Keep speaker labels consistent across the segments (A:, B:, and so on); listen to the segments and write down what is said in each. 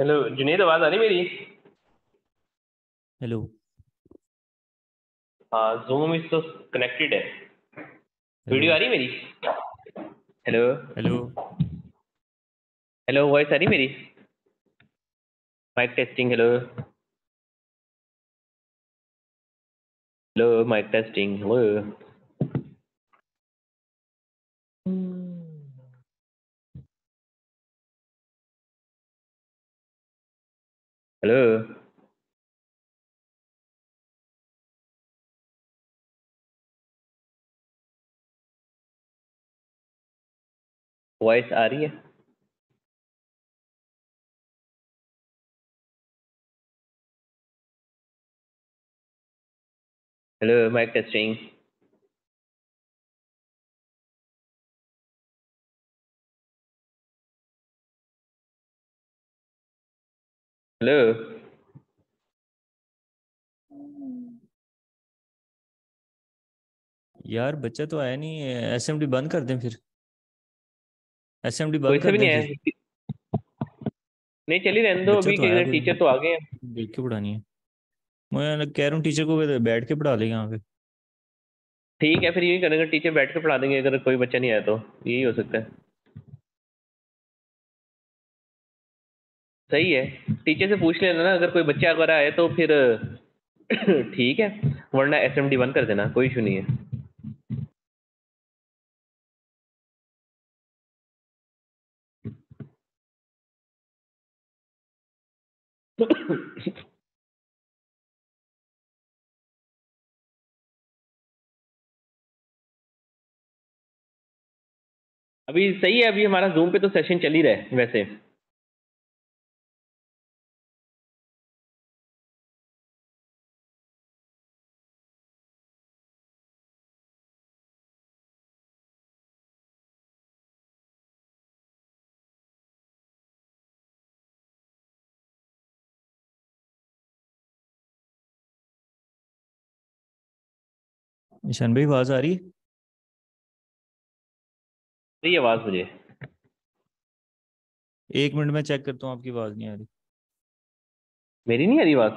A: Hello Junaid आवाज आ रही मेरी
B: हेलो हाँ जूम इज तो कनेक्टेड है वीडियो आ रही मेरी हेलो हेलो हेलो वॉइस आ रही मेरी
A: mic testing hello hello mic testing hello Hello. Voice are Hello, mic Hello. यार बच्चा तो आया नहीं एसएमडी बंद कर दें
B: फिर एसएमडी बंद कर भी दें नहीं
A: फिर नहीं
B: चली रहने दो अभी तो टीचर तो आ गए हैं देख के पढ़ानी है मैं कह रहा हूँ टीचर को बैठ के पढ़ा लेंगे यहाँ पे ठीक है फिर यही करेंगे टीचर बैठ के पढ़ा देंगे अगर कोई बच्चा नहीं आया
A: तो यही हो सकता है
B: सही है टीचर से पूछ लेना ना अगर कोई बच्चा अगर आए तो फिर ठीक है वरना एस एम डी बंद कर देना कोई इशू नहीं है
A: अभी सही है अभी हमारा जूम पे तो सेशन चल ही रहा है वैसे निशान भाई आवाज आ रही है आवाज मुझे एक मिनट में चेक करता हूँ आपकी आवाज नहीं आ रही मेरी नहीं आ रही आवाज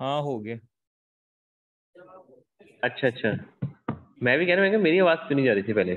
A: हाँ हो गया अच्छा अच्छा मैं भी कह रहा हूँ मेरी आवाज क्यों नहीं जा रही थी पहले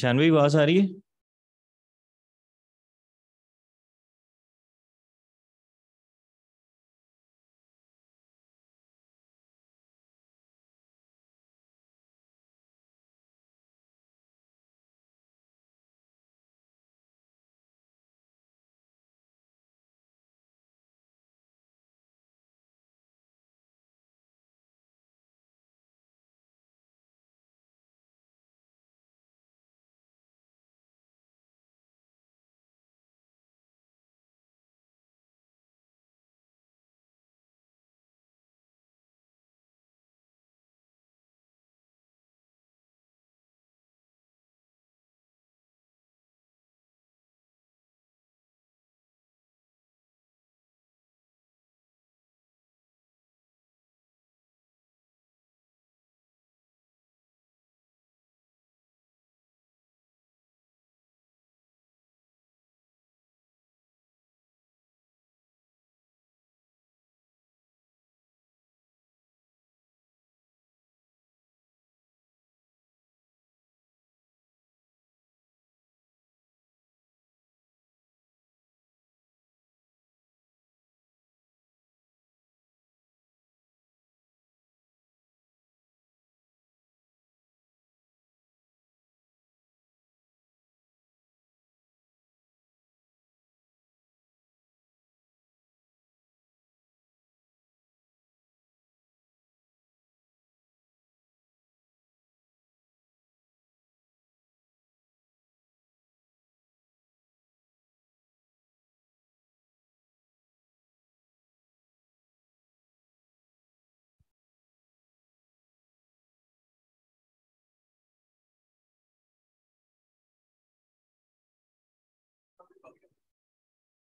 A: शानवी आवाज आ रही है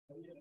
C: Thank you.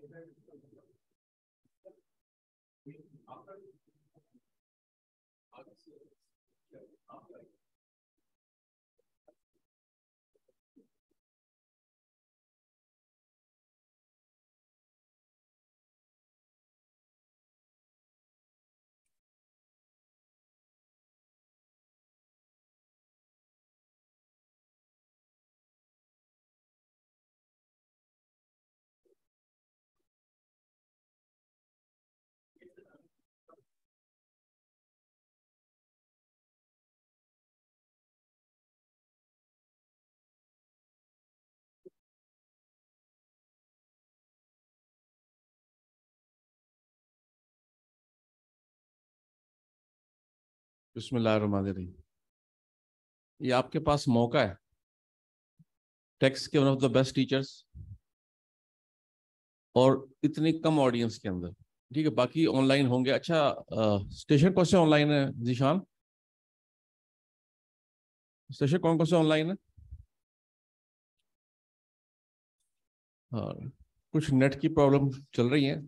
B: ये आपके पास मौका है टेक्स के one of the best teachers और इतनी कम ऑडियंस के अंदर ठीक है बाकी ऑनलाइन होंगे अच्छा स्टेशन कौन से ऑनलाइन है जीशान
A: स्टेशन कौन कौन से ऑनलाइन है हाँ कुछ नेट की प्रॉब्लम चल रही है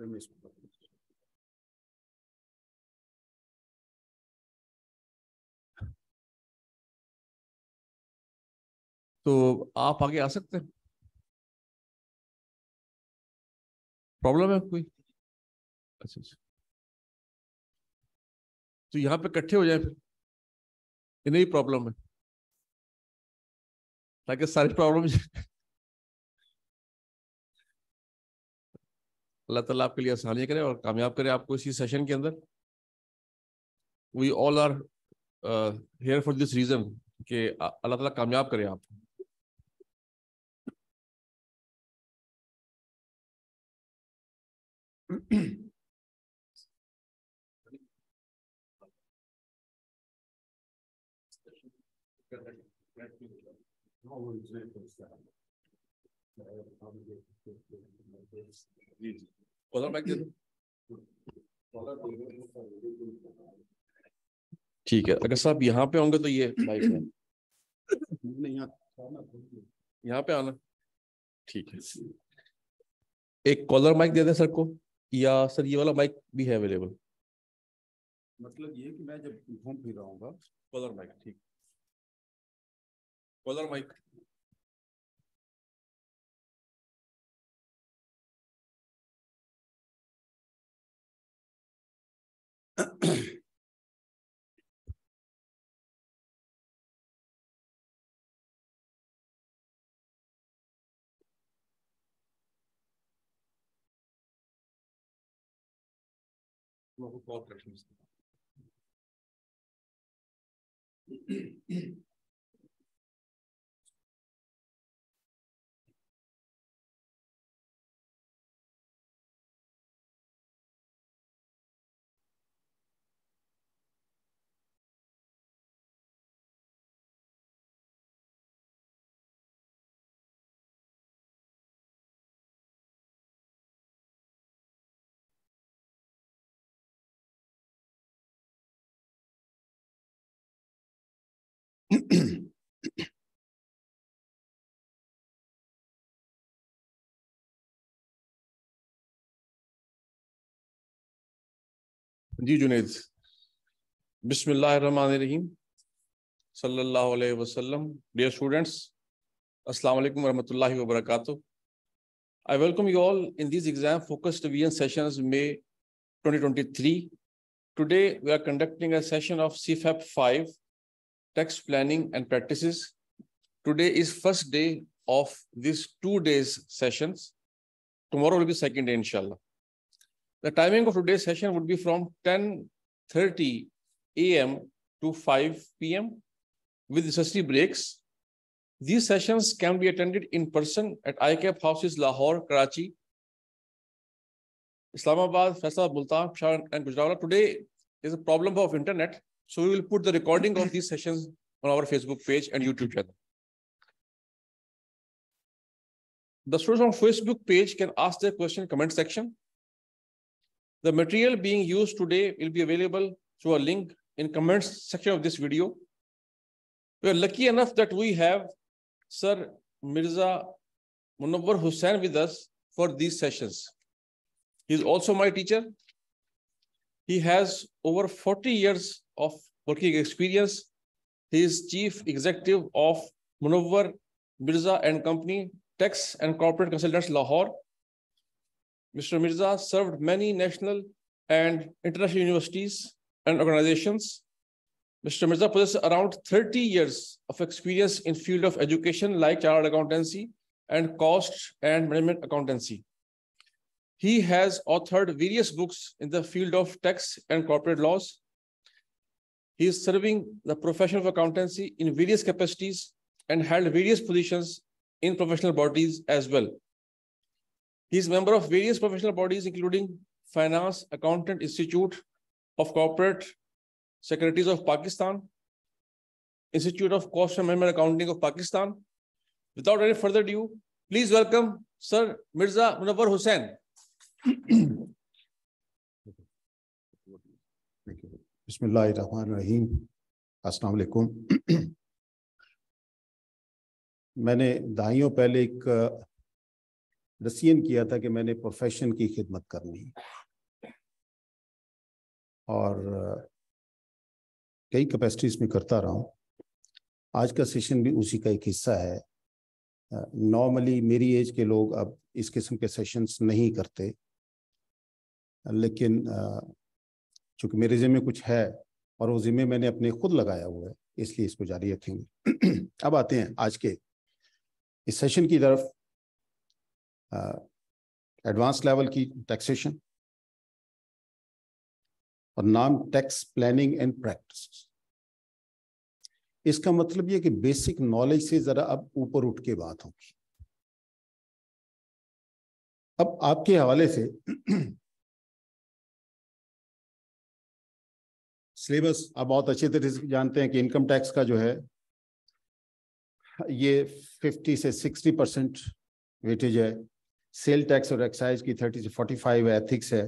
A: रमेश तो आप आगे आ सकते हैं प्रॉब्लम है कोई अच्छा अच्छा तो यहां पे इकट्ठे हो जाए फिर इन्हें ही प्रॉब्लम है ताकि सारी प्रॉब्लम अल्लाह ताला आपके लिए आसानियाँ करे
B: और कामयाब करे आपको इसी सेशन के अंदर we all are here for this reason कि अल्लाह ताला कामयाब करे आपको जी ठीक है अगर साहब यहाँ पे होंगे तो ये लाइफ
D: है
B: यहाँ पे आना ठीक है एक कॉलर माइक दे दे सर को या सर ये वाला माइक भी है अवेलेबल
D: मतलब ये कि मैं जब घूम फिर रहा हूँ
A: कॉलर माइक ठीक collar mic Logo qual aqui.
B: जी जुनेद बिसमीम सल्लल्लाहु अलैहि वसल्लम डियर स्टूडेंट्स अस्सलाम वालेकुम I welcome you all in these exam focused VN sessions May 2023. Today we are conducting a session of CFAP 5 tax planning and practices. Today is first day of these two days sessions. Tomorrow will be second day, inshallah. The timing of today's session would be from 10.30 a.m. to 5 p.m. with necessary breaks. These sessions can be attended in person at ICAP houses Lahore, Karachi, Islamabad, Faisalabad, Multan, Peshawar, and Gujarat. Today is a problem of internet. So we will put the recording of these sessions on our Facebook page and YouTube channel. The students on Facebook page can ask their question comment section. The material being used today will be available through a link in comments section of this video. We are lucky enough that we have Sir Mirza Munawwar Hussain with us for these sessions. He is also my teacher. He has over 40 years of working experience. He is Chief Executive of Munawwar Mirza and Company, Tax and Corporate Consultants, Lahore. Mr. Mirza served many national and international universities and organizations. Mr. Mirza possesses around 30 years of experience in field of education like chartered accountancy and cost and management accountancy. He has authored various books in the field of tax and corporate laws. He is serving the profession of accountancy in various capacities and held various positions in professional bodies as well. He is member of various professional bodies, including Finance Accountant Institute of Corporate Securities of Pakistan, Institute of Cost and Management Accounting of Pakistan. Without any further ado, please welcome Sir Mirza Munawar Hussain.
D: बसमीम अस्सलाम मैंने दहाइयों पहले एक decision किया था कि मैंने profession की खिदमत करनी और कई कैपेसिटीज़ में करता रहा हूँ आज का सेशन भी उसी का एक हिस्सा है नॉर्मली मेरी एज के लोग अब इस किस्म के सेशंस नहीं करते लेकिन चूंकि मेरे जिम्मे कुछ है और वो जिम्मे मैंने अपने खुद लगाया हुआ है इसलिए इसको जारी रखेंगे अब आते हैं आज के इस सेशन की तरफ एडवांस लेवल की टैक्सेशन और नाम टैक्स प्लानिंग एंड प्रैक्टिस इसका मतलब यह कि बेसिक नॉलेज से जरा अब ऊपर उठ के बात होगी अब आपके हवाले से सिलेबस आप बहुत अच्छी तरह से जानते हैं कि इनकम टैक्स का जो है ये 50 से 60 परसेंट वेटेज है सेल टैक्स और एक्साइज की 30 से 45 है एथिक्स है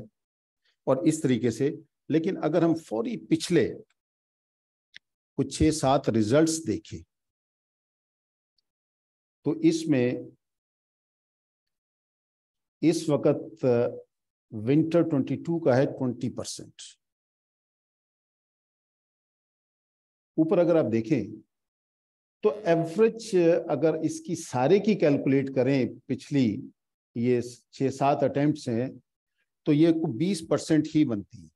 D: और इस तरीके से लेकिन अगर हम फौरी पिछले कुछ छः सात रिजल्ट्स देखें तो इसमें
A: इस वक्त विंटर 22
D: का है 20 परसेंट ऊपर अगर आप देखें तो एवरेज अगर इसकी सारे की कैलकुलेट करें पिछली ये छः सात अटेम्प्ट हैं तो ये बीस परसेंट ही बनती है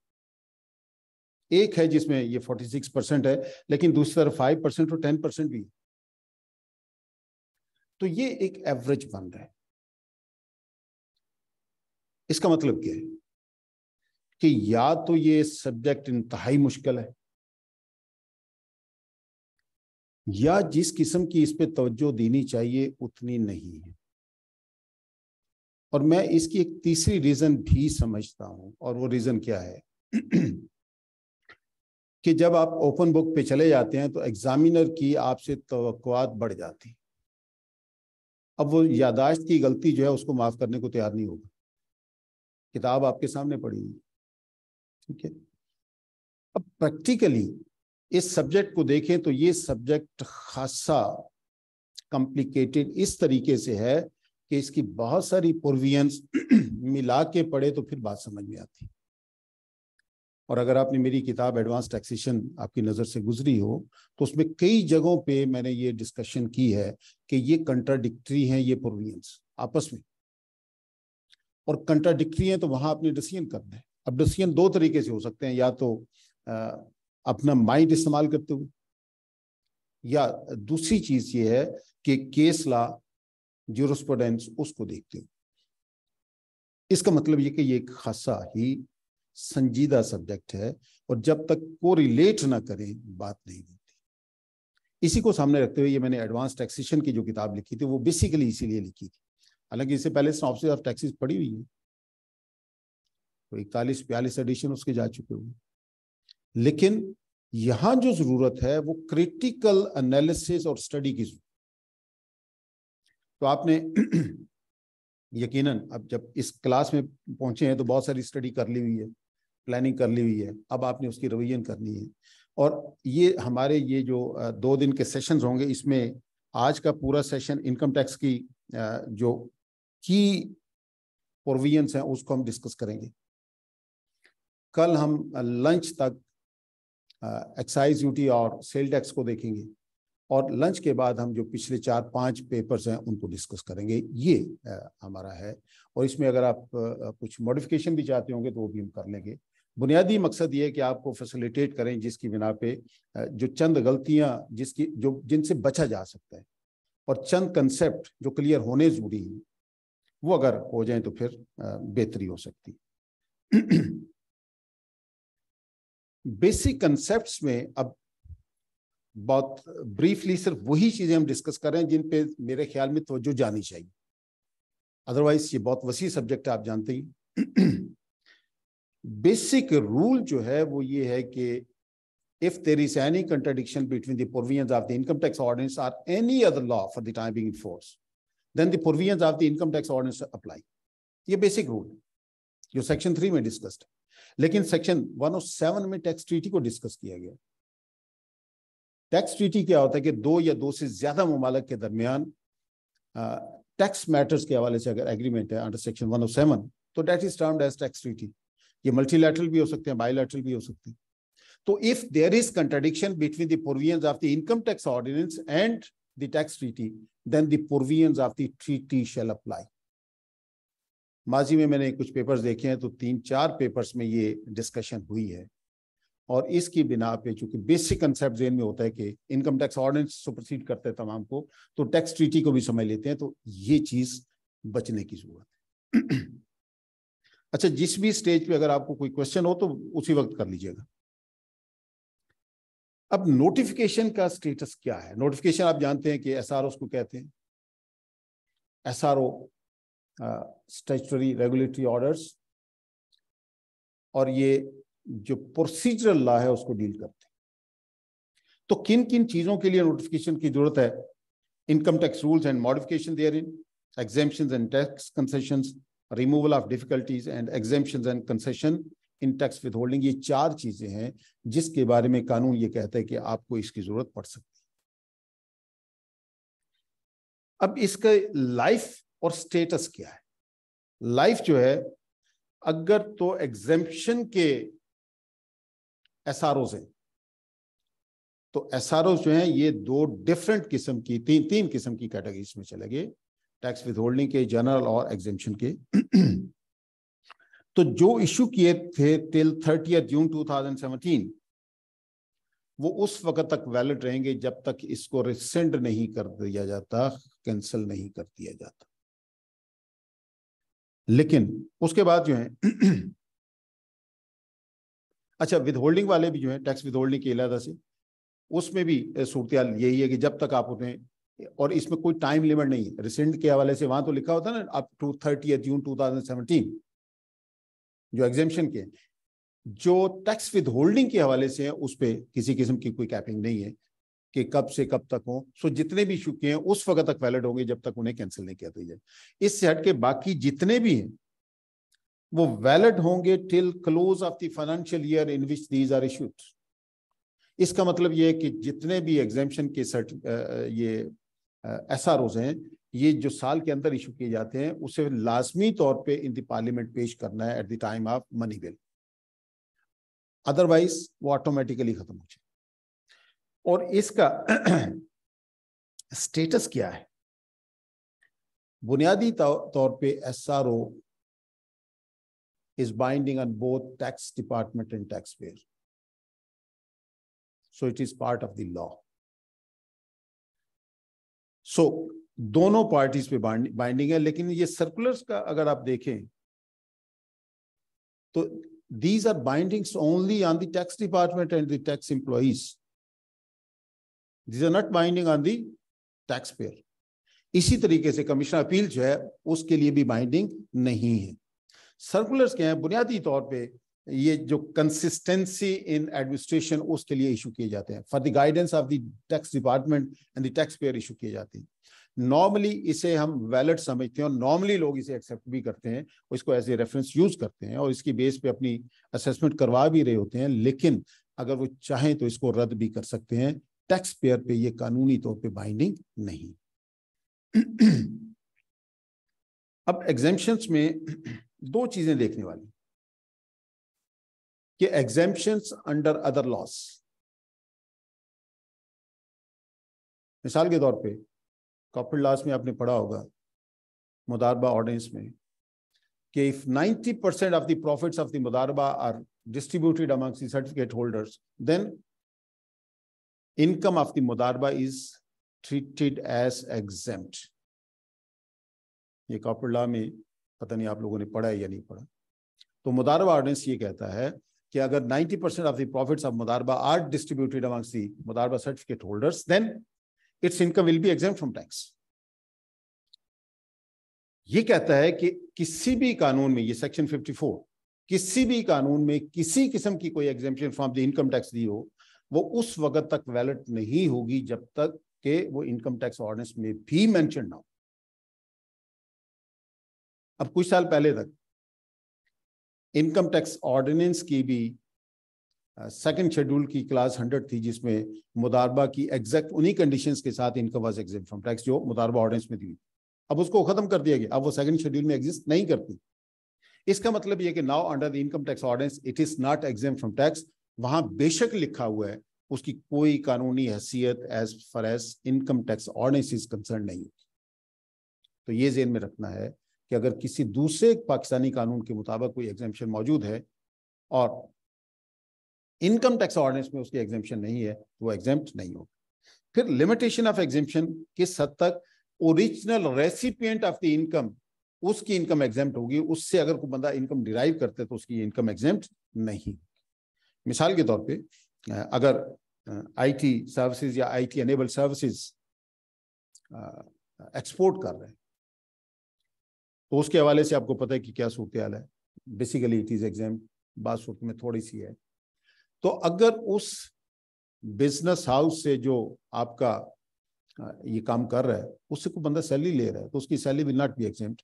D: एक है जिसमें ये सिक्स परसेंट है लेकिन दूसरी तरफ फाइव परसेंट और टेन परसेंट भी तो ये एक एवरेज
A: बन रहा है इसका मतलब क्या है
D: कि या तो ये सब्जेक्ट इंतहाई मुश्किल है या जिस किस्म की इस पे तवज्जो देनी चाहिए उतनी नहीं है और मैं इसकी एक तीसरी रीज़न भी समझता हूं और वो रीज़न क्या है कि जब आप ओपन बुक पे चले जाते हैं तो एग्ज़ामिनर की आपसे तवक्कुआत बढ़ जाती अब वो यादाश्त की गलती जो है उसको माफ़ करने को तैयार नहीं होगा किताब आपके सामने पड़ी हुई ठीक है अब प्रैक्टिकली इस सब्जेक्ट को देखें तो ये सब्जेक्ट खासा कॉम्प्लिकेटेड इस तरीके से है कि इसकी बहुत सारी प्रोवियंस मिला के पढ़े तो फिर बात समझ में आती और अगर आपने मेरी किताब एडवांस टैक्सेशन आपकी नज़र से गुजरी हो तो उसमें कई जगहों पे मैंने ये डिस्कशन की है कि ये कंट्राडिक्ट्री हैं ये प्रोवियंस आपस में और कंट्राडिक्ट्री हैं तो वहाँ आपने डिसीजन करना है अब डिसीजन दो तरीके से हो सकते हैं या तो अपना माइंड इस्तेमाल करते हुए या दूसरी चीज ये है कि केस ला जूरोस्पोडेंस उसको देखते हुए इसका मतलब ये कि ये खासा ही संजीदा सब्जेक्ट है और जब तक को रिलेट ना करें बात नहीं बनती इसी को सामने रखते हुए ये मैंने एडवांस टैक्सेशन की जो किताब लिखी थी वो बेसिकली इसीलिए लिखी थी हालांकि इससे पहले ऑफ टैक्सेस पड़ी हुई है तो इकतालीस बयालीस एडिशन उसके जा चुके हुए लेकिन यहां जो जरूरत है वो क्रिटिकल एनालिसिस और स्टडी की जरूरत तो आपने यकीनन अब जब इस क्लास में पहुंचे हैं तो बहुत सारी स्टडी कर ली हुई है प्लानिंग कर ली हुई है अब आपने उसकी रिवीजन करनी है और ये हमारे ये जो दो दिन के सेशंस होंगे इसमें आज का पूरा सेशन इनकम टैक्स की जो की प्रोविजंस हैं उसको हम डिस्कस करेंगे कल हम लंच तक एक्साइज ड्यूटी और सेल टैक्स को देखेंगे और लंच के बाद हम जो पिछले चार पांच पेपर्स हैं उनको डिस्कस करेंगे ये हमारा है और इसमें अगर आप कुछ मॉडिफिकेशन भी चाहते होंगे तो वो भी हम कर लेंगे बुनियादी मकसद ये है कि आपको फैसिलिटेट करें जिसकी बिना पे जो चंद गलतियां जिसकी जो जिनसे बचा जा सकता है और चंद कंसेप्ट जो क्लियर होने जरूरी हैं वो अगर हो जाए तो फिर बेहतरी हो सकती बेसिक कंसेप्ट में अब बहुत ब्रीफली सिर्फ वही चीजें हम डिस्कस कर रहे हैं जिन पे मेरे ख्याल में तवज्जो जानी चाहिए अदरवाइज ये बहुत वसी सब्जेक्ट है आप जानते ही बेसिक रूल जो है वो ये है कि if there is any contradiction between provision of the income tax ordinance or any other law for दाइमिंग time being in force then provision of the income tax ordinance apply ये बेसिक रूल है जो सेक्शन थ्री में discussed है लेकिन section 107 में tax treaty को discuss किया गया टैक्स ट्रीटी क्या होता है कि दो या दो से ज्यादा ममालक के दरमियान टैक्स मैटर्स के हवाले से अगर एग्रीमेंट है अंडर सेक्शन 107 तो that is termed as tax treaty ये मल्टीलैटरल भी हो सकते हैं बायोलैटरल भी हो सकते हैं तो if there is contradiction between the provisions of the income tax ordinance and the tax treaty then the provisions of the treaty shall apply. माजी में मैंने कुछ पेपर्स देखे हैं तो तीन चार पेपर्स में ये डिस्कशन हुई है और इसकी बिना पे चूंकि बेसिक कंसेप्ट जेन में होता है कि इनकम टैक्स ऑर्डिनेंस सुपरसीड करते हैं तमाम को तो टैक्स ट्रीटी को भी समझ लेते हैं तो ये चीज बचने की जरूरत है अच्छा जिस भी स्टेज पे अगर आपको कोई क्वेश्चन हो तो उसी वक्त कर लीजिएगा अब नोटिफिकेशन का स्टेटस क्या है नोटिफिकेशन आप जानते हैं कि एस को कहते हैं S uh, statutory regulatory orders और ये जो procedural law है उसको deal करते हैं तो किन किन चीजों के लिए notification की जरूरत है income tax rules and modification therein exemptions and tax concessions removal of difficulties and exemptions and concession in tax withholding ये चार चीजें हैं जिसके बारे में कानून ये कहता है कि आपको इसकी जरूरत पड़ सकती है अब इसके लाइफ और स्टेटस क्या है लाइफ जो है अगर तो एग्जेम्पन के एस आर ओज हैं तो एस आर ओज जो हैं ये दो डिफरेंट किस्म की तीन तीन किस्म की कैटेगरी में चले गए टैक्स विदहोल्डिंग होल्डिंग के जनरल और एग्जेम्पन के तो जो इशू किए थे टिल थर्टी जून 2017 वो उस वक्त तक वैलिड रहेंगे जब तक इसको रिसेंड नहीं कर दिया जाता कैंसिल नहीं कर दिया जाता लेकिन उसके बाद जो है अच्छा विदहोल्डिंग वाले भी जो है टैक्स विदहोल्डिंग के इलादा से उसमें भी सूरत यही है कि जब तक आप उन्हें और इसमें कोई टाइम लिमिट नहीं है रिसेंट के हवाले से वहां तो लिखा होता है ना आप to thirty June two thousand जो एग्जेपन के जो टैक्स विद होल्डिंग के हवाले से है उस पर किसी किस्म की कोई कैपिंग नहीं है कि कब से कब तक हो सो जितने भी चुके हैं उस वक्त तक वैलिड होंगे जब तक उन्हें कैंसिल नहीं किया तो जाए इससे हट के बाकी जितने भी हैं वो वैलिड होंगे till close of the financial year in which these are issued इसका मतलब ये है कि जितने भी एग्जामेशन के सर्ट ये एस आर ओज हैं ये जो साल के अंदर इशू किए जाते हैं उसे लाजमी तौर पे इन द पार्लियामेंट पेश करना है at the time of money bill otherwise वो ऑटोमेटिकली खत्म हो जाए और इसका स्टेटस क्या है बुनियादी तौर पे S R O is binding on both tax department and tax taxpayer so it is part of the law so दोनों पार्टीज पे बाइंडिंग है लेकिन ये सर्कुलर्स का अगर आप देखें तो these are bindings only on the tax department and the tax employees this are not binding on the taxpayer इसी तरीके से कमिश्नर अपील जो है उसके लिए भी बाइंडिंग नहीं है सर्कुलर्स के हैं बुनियादी तौर पे ये जो कंसिस्टेंसी इन एडमिनिस्ट्रेशन उसके लिए इशू किए जाते हैं for the guidance of the tax department and the tax taxpayer issue किए जाते हैं नॉर्मली इसे हम वैलिड समझते हैं और नॉर्मली लोग इसे एक्सेप्ट भी करते हैं इसको एज ए रेफरेंस यूज करते हैं और इसकी बेस पे अपनी असेसमेंट करवा भी रहे होते हैं लेकिन अगर वो चाहें तो इसको रद्द भी कर सकते हैं टैक्स पेयर पे ये कानूनी तौर पे बाइंडिंग नहीं अब एग्जेम्पन में दो चीजें देखने वाली
A: कि एग्जेम्पन अंडर अदर लॉस
D: मिसाल के तौर पे कॉपर लॉस में आपने पढ़ा होगा मुदारबा ऑर्डिनेंस में कि if 90% percent of the profits of the मुदारबा are distributed certificate holders then income of the mudarba is treated as exempt. ये कॉर्पोरेट लॉ में पता नहीं आप लोगों ने पढ़ा है या नहीं पढ़ा तो मुदारबा ऑर्डिनेंस ये कहता है कि अगर 90 percent of the profits of मुदारबा आर डिस्ट्रीब्यूटेड अमंग्स दी मुदारबा certificate holders then its income will be exempt from tax ये कहता है कि किसी भी कानून में ये सेक्शन 54 किसी भी कानून में किसी किस्म की कोई exemption from the income tax दी हो वो उस वक्त तक वैलिड नहीं होगी जब तक के वो इनकम टैक्स ऑर्डिनेंस में भी मेंशन ना हो अब कुछ साल पहले तक इनकम टैक्स ऑर्डिनेंस की भी सेकंड uh, शेड्यूल की क्लास हंड्रेड थी जिसमें मुदारबा की एग्जैक्ट उन्हीं कंडीशंस के साथ income was exempt from tax जो मुदारबा ऑर्डिनेंस में थी अब उसको खत्म कर दिया गया अब वो सेकंड शेड्यूल में एग्जिस्ट नहीं करती इसका मतलब यह कि now under the income tax ordinance it is not exempt from tax वहां बेशक लिखा हुआ है उसकी कोई कानूनी हैसियत as far as income tax ordinance is concern नहीं होती तो ये जेन में रखना है कि अगर किसी दूसरे पाकिस्तानी कानून के मुताबिक कोई एग्जामेशन मौजूद है और इनकम टैक्स ऑर्डिनेंस में उसकी एग्जामेशन नहीं है तो वो एग्जाम नहीं होगा फिर लिमिटेशन ऑफ एग्जामेशन किस हद तक original recipient of the income उसकी इनकम एग्जाम होगी उससे अगर कोई बंदा इनकम डिराइव करते तो उसकी इनकम एग्जाम नहीं मिसाल के तौर पे अगर आईटी सर्विसेज या आईटी एनेबल सर्विसेज एक्सपोर्ट कर रहे हैं तो उसके हवाले से आपको पता है कि क्या सूरत हाल है बेसिकली इट इज़ एग्जाम बात सूरत में थोड़ी सी है तो अगर उस बिजनेस हाउस से जो आपका ये काम कर रहा है उससे कोई बंदा सैलरी ले रहा है तो उसकी salary will not be exempt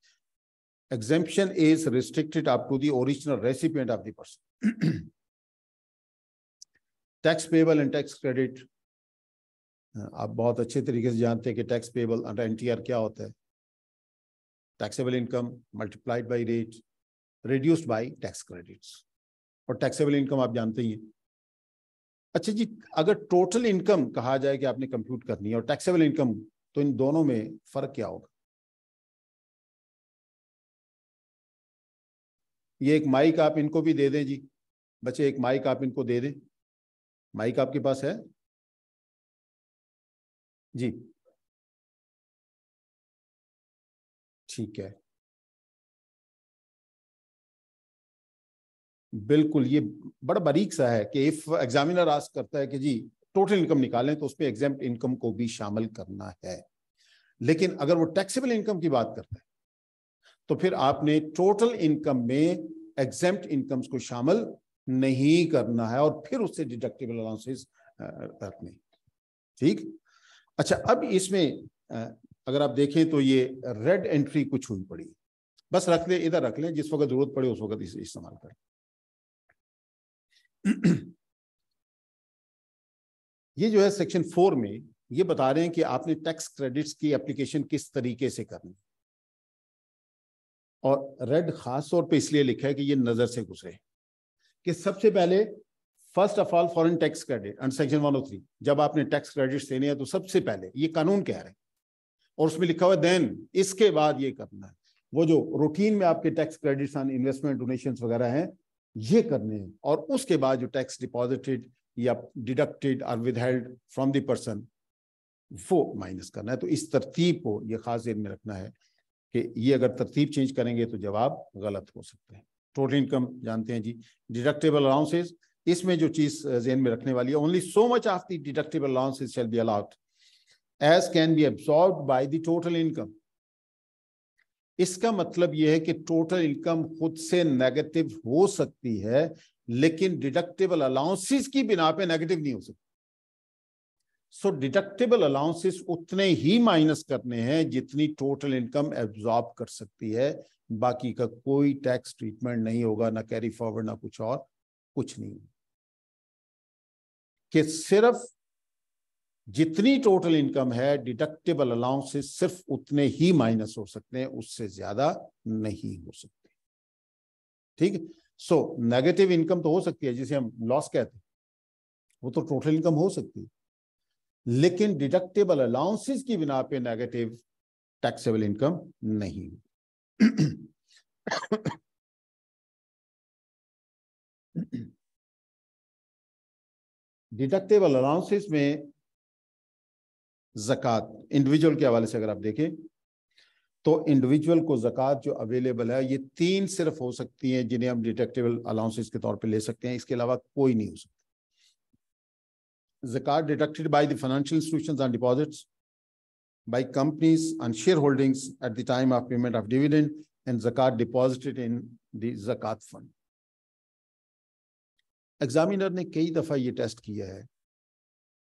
D: exemption is restricted up to the original recipient of the person tax payable and tax credit आप बहुत अच्छे तरीके से जानते हैं कि टैक्स पेबल अंडर आर क्या होता है taxable income multiplied by rate reduced by tax credits और टैक्सेबल इनकम आप जानते ही हैं अच्छा जी अगर टोटल इनकम कहा जाए कि आपने कंप्यूट करनी है और टैक्सेबल इनकम तो इन दोनों में फर्क क्या होगा ये एक माइक आप इनको भी दे दें जी
A: बच्चे एक माइक आप इनको दे दें माइक आपके पास है जी
D: ठीक है बिल्कुल ये बड़ा बारीक सा है कि इफ एग्जामिनर आस्क करता है कि जी टोटल इनकम निकालें तो उसमें एग्जाम इनकम को भी शामिल करना है लेकिन अगर वो टैक्सेबल इनकम की बात करता है तो फिर आपने टोटल इनकम में एग्जाम इनकम्स को शामिल नहीं करना है और फिर उससे डिडक्टेबल अलाउंसेस रखने ठीक अच्छा अब इसमें अगर आप देखें तो ये रेड एंट्री कुछ हुई पड़ी बस रख ले इधर रख ले जिस वक्त जरूरत पड़े उस वक्त इसे इस्तेमाल कर ये जो है सेक्शन फोर में ये बता रहे हैं कि आपने टैक्स क्रेडिट्स की एप्लीकेशन किस तरीके से करनी और रेड खास तौर पे इसलिए लिखा है कि ये नजर से गुजरे कि सबसे पहले first of all foreign tax credit under section one जब आपने टैक्स क्रेडिट देने हैं तो सबसे पहले ये कानून कह रहे हैं और उसमें लिखा हुआ देन इसके बाद ये करना है वो जो रूटीन में आपके tax credits on investment donation वगैरह हैं ये करने हैं और उसके बाद जो टैक्स डिपॉजिटेड या डिडक्टेड और विदहेल्ड फ्रॉम दी पर्सन वो माइनस करना है तो इस तरतीब को ये खास में रखना है कि ये अगर तरतीब चेंज करेंगे तो जवाब गलत हो सकते हैं टोटल इनकम जानते हैं जी डिडक्टेबल अलाउंसेज इसमें जो चीज जेन में रखने वाली है only so much of the deductible allowances shall be allowed as can be absorb by the total income इसका मतलब यह है कि टोटल इनकम खुद से नेगेटिव हो सकती है लेकिन डिडक्टेबल अलाउंसेज की बिना पे नेगेटिव नहीं हो सकती सो डिडक्टेबल अलाउंसेस उतने ही माइनस करने हैं जितनी टोटल इनकम एब्जॉर्ब कर सकती है बाकी का कोई टैक्स ट्रीटमेंट नहीं होगा ना कैरी फॉरवर्ड ना कुछ और कुछ नहीं कि सिर्फ जितनी टोटल इनकम है डिडक्टेबल अलाउंस सिर्फ उतने ही माइनस हो सकते हैं उससे ज्यादा नहीं हो सकते ठीक सो नेगेटिव इनकम तो हो सकती है जिसे हम लॉस कहते हैं वो तो टोटल इनकम हो सकती है लेकिन डिडक्टेबल अलाउंसेस की बिना पे नेगेटिव टैक्सेबल इनकम नहीं होती
A: डिडक्टेबल अलाउंसेस में
D: जक़ात इंडिविजुअल के हवाले से अगर आप देखें तो इंडिविजुअल को जक़ात जो अवेलेबल है ये तीन सिर्फ हो सकती हैं जिन्हें हम डिडक्टेबल अलाउंसेस के तौर पे ले सकते हैं इसके अलावा कोई नहीं हो सकता जक़ात deducted by the financial institutions and deposits by companies and shareholdings at the time of payment of dividend and zakat deposited in the zakat fund. Examiner ने कई दफ़ा ये टेस्ट किया है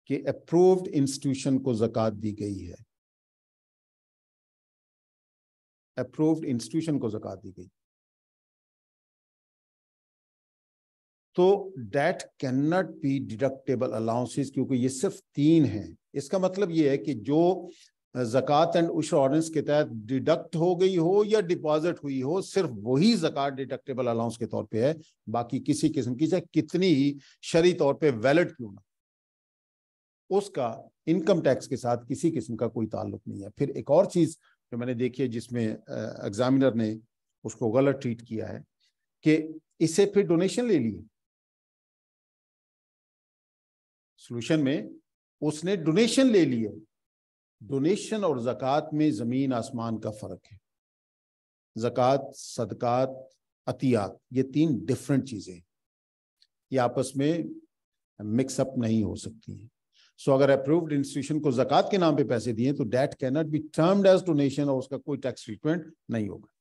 D: कि अप्रूव्ड
A: इंस्टीट्यूशन को जक़ात दी गई है
D: अप्रूव्ड इंस्टीट्यूशन को जक़ात दी गई तो that can not be deductible allowances क्योंकि ये सिर्फ तीन हैं इसका मतलब ये है कि जो ज़क़़त एंड उश ऑर्डेंस के तहत डिडक्ट हो गई हो या डिपॉजिट हुई हो सिर्फ वही ज़क़़त डिडक्टेबल अलाउंस के तौर पे है बाकी किसी किस्म की चाहे कितनी ही शरी तौर पे वैलिड क्यों ना उसका इनकम टैक्स के साथ किसी किस्म का कोई ताल्लुक नहीं है फिर एक और चीज़ जो मैंने देखी है जिसमें एग्जामिनर ने उसको गलत ट्रीट किया है कि इसे फिर डोनेशन ले लिए सोल्यूशन में उसने डोनेशन ले लिया डोनेशन और ज़क़़त में ज़मीन आसमान का फ़र्क है ज़क़़त सदक़ात अतियात ये तीन डिफरेंट चीज़ें ये आपस में मिक्सअप नहीं हो सकती हैं सो so, अगर अप्रूव्ड इंस्टीट्यूशन को जक़ात के नाम पे पैसे दिए तो can not be termed as donation और उसका कोई टैक्स ट्रीटमेंट नहीं होगा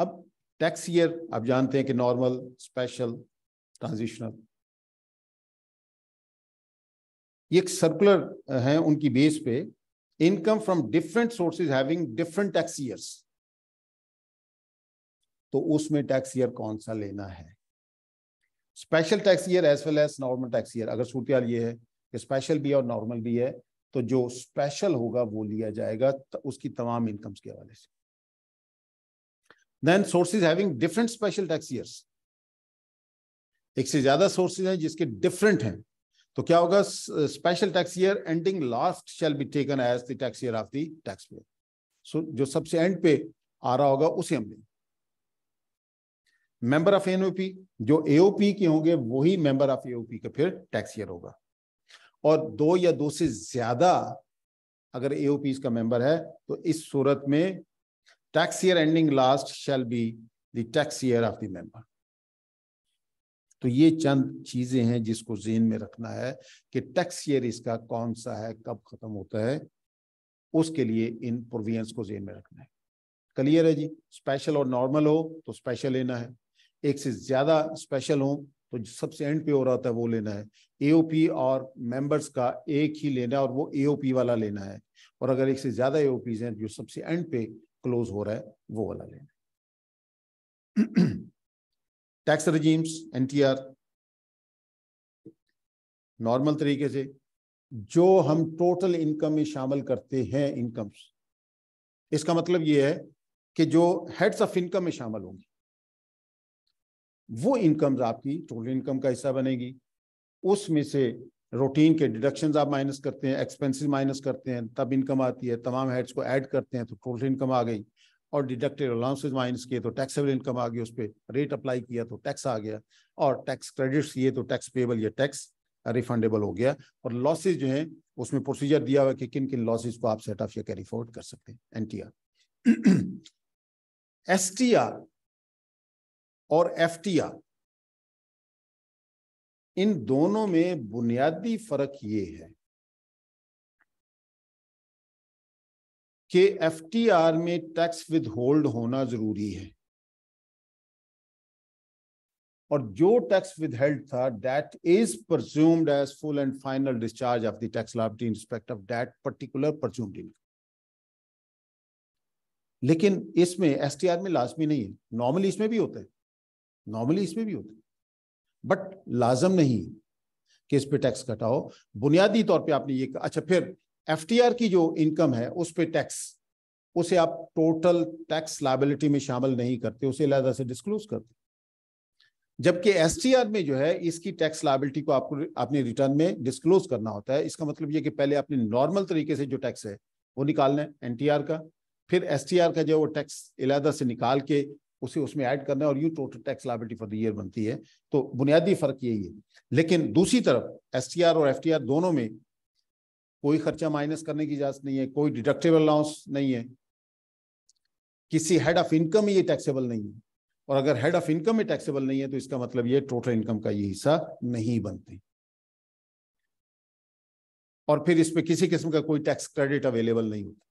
A: अब टैक्स ईयर आप जानते हैं कि नॉर्मल स्पेशल
D: ट्रांजिशनल ये एक सर्कुलर है उनकी बेस पे income from different sources having different tax years तो उसमें टैक्स ईयर कौन सा लेना है special tax year as well as normal tax year अगर सूटियाल ये है कि स्पेशल भी है और नॉर्मल भी है तो जो स्पेशल होगा वो लिया जाएगा उसकी तमाम इनकम्स के हवाले से then sources having different special tax years एक से ज्यादा सोर्सेज हैं जिसके डिफरेंट हैं तो क्या होगा special tax year ending last shall be taken as the tax year of the tax taxpayer so जो सबसे एंड पे आ रहा होगा उसे हम लेंगे मेंबर ऑफ एनओपी जो एओपी के होंगे वही मेंबर ऑफ एओपी का फिर टैक्स ईयर होगा और दो या दो से ज्यादा अगर एओपी का मेंबर है तो इस सूरत में tax year ending last shall be the tax year of the member तो ये चंद चीज़ें हैं जिसको जहन में रखना है कि टैक्स ईयर इसका कौन सा है कब ख़त्म होता है उसके लिए इन प्रोविजंस को जहन में रखना है क्लियर है जी स्पेशल और नॉर्मल हो तो स्पेशल लेना है एक से ज़्यादा स्पेशल हो तो सबसे एंड पे हो रहा था वो लेना है एओपी और मेंबर्स का एक ही लेना है और वो एओपी वाला लेना है और अगर एक से ज़्यादा एओपीज हैं जो सबसे एंड पे क्लोज हो रहा है वो वाला लेना है टैक्स रिजीम्स एनटीआर नॉर्मल तरीके से जो हम टोटल इनकम में शामिल करते हैं इनकम्स इसका मतलब यह है कि जो हेड्स ऑफ इनकम में शामिल होंगी वो इनकम्स आपकी टोटल इनकम का हिस्सा बनेगी उसमें से रूटीन के डिडक्शन आप माइनस करते हैं एक्सपेंसेस माइनस करते हैं तब इनकम आती है तमाम हेड्स को ऐड करते हैं तो टोटल इनकम आ गई और डिडक्टेड अलाउंसेज माइनस किए तो टैक्सेबल इनकम आ गई उस पर रेट अप्लाई किया तो टैक्स आ गया और टैक्स क्रेडिट्स किए तो टैक्स पेबल या टैक्स रिफंडेबल हो गया और लॉसेज जो है उसमें प्रोसीजर दिया हुआ कि किन किन लॉसेज को आप सेट ऑफ या कैरी फॉरवर्ड कर सकते हैं एनटीआर एसटीआर और एफटीआर
A: इन दोनों में बुनियादी फर्क ये है कि एफटीआर में टैक्स विद
D: होल्ड होना जरूरी है और जो टैक्स विद हेल्ड था that is परज्यूम्ड as full and final discharge of the tax liability inspect of that particular परज्यूम्ड income लेकिन इसमें एस में लाजमी नहीं है नॉर्मली इसमें भी होता है नॉर्मली इसमें भी होता है बट लाजम नहीं कि इस पर टैक्स कटाओ बुनियादी तौर पे आपने ये अच्छा फिर एफ की जो इनकम है उस पर टैक्स उसे आप टोटल टैक्स लाइबिलिटी में शामिल नहीं करते उसे अलहदा से डिस्क्लोज करते जबकि एस में जो है इसकी टैक्स लाइबिलिटी को आपको अपने रिटर्न में डिस्क्लोज करना होता है इसका मतलब ये कि पहले आपने नॉर्मल तरीके से जो टैक्स है वो निकालना है एन का फिर एस का जो वो टैक्स इलादा से निकाल के उसे उसमें ऐड करना है और you total tax liability for the year बनती है तो बुनियादी फर्क यही है लेकिन दूसरी तरफ एस और एफ दोनों में कोई खर्चा माइनस करने की इजाजत नहीं है कोई डिडक्टेबल अलाउंस नहीं है किसी हेड ऑफ इनकम ये टैक्सेबल नहीं है और अगर हेड ऑफ इनकम में टैक्सेबल नहीं है तो इसका मतलब ये टोटल इनकम का ये हिस्सा नहीं बनते और फिर इसमें
A: किसी किस्म का कोई टैक्स क्रेडिट अवेलेबल नहीं होता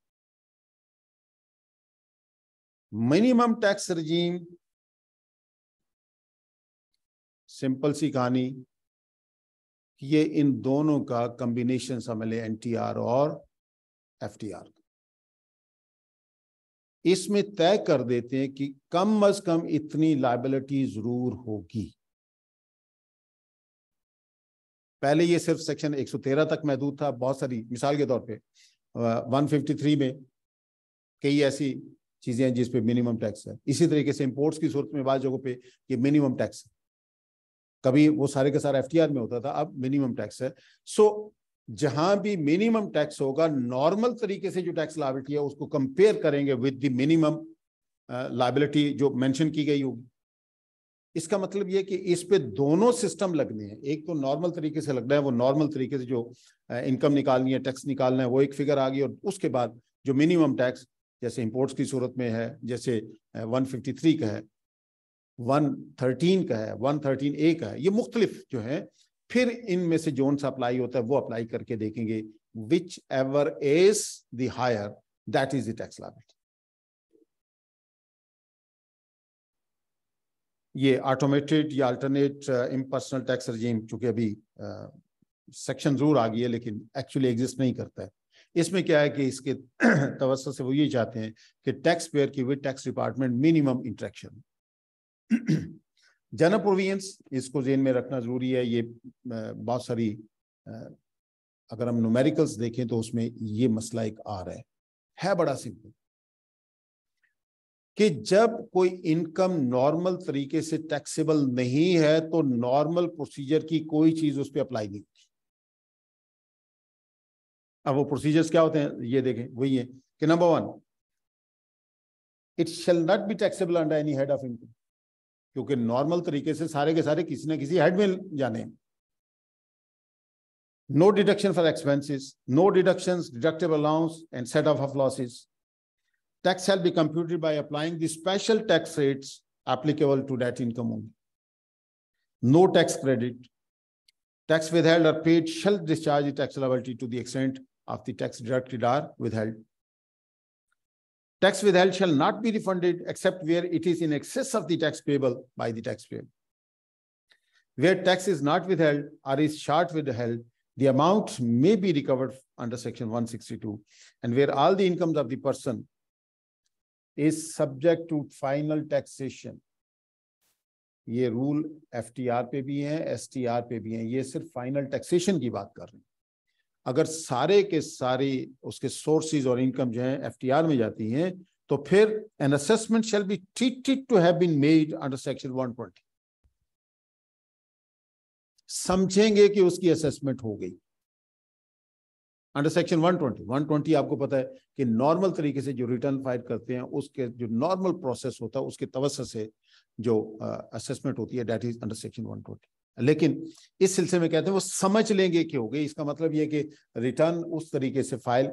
D: मिनिमम टैक्स रजीम सिंपल सी कहानी ये इन दोनों का कॉम्बिनेशन समझ लें एनटीआर और एफटीआर इसमें तय कर देते हैं कि कम अज कम इतनी लाइबिलिटी जरूर होगी पहले ये सिर्फ सेक्शन 113 तक महदूद था बहुत सारी मिसाल के तौर पे 153 में कई ऐसी चीजें हैं जिस पे मिनिमम टैक्स है इसी तरीके से इंपोर्ट्स की सूरत में बाद जगहों पे ये मिनिमम टैक्स है कभी वो सारे के सारे एफ में होता था अब मिनिमम टैक्स है सो जहां भी मिनिमम टैक्स होगा नॉर्मल तरीके से जो टैक्स लाइबिलिटी है उसको कंपेयर करेंगे विद द मिनिमम लाइबिलिटी जो मेंशन की गई होगी इसका मतलब यह कि इस पे दोनों सिस्टम लगने हैं एक तो नॉर्मल तरीके से लगना है वो नॉर्मल तरीके से जो इनकम uh, निकालनी है टैक्स निकालना है वो एक फिगर आ गई और उसके बाद जो मिनिमम टैक्स जैसे इंपोर्ट्स की सूरत में है जैसे 153 uh, का है वन थर्टीन का है वन थर्टीन ए का है ये मुख्तलिफ जो है फिर इनमें से जोन सा अप्लाई होता है वो अप्लाई करके देखेंगे whichever is higher that is the tax ये ऑटोमेटेड या अल्टरनेट इम्पर्सनल टैक्स रजीम चूंकि अभी सेक्शन uh, जरूर आ गई है लेकिन एक्चुअली एग्जिस्ट नहीं करता है इसमें क्या है कि इसके तवस्त से वो ये चाहते हैं कि टैक्स पेयर की with tax department minimum interaction general provisions इसको जेन में रखना जरूरी है ये बहुत सारी अगर हम न्यूमेरिकल्स देखें तो उसमें ये मसला एक आ रहा है है बड़ा सिंपल कि जब कोई इनकम नॉर्मल तरीके से टैक्सेबल नहीं है तो नॉर्मल प्रोसीजर की कोई चीज उस पर अप्लाई नहीं होती अब वो प्रोसीजर्स क्या होते हैं ये देखें वही है कि number one it shall not be taxable under any head of income क्योंकि नॉर्मल तरीके से सारे के सारे किसी ना किसी हेड में जाने no deduction for expenses no deduction deductible allowance and set off of losses tax help be computed by applying special tax rates applicable to that income no tax credit tax withheld और paid shall discharge tax liability to the extent of the tax deducted or withheld Tax withheld shall not be refunded except where it is in excess of the tax payable by the taxpayer. Where tax is not withheld or is short withheld, the amount may be recovered under section 162 and where all the incomes of the person is subject to final taxation ये rule F पे भी हैं S पे भी हैं ये सिर्फ final taxation की बात कर रहे हैं अगर सारे के सारी उसके सोर्सेज और इनकम जो है एफ में जाती हैं तो फिर an assessment shall be treated to have been made under section twenty समझेंगे कि उसकी असेसमेंट हो गई अंडर सेक्शन 120 120 आपको पता है कि नॉर्मल तरीके से जो रिटर्न फाइल करते हैं उसके जो नॉर्मल प्रोसेस होता है उसके तवस्स से जो असेसमेंट uh, होती है डेट इज अंडर सेक्शन 120 लेकिन इस सिलसिले में कहते हैं वो समझ लेंगे कि हो गई इसका मतलब ये कि रिटर्न उस तरीके से फाइल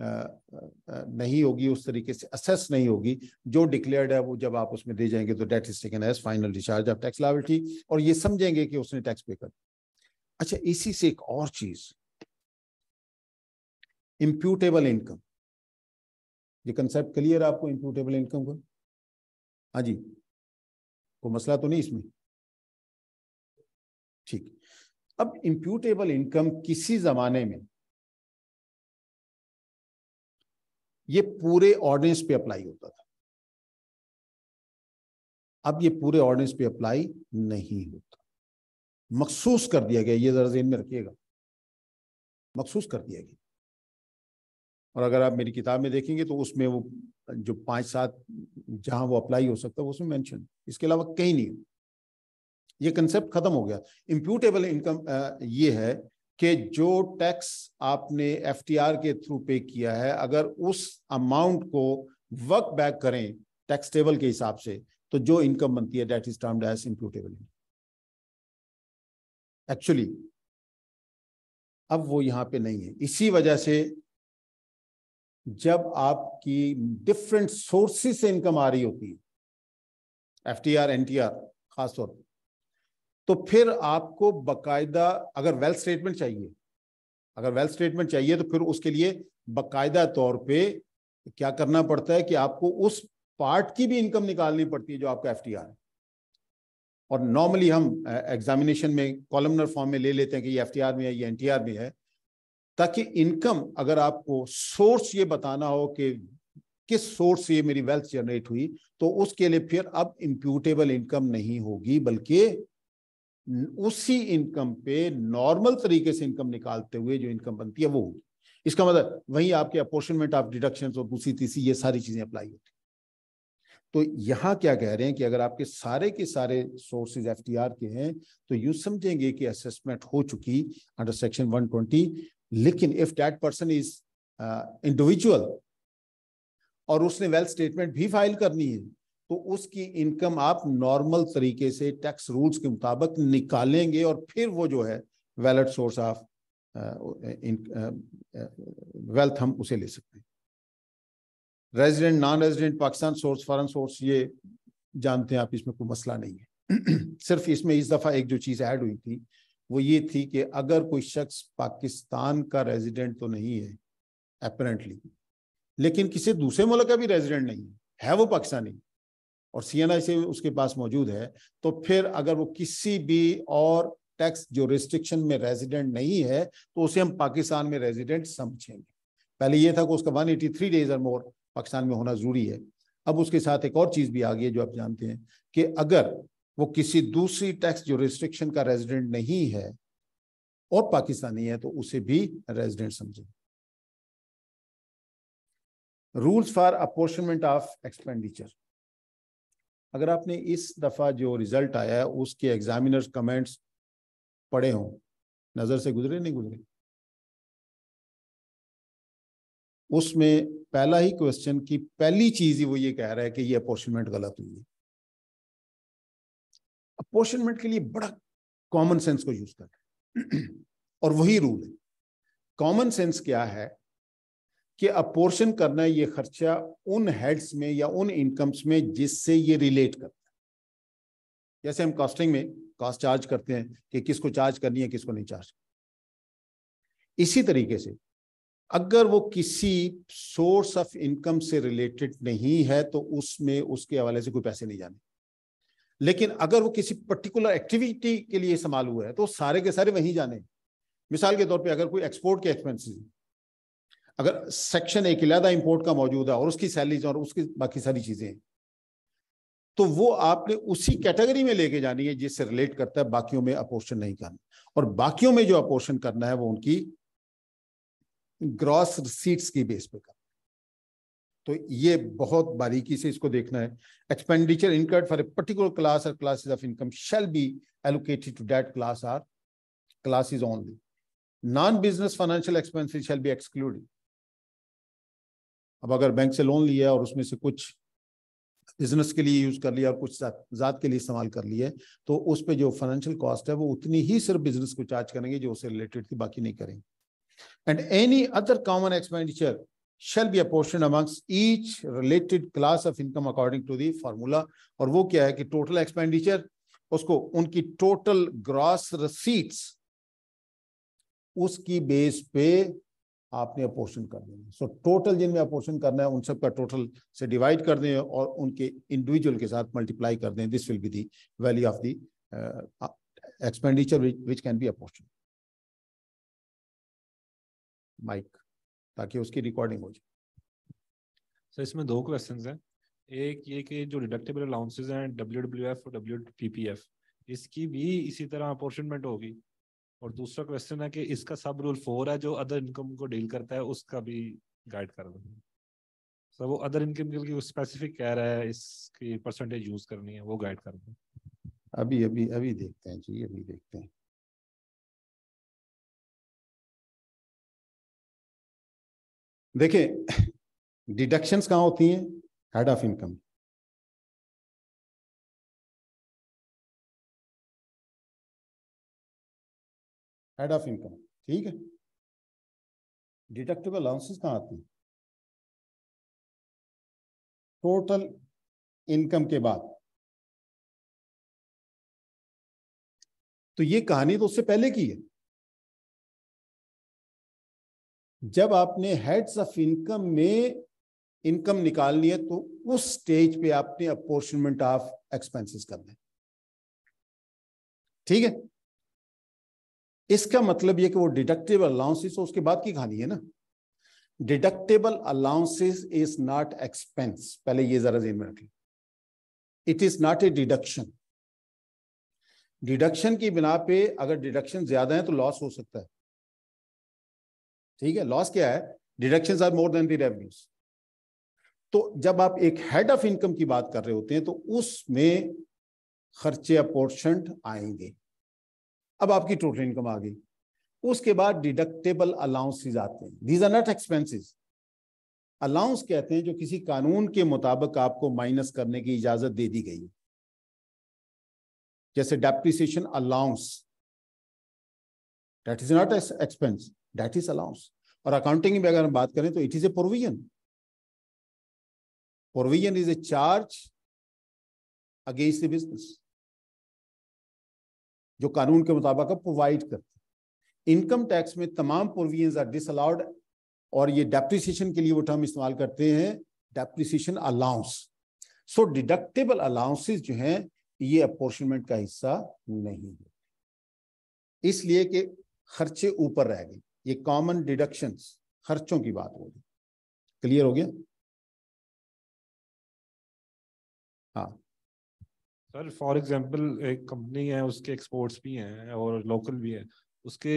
D: नहीं होगी उस तरीके से असेस नहीं होगी जो डिक्लेयर्ड है वो जब आप उसमें दे जाएंगे तो that is taken as final discharge of tax liability और ये समझेंगे कि उसने टैक्स पे कर अच्छा इसी से एक और चीज इम्प्यूटेबल इनकम ये कंसेप्ट क्लियर है आपको इम्प्यूटेबल इनकम का
A: हाँ जी कोई मसला तो नहीं इसमें
D: ठीक अब इम्प्यूटेबल इनकम किसी जमाने में ये पूरे ऑर्डिनेंस पे अप्लाई होता था अब ये पूरे ऑर्डिनेंस पे अप्लाई नहीं होता मखसूस कर दिया गया ये जरा जेन में रखिएगा मखसूस कर दिया गया और अगर आप मेरी किताब में देखेंगे तो उसमें वो जो पांच सात जहां वो अप्लाई हो सकता है उसमें मेंशन इसके अलावा कहीं नहीं ये कंसेप्ट खत्म हो गया इम्प्यूटेबल इनकम ये है कि जो टैक्स आपने एफ के थ्रू पे किया है अगर उस अमाउंट को वर्क बैक करें टैक्स टेबल के हिसाब से तो जो इनकम बनती है that is term as imputable actually अब वो यहां पे नहीं है इसी वजह से जब आपकी डिफरेंट सोर्सेस से इनकम आ रही होती है F T R N T R खासतौर पर तो फिर आपको बकायदा अगर वेल्थ स्टेटमेंट चाहिए अगर वेल्थ स्टेटमेंट चाहिए तो फिर उसके लिए बकायदा तौर पे क्या करना पड़ता है कि आपको उस पार्ट की भी इनकम निकालनी पड़ती है जो आपका एफ है और नॉर्मली हम एग्जामिनेशन में कॉलमनर फॉर्म में ले लेते हैं कि ये एफ में है ये एन में है ताकि इनकम अगर आपको सोर्स ये बताना हो कि किस सोर्स से ये मेरी वेल्थ जनरेट हुई तो उसके लिए फिर अब इम्प्यूटेबल इनकम नहीं होगी बल्कि उसी इनकम पे नॉर्मल तरीके से इनकम निकालते हुए जो इनकम बनती है वो होगी इसका मतलब वही आपके अपोर्शनमेंट ऑफ आप डिडक्शन और दूसरी तीसरी ये सारी चीजें अप्लाई होती तो यहां क्या कह रहे हैं कि अगर आपके सारे के सारे सोर्सेज एफ के हैं तो यू समझेंगे कि असेसमेंट हो चुकी अंडर सेक्शन 120 लेकिन if that person is individual और उसने वेल्थ स्टेटमेंट भी फाइल करनी है तो उसकी इनकम आप नॉर्मल तरीके से टैक्स रूल्स के मुताबिक निकालेंगे और फिर वो जो है वैलड सोर्स ऑफ वेल्थ हम उसे ले सकते हैं resident non resident Pakistan source foreign source ये जानते हैं आप इसमें कोई मसला नहीं है सिर्फ इसमें इस दफ़ा एक जो चीज़ ऐड हुई थी वो ये थी कि अगर कोई शख्स पाकिस्तान का रेजिडेंट तो नहीं है अपरेंटली लेकिन किसी दूसरे मुल्क का भी रेजिडेंट नहीं है है वो पाकिस्तानी और सीएनआई से उसके पास मौजूद है तो फिर अगर वो किसी भी और टैक्स जो रिस्ट्रिक्शन में रेजिडेंट नहीं है तो उसे हम पाकिस्तान में रेजिडेंट समझेंगे पहले ये था कि उसका 183 डेज और मोर पाकिस्तान में होना जरूरी है अब उसके साथ एक और चीज़ भी आ गई है जो आप जानते हैं कि अगर वो किसी दूसरी टैक्स जो रिस्ट्रिक्शन का रेजिडेंट नहीं है और पाकिस्तानी है तो उसे भी रेजिडेंट समझेंगे rules for apportionment of expenditure अगर आपने इस दफ़ा जो रिज़ल्ट आया है उसके एग्जामिनर्स कमेंट्स पढ़े हों नज़र से गुजरे नहीं गुजरे उसमें पहला ही क्वेश्चन की पहली चीज़ ही वो ये कह रहा है कि ये अपोर्शनमेंट गलत हुई है अपोर्शनमेंट के लिए बड़ा कॉमन सेंस को यूज़ कर रहे और वही रूल है कॉमन सेंस क्या है कि अपोर्शन करना ये खर्चा उन हेड्स में या उन इनकम्स में जिससे ये रिलेट करता है जैसे हम कॉस्टिंग में कॉस्ट चार्ज करते हैं कि किसको चार्ज करनी है किसको नहीं चार्ज इसी तरीके से अगर वो किसी सोर्स ऑफ इनकम से रिलेटेड नहीं है तो उसमें उसके हवाले से कोई पैसे नहीं जाने लेकिन अगर वो किसी पर्टिकुलर एक्टिविटी के लिए इस्तेमाल हुआ है तो सारे के सारे वहीं जाने मिसाल के तौर पे अगर कोई एक्सपोर्ट के हैं अगर सेक्शन एक इलादा इंपोर्ट का मौजूद है और उसकी सैलरीज और उसकी बाकी सारी चीजें तो वो आपने उसी कैटेगरी में लेके जानी है जिससे रिलेट करता है बाकियों में अपोर्शन नहीं करना और बाकियों में जो अपोर्शन करना है वो उनकी ग्रॉस रिसीट्स की बेस पे करना तो ये बहुत बारीकी से इसको देखना है expenditure incurred for a particular class और classes of income shall be allocated to that class or classes only non business financial expenses shall be excluded अब अगर बैंक से लोन लिया और उसमें से कुछ बिजनेस के लिए यूज कर लिया और कुछ ज़ात के लिए इस्तेमाल कर लिया तो उस पर जो फाइनेंशियल कॉस्ट है वो उतनी ही सिर्फ बिजनेस को चार्ज करेंगे जो उससे रिलेटेड थी बाकी नहीं करेंगे and any other common expenditure shall be apportion amongst each related class of income according to the formula और वो क्या है कि टोटल एक्सपेंडिचर उसको उनकी टोटल ग्रॉस रसीट्स उसकी बेस पे आपने अपोर्शन कर देना सो टोटल जिनमें अपोर्शन करना है उन सब का टोटल से डिवाइड कर दें और उनके इंडिविजुअल के साथ मल्टीप्लाई कर दें this will be the value of the expenditure which can be apportion mike ताकि उसकी रिकॉर्डिंग हो जाए
E: सर इसमें दो क्वेश्चन हैं एक ये कि जो डिडक्टेबल अलाउंसेज हैं डब्ल्यू डब्ल्यू एफ और डब्ल्यू पी पी एफ इसकी भी इसी तरह अपॉर्चुनमेंट होगी और दूसरा क्वेश्चन है कि इसका सब रूल फोर है जो अदर इनकम को डील करता है उसका भी गाइड कर दो सर वो अदर इनकम के लिए स्पेसिफिक कह रहा है इसकी परसेंटेज यूज करनी है वो गाइड कर दो
D: अभी अभी अभी देखते हैं जी अभी देखते
A: हैं देखें डिडक्शंस कहाँ होती हैं head of income head of income ठीक है डिडक्टेबल अलाउंसेस कहाँ आती है टोटल इनकम के बाद तो ये
D: कहानी तो उससे पहले की है जब आपने हेड्स ऑफ इनकम में इनकम निकालनी है तो उस स्टेज पे आपने अपोर्शनमेंट ऑफ एक्सपेंसेस करने ठीक है इसका मतलब यह कि वो डिडक्टेबल अलाउंसेस उसके बाद की कहानी है ना deductible allowances is not expense पहले ये जरा जेन में लें it is not a deduction deduction की बिना पे अगर डिडक्शन ज्यादा है तो लॉस हो सकता है ठीक है लॉस क्या है deduction are more than the revenues तो जब आप एक हेड ऑफ इनकम की बात कर रहे होते हैं तो उसमें खर्चे अपोर्शन आएंगे अब आपकी टोटल इनकम आ गई उसके बाद डिडक्टेबल अलाउंसेज आते हैं these are not expenses allowance कहते हैं जो किसी कानून के मुताबिक आपको माइनस करने की इजाजत दे दी गई जैसे depreciation allowance that is not expense that is allowance और अकाउंटिंग में अगर हम बात करें तो it is a provision provision is a charge against the business जो कानून के मुताबिक प्रोवाइड करती इनकम टैक्स में तमाम प्रोविजंस आर डिसअलाउड और ये डेप्रिसिएशन के लिए वो टर्म इस्तेमाल करते हैं depreciation allowance so deductible allowances जो हैं ये अपोर्शनमेंट का हिस्सा नहीं है इसलिए कि खर्चे ऊपर रह गए ये कॉमन डिडक्शन खर्चों की बात हो गई क्लियर हो गया हाँ
E: सर फॉर एग्जांपल एक कंपनी है उसके एक्सपोर्ट्स भी हैं और लोकल भी है उसके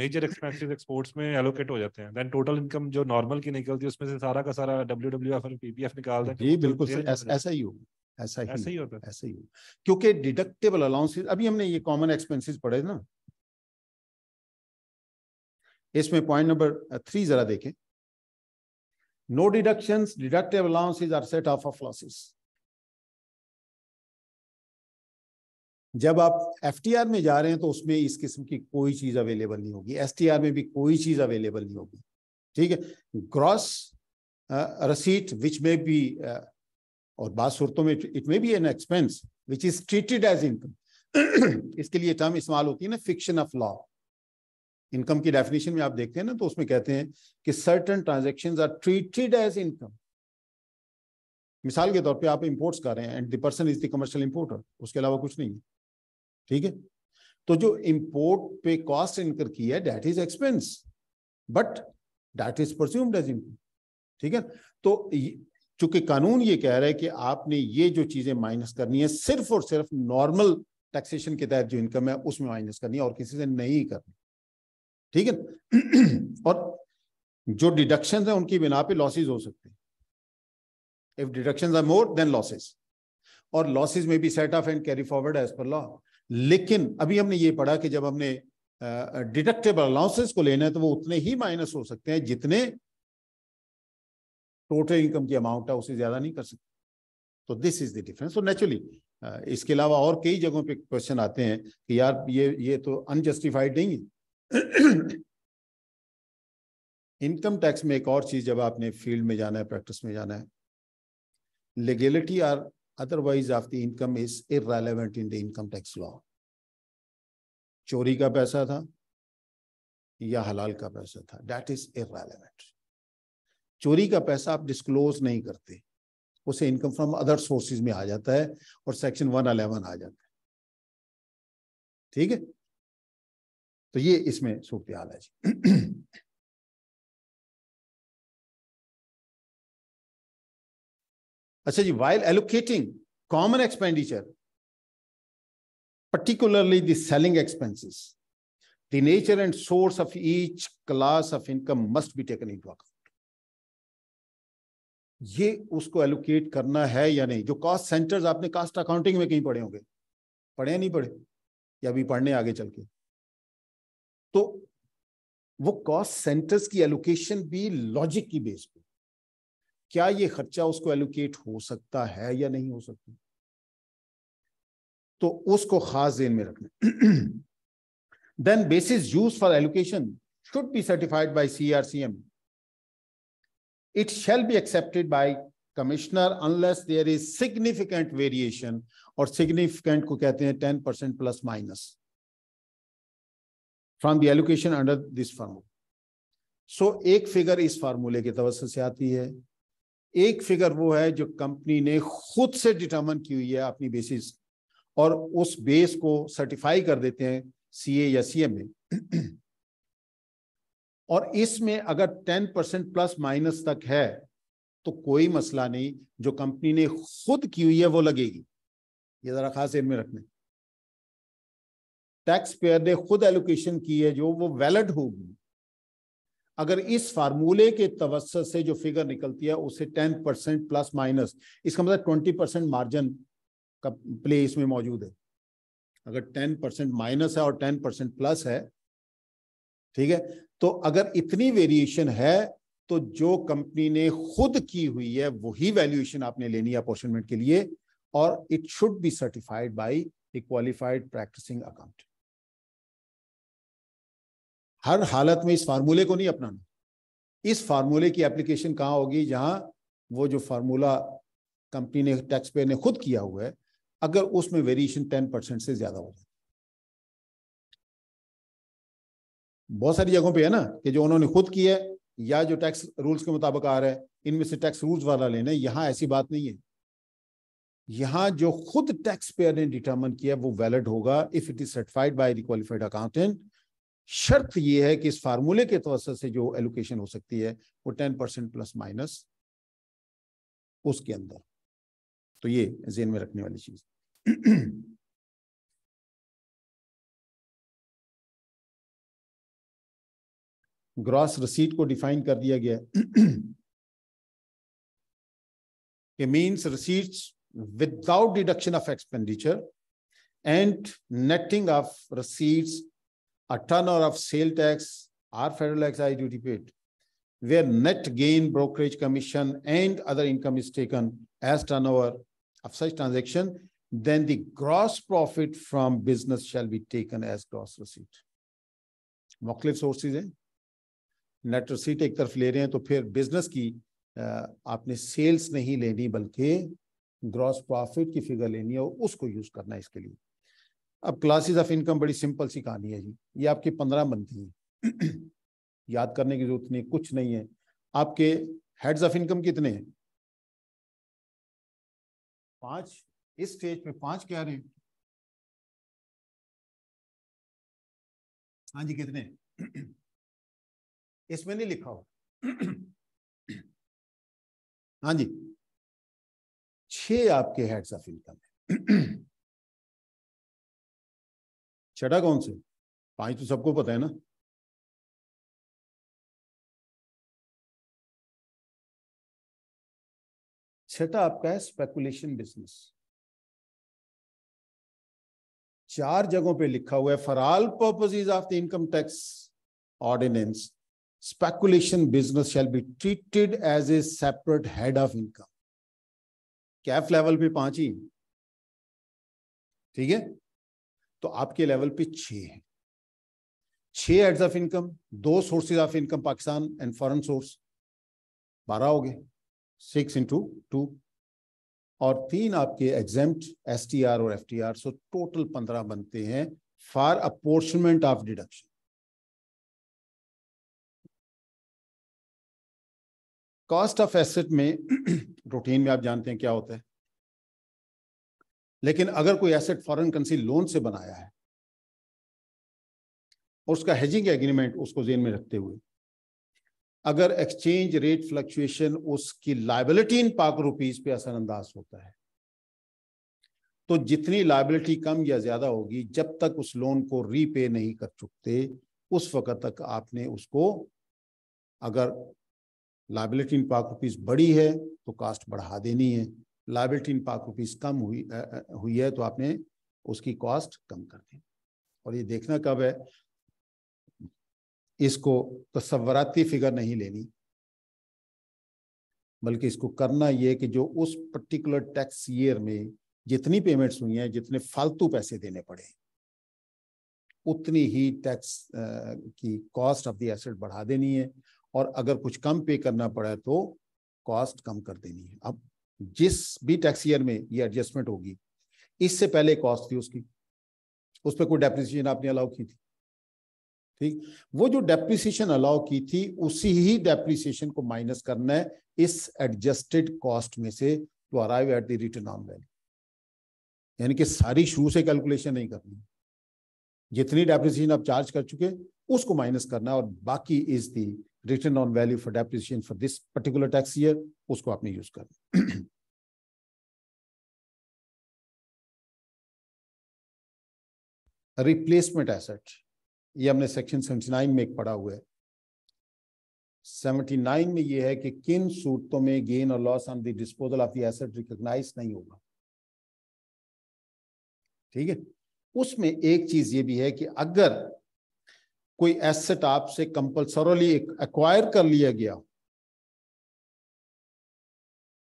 E: मेजर एक्सपेंसेस एक्सपोर्ट्स में एलोकेट हो जाते हैं देन टोटल इनकम जो नॉर्मल की निकलती है उसमें से सारा का सारा डब्ल्यू डब्ल्यू एफ पीपीएफ निकाल दें जी तो बिल्कुल सर ऐसा
D: ही होगा ऐसा ही ऐसा ही होता है ऐसा ही होगा क्योंकि डिडक्टेबल अलाउंसेस अभी हमने ये कॉमन एक्सपेंसेस पढ़े ना इसमें पॉइंट नंबर थ्री जरा देखें no deductions deductible allowances are set off off losses जब आप एफ में जा रहे हैं तो उसमें इस किस्म की कोई चीज़ अवेलेबल नहीं होगी एस में भी कोई चीज़ अवेलेबल नहीं होगी ठीक है ग्रॉस रसीट विच में भी और बाद सूरतों में it may be an expense which is treated as income इसके लिए टर्म इस्तेमाल होती है ना फिक्शन ऑफ लॉ इनकम की डेफिनेशन में आप देखते हैं ना तो उसमें कहते हैं कि certain transaction are treated as income मिसाल के तौर पे आप इंपोर्ट्स कर रहे हैं and the person is the commercial importer उसके अलावा कुछ नहीं है ठीक है तो जो इंपोर्ट पे कॉस्ट इनकर की है that is expense but that is presumed as income ठीक है तो चूंकि कानून ये कह रहा है कि आपने ये जो चीजें माइनस करनी है सिर्फ और सिर्फ नॉर्मल टैक्सेशन के तहत जो इनकम है उसमें माइनस करनी है और किसी से नहीं करनी ठीक है और जो डिडक्शन है उनकी बिना पे लॉसेज हो सकते हैं if deduction are more than losses और लॉसेज में भी set off and carry forward as per law लेकिन अभी हमने ये पढ़ा कि जब हमने डिडक्टेबल अलाउंसेस को लेना है तो वो उतने ही माइनस हो सकते हैं जितने टोटल इनकम की अमाउंट है उसे ज्यादा नहीं कर सकते तो this is the difference so naturally इसके अलावा और कई जगहों पे क्वेश्चन आते हैं कि यार ये ये तो अनजस्टिफाइड नहीं है इनकम टैक्स में एक और चीज जब आपने फील्ड में जाना है प्रैक्टिस में जाना है legality or otherwise of the income is irrelevant in the income tax law चोरी का पैसा था या हलाल का पैसा था डेट इज इलेवेंट चोरी का पैसा आप डिस्क्लोज नहीं करते उसे इनकम फ्रॉम अदर सोर्सेज में आ जाता है और सेक्शन वन अलेवन आ जाता है ठीक है
A: तो ये इसमें सूरत हाल है जी अच्छा जी while allocating
D: common expenditure particularly the selling expenses the nature and source of each class of income must be taken into ये उसको एलोकेट करना है या नहीं जो कॉस्ट सेंटर्स आपने कास्ट अकाउंटिंग में कहीं पढ़े होंगे पढ़े नहीं पढ़े या अभी पढ़ने आगे चल के तो वो कॉस्ट सेंटर्स की एलोकेशन भी लॉजिक की बेस पे क्या ये खर्चा उसको एलोकेट हो सकता है या नहीं हो सकता तो उसको खास जेन में रखना then basis use for allocation should be certified by C R C M it shall be accepted by commissioner unless there is significant variation और सिग्निफिकेंट को कहते हैं ten percent plus minus from the allocation under this formula so एक figure इस फॉर्मूले के तवस्त से आती है एक फिगर वो है जो कंपनी ने खुद से डिटर्मन की हुई है अपनी बेसिस और उस बेस को सर्टिफाई कर देते हैं सीए या सीएम में और इसमें अगर टेन परसेंट प्लस माइनस तक है तो कोई मसला नहीं जो कंपनी ने खुद की हुई है वो लगेगी ये जरा खास में रखने टैक्स पेयर ने खुद एलोकेशन की है जो वो वैलिड होगी अगर इस फार्मूले के तवस्त से जो फिगर निकलती है उसे टेन परसेंट प्लस माइनस इसका मतलब ट्वेंटी परसेंट मार्जिन का प्ले इसमें मौजूद है अगर टेन परसेंट माइनस है और टेन परसेंट प्लस है ठीक है तो अगर इतनी वेरिएशन है तो जो कंपनी ने खुद की हुई है वही वैल्यूएशन आपने लेनी है अपॉर्चुनमेंट के लिए और it should be certified by a qualified practising account हर हालत में इस फार्मूले को नहीं अपनाना इस फार्मूले की एप्लीकेशन कहाँ होगी जहाँ वो जो फार्मूला कंपनी ने टैक्स पेयर ने खुद किया हुआ है अगर उसमें वेरिएशन टेन परसेंट से ज्यादा हो जाए बहुत सारी जगहों पे है ना कि जो उन्होंने खुद किया है या जो टैक्स रूल्स के मुताबिक आ रहा है इनमें से टैक्स रूल्स वाला लेना है यहाँ ऐसी बात नहीं है यहाँ जो खुद टैक्स पेयर ने डिटर्मन किया वो वैलिड होगा if it is certified by a qualified accountant शर्त यह है कि इस फार्मूले के तौर से जो एलोकेशन हो सकती है वो टेन परसेंट प्लस माइनस उसके अंदर तो ये
A: जेन में रखने वाली चीज ग्रॉस रसीट को डिफाइन कर दिया गया
D: कि means receipt without deduction of expenditure and netting of receipts a turnover of sale tax or federal excise duty paid, where net gain, brokerage commission, and other income is taken as turnover of such transaction, then the gross profit from business shall be taken as gross receipt. मुख्तलिफ sources हैं net receipt. एक तरफ ले रहे हैं तो फिर business की आपने सेल्स नहीं लेनी बल्कि ग्रॉस प्रॉफिट की फिगर लेनी है और उसको यूज करना है अब क्लासेस ऑफ इनकम बड़ी सिंपल सी कहानी है जी ये आपकी पंद्रह बनती है याद करने की जरूरत नहीं कुछ नहीं है आपके हेड्स ऑफ इनकम कितने हैं
A: पांच इस स्टेज पे पांच कह रहे हैं हाँ जी कितने इसमें नहीं लिखा हो हाँ जी छह आपके हेड्स ऑफ इनकम है छठा कौन से पांच तो सबको पता है ना छठा आपका है स्पेकुलेशन बिजनेस
D: चार जगहों पे लिखा हुआ है for all purposes of the income tax ordinance speculation business shall be treated as a separate head of income CAF level पे पांच ही ठीक है तो आपके लेवल पे छः हैं छः हेड्स ऑफ इनकम दो sources of income Pakistan and foreign source बारह हो गए सिक्स इंटू टू और तीन आपके एग्जाम एस टी आर और F T R so total पंद्रह बनते हैं for apportionment of deduction cost of asset में रूटीन में आप जानते हैं क्या होता है लेकिन अगर कोई एसेट फॉरेन करेंसी लोन से बनाया है और उसका हेजिंग एग्रीमेंट उसको जेन में रखते हुए अगर एक्सचेंज रेट फ्लक्चुएशन उसकी लाइबिलिटी इन पाक रुपीज पे असरअंदाज होता है तो जितनी लाइबिलिटी कम या ज्यादा होगी जब तक उस लोन को रीपे नहीं कर चुकते उस वक्त तक आपने उसको अगर लाइबिलिटी इन पाक रुपीज बड़ी है तो कास्ट बढ़ा देनी है लाइबिलिटी इन पाक रुपीज कम हुई आ, हुई है तो आपने उसकी कॉस्ट कम कर दी और ये देखना कब है इसको तस्वराती फिगर नहीं लेनी बल्कि इसको करना ये कि जो उस पर्टिकुलर टैक्स ईयर में जितनी पेमेंट्स हुई हैं जितने फालतू पैसे देने पड़े उतनी ही टैक्स की कॉस्ट ऑफ द एसेट बढ़ा देनी है और अगर कुछ कम पे करना पड़ा तो कॉस्ट कम कर देनी है अब जिस भी टैक्स ईयर में ये एडजस्टमेंट होगी इससे पहले कॉस्ट थी उसकी उस पर कोई डेप्रिसिएशन आपने अलाउ की थी ठीक वो जो डेप्रिसिएशन अलाउ की थी उसी ही डेप्रिसिएशन को माइनस करना है इस एडजस्टेड कॉस्ट में से to arrive at the return on value यानी कि सारी शुरू से कैलकुलेशन नहीं करनी जितनी डेप्रिसिएशन आप चार्ज कर चुके उसको माइनस करना और बाकी is the return on value for depreciation for this particular tax year उसको आपने यूज करना
A: रिप्लेसमेंट एसेट
D: ये हमने सेक्शन सेवेंटी नाइन में एक पढ़ा हुआ है सेवेंटी नाइन में ये है कि किन सूरतों में गेन और loss on the disposal of the asset recognise नहीं होगा ठीक है उसमें एक चीज ये भी है कि अगर कोई एसेट आपसे कंपल्सरली एक्वायर कर लिया गया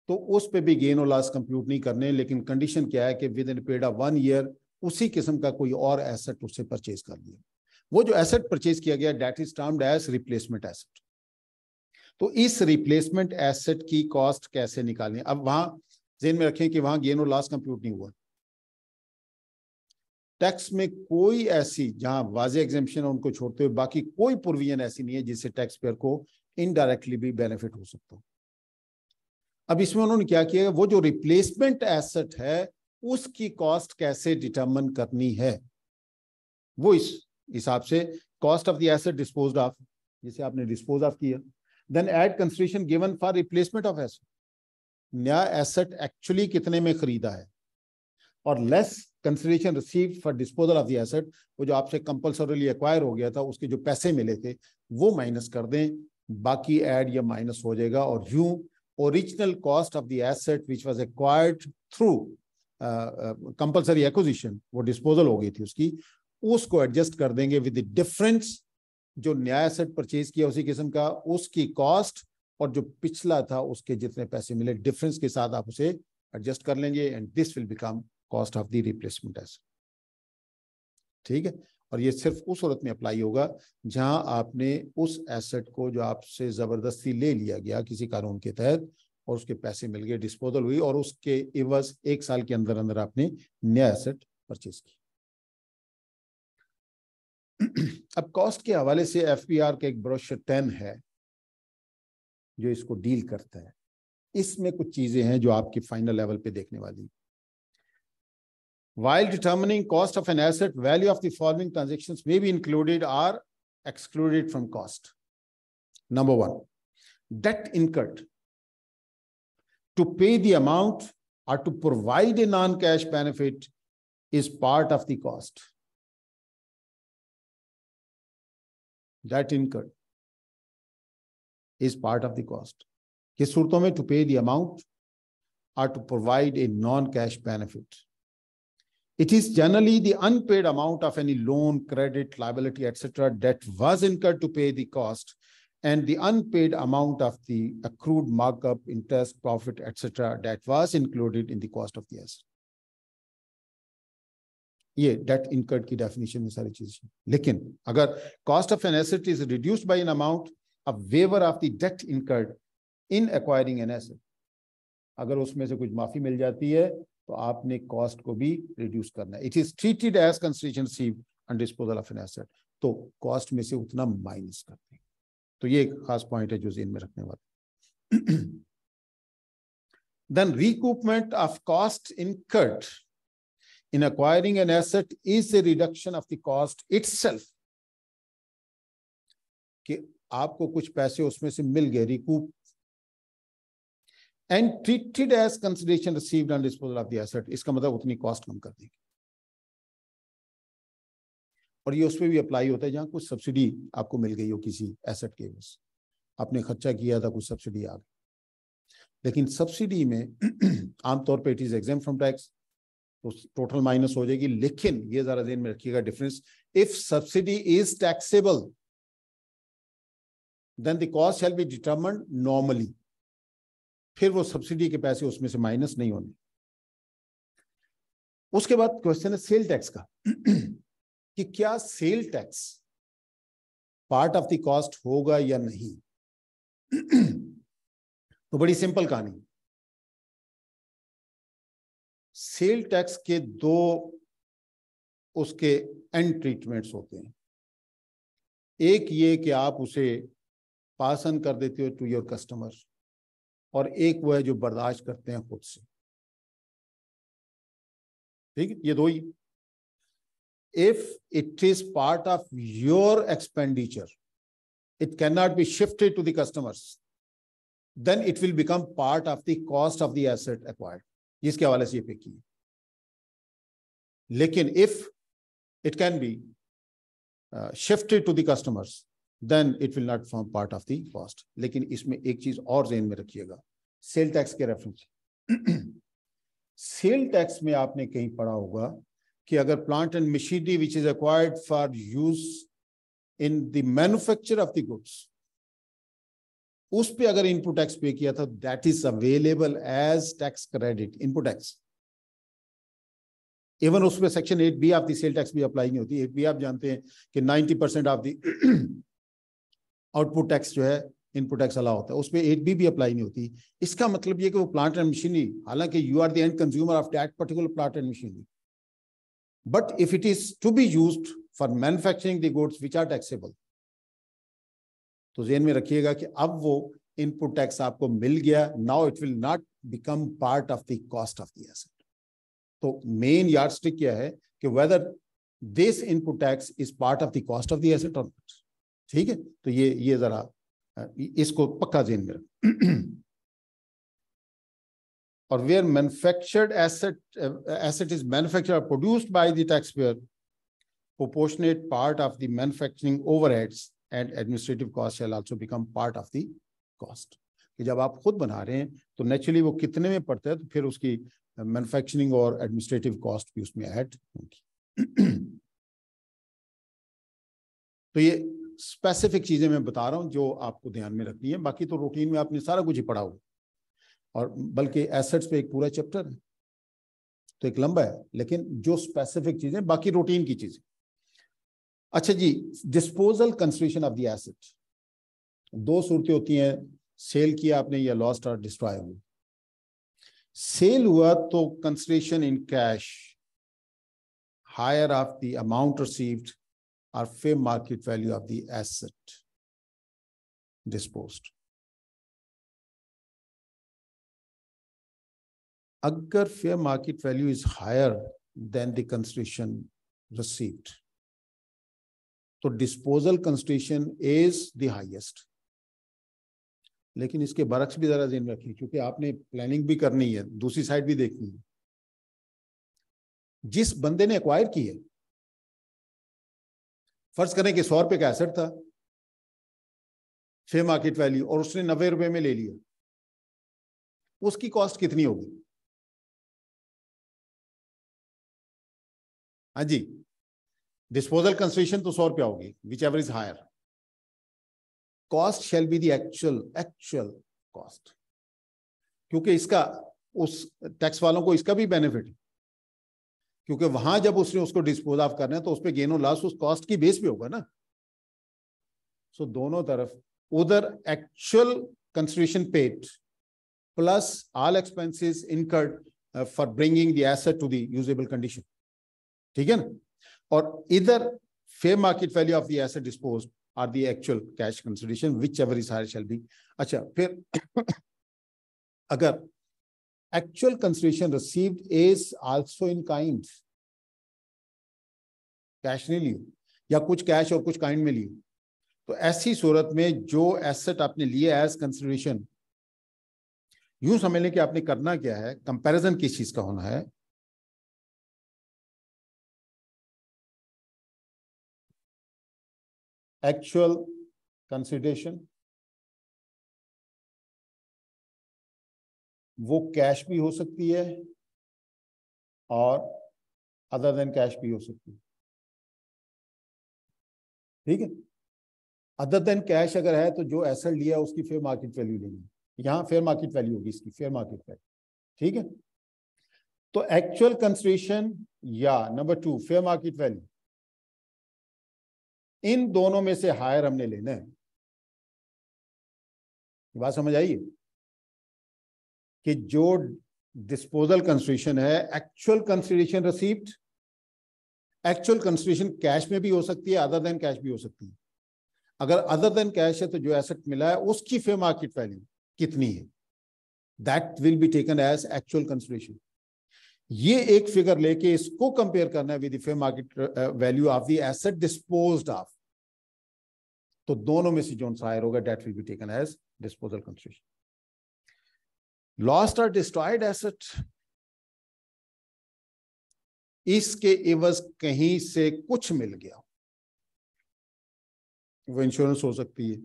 D: तो उस पे भी गेन और लॉस कंप्यूट नहीं करने लेकिन कंडीशन क्या है कि within period of one year उसी किस्म का कोई और एसेट उसे परचेज कर लिया वो जो एसेट परचेज किया गया that is termed as replacement asset तो इस रिप्लेसमेंट एसेट की कॉस्ट कैसे निकालें अब वहां जेन में रखें कि वहां गेन और लॉस कंप्यूट नहीं हुआ टैक्स में कोई ऐसी जहां वाजे एग्जेपन है उनको छोड़ते हुए बाकी कोई प्रोविजन ऐसी नहीं है जिससे टैक्स पेयर को इनडायरेक्टली भी बेनिफिट हो सकता हो अब इसमें उन्होंने क्या किया वो जो रिप्लेसमेंट एसेट है उसकी कॉस्ट कैसे डिटर्मन करनी है वो इस हिसाब से cost of the asset dispose of जिसे आपने डिस्पोज ऑफ किया then add consideration given for replacement of asset नया एसेट एक्चुअली कितने में खरीदा है और less consideration receive for disposal of the asset वो जो आपसे कंपल्सरली एक्वायर हो गया था उसके जो पैसे मिले थे वो माइनस कर दें बाकी एड या माइनस हो जाएगा और यूं original cost of the asset which was acquired through compulsory acquisition वो डिस्पोजल हो गई थी उसकी उसको एडजस्ट कर देंगे विद द डिफरेंस जो नया एसेट परचेज किया उसी किस्म का उसकी कॉस्ट और जो पिछला था उसके जितने पैसे मिले डिफरेंस के साथ आप उसे एडजस्ट कर लेंगे and this will become cost of the replacement asset ठीक है और ये सिर्फ उस सूरत में अप्लाई होगा जहां आपने उस एसेट को जो आपसे ज़बरदस्ती ले लिया गया किसी कानून के तहत और उसके पैसे मिल गए डिस्पोजल हुई और उसके इवज एक साल के अंदर अंदर आपने नया एसेट परचेज किया अब कॉस्ट के हवाले से एफ का एक ब्रोशर टेन है जो इसको डील करता है इसमें कुछ चीज़ें हैं जो आपकी फाइनल लेवल पे देखने वाली While determining cost of an asset, value of the following transactions may be included or excluded from cost. Number one, debt incurred to pay the amount or to provide a non-cash benefit is part of the cost. Debt incurred is part of the cost. किस सूरतों to pay the amount or to provide a non-cash benefit. It is generally the unpaid amount of any loan, credit, liability, etc., that was incurred to pay the cost, and the unpaid amount of the accrued markup, interest, profit, etc., that was included in the cost of the asset. ये debt incurred की definition में सारी चीज लेकिन अगर cost of an asset is reduced by an amount of waiver of the debt incurred in acquiring an asset, अगर उसमें से कुछ माफी मिल जाती है तो आपने कॉस्ट को भी रिड्यूस करना है it is treated as consideration सी and disposal of an asset तो कॉस्ट में से उतना माइनस कर देंगे तो ये एक खास पॉइंट है जो जेन में रखने वाला of cost incurred in acquiring an asset is a reduction of the cost itself कि आपको कुछ पैसे उसमें से मिल गए recoup and treated as consideration received on disposal of the asset इसका मतलब उतनी कॉस्ट कम कर देगी और ये उसमें भी अप्लाई होता है जहां कुछ सब्सिडी आपको मिल गई हो किसी एसेट के वजह आपने खर्चा किया था कुछ सब्सिडी आ गई लेकिन सब्सिडी में आमतौर पर it is exempt from tax तो टोटल माइनस हो जाएगी लेकिन ये जरा देन में रखिएगा difference if subsidy is taxable then the cost shall be determined normally फिर वो सब्सिडी के पैसे उसमें से माइनस नहीं होने उसके बाद क्वेश्चन है सेल टैक्स का कि क्या sale tax part of the cost होगा या नहीं
A: तो बड़ी सिंपल कहानी सेल
D: टैक्स के दो उसके एंड ट्रीटमेंट्स होते हैं एक ये कि आप उसे पास ऑन कर देते हो टू योर कस्टमर्स और एक वो है जो बर्दाश्त करते हैं खुद से ठीक ये दो ही if it is part of your expenditure it can not be shifted to customers then it will become part of the cost of the asset acquired जिसके हवाले से ये पे किए लेकिन if it can be shifted to the customers then it will not form part of the cost लेकिन इसमें एक चीज और जेन में रखिएगा सेल टैक्स के रेफरेंस सेल टैक्स में आपने कहीं पढ़ा होगा कि अगर plant and machinery which is acquired for use in the manufacture of the goods उस पे अगर इनपुट टैक्स पे किया था that is available as tax credit input tax even उसमें section eight B of the sale tax भी apply नहीं होती eight B आप जानते हैं कि ninety percent of the output tax जो है इनपुट टैक्स अलाउ होता है उस पर एट बी भी अप्लाई नहीं होती इसका मतलब ये कि वो प्लांट एंड मशीनरी हालांकि you are the end consumer of that particular plant and machinery but if it is to be use for manufacturing the goods which are taxable तो जेन में रखिएगा कि अब वो इनपुट टैक्स आपको मिल गया now it will not become part of the cost of the asset तो मेन यार्डस्टिक क्या है कि whether this input tax is part of the cost of the asset और नॉट ठीक है तो ये ये जरा इसको पक्का जेन में रख और where manufactured asset asset is manufactured produced by the tax taxpayer proportionate part of the manufacturing overheads and administrative cost shall also become part of the cost कि जब आप खुद बना रहे हैं तो नेचुरली वो कितने में पड़ता है तो फिर उसकी मैन्युफैक्चरिंग और एडमिनिस्ट्रेटिव कॉस्ट भी उसमें ऐड होगी तो ये स्पेसिफिक चीज़ें मैं बता रहा हूँ जो आपको ध्यान में रखनी है बाकी तो रूटीन में आपने सारा कुछ ही पढ़ा हो और बल्कि एसेट्स पे एक पूरा चैप्टर है तो एक लंबा है लेकिन जो स्पेसिफिक चीज़ें बाकी रूटीन की चीज़ें अच्छा जी disposal consideration of the asset दो सूरतें होती हैं सेल किया आपने या लॉस्ट और डिस्ट्रॉय हुई सेल हुआ तो consideration in cash higher of the amount received or fair market value of the asset disposed.
A: Agar fair market value is
D: higher than the consideration received, तो disposal consideration is the highest. लेकिन इसके बरक्स भी जरा जेन रखिए क्योंकि आपने planning भी करनी है दूसरी साइड भी देखनी है जिस बंदे ने एक्वायर की है फर्ज करें कि सौ रुपए का एसेट था छे मार्केट वैल्यू और उसने नब्बे रुपए में ले
A: लिया उसकी कॉस्ट कितनी होगी हाँ जी डिस्पोजल कंसेशन तो सौ रुपया होगी
D: whichever is higher cost shall be the actual actual cost क्योंकि इसका उस टैक्स वालों को इसका भी बेनिफिट है क्योंकि वहां जब उसने उसको डिस्पोज ऑफ करना है तो उसपे गेन और लॉस उस कॉस्ट की बेस पे होगा ना सो so, दोनों तरफ उधर actual consideration paid plus all expenses incurred for bringing the asset to the usable condition ठीक है ना और इधर fair market value of the asset disposed or the actual cash consideration whichever is higher shall be अच्छा फिर अगर actual consideration received is also in kind cash नहीं लियो या कुछ कैश और कुछ काइंड में लियो तो ऐसी सूरत में जो एसेट आपने लिए एज कंसिडरेशन यूं समझ लें कि आपने करना क्या है कंपैरिजन किस चीज का होना है
A: एक्चुअल कंसिडरेशन वो कैश भी हो सकती है
D: और अदर देन कैश भी हो सकती है ठीक है अदर देन कैश अगर है तो जो एसेट लिया उसकी फेयर मार्केट वैल्यू लेंगे यहां फेयर मार्केट वैल्यू होगी इसकी फेयर मार्केट वैल्यू ठीक है तो एक्चुअल कंस्ट्रेशन या number two fair market value इन दोनों में से हायर हमने लेना है बात समझ है कि जो डिस्पोजल कंसिडरेशन है actual consideration received actual consideration cash में भी हो सकती है अदर देन कैश भी हो सकती है अगर अदर देन कैश है तो जो एसेट मिला है उसकी फेयर मार्केट वैल्यू कितनी है that will be taken as actual consideration ये एक फिगर लेके इसको कंपेयर करना है with fair market value of the asset dispose of तो दोनों में से जो हायर होगा that will be taken as disposal consideration lost और डिस्ट्रॉयड एसेट इसके इवज कहीं से कुछ मिल गया वो इंश्योरेंस हो सकती है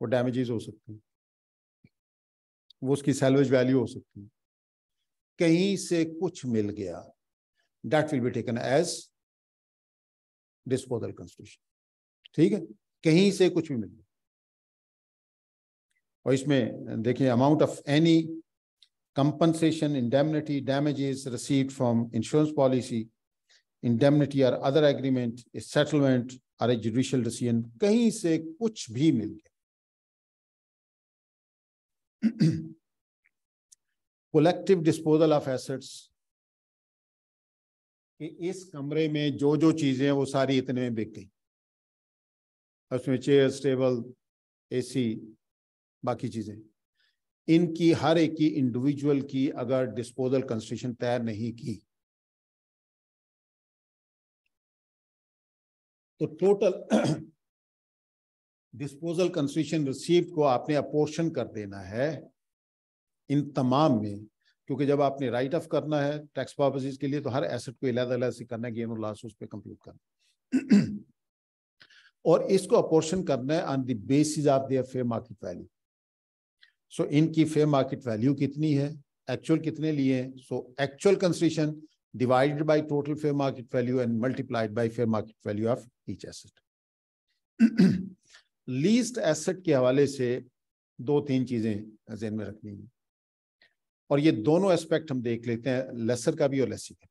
D: वो डैमेजेस हो सकती है वो उसकी सैलवेज वैल्यू हो सकती है कहीं से कुछ मिल गया that will be taken as disposal constitution ठीक है कहीं से कुछ भी मिल गया और इसमें देखिए amount of any compensation, indemnity, damages received from insurance policy, indemnity or other agreement, a settlement or a judicial decision, कहीं से कुछ भी मिल गया collective disposal of assets कि इस कमरे में जो जो चीजें वो सारी इतने में बिक गई उसमें चेयर्स टेबल एसी बाकी चीजें इनकी हर एक की इंडिविजुअल की अगर डिस्पोजल कंस्टिट्यूशन तय नहीं की तो टोटल डिस्पोजल कंस्टिट्यूशन रिसीव को आपने अपोर्शन कर देना है इन तमाम में क्योंकि जब आपने राइट ऑफ करना है टैक्स पर्पजेज के लिए तो हर एसेट को अलग अलग से करना है गेन और लॉस उस पर कंप्लीट करना और इसको अपोर्शन करना है on the basis of their fair market value so इनकी फेयर मार्केट वैल्यू कितनी है एक्चुअल कितने लिए हैं so actual consideration divided by total fair market value and multiplied by fair market value of each asset least asset के हवाले से दो तीन चीजें जहन में रखनी है और ये दोनों एस्पेक्ट हम देख लेते हैं लेसर का भी और लेसी का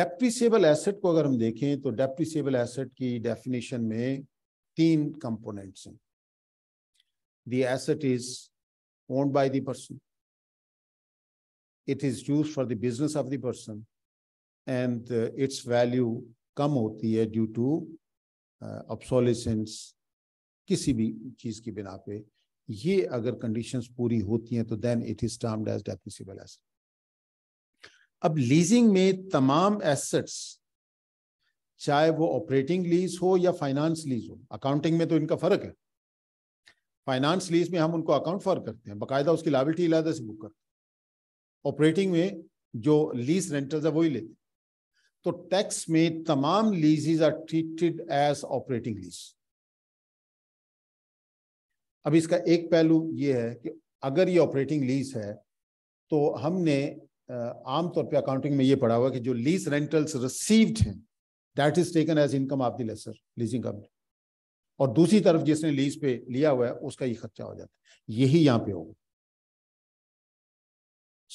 D: डेप्रिसिएबल एसेट को अगर हम देखें तो डेप्रिसिएबल एसेट की डेफिनेशन में तीन कंपोनेंट्स हैं the asset is owned by the person it is use for the business of the person and its value कम होती है ड्यू टू ऑब्सोलेसेंस किसी भी चीज की बिना पे ये अगर कंडीशंस पूरी होती हैं तो then it is termed as depreciable asset अब लीजिंग में तमाम एसेट्स चाहे वो ऑपरेटिंग लीज हो या फाइनेंस लीज हो अकाउंटिंग में तो इनका फर्क है फाइनेंस लीज में हम उनको अकाउंट फॉर करते हैं बाकायदा उसकी लाइबिलिटी इलादा से बुक करते हैं ऑपरेटिंग में जो लीज रेंटल्स है वही लेते तो टैक्स में तमाम leases are treated as operating lease अब इसका एक पहलू ये है कि अगर ये ऑपरेटिंग लीज है तो हमने आमतौर पे अकाउंटिंग में ये पढ़ा हुआ कि जो लीज रेंटल्स रिसीव्ड हैं that is taken as income of the lessor leasing company और दूसरी तरफ जिसने लीज पे लिया हुआ है उसका ही खर्चा हो जाता है यही यहां पे होगा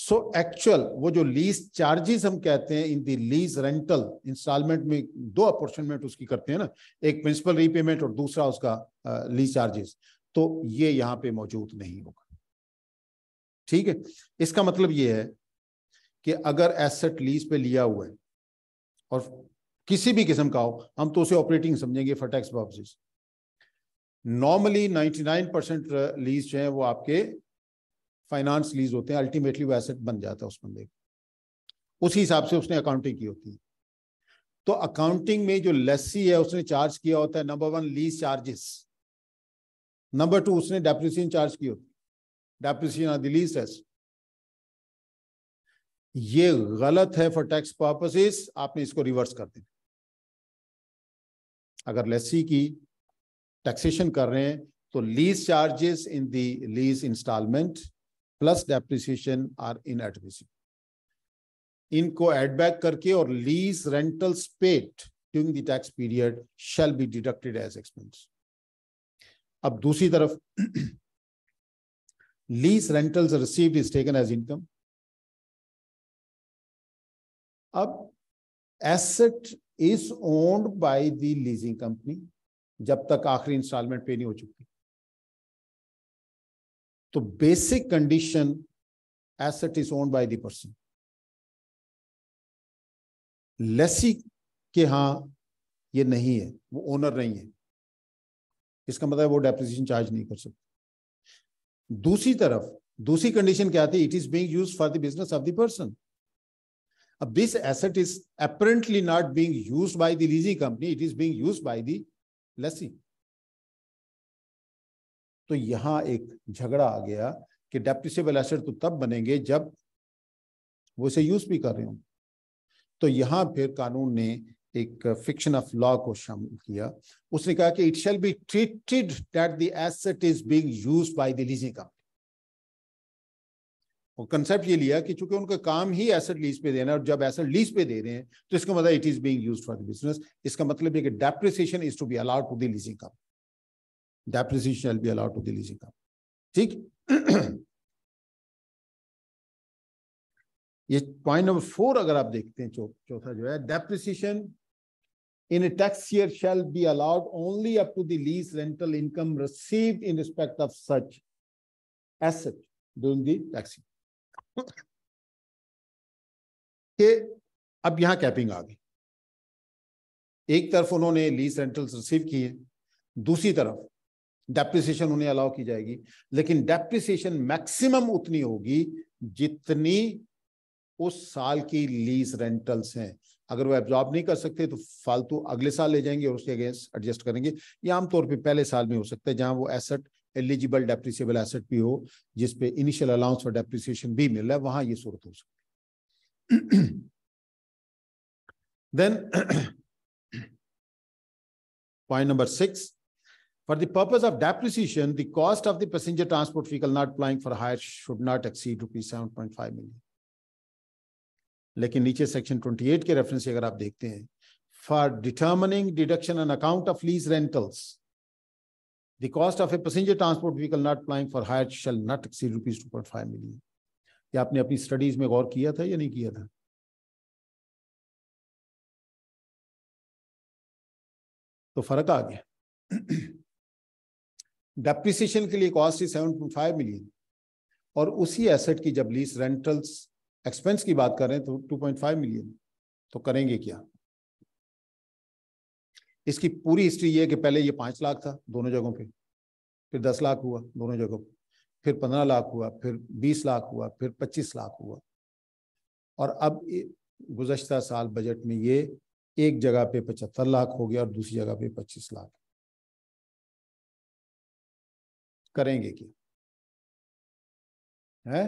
D: सो एक्चुअल वो जो लीज चार्जेस हम कहते हैं in the lease rental instalment में दो अपॉर्चुनमेंट उसकी करते हैं ना एक प्रिंसिपल रीपेमेंट और दूसरा उसका लीज uh, चार्जेस तो ये यहां पे मौजूद नहीं होगा ठीक है इसका मतलब ये है कि अगर एसेट लीज पे लिया हुआ है और किसी भी किस्म का हो हम तो उसे ऑपरेटिंग समझेंगे for tax purposes normally 99 percent lease जो है वो आपके फाइनेंस लीज होते हैं अल्टीमेटली वो एसेट बन जाता है उस बंदे को उसी हिसाब से उसने अकाउंटिंग की होती है तो अकाउंटिंग में जो लेसी है उसने चार्ज किया होता है number one lease charges number two उसने डेप्रिसिएशन चार्ज की होती है डेप्रिसिएशन ऑफ द लीज ये गलत है फॉर टैक्स पर्पसेस आपने इसको रिवर्स कर देना अगर लेसी की टैक्सेशन कर रहे हैं तो lease charges in the lease instalment plus depreciation are in admission इनको एडबैक करके और lease rentals paid during the tax period shall be deducted as expense अब दूसरी तरफ lease rentals received is taken as income अब asset is owned by the leasing company जब तक आखिरी इंस्टॉलमेंट पे नहीं हो चुकी तो basic condition asset is owned by the person lessee के हां ये नहीं है वो ओनर नहीं है इसका मतलब वो डेप्रिसिएशन चार्ज नहीं कर सकते दूसरी तरफ दूसरी कंडीशन क्या थी it is being use for the business of the person this asset is apparently not being used by the leasing company, it is being used by the lessee. तो यहां एक झगड़ा आ गया कि डेप्टिसेबल एसेट तो तब बनेंगे जब वो इसे यूज भी कर रहे हों तो यहां फिर कानून ने एक फिक्शन ऑफ लॉ को शामिल किया उसने कहा कि it shall be treated that the asset is being used by the leasing company और कंसेप्ट ये लिया कि चूंकि उनका काम ही एसेट लीज पे देना है और जब एसेट लीज पे दे रहे हैं तो इसका मतलब it is being used for the business इसका मतलब है कि depreciation is to be allowed to the leasing company depreciation will be allowed to the leasing company ठीक ये पॉइंट नंबर फोर अगर आप देखते हैं चौथा जो है depreciation in a tax year shall be allowed only up to the lease rental income received in respect of such asset during the tax year.
A: कि अब यहां कैपिंग आ गई
D: एक तरफ उन्होंने लीज रेंटल्स रिसीव किए दूसरी तरफ डेप्रिसिएशन उन्हें अलाउ की जाएगी लेकिन डेप्रिसिएशन मैक्सिमम उतनी होगी जितनी उस साल की लीज रेंटल्स हैं अगर वो एब्जॉर्ब नहीं कर सकते तो फालतू अगले साल ले जाएंगे और उसके अगेंस्ट एडजस्ट करेंगे या आमतौर पर पहले साल में हो सकता है जहां वो एसेट एलिजिबल डेप्रिसिएबल एसेट भी हो जिसपे इनिशियल अलाउंस और डेप्रिसिएशन भी मिल रहा है वहां ये सूरत हो
C: सकती
D: है then point number six purpose of depreciation the cost of the passenger transport vehicle not vehicle for hire should not exceed rupees seven point five million लेकिन नीचे सेक्शन ट्वेंटी एट के रेफरेंस अगर आप देखते हैं for determining deduction on account of lease rentals The cost of a passenger transport vehicle not applying for hire shall not exceed rupees 2.5 million. ये आपने अपनी स्टडीज में गौर किया था या नहीं किया था तो फर्क आ गया डेप्रिसिएशन के लिए कॉस्ट है 7.5 मिलियन और उसी एसेट की जब लीज रेंटल्स एक्सपेंस की बात करें तो टू पॉइंट फाइव मिलियन तो करेंगे क्या इसकी पूरी हिस्ट्री ये है कि पहले ये पाँच लाख था दोनों जगहों पे फिर दस लाख हुआ दोनों जगहों पर फिर पंद्रह लाख हुआ फिर बीस लाख हुआ फिर पच्चीस लाख हुआ और अब गुजशत साल बजट में ये एक जगह पे पचहत्तर लाख हो गया और दूसरी जगह पे पच्चीस लाख
A: करेंगे क्या है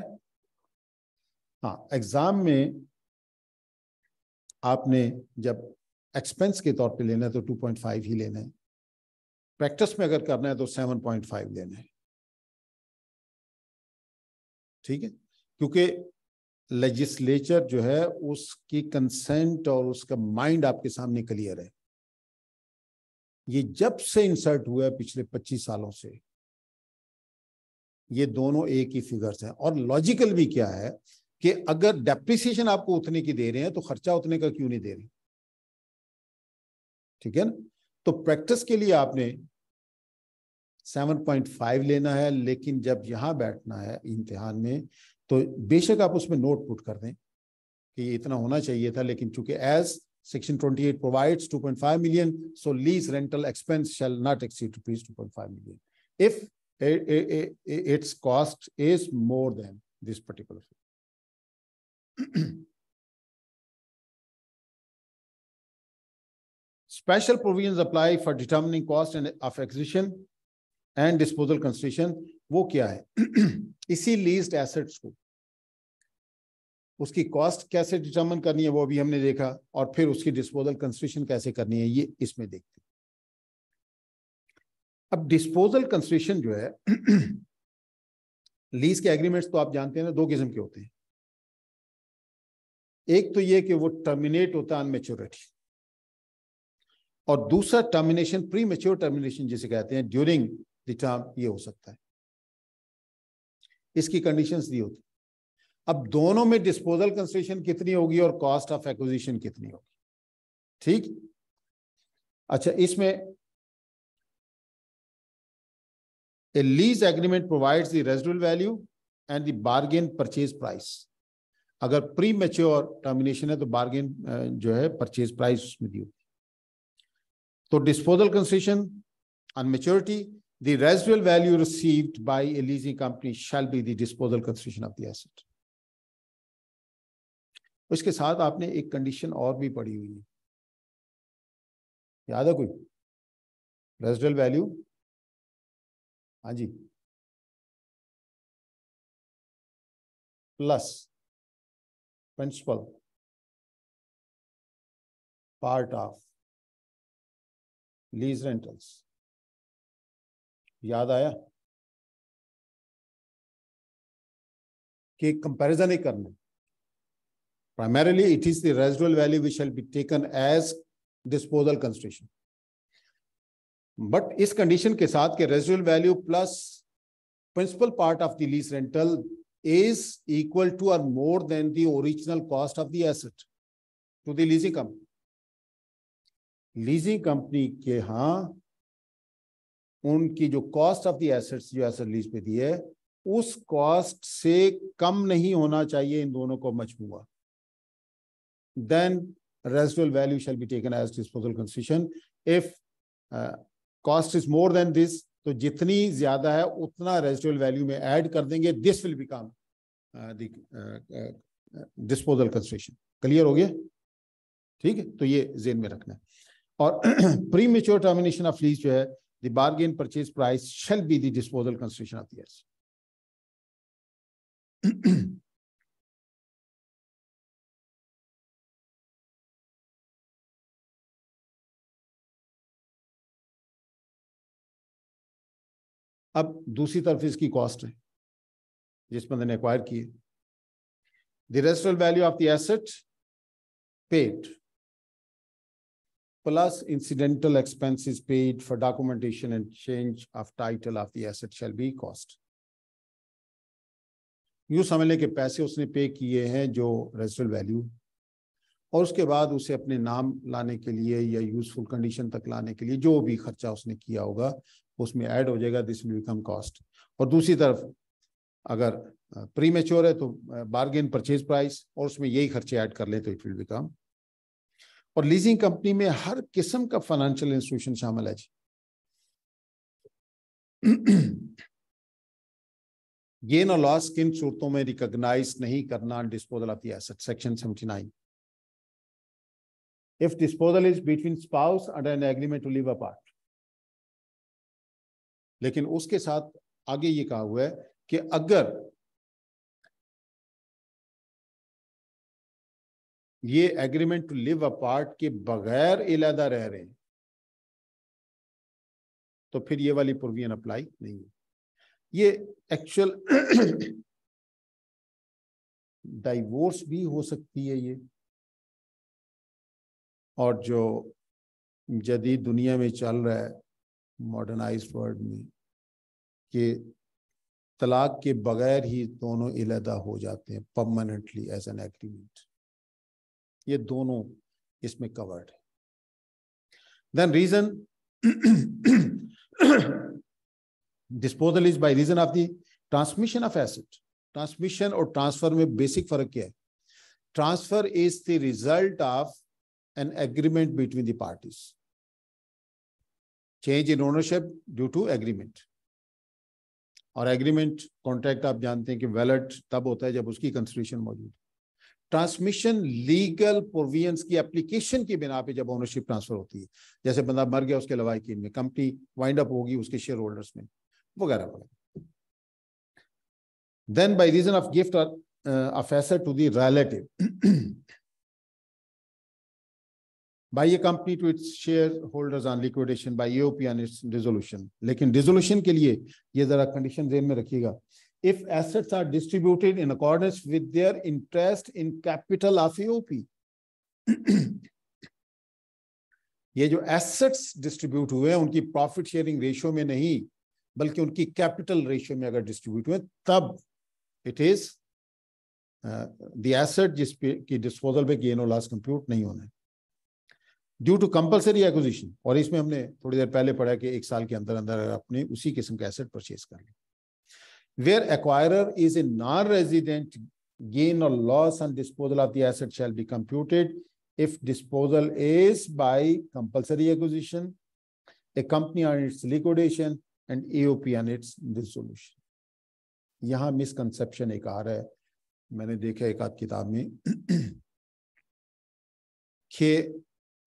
D: हाँ एग्जाम में आपने जब एक्सपेंस के तौर पे लेना है तो 2.5 ही लेना है प्रैक्टिस में अगर करना है तो 7.5 लेना है ठीक है क्योंकि लेजिस्लेचर जो है उसकी कंसेंट और उसका माइंड आपके सामने क्लियर है ये जब से इंसर्ट हुआ है पिछले 25 सालों से ये दोनों एक ही फिगर्स हैं और लॉजिकल भी क्या है कि अगर डेप्रिसिएशन आपको उतने की दे रहे हैं तो खर्चा उतने का क्यों नहीं दे रहे ठीक है ना तो प्रैक्टिस के लिए आपने 7.5 लेना है लेकिन जब यहां बैठना है इम्तिहान में तो बेशक आप उसमें नोट पुट कर दें कि ये इतना होना चाहिए था लेकिन चूंकि as section 28 provides 2.5 million so lease rental expense shall not exceed rupees two million if its cost is more than this particular Special provisions apply for determining cost and of acquisition and disposal consideration वो क्या है इसी least assets को उसकी cost कैसे determine करनी है वो अभी हमने देखा और फिर उसकी डिस्पोजल कंस्ट्रेशन कैसे करनी है ये इसमें देखते हैं अब डिस्पोजल कंस्ट्रेशन जो है लीज के एग्रीमेंट्स तो आप जानते हैं ना दो किस्म के होते हैं एक तो ये कि वो टर्मिनेट होता है अनमेच्योरिटी और दूसरा टर्मिनेशन प्री मेच्योर टर्मिनेशन जिसे कहते हैं ड्यूरिंग द टर्म ये हो सकता है इसकी कंडीशंस दी होती अब दोनों में डिस्पोजल कंसेशन कितनी होगी और कॉस्ट ऑफ एक्विजिशन कितनी होगी ठीक अच्छा इसमें a lease agreement provides the residual value and the bargain purchase price अगर प्री मेच्योर टर्मिनेशन है तो बार्गेन जो है परचेज प्राइस उसमें दी होगी तो disposal concession on maturity the residual value received by a leasing company shall be disposal concession of the asset साथ आपने एक कंडीशन और भी पड़ी हुई है
A: याद है कोई रेजिडल वैल्यू हाँ जी plus principal part of lease rentals याद आया
D: कि कंपैरिजन ही करने primarily it is the residual value which shall be taken as disposal construction but इस कंडीशन के साथ के residual value plus principal part of the lease rental is equal to or more than the original cost of the asset to the leasing company leasing company के यहाँ उनकी जो cost of the assets जो asset lease पे दी है उस cost से कम नहीं होना चाहिए इन दोनों को मजमूआ then residual value shall be taken as disposal concession if cost is more than this तो जितनी ज्यादा है उतना रेजिटल वैल्यू में ऐड कर देंगे this will become disposal construction clear हो गया ठीक है तो ये जेन में रखना है और premature termination of lease जो है the bargain purchase price shall be disposal disposal construction of this
A: अब दूसरी तरफ इसकी कॉस्ट है जिस बंद ने एक्वायर किए
D: the residual value of the asset paid plus incidental expenses paid for documentation and change of title of the asset shall be cost. यूं समझ लें कि पैसे उसने पे किए हैं जो रेजिडल वैल्यू और उसके बाद उसे अपने नाम लाने के लिए या यूजफुल कंडीशन तक लाने के लिए जो भी खर्चा उसने किया होगा उसमें ऐड हो जाएगा दिस विल बिकम कॉस्ट और दूसरी तरफ अगर प्री है तो बार्गेन परचेज प्राइस और उसमें यही खर्चे ऐड कर लें तो इट विल बिकम और लीजिंग कंपनी में हर किस्म का फाइनेंशियल इंस्टीट्यूशन शामिल है जी गेन और लॉस किन सूरतों में रिकॉग्नाइज नहीं करना disposal of asset section nine if disposal is between spouse under an agreement to live apart लेकिन उसके साथ आगे ये कहा हुआ है कि अगर ये एग्रीमेंट टू लिव अपार्ट के बगैर इलादा रह रहे हैं तो फिर ये वाली प्रोविजन अप्लाई नहीं है
A: ये एक्चुअल डाइवोर्स भी हो सकती है ये और जो
D: जदीद दुनिया में चल रहा है मॉडर्नाइज वर्ल्ड में कि तलाक के बगैर ही दोनों इलादा हो जाते हैं परमानेंटली एज एन एग्रीमेंट ये दोनों इसमें कवर्ड है then reason disposal is by reason of the transmission of asset transmission और ट्रांसफर में बेसिक फर्क क्या है transfer is the result of an agreement between the parties change in ownership due to agreement और agreement contract आप जानते हैं कि वैलेट तब होता है जब उसकी कंस्टिट्यूशन मौजूद ट्रांसमिशन लीगल प्रोविजंस की एप्लीकेशन के बिना पे जब ओनरशिप ट्रांसफर होती है जैसे बंदा मर गया उसके लवाकिन में कंपनी वाइंड अप होगी उसके शेयर होल्डर्स में वगैरह वगैरह then by reason of gift और of asset to the relative by a company to its shareholders on liquidation by an its resolution लेकिन रिजोल्यूशन के लिए ये जरा कंडीशन जेन में रखिएगा if assets are distributed in accordance with their interest in capital of EOP. ये जो assets distribute हुए हैं उनकी प्रॉफिट शेयरिंग रेशियो में नहीं बल्कि उनकी कैपिटल रेशियो में अगर डिस्ट्रीब्यूट हुए तब इट इज द एसेट जिस पे की डिस्पोजल पे गेन और लॉस कंप्यूट नहीं होना ड्यू टू कंपल्सरी एक्विजिशन और इसमें हमने थोड़ी देर पहले पढ़ा कि एक साल के अंदर अंदर अपने उसी किस्म के एसेट परचेज कर लिया where acquirer is a non-resident gain or loss on disposal of the asset shall be computed if disposal is by compulsory acquisition a company on its liquidation and aop on its dissolution yahan misconception ek aa raha hai maine dekha ek आध kitab mein ke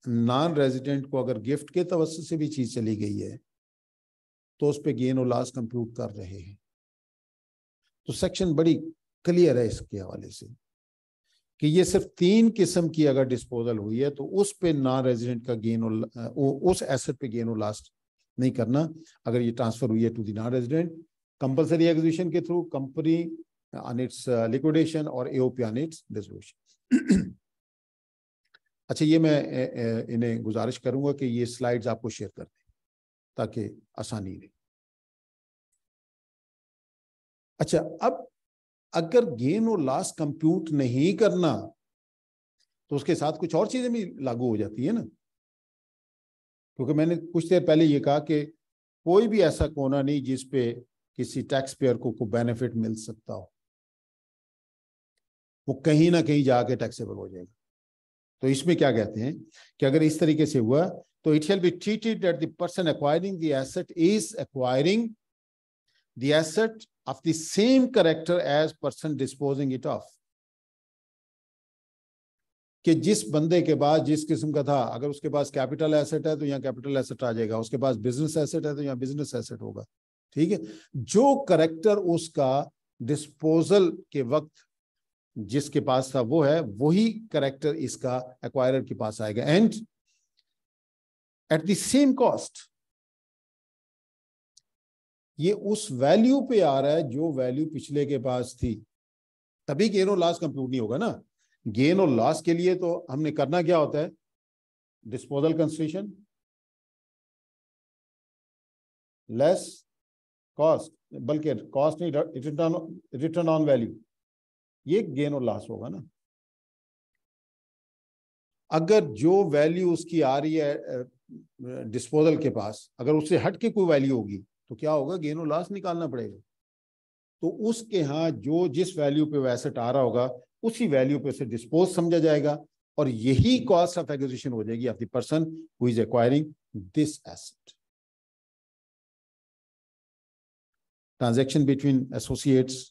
D: non resident को अगर gift के तवस्त से भी चीज चली गई है तो उस पर गेन और लॉस कंप्यूट कर रहे हैं तो सेक्शन बड़ी क्लियर है इसके हवाले से कि ये सिर्फ तीन किस्म की अगर डिस्पोजल हुई है तो उस पे नॉन रेजिडेंट का गेन और उस एसेट पे गेन और लास्ट नहीं करना अगर ये ट्रांसफर हुई है to the non resident compulsory execution के through company on its liquidation और एओपी ऑन इट्स डिसोल्यूशन अच्छा ये मैं इन्हें गुजारिश करूंगा कि ये स्लाइड्स आपको शेयर कर दें ताकि आसानी रहे अच्छा अब अगर गेन और लॉस कंप्यूट नहीं करना तो उसके साथ कुछ और चीजें भी लागू हो जाती है ना क्योंकि मैंने कुछ देर पहले ये कहा कि कोई भी ऐसा कोना नहीं जिस पे किसी टैक्स पेयर को कोई बेनिफिट मिल सकता हो वो कहीं ना कहीं जाके टैक्सेबल हो जाएगा तो इसमें क्या कहते हैं कि अगर इस तरीके से हुआ तो इट शैल बी ट्रीटेड दर्सन acquiring the asset is acquiring the asset of the same character as person disposing it off कि जिस बंदे के पास जिस किस्म का था अगर उसके पास कैपिटल एसेट है तो यहाँ कैपिटल एसेट आ जाएगा उसके पास बिजनेस एसेट है तो यहाँ बिजनेस एसेट होगा ठीक है जो करेक्टर उसका डिस्पोजल के वक्त जिसके पास था वो है वही करेक्टर इसका एक्वायरर के पास आएगा and at the same cost ये उस वैल्यू पे आ रहा है जो वैल्यू पिछले के पास थी तभी गेन और लॉस कंप्यूट नहीं होगा ना गेन और लॉस के लिए तो हमने करना क्या होता है डिस्पोजल कंस्ट्रेशन लेस कॉस्ट बल्कि कॉस्ट नहीं रिटर्न रिटर्न ऑन वैल्यू ये गेन और लॉस होगा ना अगर जो वैल्यू उसकी आ रही है डिस्पोजल के पास अगर उससे हट के कोई वैल्यू होगी तो क्या होगा गेन और लॉस निकालना पड़ेगा तो उसके यहाँ जो जिस वैल्यू पे वैसेट एसेट आ रहा होगा उसी वैल्यू पे उसे डिस्पोज समझा जाएगा और यही कॉस्ट ऑफ एक्विजिशन हो जाएगी of the person who is acquiring this asset
A: transaction between associates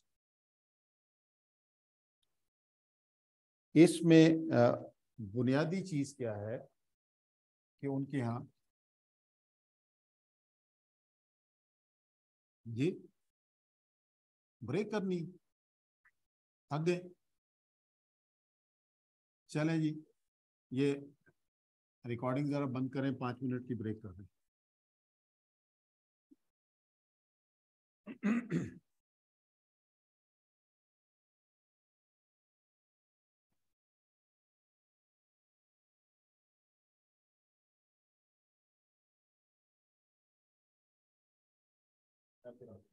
A: इसमें बुनियादी चीज क्या है कि उनके यहाँ ये ब्रेक करनी थक गए चले जी ये रिकॉर्डिंग जरा बंद करें पांच मिनट की ब्रेक कर दें Gracias.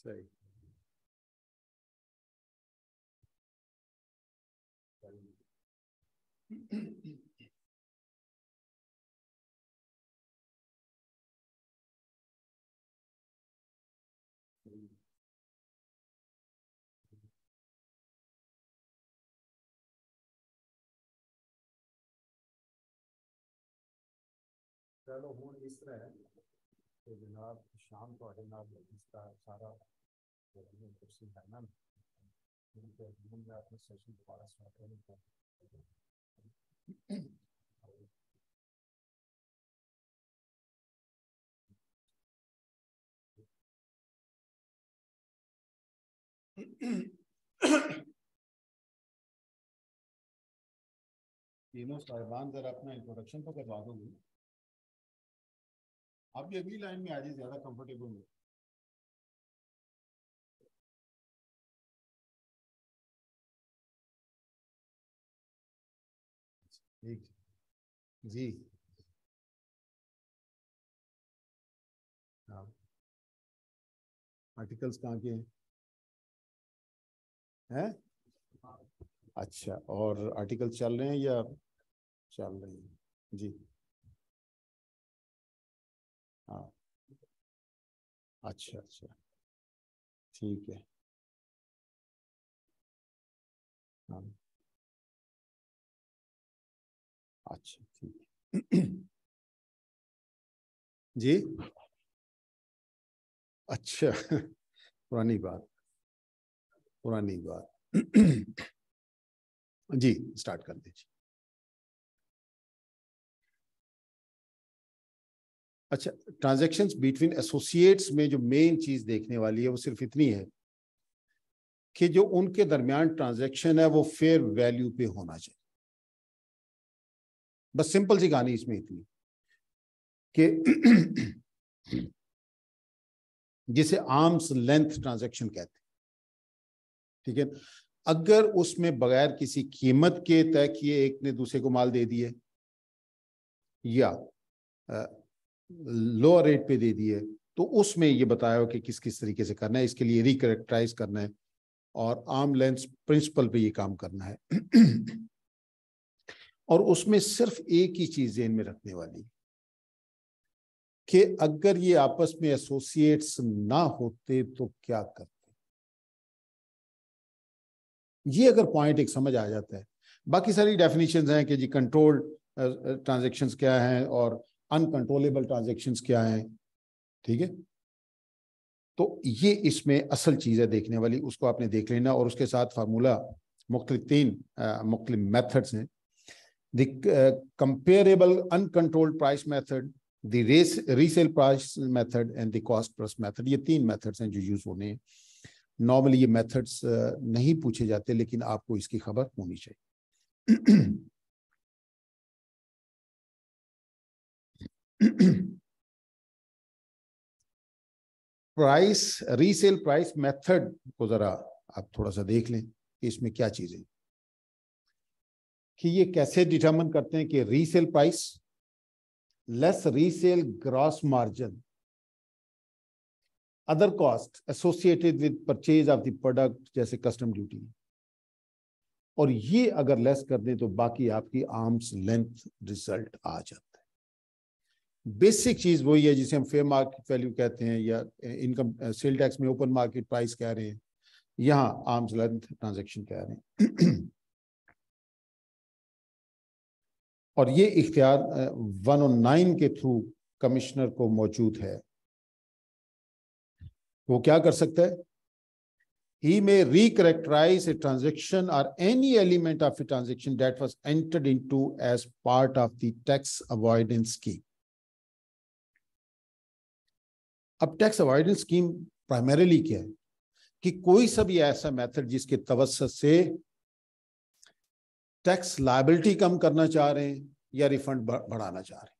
A: Isso aí. Kalau mau
C: Israel,
D: तो जनाब शाम इसका सारा सेशन दोबारा स्टार्ट करने का
A: तीनों साहिबान ज़रा अपना इंट्रोडक्शन तो करवा दूंगी आप भी अगली लाइन में आ जाइए ज्यादा कंफर्टेबल हो ठीक जी आर्टिकल्स हाँ। कहाँ के हैं हैं हाँ। अच्छा और आर्टिकल चल रहे हैं या चल रहे हैं जी हाँ अच्छा अच्छा ठीक है हाँ अच्छा ठीक है जी अच्छा पुरानी बात पुरानी बात जी स्टार्ट कर दीजिए
D: अच्छा ट्रांजेक्शन बिटवीन एसोसिएट्स में जो मेन चीज देखने वाली है वो सिर्फ इतनी है कि जो उनके दरमियान ट्रांजेक्शन है वो फेयर वैल्यू पे होना चाहिए बस सिंपल सी कहानी इसमें इतनी कि जिसे आर्म्स लेंथ ट्रांजैक्शन कहते हैं ठीक है अगर उसमें बगैर किसी कीमत के तय किए एक ने दूसरे को माल दे दिए या लोअर रेट पे दे दिए तो उसमें ये बताया कि किस किस तरीके से करना है इसके लिए रिकरेक्टराइज करना है और आर्म लेंथ प्रिंसिपल पे ये काम करना है और उसमें सिर्फ एक ही चीज जेन में रखने वाली कि अगर ये आपस में एसोसिएट्स ना होते तो क्या करते ये अगर पॉइंट एक समझ आ जाता है बाकी सारी डेफिनेशंस हैं कि जी कंट्रोल्ड ट्रांजेक्शन्स uh, uh, क्या हैं और अनकंट्रोलेबल ट्रांजेक्शन क्या है ठीक है तो ये इसमें असल चीज़ है देखने वाली उसको आपने देख लेना और उसके साथ फार्मूला मुख्तलि तीन मुख्तलि मैथड्स हैं comparable uncontrolled price method the re resale price method and the cost plus method ये तीन मैथड्स हैं जो यूज़ होने हैं नॉर्मली ये मैथड्स नहीं पूछे जाते लेकिन आपको इसकी खबर होनी चाहिए प्राइस रीसेल प्राइस मेथड को जरा आप थोड़ा सा देख लें कि इसमें क्या चीजें कि ये कैसे डिटर्मन करते हैं कि resale price less resale gross margin other cost associated with purchase of the product जैसे कस्टम ड्यूटी और ये अगर लेस कर दें तो बाकी आपकी आर्म्स लेंथ रिजल्ट आ जाता बेसिक चीज वही है जिसे हम फेयर मार्केट वैल्यू कहते हैं या इनकम सेल टैक्स में ओपन मार्केट प्राइस कह रहे हैं यहाँ आर्म्स लेंथ ट्रांजेक्शन कह रहे हैं और ये इख्तियार वन और नाइन के थ्रू कमिश्नर को मौजूद है वो क्या कर सकता है he may a transaction transaction any element of a transaction that was entered into as part of the tax avoidance scheme अब टैक्स अवॉइडेंस स्कीम प्राइमरीली क्या है कि कोई सा भी ऐसा मेथड जिसके तवसत से टैक्स लाइबिलिटी कम करना चाह रहे हैं या रिफंड बढ़ाना चाह रहे हैं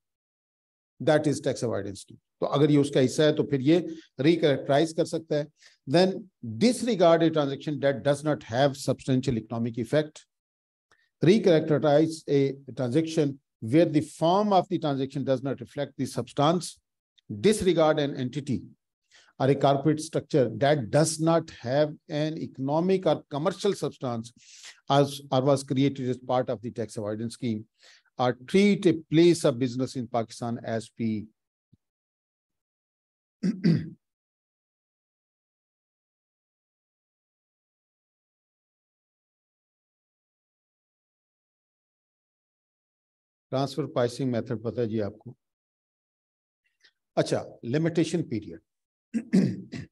D: that is tax avoidance scheme तो अगर ये उसका हिस्सा है तो फिर ये रिकरेक्टराइज कर सकता है then disregard a transaction that does not have substantial economic effect recharacterise a transaction where the form of the transaction does not reflect the substance disregard an entity or a corporate structure that does not have an economic or commercial substance as or was created as part of the tax avoidance scheme or treat a place of business in Pakistan as P.
A: Transfer pricing method पता है जी आपको अच्छा limitation period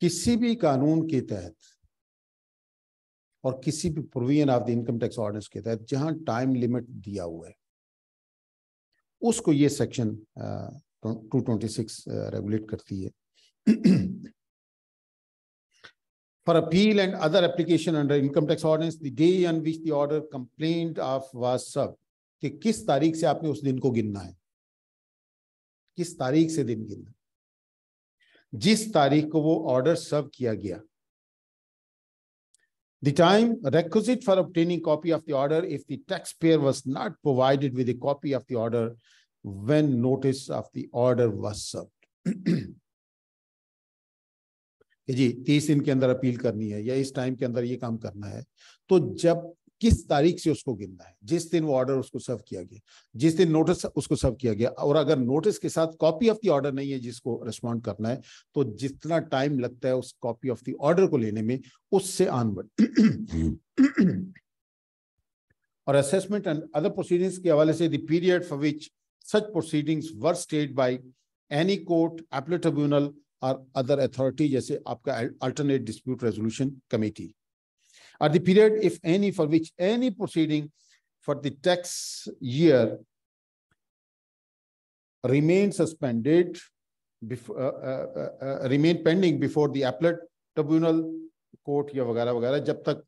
D: किसी भी कानून के तहत और किसी भी provision of the income tax ordinance के तहत जहां टाइम लिमिट दिया हुआ है उसको ये section two twenty six regulate करती है for appeal and other application under income tax ordinance day day which which the order complained कि किस तारीख से आपने उस दिन को गिनना है किस तारीख से दिन गिनना जिस तारीख को वो ऑर्डर सर्व किया गया The time requisite for obtaining copy of the order if the taxpayer was not provided with a copy of the order when notice of the order was served. कि जी तीस दिन के अंदर अपील करनी है या इस टाइम के अंदर ये काम करना है तो जब किस तारीख से उसको गिनना है जिस दिन वो ऑर्डर उसको सर्व किया गया जिस दिन नोटिस उसको सर्व किया गया और अगर नोटिस के साथ कॉपी ऑफ द ऑर्डर नहीं है जिसको रिस्पॉन्ड करना है तो जितना टाइम लगता है उस कॉपी ऑफ द ऑर्डर को लेने में उससे आनवर्ड और असेसमेंट एंड अदर प्रोसीडिंग्स के हवाले से the period for which such proceedings were stayed by any court appellate tribunal और अदर अथॉरिटी जैसे आपका alternate dispute resolution committee or the period, if any, for which any proceeding for the tax year remain suspended, before, uh, uh, uh, remain pending before the appellate tribunal, court या वगैरह वगैरह जब तक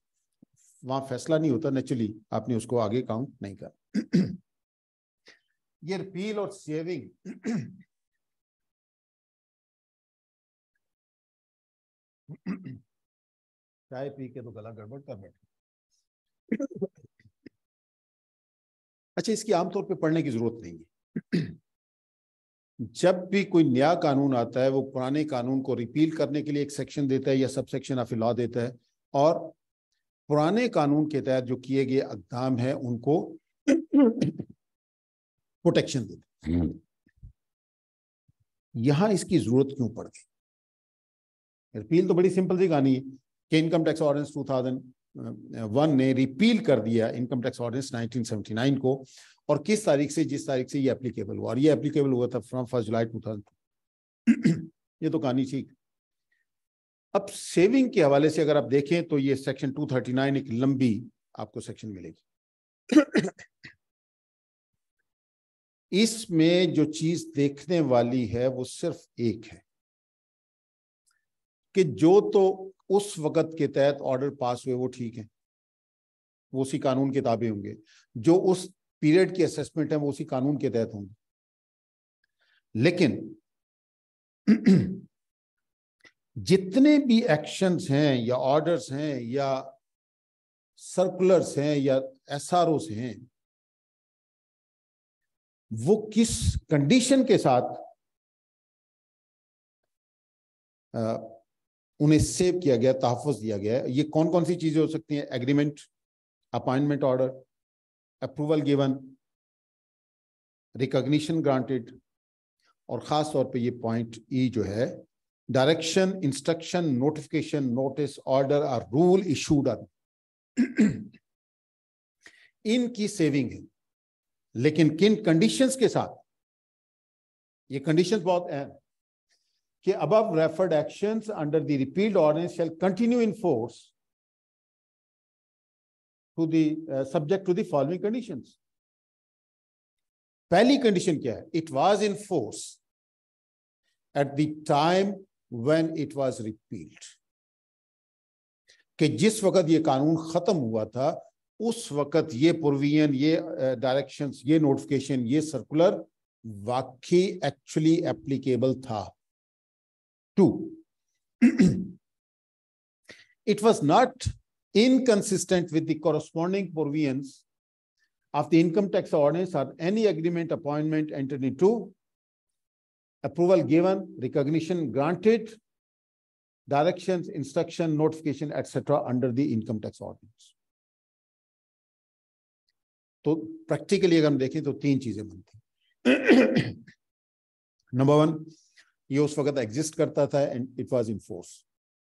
D: वहां फैसला नहीं होता नेचुरली आपने उसको आगे काउंट नहीं करा ये रिपील और सेविंग
A: चाय पी के तो गला गड़बड़ कर बैठे
D: अच्छा इसकी आमतौर पे पढ़ने की जरूरत नहीं है जब भी कोई नया कानून आता है वो पुराने कानून को रिपील करने के लिए एक सेक्शन देता है या सब सेक्शन ऑफ लॉ देता है और पुराने कानून के तहत जो किए गए अकदाम हैं उनको प्रोटेक्शन देता है यहां इसकी जरूरत क्यों पड़ गई रिपील तो बड़ी सिंपल सी कहानी है कि इनकम टैक्स ऑर्डिनेंस 2001 ने रिपील कर दिया इनकम टैक्स ऑर्डिनेंस 1979 को और किस तारीख से जिस तारीख से ये एप्लीकेबल हुआ और ये एप्लीकेबल हुआ था from first July two thousand ये तो कहानी ठीक अब सेविंग के हवाले से अगर आप देखें तो ये सेक्शन 239 एक लंबी आपको सेक्शन मिलेगी इसमें जो चीज देखने वाली है वो सिर्फ एक है कि जो तो उस वक़्त के तहत ऑर्डर पास हुए वो ठीक हैं वो उसी कानून के ताबे होंगे जो उस पीरियड की असेसमेंट है वो उसी कानून के तहत होंगे लेकिन जितने भी एक्शंस हैं या ऑर्डर्स हैं या सर्कुलर्स हैं या एस आर ओस हैं वो किस कंडीशन के साथ उन्हें सेव किया गया तहफ़ दिया गया ये कौन कौन सी चीज़ें हो सकती हैं agreement appointment order approval given recognition granted और ख़ास तौर पे ये पॉइंट ई e जो है direction instruction notification notice order और रूल इशूड इनकी सेविंग है लेकिन किन कंडीशंस के साथ ये कंडीशंस बहुत अहम कि above referred action under the repealed ordinance shall continue in force to subject to the following पहली कंडीशन क्या है it was in force at the time when it was repealed कि जिस वक्त ये कानून खत्म हुआ था उस वक्त ये प्रोविजन ये डायरेक्शन uh, ये नोटिफिकेशन ये सर्कुलर वाकई एक्चुअली एप्लीकेबल था 2. it was not inconsistent with the corresponding provisions of the income tax ordinance or any agreement, appointment entered into, approval given, recognition granted, directions, instruction, notification, etc. under the income tax ordinance. तो practically अगर हम देखें तो तीन चीजें
C: बनती
D: number one ये उस वक्त एग्जिस्ट करता था and it was in force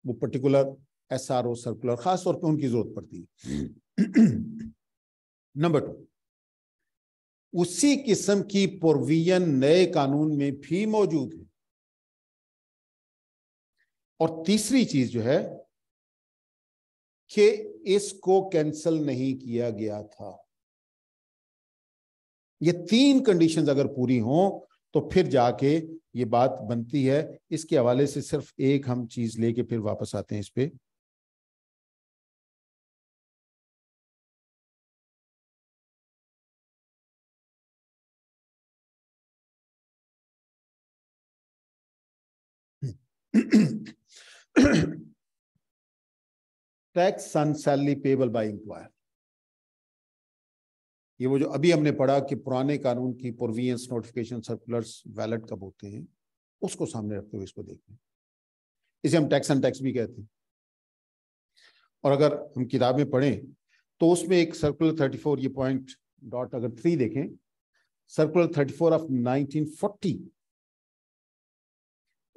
D: वो particular S R O circular खास तौर पे उनकी जरूरत पड़ती है नंबर टू उसी किस्म की प्रोविजन नए कानून में भी मौजूद है और तीसरी चीज जो है कि इसको कैंसल नहीं किया गया था ये तीन कंडीशंस अगर पूरी हों तो फिर जाके ये बात बनती है इसके हवाले से सिर्फ एक हम चीज़ लेके फिर वापस आते हैं इस पर टैक्स सन सैलरी पेबल बाई इंक्वायर ये वो जो अभी हमने पढ़ा कि पुराने कानून की प्रोवियंस नोटिफिकेशन सर्कुलर्स वैलिड कब होते हैं उसको सामने रखते हुए इसको देखते हैं इसे हम टैक्स एंड टैक्स भी कहते हैं और अगर हम किताब में पढ़ें तो उसमें एक सर्कुलर थर्टी फोर ये पॉइंट डॉट अगर थ्री देखें circular thirty four of nineteen forty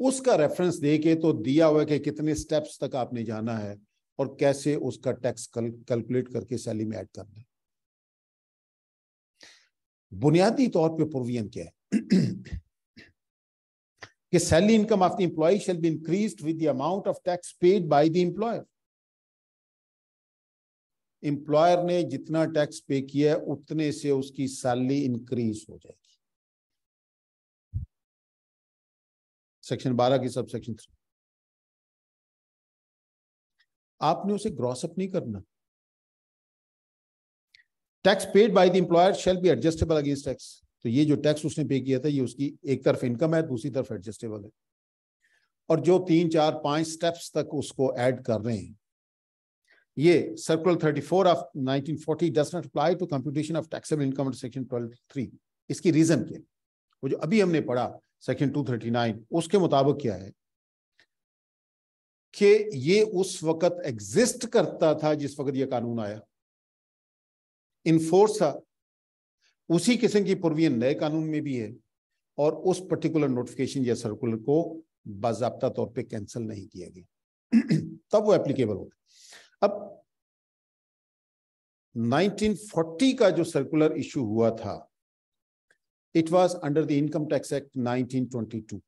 D: उसका रेफरेंस दे के तो दिया हुआ कि कितने स्टेप्स तक आपने जाना है और कैसे उसका टैक्स कल, कैलकुलेट करके सैली में ऐड करना है बुनियादी तौर पे प्रोविजन क्या है कि salary income of the employee shall be increase with the amount of tax paid by the employer employer ने जितना टैक्स पे किया उतने से उसकी सैलरी इंक्रीज हो जाएगी सेक्शन 12 की सब सेक्शन थ्री आपने उसे ग्रॉसअप नहीं करना tax paid by the employer shall be adjustable against tax तो ये जो टैक्स उसने पे किया था ये उसकी एक तरफ इनकम है दूसरी तरफ एडजस्टेबल है और जो तीन चार पांच स्टेप्स तक उसको ऐड कर रहे हैं ये circular 34 of 1940 does not apply to computation of taxable income under section 123 इसकी रीजन क्या वो जो अभी हमने पढ़ा सेक्शन 239 उसके मुताबिक क्या है कि ये उस वक्त एग्जिस्ट करता था जिस वक्त यह कानून आया इन्फोर्स था उसी किस्म की पूर्वियन नए कानून में भी है और उस पर्टिकुलर नोटिफिकेशन या सर्कुलर को बाजाबता तौर पे कैंसिल नहीं किया गया तब वो एप्लीकेबल हो अब 1940 का जो सर्कुलर इशू हुआ था it was under the income tax act 1922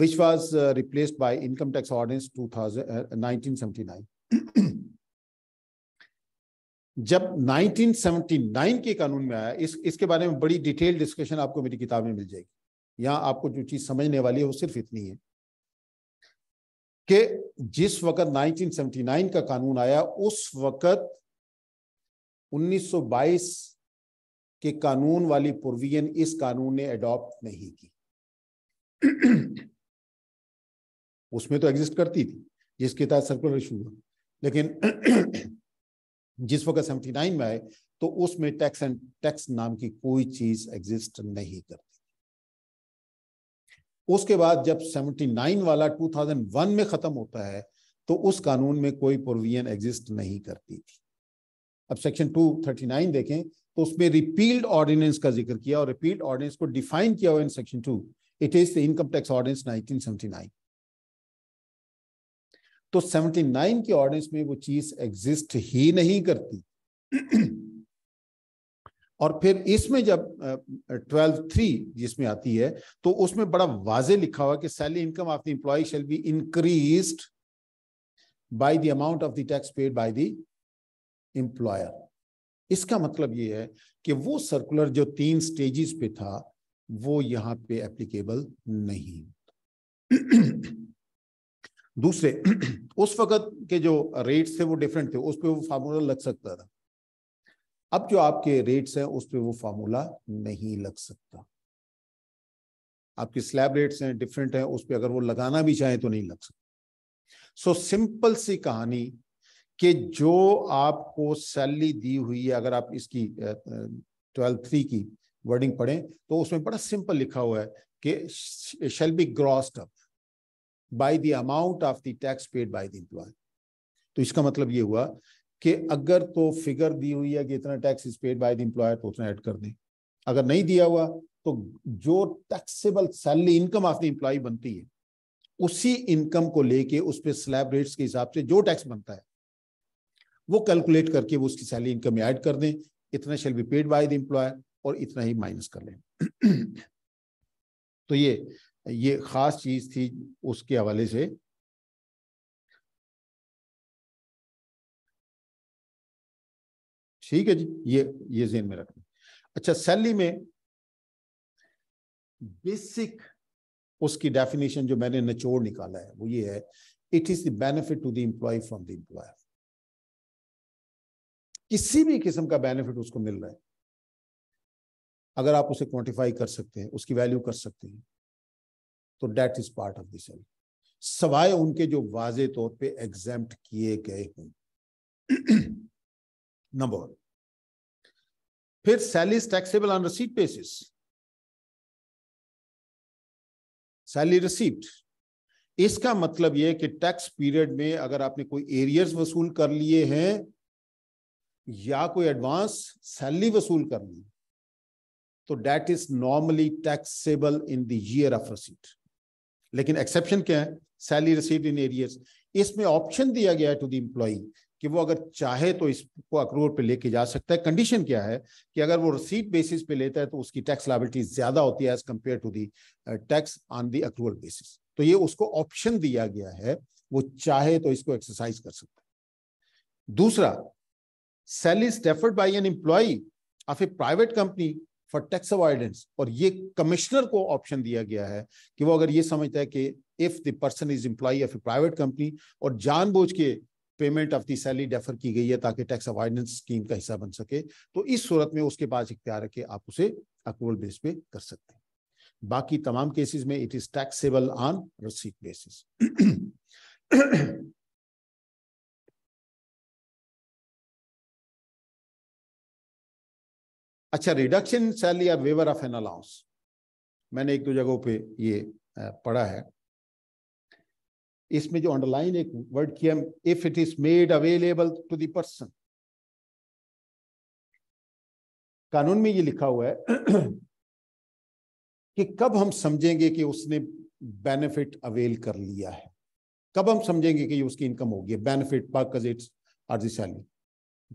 D: which was uh, replaced by income tax ordinance 2000, uh, 1979 जब 1979 के कानून में आया इस इसके बारे में बड़ी डिटेल डिस्कशन आपको मेरी किताब में मिल जाएगी यहां आपको जो चीज समझने वाली है वो सिर्फ इतनी है कि जिस वक्त 1979 का कानून आया उस वक्त 1922 के कानून वाली प्रोविजन इस कानून ने अडॉप्ट नहीं की उसमें तो एग्जिस्ट करती थी जिसके तहत सर्कुलर इशू हुआ लेकिन जिस वक्त सेवेंटी नाइन में आए तो उसमें टैक्स एंड टैक्स नाम की कोई चीज एग्जिस्ट नहीं करती उसके बाद जब सेवेंटी नाइन वाला टू थाउजेंड वन में खत्म होता है तो उस कानून में कोई प्रोविजन एग्जिस्ट नहीं करती थी अब सेक्शन टू थर्टी नाइन देखें तो उसमें रिपील्ड ऑर्डिनेंस का जिक्र किया और रिपील्ड ऑर्डिनेंस को डिफाइन किया हुआ in section two it is the income tax ordinance 1979 तो 79 की ऑर्डिनेंस में वो चीज एग्जिस्ट ही नहीं करती और फिर इसमें जब ट्वेल्व थ्री जिसमें आती है तो उसमें बड़ा वाजे लिखा हुआ कि salary income of the employee shall be increased by the amount of the tax paid by the employer इसका मतलब ये है कि वो सर्कुलर जो तीन स्टेजेस पे था वो यहाँ पे एप्लीकेबल नहीं दूसरे उस वक़्त के जो रेट्स थे वो डिफरेंट थे उस पर वो फार्मूला लग सकता था अब जो आपके रेट्स हैं उस पर वो फार्मूला नहीं लग सकता आपके स्लैब रेट्स हैं डिफरेंट हैं उस पर अगर वो लगाना भी चाहें तो नहीं लग सकता सो सिंपल सी कहानी कि जो आपको सैलरी दी हुई है अगर आप इसकी ट्वेल्थ थ्री की वर्डिंग पढ़ें तो उसमें बड़ा सिंपल लिखा हुआ है कि shall be grossed up by the amount of the tax paid by the employee तो इसका मतलब ये हुआ कि अगर तो फिगर दी हुई है कि इतना tax is paid by the employer तो उतना ऐड कर दें अगर नहीं दिया हुआ तो जो taxable salary income of the employee बनती है उसी इनकम को लेके उस पर स्लैब रेट्स के हिसाब से जो टैक्स बनता है वो कैलकुलेट करके वो उसकी सैलरी इनकम में ऐड कर दें इतना shall be paid by the employer और इतना ही माइनस कर लें तो ये ये खास चीज थी उसके हवाले से
A: ठीक है जी ये ये जेन में रखना
D: अच्छा सैली में बेसिक उसकी डेफिनेशन जो मैंने निचोड़ निकाला है वो ये है it is the benefit to the employee from the employer किसी भी किस्म का बेनिफिट उसको मिल रहा है अगर आप उसे क्वांटिफाई कर सकते हैं उसकी वैल्यू कर सकते हैं तो that is part of this सवाए उनके जो वाज तौर पे एग्जाम किए गए हों नंबर फिर salaries taxable on receipt basis salary receipt इसका मतलब यह कि टैक्स पीरियड में अगर आपने कोई एरियर्स वसूल कर लिए हैं या कोई एडवांस सैलरी वसूल कर ली तो that is normally taxable in the of receipt लेकिन एक्सेप्शन क्या है सैलरी रिसीव इन एरियर इसमें ऑप्शन दिया गया है टू दी इम्प्लॉई कि वो अगर चाहे तो इसको अक्रूवल पे लेके जा सकता है कंडीशन क्या है कि अगर वो रिसीट बेसिस पे लेता है तो उसकी टैक्स लाइबिलिटी ज्यादा होती है as compare to the tax on the accrual basis तो ये उसको ऑप्शन दिया गया है वो चाहे तो इसको एक्सरसाइज कर सकता है दूसरा सेल is deferred by an employee of a private company for tax avoidance और ये कमिश्नर को ऑप्शन दिया गया है कि वो अगर ये समझता है कि if the person is employee of a private company और जानबूझ के payment of the salary defer की गई है ताकि टैक्स अवॉइडेंस स्कीम का हिस्सा बन सके तो इस सूरत में उसके पास इख्तियार है कि आप उसे अप्रूवल बेस पे कर सकते हैं बाकी तमाम केसेस में इट इज टैक्सेबल ऑन रसीद बेसिस अच्छा रिडक्शन सैलरी या वेवर ऑफ एन अलाउंस मैंने एक दो जगहों पे ये पढ़ा है इसमें जो अंडरलाइन एक वर्ड किया if it is made
A: available to दर्सन पर्सन कानून में ये
D: लिखा हुआ है कि कब हम समझेंगे कि उसने बेनिफिट अवेल कर लिया है कब हम समझेंगे कि उसकी इनकम होगी बेनिफिट पर इट्स आर दी सैलरी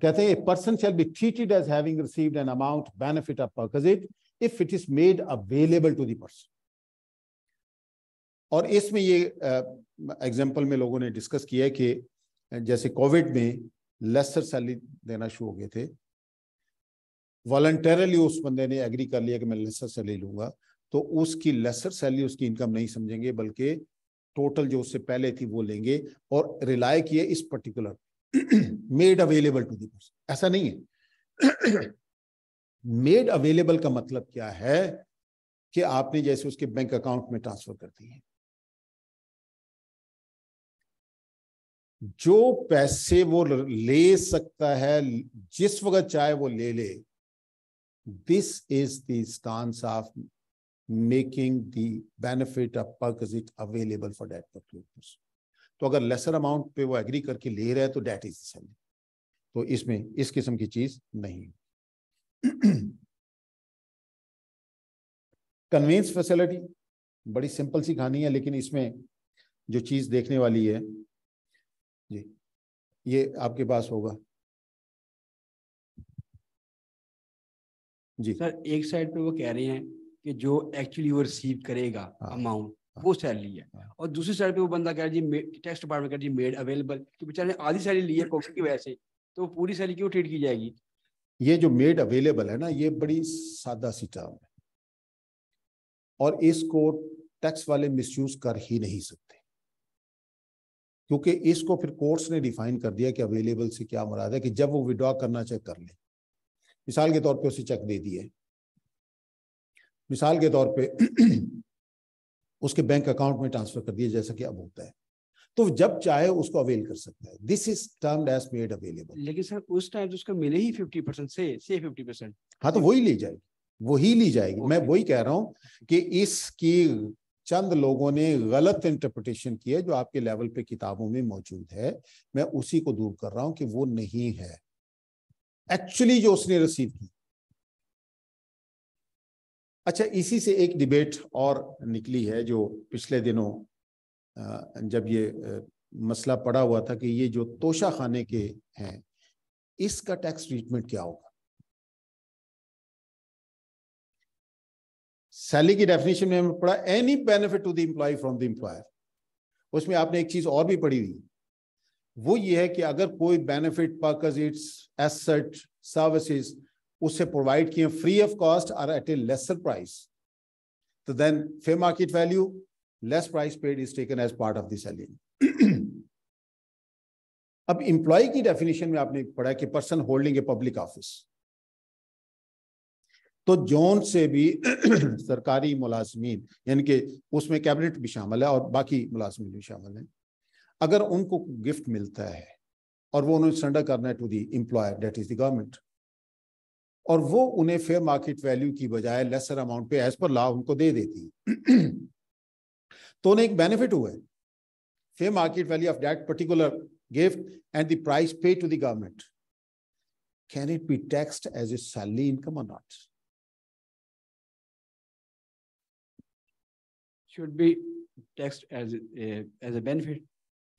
D: कहते हैं person shall be treated as having received an amount benefit of perquisite if it is made available to the person और इसमें ये एग्जांपल uh, में लोगों ने डिस्कस किया है कि जैसे कोविड में लेसर सैलरी देना शुरू हो गए थे वॉलंटरली उस बंदे ने एग्री कर लिया कि मैं लेसर सैलरी लूंगा तो उसकी लेसर सैलरी उसकी इनकम नहीं समझेंगे बल्कि टोटल जो उससे पहले थी वो लेंगे और रिलाय किए इस पर्टिकुलर मेड अवेलेबल टू दर्सन ऐसा नहीं है मेड अवेलेबल का मतलब क्या है कि आपने जैसे उसके बैंक अकाउंट में ट्रांसफर कर दी है जो पैसे वो ले सकता है जिस वक्त चाहे वो ले ले this is the stance of making the benefit of perquisite available for that particular person तो अगर लेसर अमाउंट पे वो एग्री करके ले रहे हैं तो डेट इज सेलिंग तो इसमें इस किस्म की चीज नहीं कन्वेंस फैसिलिटी बड़ी सिंपल सी कहानी है लेकिन इसमें जो चीज देखने वाली है जी ये
A: आपके पास होगा जी
B: सर एक साइड पे वो कह रहे हैं कि जो एक्चुअली वो रिसीव करेगा अमाउंट हाँ। वो सैलरी है हाँ। और दूसरी साइड पे वो बंदा कह रहा है जी टैक्स डिपार्टमेंट कह रहा जी मेड अवेलेबल तो बेचारे ने आधी सैलरी ली है कोविड की वजह से तो पूरी सैलरी क्यों ट्रीट की जाएगी
D: ये जो मेड अवेलेबल है ना ये बड़ी सादा सी टर्म है और इसको टैक्स वाले मिसयूज कर ही नहीं सकते क्योंकि इसको फिर कोर्ट्स ने डिफाइन कर दिया कि अवेलेबल से क्या मुराद है कि जब वो विड्रॉ करना चेक कर ले मिसाल के तौर पे उसे चेक दे दिए मिसाल के तौर पे उसके बैंक अकाउंट में ट्रांसफर कर दिया जैसा कि अब होता है तो जब चाहे उसको अवेल कर सकता है this is termed as made available
B: लेकिन सर उस टाइम उसको मिले ही फिफ्टी परसेंट से से फिफ्टी परसेंट
D: हाँ तो वही ली जाएगी वही ली जाएगी okay. मैं वही कह रहा हूँ कि इसकी चंद लोगों ने गलत इंटरप्रिटेशन किया जो आपके लेवल पे किताबों में मौजूद है मैं उसी को दूर कर रहा हूँ कि वो नहीं है एक्चुअली जो उसने रिसीव की अच्छा इसी से एक डिबेट और निकली है जो पिछले दिनों जब ये मसला पड़ा हुआ था कि ये जो तोशा खाने के हैं इसका टैक्स ट्रीटमेंट क्या होगा सैलरी की डेफिनेशन में हमें पड़ा any benefit to the employee from the employer उसमें आपने एक चीज और भी पढ़ी हुई वो ये है कि अगर कोई benefit perks it's asset services उससे प्रोवाइड किए free of cost or at a lesser price तो than fair market value less price paid is taken as part of the अब इंप्लॉय की डेफिनेशन में आपने पढ़ा कि person holding a public office तो जोन से भी सरकारी मुलाजमीन यानी कि उसमें कैबिनेट भी शामिल है और बाकी मुलाजमीन भी शामिल हैं अगर उनको गिफ्ट मिलता है और वो उन्होंने सरेंडर करना है to the employer that is the government और वो उन्हें फेयर मार्केट वैल्यू की बजाय लेसर अमाउंट पे एज पर लॉ उनको दे देती तो उन्हें एक बेनिफिट हुआ है fair market value of that particular gift and the price pay to the government can it be taxed as a salary income और not should be tax as as a benefit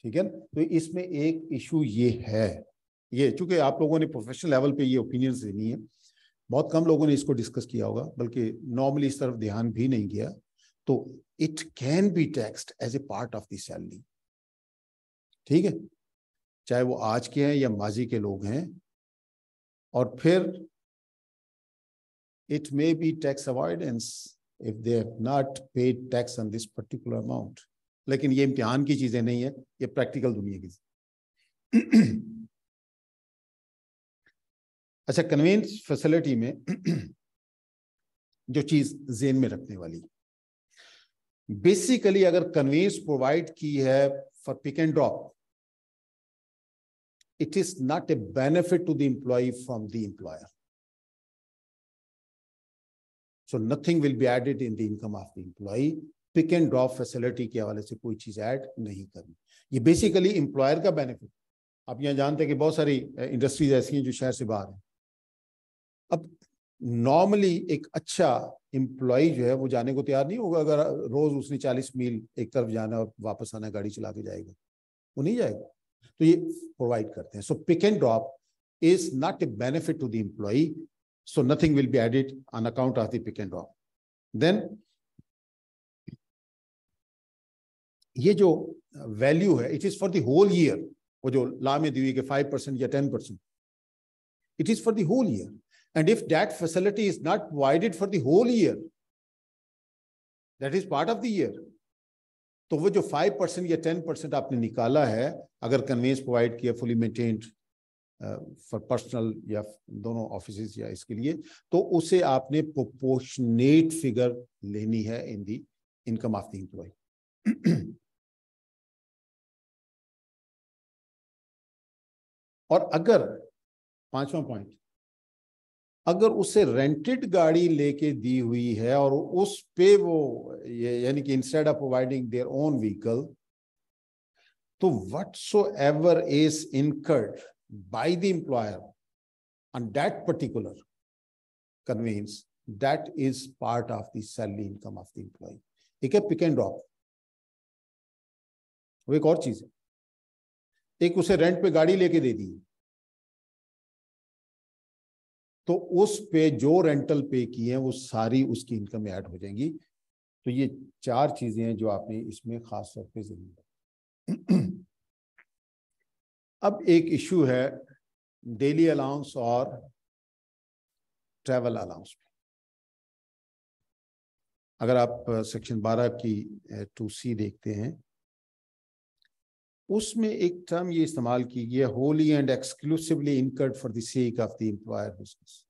D: ठीक है तो इसमें एक issue ये है ये चूंकि आप लोगों ने प्रोफेशनल लेवल पे ये ओपिनियंस देनी है बहुत कम लोगों ने इसको डिस्कस किया होगा बल्कि नॉर्मली इस तरफ ध्यान भी नहीं गया तो it can be taxed as a part of the salary ठीक है चाहे वो आज के हैं या माजी के लोग हैं और फिर it may be tax avoidance if they have not paid tax on this particular amount लेकिन ये इम्तिहान की चीजें नहीं है ये प्रैक्टिकल दुनिया की अच्छा कन्वेंस फैसिलिटी में जो चीज जेन में रखने वाली बेसिकली अगर कन्वेंस प्रोवाइड की है for pick and drop it is not a benefit to the employee from the employer. So nothing will be added in the income of the employee pick and drop facility के हवाले से कोई चीज add नहीं करनी ये basically employer का benefit आप यहाँ जानते हैं कि बहुत सारी इंडस्ट्रीज eh, ऐसी हैं जो शहर से बाहर हैं अब नॉर्मली एक अच्छा एम्प्लॉय जो है वो जाने को तैयार नहीं होगा अगर रोज उसने चालीस मील एक तरफ जाना और वापस आना गाड़ी चला के जाएगा वो नहीं जाएगा तो ये प्रोवाइड करते हैं so pick and drop is not a benefit to the employee so nothing will be added on account of the pick and drop ये जो वैल्यू है it is for the whole year वो जो law में दी हुई कि five percent या ten percent it is for the whole year And if that facility is not provided for the whole year, that is part of the year, तो वो जो फाइव परसेंट या टेन परसेंट आपने निकाला है अगर conveyance provide किया fully maintained for personal या दोनों ऑफिस या इसके लिए तो उसे आपने प्रोपोर्शनेट फिगर लेनी है in the income of the employ और अगर पांचवा पॉइंट अगर उसे रेंटेड गाड़ी लेके दी हुई है और उस पे वो यानी कि instead of providing their own vehicle तो whatsoever is incurred by the employer on that particular conveyance that is part of the salary income of the employee एक है पिक एंड ड्रॉप वो एक और चीज है एक उसे रेंट पे गाड़ी लेके दे दी तो उस पे जो रेंटल पे की है वो सारी उसकी इनकम ऐड हो जाएंगी तो ये चार चीजें हैं जो आपने इसमें खास तौर पे जरूर अब एक इशू है डेली अलाउंस और ट्रैवल अलाउंस अगर आप सेक्शन uh, 12 की टू uh, सी देखते हैं उसमें एक टर्म ये इस्तेमाल की गई है wholly and exclusively incurred for the sake of the employer business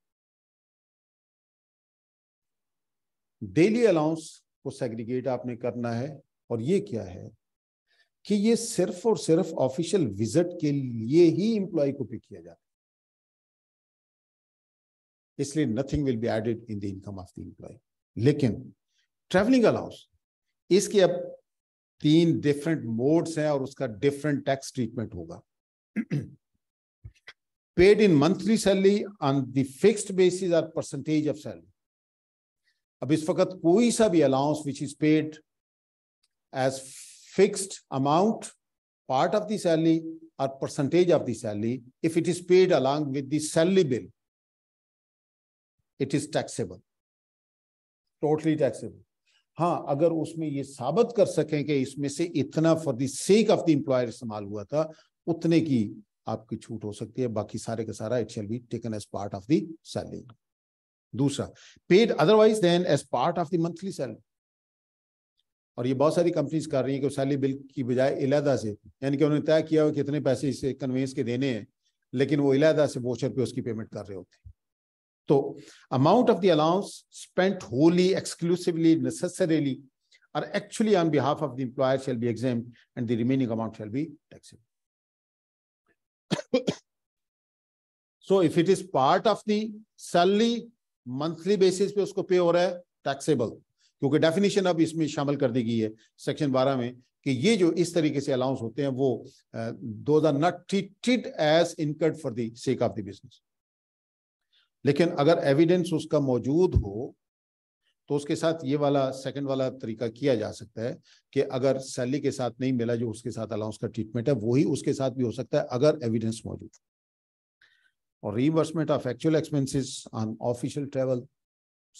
D: daily allowance को सेग्रीगेट आपने करना है और ये क्या है कि ये सिर्फ और सिर्फ ऑफिशियल विजिट के लिए ही इंप्लॉय को पे किया जाता है इसलिए nothing will be added in the income of the employee लेकिन ट्रेवलिंग अलाउंस इसके अब तीन डिफरेंट मोड्स हैं और उसका डिफरेंट टैक्स ट्रीटमेंट होगा paid in monthly salary on the fixed basis or percentage of salary अब इस वक्त कोई सा भी allowance which is paid as fixed amount part of the salary और percentage of the salary if it is paid along with the salary bill it is taxable totally taxable हाँ अगर उसमें ये साबित कर सकें कि इसमें से इतना for the sake of the employer इस्तेमाल हुआ था उतने की आपकी छूट हो सकती है बाकी सारे का सारा it shall be taken as part of the salary दूसरा paid otherwise than as part of the monthly salary और ये बहुत सारी कंपनीज कर रही हैं कि सैलरी बिल की बजाय इलादा से यानी कि उन्होंने तय किया हो कितने पैसे इसे कन्वेंस के देने हैं लेकिन वो इलादा से वोचर पे उसकी पेमेंट कर रहे होते हैं तो amount of the allowance spent wholly exclusively necessarily और actually on behalf of the employer shall be exempt and the remaining amount shall be taxable so if it is part of the salary monthly basis पे उसको पे हो रहा है taxable क्योंकि definition अब इसमें शामिल कर दी गई है सेक्शन 12 में कि ये जो इस तरीके से अलाउंस होते हैं वो दो are not treated as incurred for the sake of the business लेकिन अगर एविडेंस उसका मौजूद हो तो उसके साथ ये वाला सेकंड वाला तरीका किया जा सकता है कि अगर सैली के साथ नहीं मिला जो उसके साथ अलाउंस का ट्रीटमेंट है वही उसके साथ भी हो सकता है अगर एविडेंस मौजूद और reimbursement of actual expenses on official travel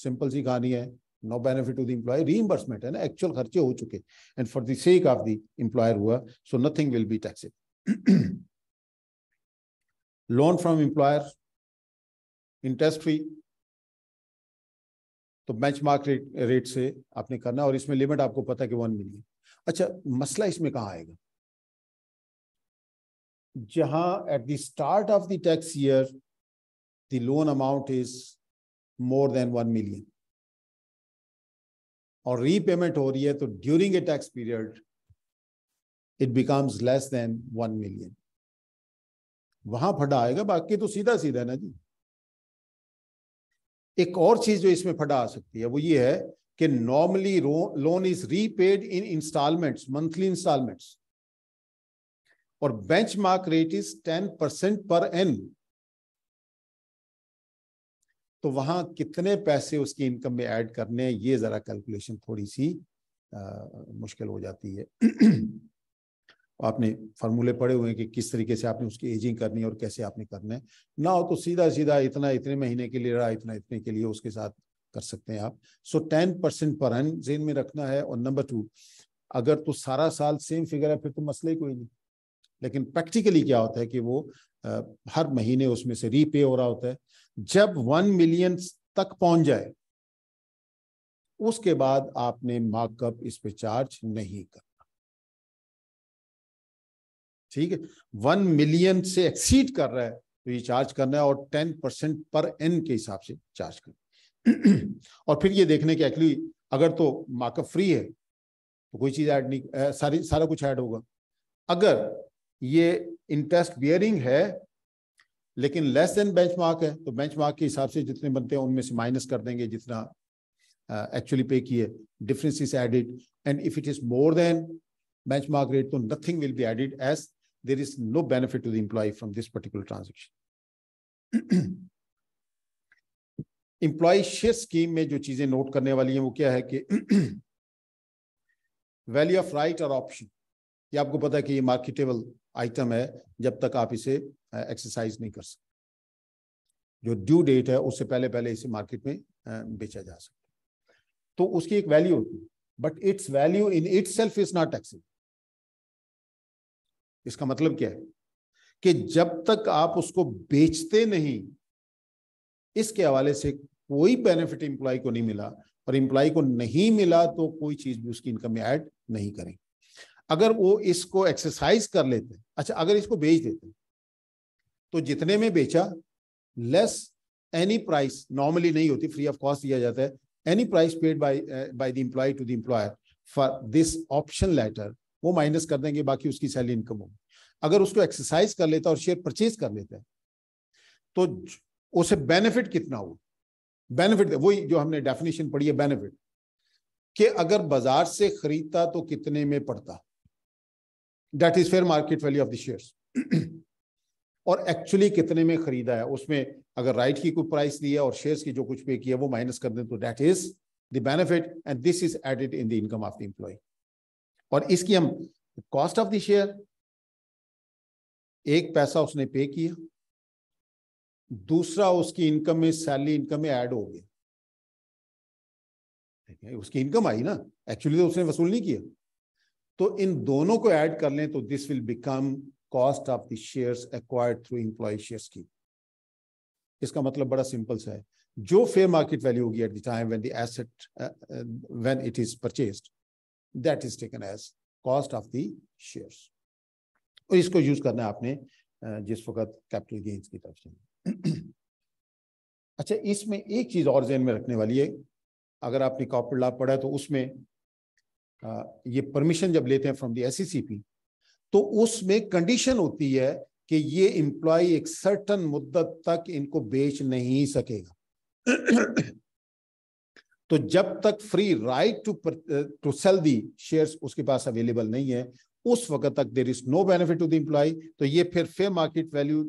D: simple सी कहानी है no benefit to the employ reimbursement है ना एक्चुअल खर्चे हो चुके and for the sake of the employer हुआ so nothing will be taxed loan from employer interest free तो बेंचमार्क रेट रेट से आपने करना और इसमें लिमिट आपको पता है कि वन मिलियन अच्छा मसला इसमें कहाँ आएगा जहां at the start of the tax year the loan amount is more than one million और रीपेमेंट हो रही है तो during a tax period it becomes less than one million वहां फटा आएगा बाकी तो सीधा सीधा है ना जी एक और चीज जो इसमें फटा आ सकती है वो ये है कि normally loan is repaid in installments monthly installments और benchmark rate is ten percent per annum तो वहां कितने पैसे उसकी इनकम में ऐड करने ये जरा कैलकुलेशन थोड़ी सी आ, मुश्किल हो जाती है आपने फार्मूले पड़े हुए हैं कि किस तरीके से आपने उसकी एजिंग करनी है और कैसे आपने करना है ना हो तो सीधा सीधा इतना इतने महीने के लिए रहा इतना इतने के लिए उसके साथ कर सकते हैं आप सो टेन परसेंट पर एन जेन में रखना है और नंबर टू अगर तो सारा साल सेम फिगर है फिर तो मसला ही कोई नहीं लेकिन प्रैक्टिकली क्या होता है कि वो आ, हर महीने उसमें से रीपे हो रहा होता है जब वन मिलियन तक पहुंच जाए उसके बाद आपने मार्कअप इस पे चार्ज नहीं करना ठीक है वन मिलियन से एक्सीड कर रहा है तो ये चार्ज करना है और टेन परसेंट पर एन के हिसाब से चार्ज करना और फिर ये देखने के एक्चुअली अगर तो मार्कअप फ्री है तो कोई चीज़ ऐड नहीं सारी सारा कुछ ऐड होगा अगर ये इंटरेस्ट बियरिंग है लेकिन लेस देन बेंचमार्क है तो बेंचमार्क के हिसाब से जितने बनते हैं उनमें से माइनस कर देंगे जितना एक्चुअली पे किए difference is added and if it is more than benchmark rate तो nothing will be added as there is no benefit to the employee from this particular transaction employee share scheme में जो चीजें note करने वाली हैं वो क्या है कि वैल्यू ऑफ राइट और ऑप्शन ये आपको पता है कि ये मार्केटेबल आइटम है जब तक आप इसे एक्सरसाइज नहीं कर सकते जो ड्यू डेट है उससे पहले पहले इसे मार्केट में बेचा जा सकता तो उसकी एक वैल्यू होती है but its value in itself is not taxable इसका मतलब क्या है कि जब तक आप उसको बेचते नहीं इसके हवाले से कोई बेनिफिट इंप्लाई को नहीं मिला और इंप्लाई को नहीं मिला तो कोई चीज भी उसकी इनकम में ऐड नहीं करें अगर वो इसको एक्सरसाइज कर लेते हैं अच्छा अगर इसको बेच देते हैं तो जितने में बेचा लेस एनी प्राइस नॉर्मली नहीं होती फ्री ऑफ कॉस्ट दिया जाता है any price paid by by the employ to the for this option later वो माइनस कर देंगे बाकी उसकी सैलरी इनकम होगी अगर उसको एक्सरसाइज कर लेता और शेयर परचेज कर लेता है तो उसे बेनिफिट कितना हो बेनिफिट वही जो हमने डेफिनेशन पढ़ी है बेनिफिट कि अगर बाजार से खरीदता तो कितने में पड़ता that is fair market value of the share और एक्चुअली कितने में खरीदा है उसमें अगर राइट की कोई प्राइस दी है और शेयर्स की जो कुछ पे किया वो माइनस कर दें तो that is the benefit and this is added in the income of the employ और इसकी हम कॉस्ट ऑफ द शेयर एक पैसा उसने पे किया दूसरा उसकी इनकम में सैलरी इनकम में ऐड हो गया ठीक है उसकी इनकम आई ना एक्चुअली तो उसने वसूल नहीं किया तो इन दोनों को ऐड कर लें तो this will become cost of the shares acquired through employ share scheme इसका मतलब बड़ा सिंपल सा है जो फेयर मार्केट वैल्यू होगी at the time when the asset when it is purchased that is taken as cost of the shares और इसको use करना है आपने जिस वक्त कैपिटल गेन्स की तरफ से अच्छा इसमें एक चीज और जेन में रखने वाली है अगर आपने कॉर्पोरेट लॉ पढ़ा है तो उसमें ये परमिशन जब लेते हैं फ्रॉम दी एस तो उसमें कंडीशन होती है कि ये इंप्लॉय एक सर्टन मुद्दत तक इनको बेच नहीं सकेगा तो जब तक free right to to sell the shares उसके पास अवेलेबल नहीं है उस वक्त तक there is no benefit to the employ तो ये फिर fair market value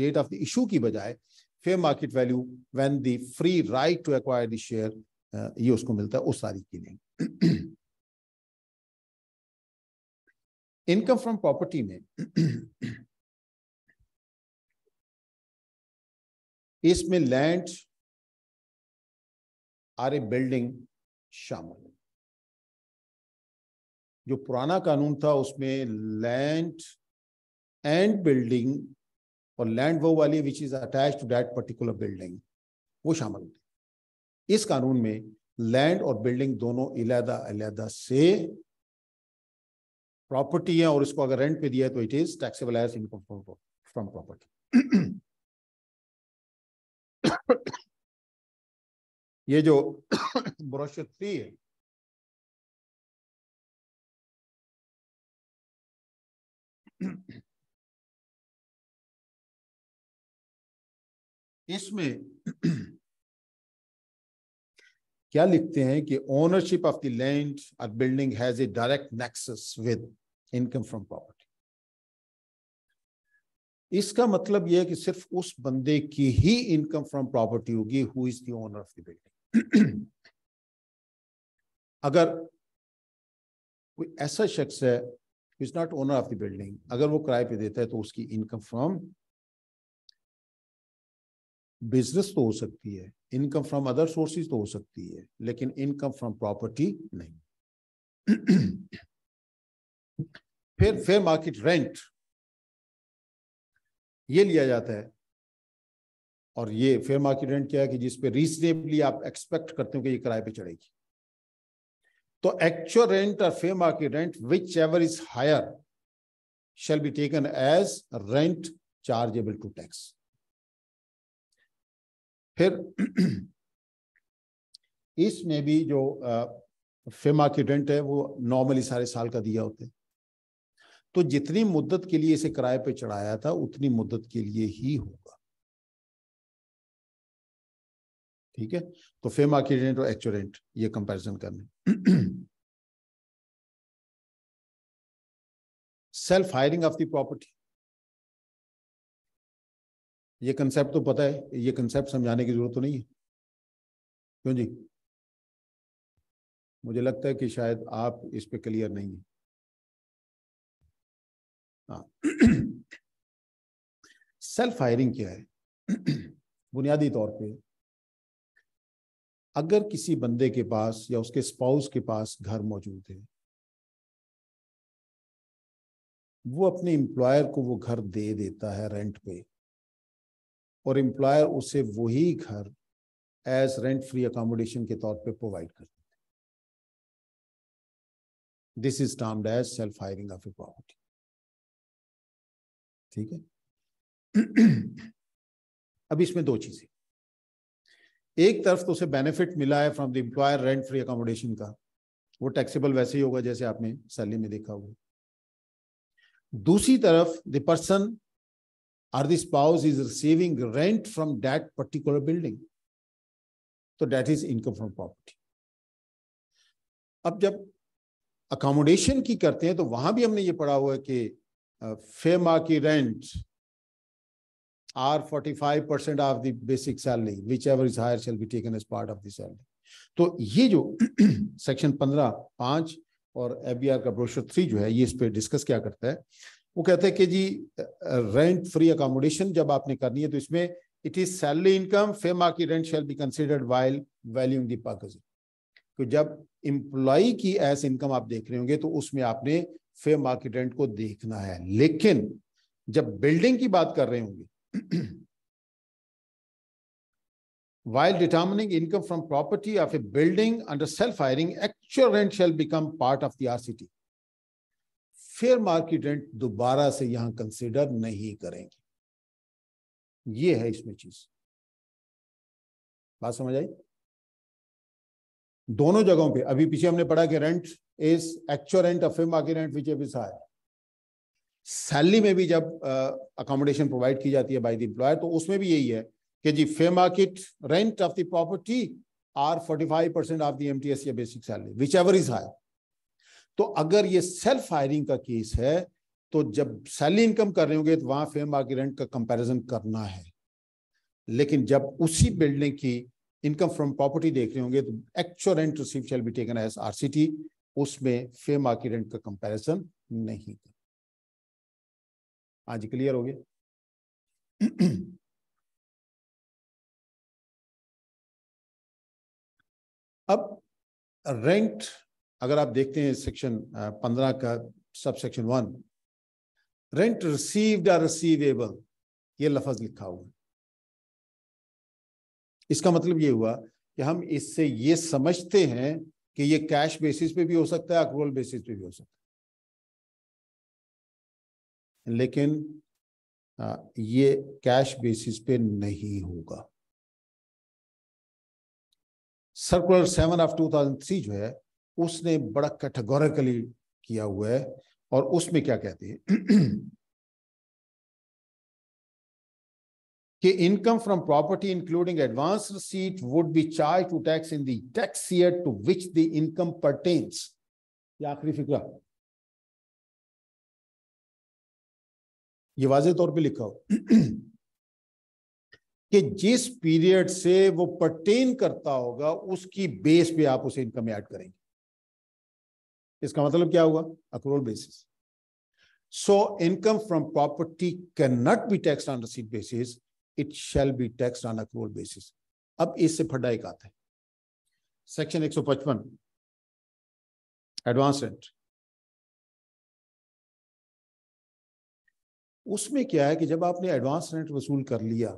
D: that of the issue की बजाय fair market value when the free right to acquire the share ये उसको मिलता है उस तारीख के लिए
A: इनकम फ्रॉम प्रॉपर्टी में इसमें लैंड
D: आर ए बिल्डिंग शामिल जो पुराना कानून था उसमें लैंड एंड बिल्डिंग और लैंड वो वाली which is attached to that particular building वो शामिल इस कानून में लैंड और बिल्डिंग दोनों इलादा इलादा से प्रॉपर्टी है और इसको अगर रेंट पे दिया है तो it is taxable as income from property ये जो
A: ब्रश थ्री है
D: इसमें क्या लिखते हैं कि ओनरशिप ऑफ द लैंड और building has a direct nexus with income from property इसका मतलब यह है कि सिर्फ उस बंदे की ही इनकम फ्रॉम प्रॉपर्टी होगी who is the owner of the building अगर कोई ऐसा शख्स है is not owner of the building अगर वो किराए पे देता है तो उसकी इनकम फ्रॉम बिजनेस तो हो सकती है इनकम फ्रॉम अदर सोर्सेज तो हो सकती है लेकिन इनकम फ्रॉम प्रॉपर्टी नहीं फिर फेयर मार्केट रेंट ये लिया जाता है और ये फेयर मार्केट रेंट क्या है कि जिसपे रीजनेबली आप एक्सपेक्ट करते हो कि ये किराए पे चढ़ेगी तो एक्चुअल रेंट और fair market rent whichever is higher shall be taken as rent chargeable to tax फिर इसमें भी जो फेयर मार्केट रेंट है वो नॉर्मली सारे साल का दिया होता है तो जितनी मुद्दत के लिए इसे किराए पे चढ़ाया था उतनी मुद्दत के लिए ही होगा ठीक है तो फेम
A: आकिडेंट और एक्चुरेंट ये कंपैरिजन करने self hiring of the property
D: ये कंसेप्ट तो पता है ये कंसेप्ट समझाने की जरूरत तो नहीं है क्यों जी मुझे लगता है कि शायद आप इस पे क्लियर नहीं है सेल्फ हायरिंग क्या है बुनियादी तौर पे अगर किसी बंदे के पास या उसके स्पाउस के पास घर मौजूद है वो अपने एम्प्लॉयर को वो घर दे देता है रेंट पे और एम्प्लॉयर उसे वही घर एज रेंट फ्री अकोमोडेशन के तौर पे प्रोवाइड कर देते this is termed as self hiring of a property ठीक है अब इसमें दो चीजें एक तरफ तो उसे बेनिफिट मिला है from the employer rent free accommodation का वो टैक्सेबल वैसे ही होगा जैसे आपने सैलरी में देखा होगा दूसरी तरफ the person or this house is receiving rent from that particular building तो that is income from property अब जब अकोमोडेशन की करते हैं तो वहां भी हमने ये पढ़ा हुआ है कि फेमा की rent or 45% percent of the basic salary, whichever is higher shall be taken as part of the salary. तो ये जो सेक्शन 15 पांच और एफबीआर का ब्रोशर थ्री जो है ये इस पे डिस्कस क्या करता है वो कहता है कि जी रेंट फ्री अकोमोडेशन जब आपने करनी है तो इसमें इट इज सैलरी इनकम फे की rent shall be considered while valuing the perquisite तो जब एम्प्लॉय की एस इनकम आप देख रहे होंगे तो उसमें आपने फेयर मार्केट रेंट को देखना है लेकिन जब बिल्डिंग की बात कर रहे होंगे While determining income from property of a building under self-hiring, actual rent shall become part of the RCT. Fair market rent दोबारा से यहां कंसिडर नहीं करेंगे ये है इसमें चीज बात समझ आई दोनों जगहों पे अभी पीछे हमने पढ़ा कि रेंट इज एक्चुअल रेंट और fair market rent whichever is higher salary में भी जब अकोमोडेशन प्रोवाइड की जाती है बाय द एम्प्लॉयर तो उसमें भी यही है कि जी fair market rent of the property or 45 percent of the MTS या basic salary whichever is higher तो अगर ये सेल्फ हायरिंग का केस है तो जब सैलरी इनकम कर रहे होंगे तो वहां फेयर मार्केट रेंट का कंपेरिजन करना है लेकिन जब उसी बिल्डिंग की इनकम फ्रॉम प्रॉपर्टी देख रहे होंगे तो actual rent receive shall be taken as RCT उसमें फेयर मार्केट रेंट का कंपेरिजन नहीं आज क्लियर हो गया अब रेंट अगर आप देखते हैं सेक्शन पंद्रह का subsection one rent received or receivable ये लफज लिखा हुआ है इसका मतलब ये हुआ कि हम इससे ये समझते हैं कि ये कैश बेसिस पे भी हो सकता है अक्रोल बेसिस पे भी हो सकता है लेकिन ये कैश बेसिस पे नहीं होगा सर्कुलर सेवन ऑफ 2003 जो है उसने बड़ा कैटेगोरिकली किया हुआ है और उसमें क्या कहते हैं कि income from property including advance receipt would be charge to tax in the tax year to which the income pertains ये आखिरी फिक्र
A: ये वाजे तौर पे लिखा हो
D: कि जिस पीरियड से वो पर्टेन करता होगा उसकी बेस पे आप उसे इनकम ऐड करेंगे इसका मतलब क्या हुआ accrual basis so income from property can not be tax on receipt basis it shall be tax on accrual basis अब इससे फटा एक आता है सेक्शन 155 एडवांस रेंट उसमें क्या है कि जब आपने एडवांस रेंट वसूल कर लिया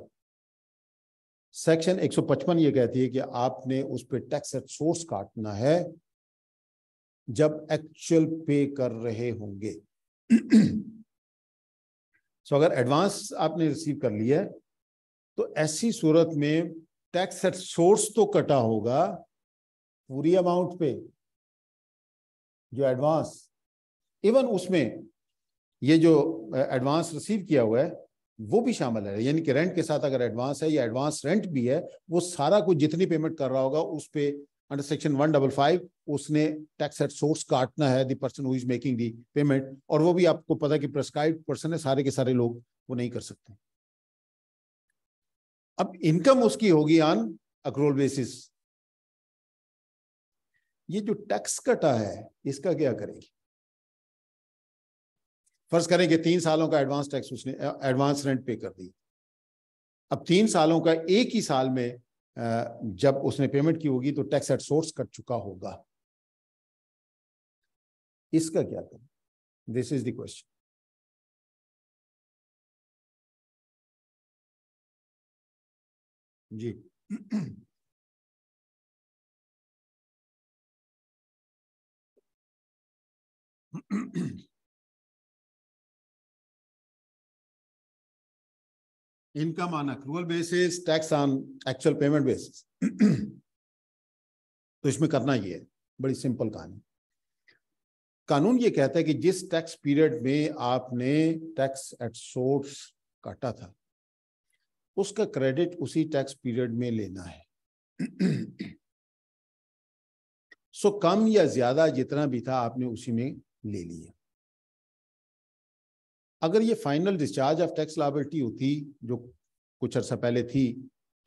D: सेक्शन 155 ये कहती है कि आपने उस पर टैक्स एट सोर्स काटना है जब एक्चुअल पे कर रहे होंगे सो अगर एडवांस आपने रिसीव कर लिया है तो ऐसी सूरत में टैक्स एट सोर्स तो कटा होगा पूरी अमाउंट पे जो एडवांस इवन उसमें ये जो एडवांस रिसीव किया हुआ है वो भी शामिल है यानी कि रेंट के साथ अगर एडवांस है या एडवांस रेंट भी है वो सारा कुछ जितनी पेमेंट कर रहा होगा उस पर under section one double five उसने टैक्स एट सोर्स काटना है the person who is making the payment और वो भी आपको पता कि प्रेस्क्राइब पर्सन है सारे के सारे लोग वो नहीं कर सकते अब इनकम उसकी होगी ऑन अक्रोल बेसिस ये जो टैक्स कटा है इसका क्या करेगी फर्ज करें कि तीन सालों का एडवांस टैक्स उसने एडवांस रेंट पे कर दी अब तीन सालों का एक ही साल में जब उसने पेमेंट की होगी तो टैक्स एट सोर्स कट चुका होगा इसका क्या करें
A: दिस इज द क्वेश्चन जी
D: income on accrual basis, tax on actual payment basis. तो इसमें करना ये है बड़ी सिंपल कहानी कानून ये कहता है कि जिस टैक्स पीरियड में आपने टैक्स एट सोर्स काटा था उसका क्रेडिट उसी टैक्स पीरियड में लेना है सो so, कम या ज्यादा जितना भी था आपने उसी में ले लिया अगर ये final discharge of tax liability होती जो कुछ अर्सा पहले थी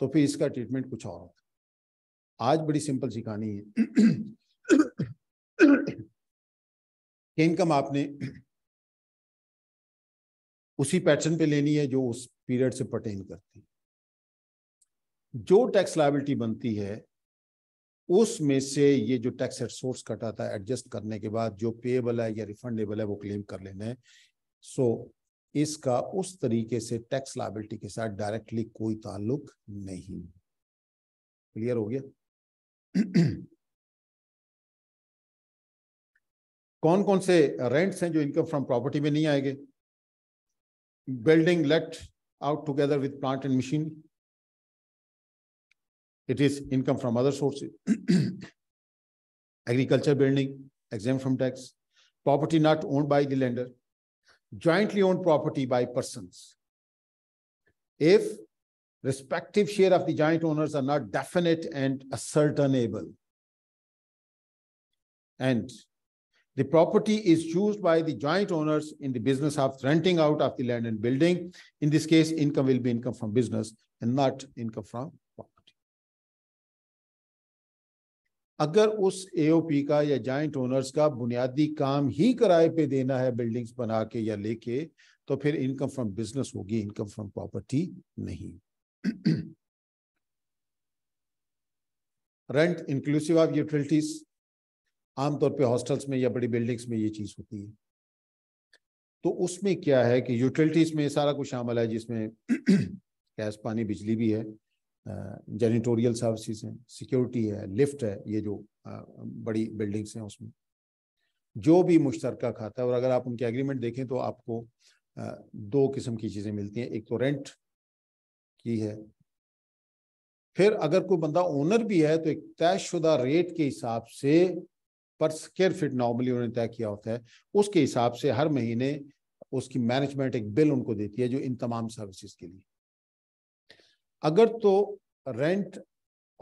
D: तो फिर इसका ट्रीटमेंट कुछ और होता आज बड़ी सिंपल सी कहानी है कि इनकम आपने उसी पैटर्न पे लेनी है जो उस पीरियड से पटेन करती जो टैक्स लाइबिलिटी बनती है उसमें से ये जो टैक्स एट सोर्स कटा था एडजस्ट करने के बाद जो पेबल है या रिफंडेबल है वो क्लेम कर लेना है सो इसका उस तरीके से टैक्स लाइबिलिटी के साथ डायरेक्टली कोई ताल्लुक नहीं क्लियर हो गया
A: कौन कौन से रेंट्स हैं
D: जो इनकम फ्रॉम प्रॉपर्टी में नहीं आएंगे building let out together with plant and machine it is income from other sources agriculture building exempt from tax property not owned by the lender jointly owned property by persons. If respective share of the joint owners are not definite and ascertainable, and the property is used by the joint owners in the business of renting out of the land and building. In this case, income will be income from business and not income from अगर उस AOP का या joint owners का बुनियादी काम ही किराए पे देना है बिल्डिंग्स बना के या लेके तो फिर इनकम फ्रॉम बिजनेस होगी इनकम फ्रॉम प्रॉपर्टी नहीं रेंट इंक्लूसिव ऑफ यूटिलिटीज आमतौर पे हॉस्टल्स में या बड़ी बिल्डिंग्स में ये चीज़ होती है तो उसमें क्या है कि यूटिलिटीज़ में सारा कुछ शामिल है जिसमें गैस पानी बिजली भी है जेनिटोरियल सर्विसेज हैं सिक्योरिटी है लिफ्ट है ये जो बड़ी बिल्डिंग्स हैं उसमें जो भी मुश्तर खाता है और अगर आप उनके एग्रीमेंट देखें तो आपको दो किस्म की चीज़ें मिलती हैं एक तो रेंट की है फिर अगर कोई बंदा ओनर भी है तो एक तयशुदा रेट के हिसाब से पर स्क्वेयर फिट नॉर्मली उन्होंने तय किया होता है उसके हिसाब से हर महीने उसकी मैनेजमेंट एक बिल उनको देती है जो इन तमाम सर्विसेज के लिए अगर तो रेंट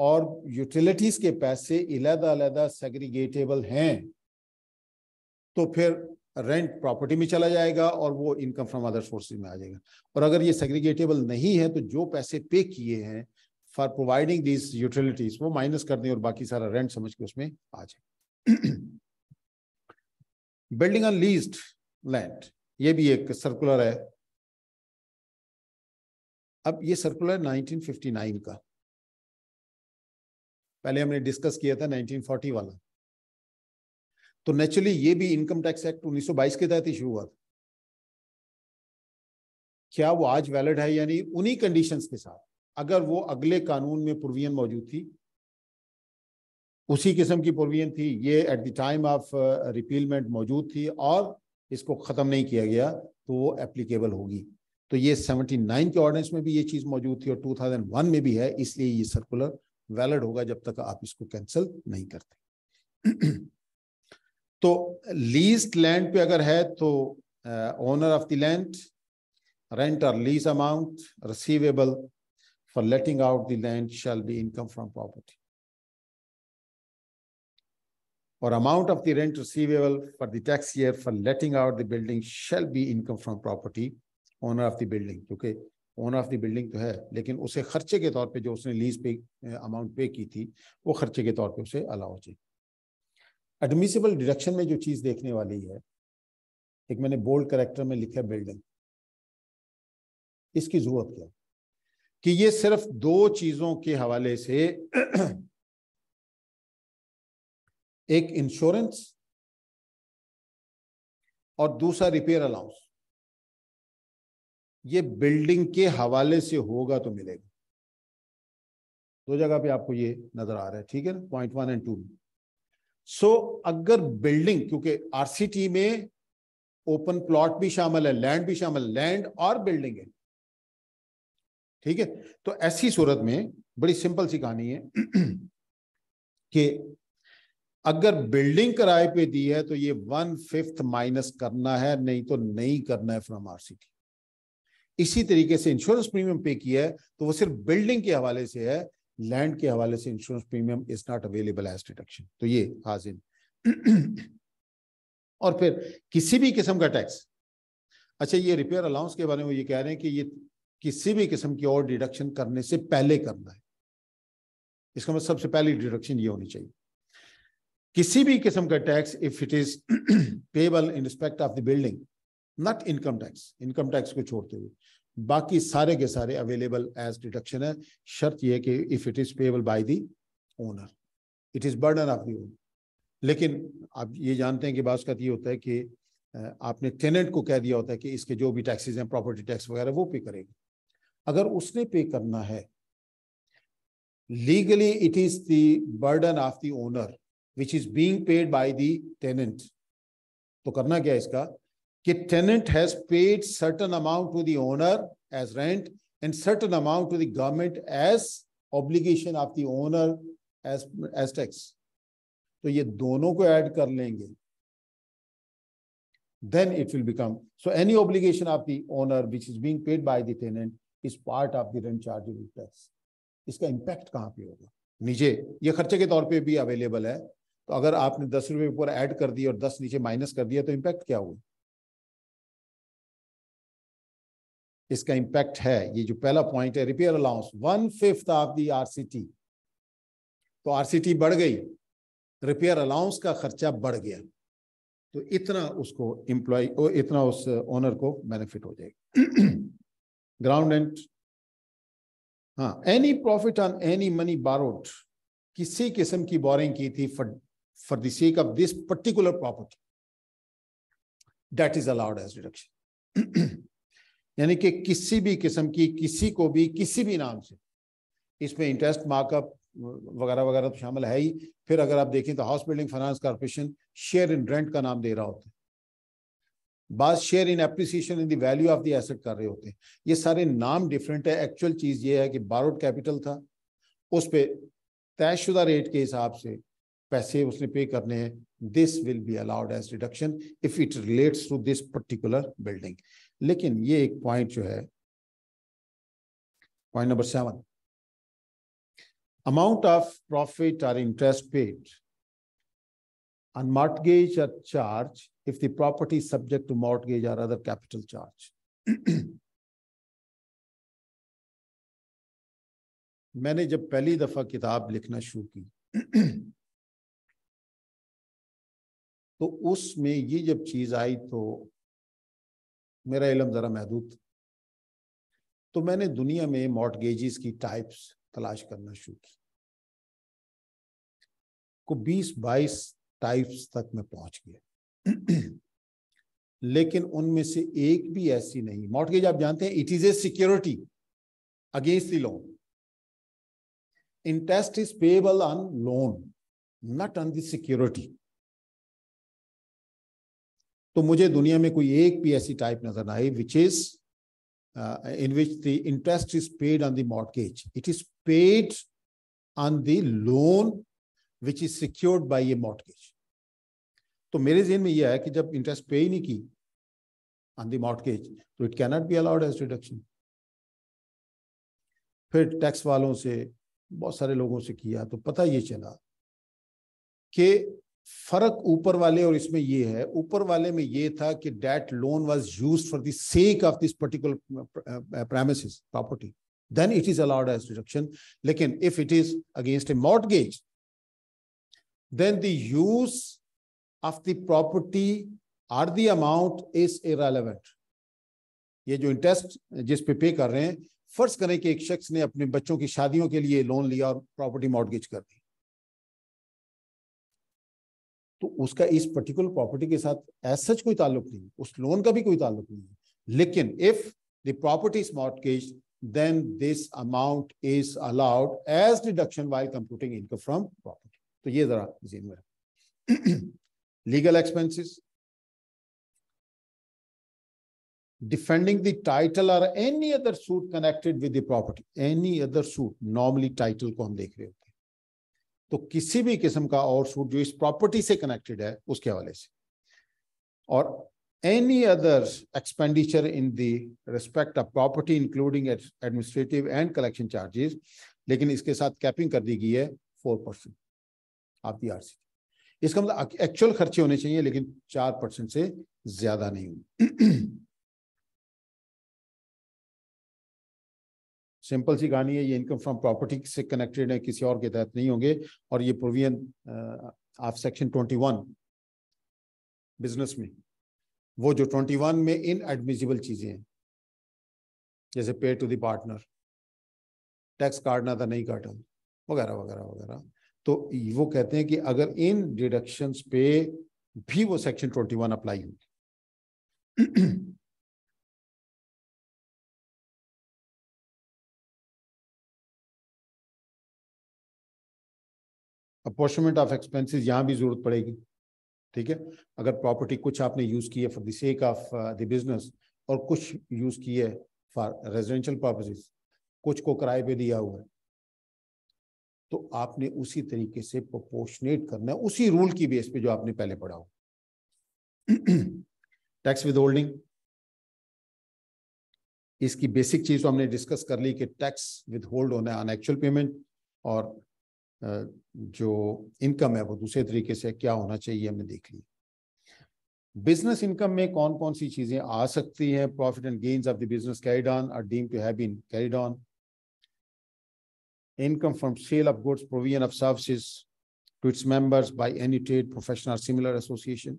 D: और यूटिलिटीज के पैसे इलादा अलहदा सेग्रीगेटेबल हैं तो फिर रेंट प्रॉपर्टी में चला जाएगा और वो इनकम फ्रॉम अदर सोर्सेज में आ जाएगा और अगर ये सेग्रीगेटेबल नहीं है तो जो पैसे पे किए हैं फॉर प्रोवाइडिंग दीज यूटिलिटीज वो माइनस कर दें और बाकी सारा रेंट समझ के उसमें आ जाए बिल्डिंग ऑन लीज लैंड ये भी एक सर्कुलर है अब ये सर्कुलर 1959 का पहले हमने डिस्कस किया था 1940 वाला तो नेचुरली ये भी इनकम टैक्स एक्ट 1922 के तहत इशू हुआ था क्या वो आज वैलिड है यानी उन्हीं कंडीशंस के साथ अगर वो अगले कानून में प्रोविजन मौजूद थी उसी किस्म की प्रोविजन थी ये at the time of repealment मौजूद थी और इसको ख़त्म नहीं किया गया तो वो एप्लीकेबल होगी तो ये 79 के ऑर्डिनेंस में भी ये चीज मौजूद थी और टू थाउजेंड वन में भी है इसलिए ये सर्कुलर वैलिड होगा जब तक आप इसको कैंसिल नहीं करते तो लीज्ड लैंड पे अगर है तो owner of the land rent और lease amount receivable for letting out the land shall be income from property और amount of the rent receivable for the tax year for letting out the building shall be income from property owner of the building क्योंकि owner of the building तो है लेकिन उसे खर्चे के तौर पे जो उसने लीज पे अमाउंट पे की थी वो खर्चे के तौर पे उसे अलाउ हो एडमिसिबल डिडक्शन में जो चीज़ देखने वाली है एक मैंने बोल्ड करेक्टर में लिखा बिल्डिंग इसकी जरूरत क्या कि ये सिर्फ दो चीज़ों के हवाले से एक इंश्योरेंस और दूसरा रिपेयर अलाउंस ये बिल्डिंग के हवाले से होगा तो मिलेगा दो जगह पे आपको ये नजर आ रहा है ठीक है ना पॉइंट वन एंड टू में सो अगर बिल्डिंग क्योंकि आरसीटी में ओपन प्लॉट भी शामिल है लैंड भी शामिल लैंड और बिल्डिंग है ठीक है तो ऐसी सूरत में बड़ी सिंपल सी कहानी है कि अगर बिल्डिंग किराए पे दी है तो ये वन फिफ्थ माइनस करना है नहीं तो नहीं करना है फ्रॉम आरसीटी इसी तरीके से इंश्योरेंस प्रीमियम पे किया है तो वो सिर्फ बिल्डिंग के हवाले से है लैंड के हवाले से insurance premium is not available as deduction तो ये हाजिन और फिर किसी भी किस्म का टैक्स अच्छा ये रिपेयर अलाउंस के बारे में ये कह रहे हैं कि ये किसी भी किस्म की और डिडक्शन करने से पहले करना है इसका मतलब सबसे पहली डिडक्शन ये होनी चाहिए किसी भी किस्म का tax if it is payable in respect of the building not income tax income tax को छोड़ते हुए बाकी सारे के सारे अवेलेबल एज डिडक्शन है शर्त यह कि if it is payable by the owner it is burden of the owner लेकिन आप ये जानते हैं कि बात का ये होता है कि आपने टेनेंट को कह दिया होता है कि इसके जो भी टैक्सेस हैं प्रॉपर्टी टैक्स वगैरह वो पे करेगा अगर उसने पे करना है legally it is the burden of the owner which is being paid by the tenant तो करना क्या है इसका कि tenant has paid certain amount to the owner as rent and certain amount to government as obligation of the owner as as tax तो ये दोनों को ऐड कर लेंगे then it will become so any obligation of the owner which is being paid by the tenant is part of the rent chargeable tax इसका impact कहां पे होगा नीचे ये खर्चे के तौर पे भी अवेलेबल है तो अगर आपने दस रुपए ऊपर ऐड कर दिया और दस नीचे माइनस कर दिया तो इम्पैक्ट क्या हुआ इसका इंपैक्ट है ये जो पहला पॉइंट है repair allowance one fifth of the RCT तो आरसीटी बढ़ गई रिपेयर अलाउंस का खर्चा बढ़ गया तो इतना उसको एम्प्लॉय इतना उस ओनर को बेनिफिट हो जाएगा ग्राउंड एंड हाँ any profit on any money borrowed किसी किस्म की बोरिंग की थी for for the sake of this particular property that is allowed as deduction यानी कि किसी भी किस्म की किसी को भी किसी भी नाम से इसमें इंटरेस्ट मार्कअप वगैरह वगैरह तो शामिल है ही फिर अगर आप देखें तो house building finance corporation share in rent का नाम दे रहा होता है बाद share in appreciation in value value of the asset कर रहे होते हैं ये सारे नाम डिफरेंट है एक्चुअल चीज़ ये है कि बारोड कैपिटल था उस पर तयशुदा रेट के हिसाब से पैसे उसने पे करने हैं this will be allowed as reduction if it relates to this particular building लेकिन ये एक पॉइंट जो है point number seven amount of profit or interest paid on mortgage or charge if the property subject to mortgage or other capital charge मैंने जब पहली दफा किताब लिखना शुरू की तो उसमें ये जब चीज आई तो मेरा इलम ज़रा महदूद तो मैंने दुनिया में मॉटगेजिस की टाइप्स तलाश करना शुरू की को 20-22 टाइप्स तक मैं पहुंच गया लेकिन उनमें से एक भी ऐसी नहीं मॉटगेज आप जानते हैं it is a security against the loan interest is payable on loan not on security तो मुझे दुनिया में कोई एक भी ऐसी टाइप नजर ना आई which is in which the interest is paid on the mortgage it is paid on the loan which is secured by a mortgage तो मेरे जेन में यह है कि जब इंटरेस्ट पे ही नहीं की ऑन द मॉर्गेज तो it cannot be allowed as deduction फिर टैक्स वालों से बहुत सारे लोगों से किया तो पता ये चला कि फर्क ऊपर वाले और इसमें ये है ऊपर वाले में ये था कि that loan was used for the sake of this particular premises property then it is allowed as deduction. Lekin, if it is against a mortgage, then the use of the property or the amount is irrelevant. ये जो interest जिस पे पे कर रहे हैं फर्ज करें कि एक शख्स ने अपने बच्चों की शादियों के लिए लोन लिया और प्रॉपर्टी मॉडगेज कर दी तो उसका इस पर्टिकुलर प्रॉपर्टी के साथ एज सच कोई ताल्लुक नहीं है उस लोन का भी कोई ताल्लुक नहीं है लेकिन if the property is mortgage then this amount is allowed as deduction while computing income from property तो ये जरा जिम में legal expenses defending the title or any other suit connected with the property any other suit normally title को हम देख रहे होते तो किसी भी किस्म का और सूट जो इस प्रॉपर्टी से कनेक्टेड है उसके हवाले से और any other expenditure in the respect of property including administrative and collection charges लेकिन इसके साथ कैपिंग कर दी गई है फोर परसेंट आपकी आरसी इसका मतलब एक्चुअल खर्चे होने चाहिए लेकिन चार परसेंट से ज्यादा नहीं होंगे सिंपल सी कहानी है ये इनकम फ्रॉम प्रॉपर्टी से कनेक्टेड है किसी और के तहत नहीं होंगे और ये प्रोविजन ऑफ सेक्शन 21 बिजनेस में वो जो 21 में इन एडमिजिबल चीज़ें हैं जैसे पे टू द पार्टनर टैक्स काटना था नहीं काटा वगैरह वगैरह वगैरह तो वो कहते हैं कि अगर इन डिडक्शंस पे भी वो सेक्शन 21 अप्लाई होंगे
A: अपॉर्चुनमेंट ऑफ
D: एक्सपेंसेस यहाँ भी जरूरत पड़ेगी ठीक है अगर प्रॉपर्टी कुछ आपने यूज की है for the sake of the business और कुछ यूज की है फॉर रेजिडेंशियल प्रॉपर्टीज कुछ को किराए पे दिया हुआ है तो आपने उसी तरीके से प्रोपोर्शनेट करना है उसी रूल की बेस पे जो आपने पहले पढ़ा हो टैक्स विद होल्डिंग इसकी बेसिक चीज तो हमने डिस्कस कर ली कि टैक्स विद होल्ड होना है ऑन एक्चुअल पेमेंट और जो इनकम है वो दूसरे तरीके से क्या होना चाहिए हमने देख ली बिजनेस इनकम में कौन कौन सी चीजें आ सकती हैं profit and gains of the business carried on or deem to have been carried on income from sale of goods provision of services to its members by any trade professional similar association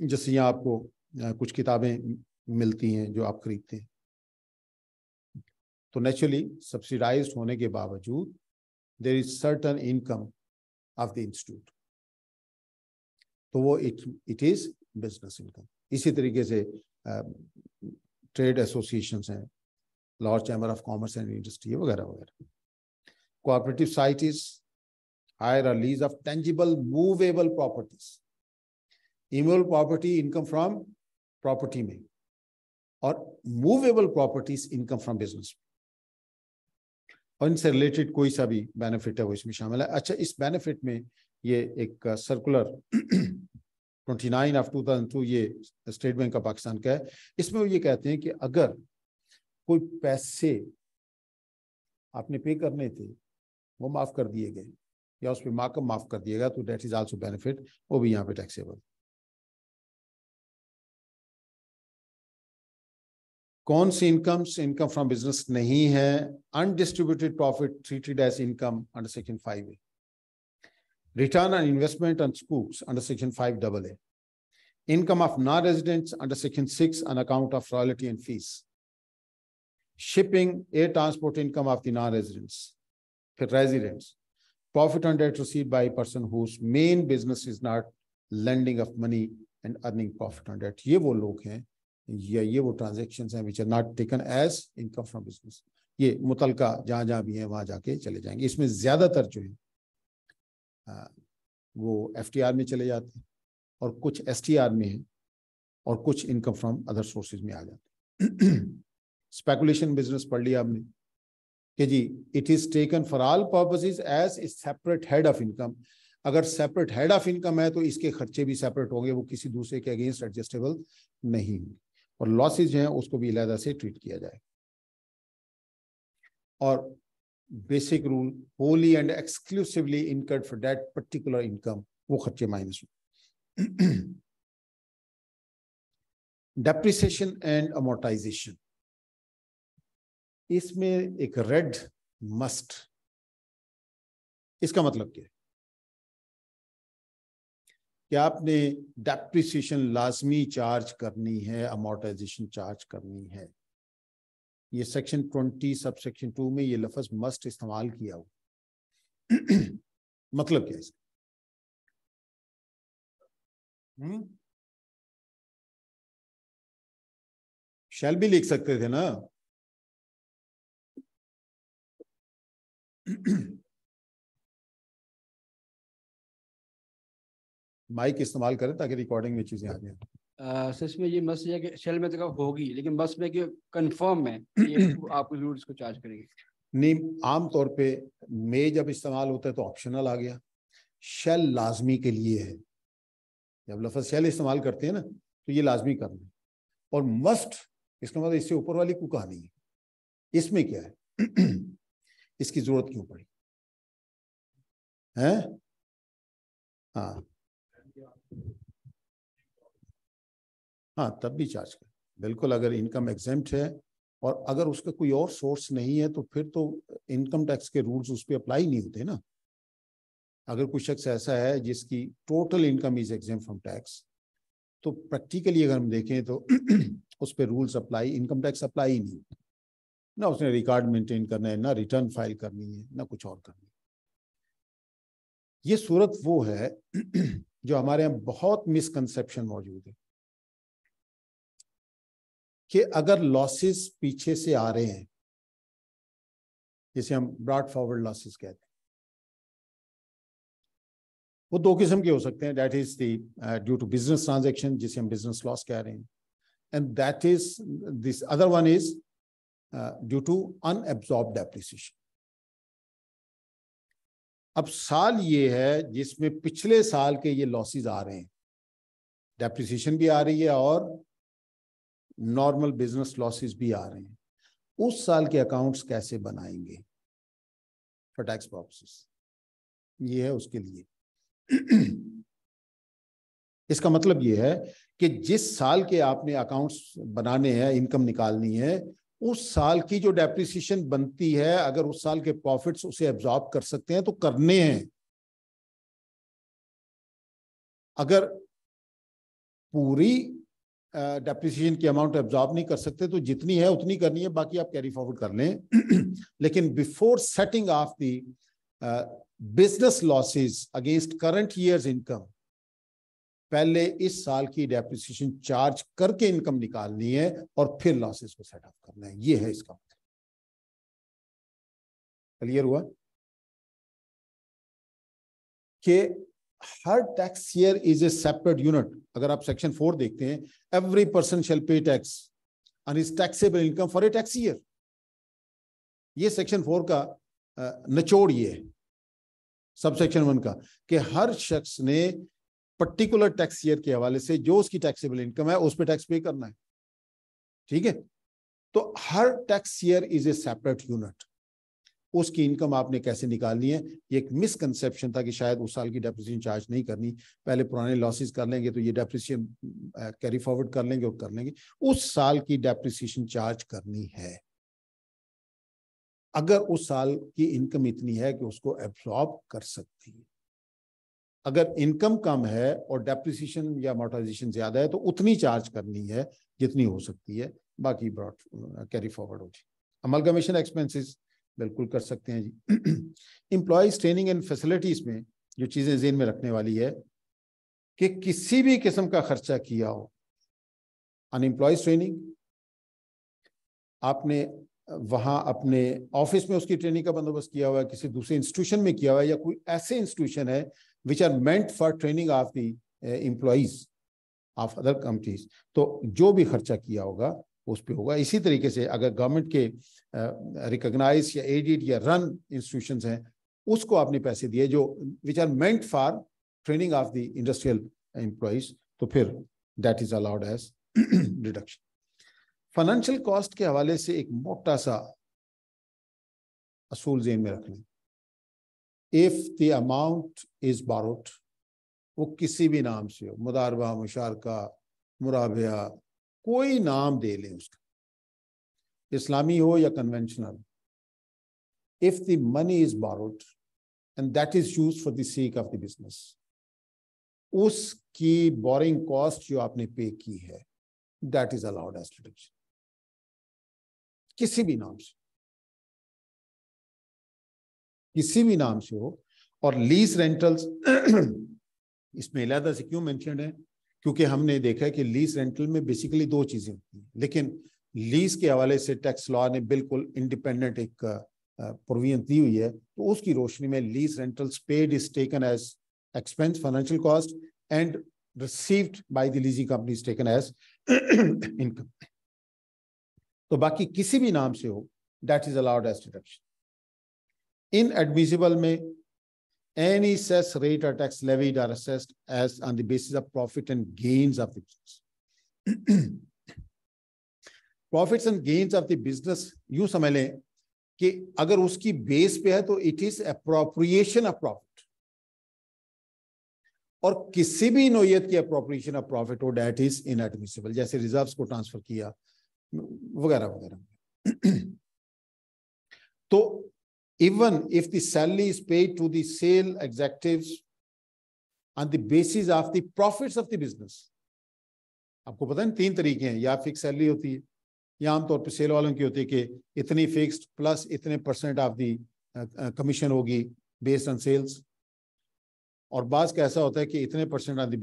D: जैसे यहाँ आपको कुछ किताबें मिलती हैं जो आप खरीदते हैं तो नेचुरली सब्सिडाइज होने के बावजूद there is certain income of the institute तो वो it it is business income इसी तरीके से ट्रेड uh, एसोसिएशन हैं large chamber of commerce and industry वगैरह वगैरह cooperative societies hire a lease of tangible movable properties immovable property income from property में और movable properties income from business में और इनसे रिलेटेड कोई सा भी बेनिफिट है वो इसमें शामिल है अच्छा इस बेनिफिट में ये एक circular twenty nine of two thousand two ये स्टेट बैंक ऑफ पाकिस्तान का है इसमें वो ये कहते हैं कि अगर कोई पैसे आपने पे करने थे वो माफ़ कर दिए गए या उस पर माकम माफ़ कर दिया गया तो डेट इज़ आल्सो बेनिफिट वो भी यहाँ पे टैक्सेबल कौन सी इनकम्स इनकम फ्रॉम बिजनेस नहीं है undistributed profit treated as income under section five A return on investment on schools under section five double A income of non resident under section six on account of royalty and fees shipping air transport income of those non residents फिर resident profit on debt received by person main business is not lending of money and earning profit on debt ये वो लोग हैं या ये वो transaction हैं which are not taken as income from business ये मुतलका जहाँ जहाँ भी है वहाँ जाके चले जाएंगे इसमें ज़्यादातर जो है वो एफ में चले जाते हैं और कुछ एस में है और कुछ इनकम फ्रॉम अदर सोर्सेज में आ जाते हैं स्पेकुलेशन बिजनेस पढ़ लिया आपने कि जी it is taken for all purposes as a separate head of income अगर सेपरेट हेड ऑफ इनकम है तो इसके खर्चे भी सेपरेट होंगे वो किसी दूसरे के अगेंस्ट एडजस्टेबल नहीं होंगे और लॉसेज हैं उसको भी इलाजा से ट्रीट किया जाए और basic rule wholly and exclusively incurred for that particular income वो खर्चे माइनस हो डेप्रिसिएशन एंड अमोटाइजेशन इसमें एक रेड मस्ट इसका मतलब क्या है कि आपने डेप्रिसिएशन लाजमी चार्ज करनी है अमोटाइजेशन चार्ज करनी है ये section twenty sub section two में ये लफज मस्ट इस्तेमाल किया हुआ मतलब
A: क्या इसका शैल हम्म? भी लिख सकते थे ना हम्म।
D: माइक इस्तेमाल करें ताकि रिकॉर्डिंग में चीज़ें आ
B: जाए सच में ये मस है कि शेल में तो होगी लेकिन बस में कि कंफर्म है ये आपको जरूर इसको
E: चार्ज करेंगे
D: नहीं आम तौर पे मे जब इस्तेमाल होता है तो ऑप्शनल आ गया शेल लाजमी के लिए है जब लफज शेल इस्तेमाल करते हैं ना तो ये लाजमी कर लें और मस्ट इसका मतलब इससे ऊपर वाली को कहानी है इसमें क्या है इसकी जरूरत क्यों पड़ी है हाँ हाँ तब भी चार्ज करें बिल्कुल अगर इनकम एग्जेम्प्ट है और अगर उसका कोई और सोर्स नहीं है तो फिर तो इनकम टैक्स के रूल्स उस पर अप्लाई नहीं होते ना अगर कोई शख्स ऐसा है जिसकी total income is exempt from tax तो प्रैक्टिकली अगर हम देखें तो उस पर rules apply income tax apply ही नहीं ना उसने रिकॉर्ड मेंटेन करना है ना रिटर्न फाइल करनी है ना कुछ और करनी है ये सूरत वो है जो हमारे यहाँ बहुत मिसकनसेप्शन मौजूद है कि अगर लॉसेस पीछे से आ रहे हैं जिसे हम ब्रॉड फॉरवर्ड लॉसेस कहते हैं वो दो किस्म के हो सकते हैं that is the due to business transaction जिसे हम बिजनेस लॉस कह रहे हैं and that is this other one is due to unabsorbed depreciation अब साल ये है जिसमें पिछले साल के ये लॉसेस आ रहे हैं डेप्रिसिएशन भी आ रही है और नॉर्मल बिजनेस लॉसेस भी आ रहे हैं उस साल के अकाउंट्स कैसे बनाएंगे फॉर टैक्स पर्पसेस ये है उसके लिए इसका मतलब ये है कि जिस साल के आपने अकाउंट्स बनाने हैं इनकम निकालनी है उस साल की जो डेप्रिसिएशन बनती है अगर उस साल के प्रॉफिट्स उसे एब्जॉर्ब कर सकते हैं तो करने हैं अगर पूरी डेप्रिसिएशन की अमाउंट एब्जॉर्ब नहीं कर सकते तो जितनी है उतनी करनी है बाकी आप कैरी फॉरवर्ड कर लें लेकिन before setting off the business losses against current year's income पहले इस साल की डेप्रिसिएशन चार्ज करके इनकम निकालनी है और फिर लॉसेस को सेटअप करना है ये है इसका क्लियर मतलब। हुआ कि हर tax year is a separate unit अगर आप सेक्शन फोर देखते हैं every person shall pay tax and is taxable income for a tax year ये सेक्शन फोर का निचोड़ ये है सब सेक्शन वन का कि हर शख्स ने पर्टिकुलर टैक्स ईयर के हवाले से जो उसकी टैक्सेबल इनकम है उस पर टैक्स पे करना है ठीक है तो हर tax year is a separate unit उसकी इनकम आपने कैसे निकालनी है ये एक मिसकनसेप्शन था कि शायद उस साल की डेप्रिसिएशन चार्ज नहीं करनी पहले पुराने लॉसेस कर लेंगे तो ये डेप्रिसिएशन कैरी फॉरवर्ड कर लेंगे और कर लेंगे उस साल की डेप्रिसिएशन चार्ज करनी है अगर उस साल की इनकम इतनी है कि उसको एब्सॉर्ब कर सकती है अगर इनकम कम है और डेप्रिसिएशन या मोटाइजेशन ज्यादा है तो उतनी चार्ज करनी है जितनी हो सकती है बाकी ब्रॉड कैरी फॉरवर्ड हो जाए अमलगमेशन एक्सपेंसेस बिल्कुल कर सकते हैं जी इम्प्लॉयज ट्रेनिंग एंड फैसिलिटीज में जो चीज़ें जेन में रखने वाली है कि किसी भी किस्म का खर्चा किया हो अनएम्प्लॉयज ट्रेनिंग आपने वहाँ अपने ऑफिस में उसकी ट्रेनिंग का बंदोबस्त किया हुआ है किसी दूसरे इंस्टीट्यूशन में किया हुआ है या कोई ऐसे इंस्टीट्यूशन है which are meant for training of the employees of other companies तो जो भी खर्चा किया होगा उस पर होगा इसी तरीके से अगर गवर्नमेंट के रिकग्नाइज या एडिड या रन इंस्टीट्यूशन हैं उसको आपने पैसे दिए जो which are meant for training of the industrial employees तो फिर that is allowed as deduction financial cost के हवाले से एक मोटा सा असूल जेन में रख लें if the amount is borrowed वो किसी भी नाम से हो मुदारबा मुशारका मुराबिया कोई नाम दे ले उसका इस्लामी हो या conventional if the money is borrowed and that is use for the of the business उसकी बोरिंग कॉस्ट जो आपने पे की है that is allowed as deduction किसी भी नाम से किसी भी नाम से हो और लीज रेंटल्स इसमें इलादा से क्यों मैं है क्योंकि हमने देखा है कि लीज रेंटल में बेसिकली दो चीजें होती हैं लेकिन लीज के हवाले से टैक्स लॉ ने बिल्कुल इंडिपेंडेंट एक प्रोविजन दी हुई है तो उसकी रोशनी में lease rental paid is taken as expense financial cost and received by the leasing company is taken as income तो बाकी किसी भी नाम से हो that is allowed as deduction inadmissible में Any cess rate or tax levied are assessed as on the basis of profit and gains of the business. Profits and gains of the business यूं समझ लें कि अगर उसकी base पे है तो it is appropriation of profit और किसी भी नोयत की अप्रोप्रिएशन ऑफ प्रॉफिट हो डैट इज इनएडमिसिबल जैसे रिजर्व्स को ट्रांसफर किया वगैरह वगैरह तो even if the salary is paid to the sale executives on the basis of the profits of the business. आपको पता है तीन तरीके हैं या फिक्स सैलरी होती है या आमतौर पर सेल वालों की होती है कि इतनी फिक्स्ड प्लस इतने परसेंट ऑफ दी कमीशन होगी बेस्ड ऑन सेल्स और बाज का ऐसा होता है कि इतने percent on the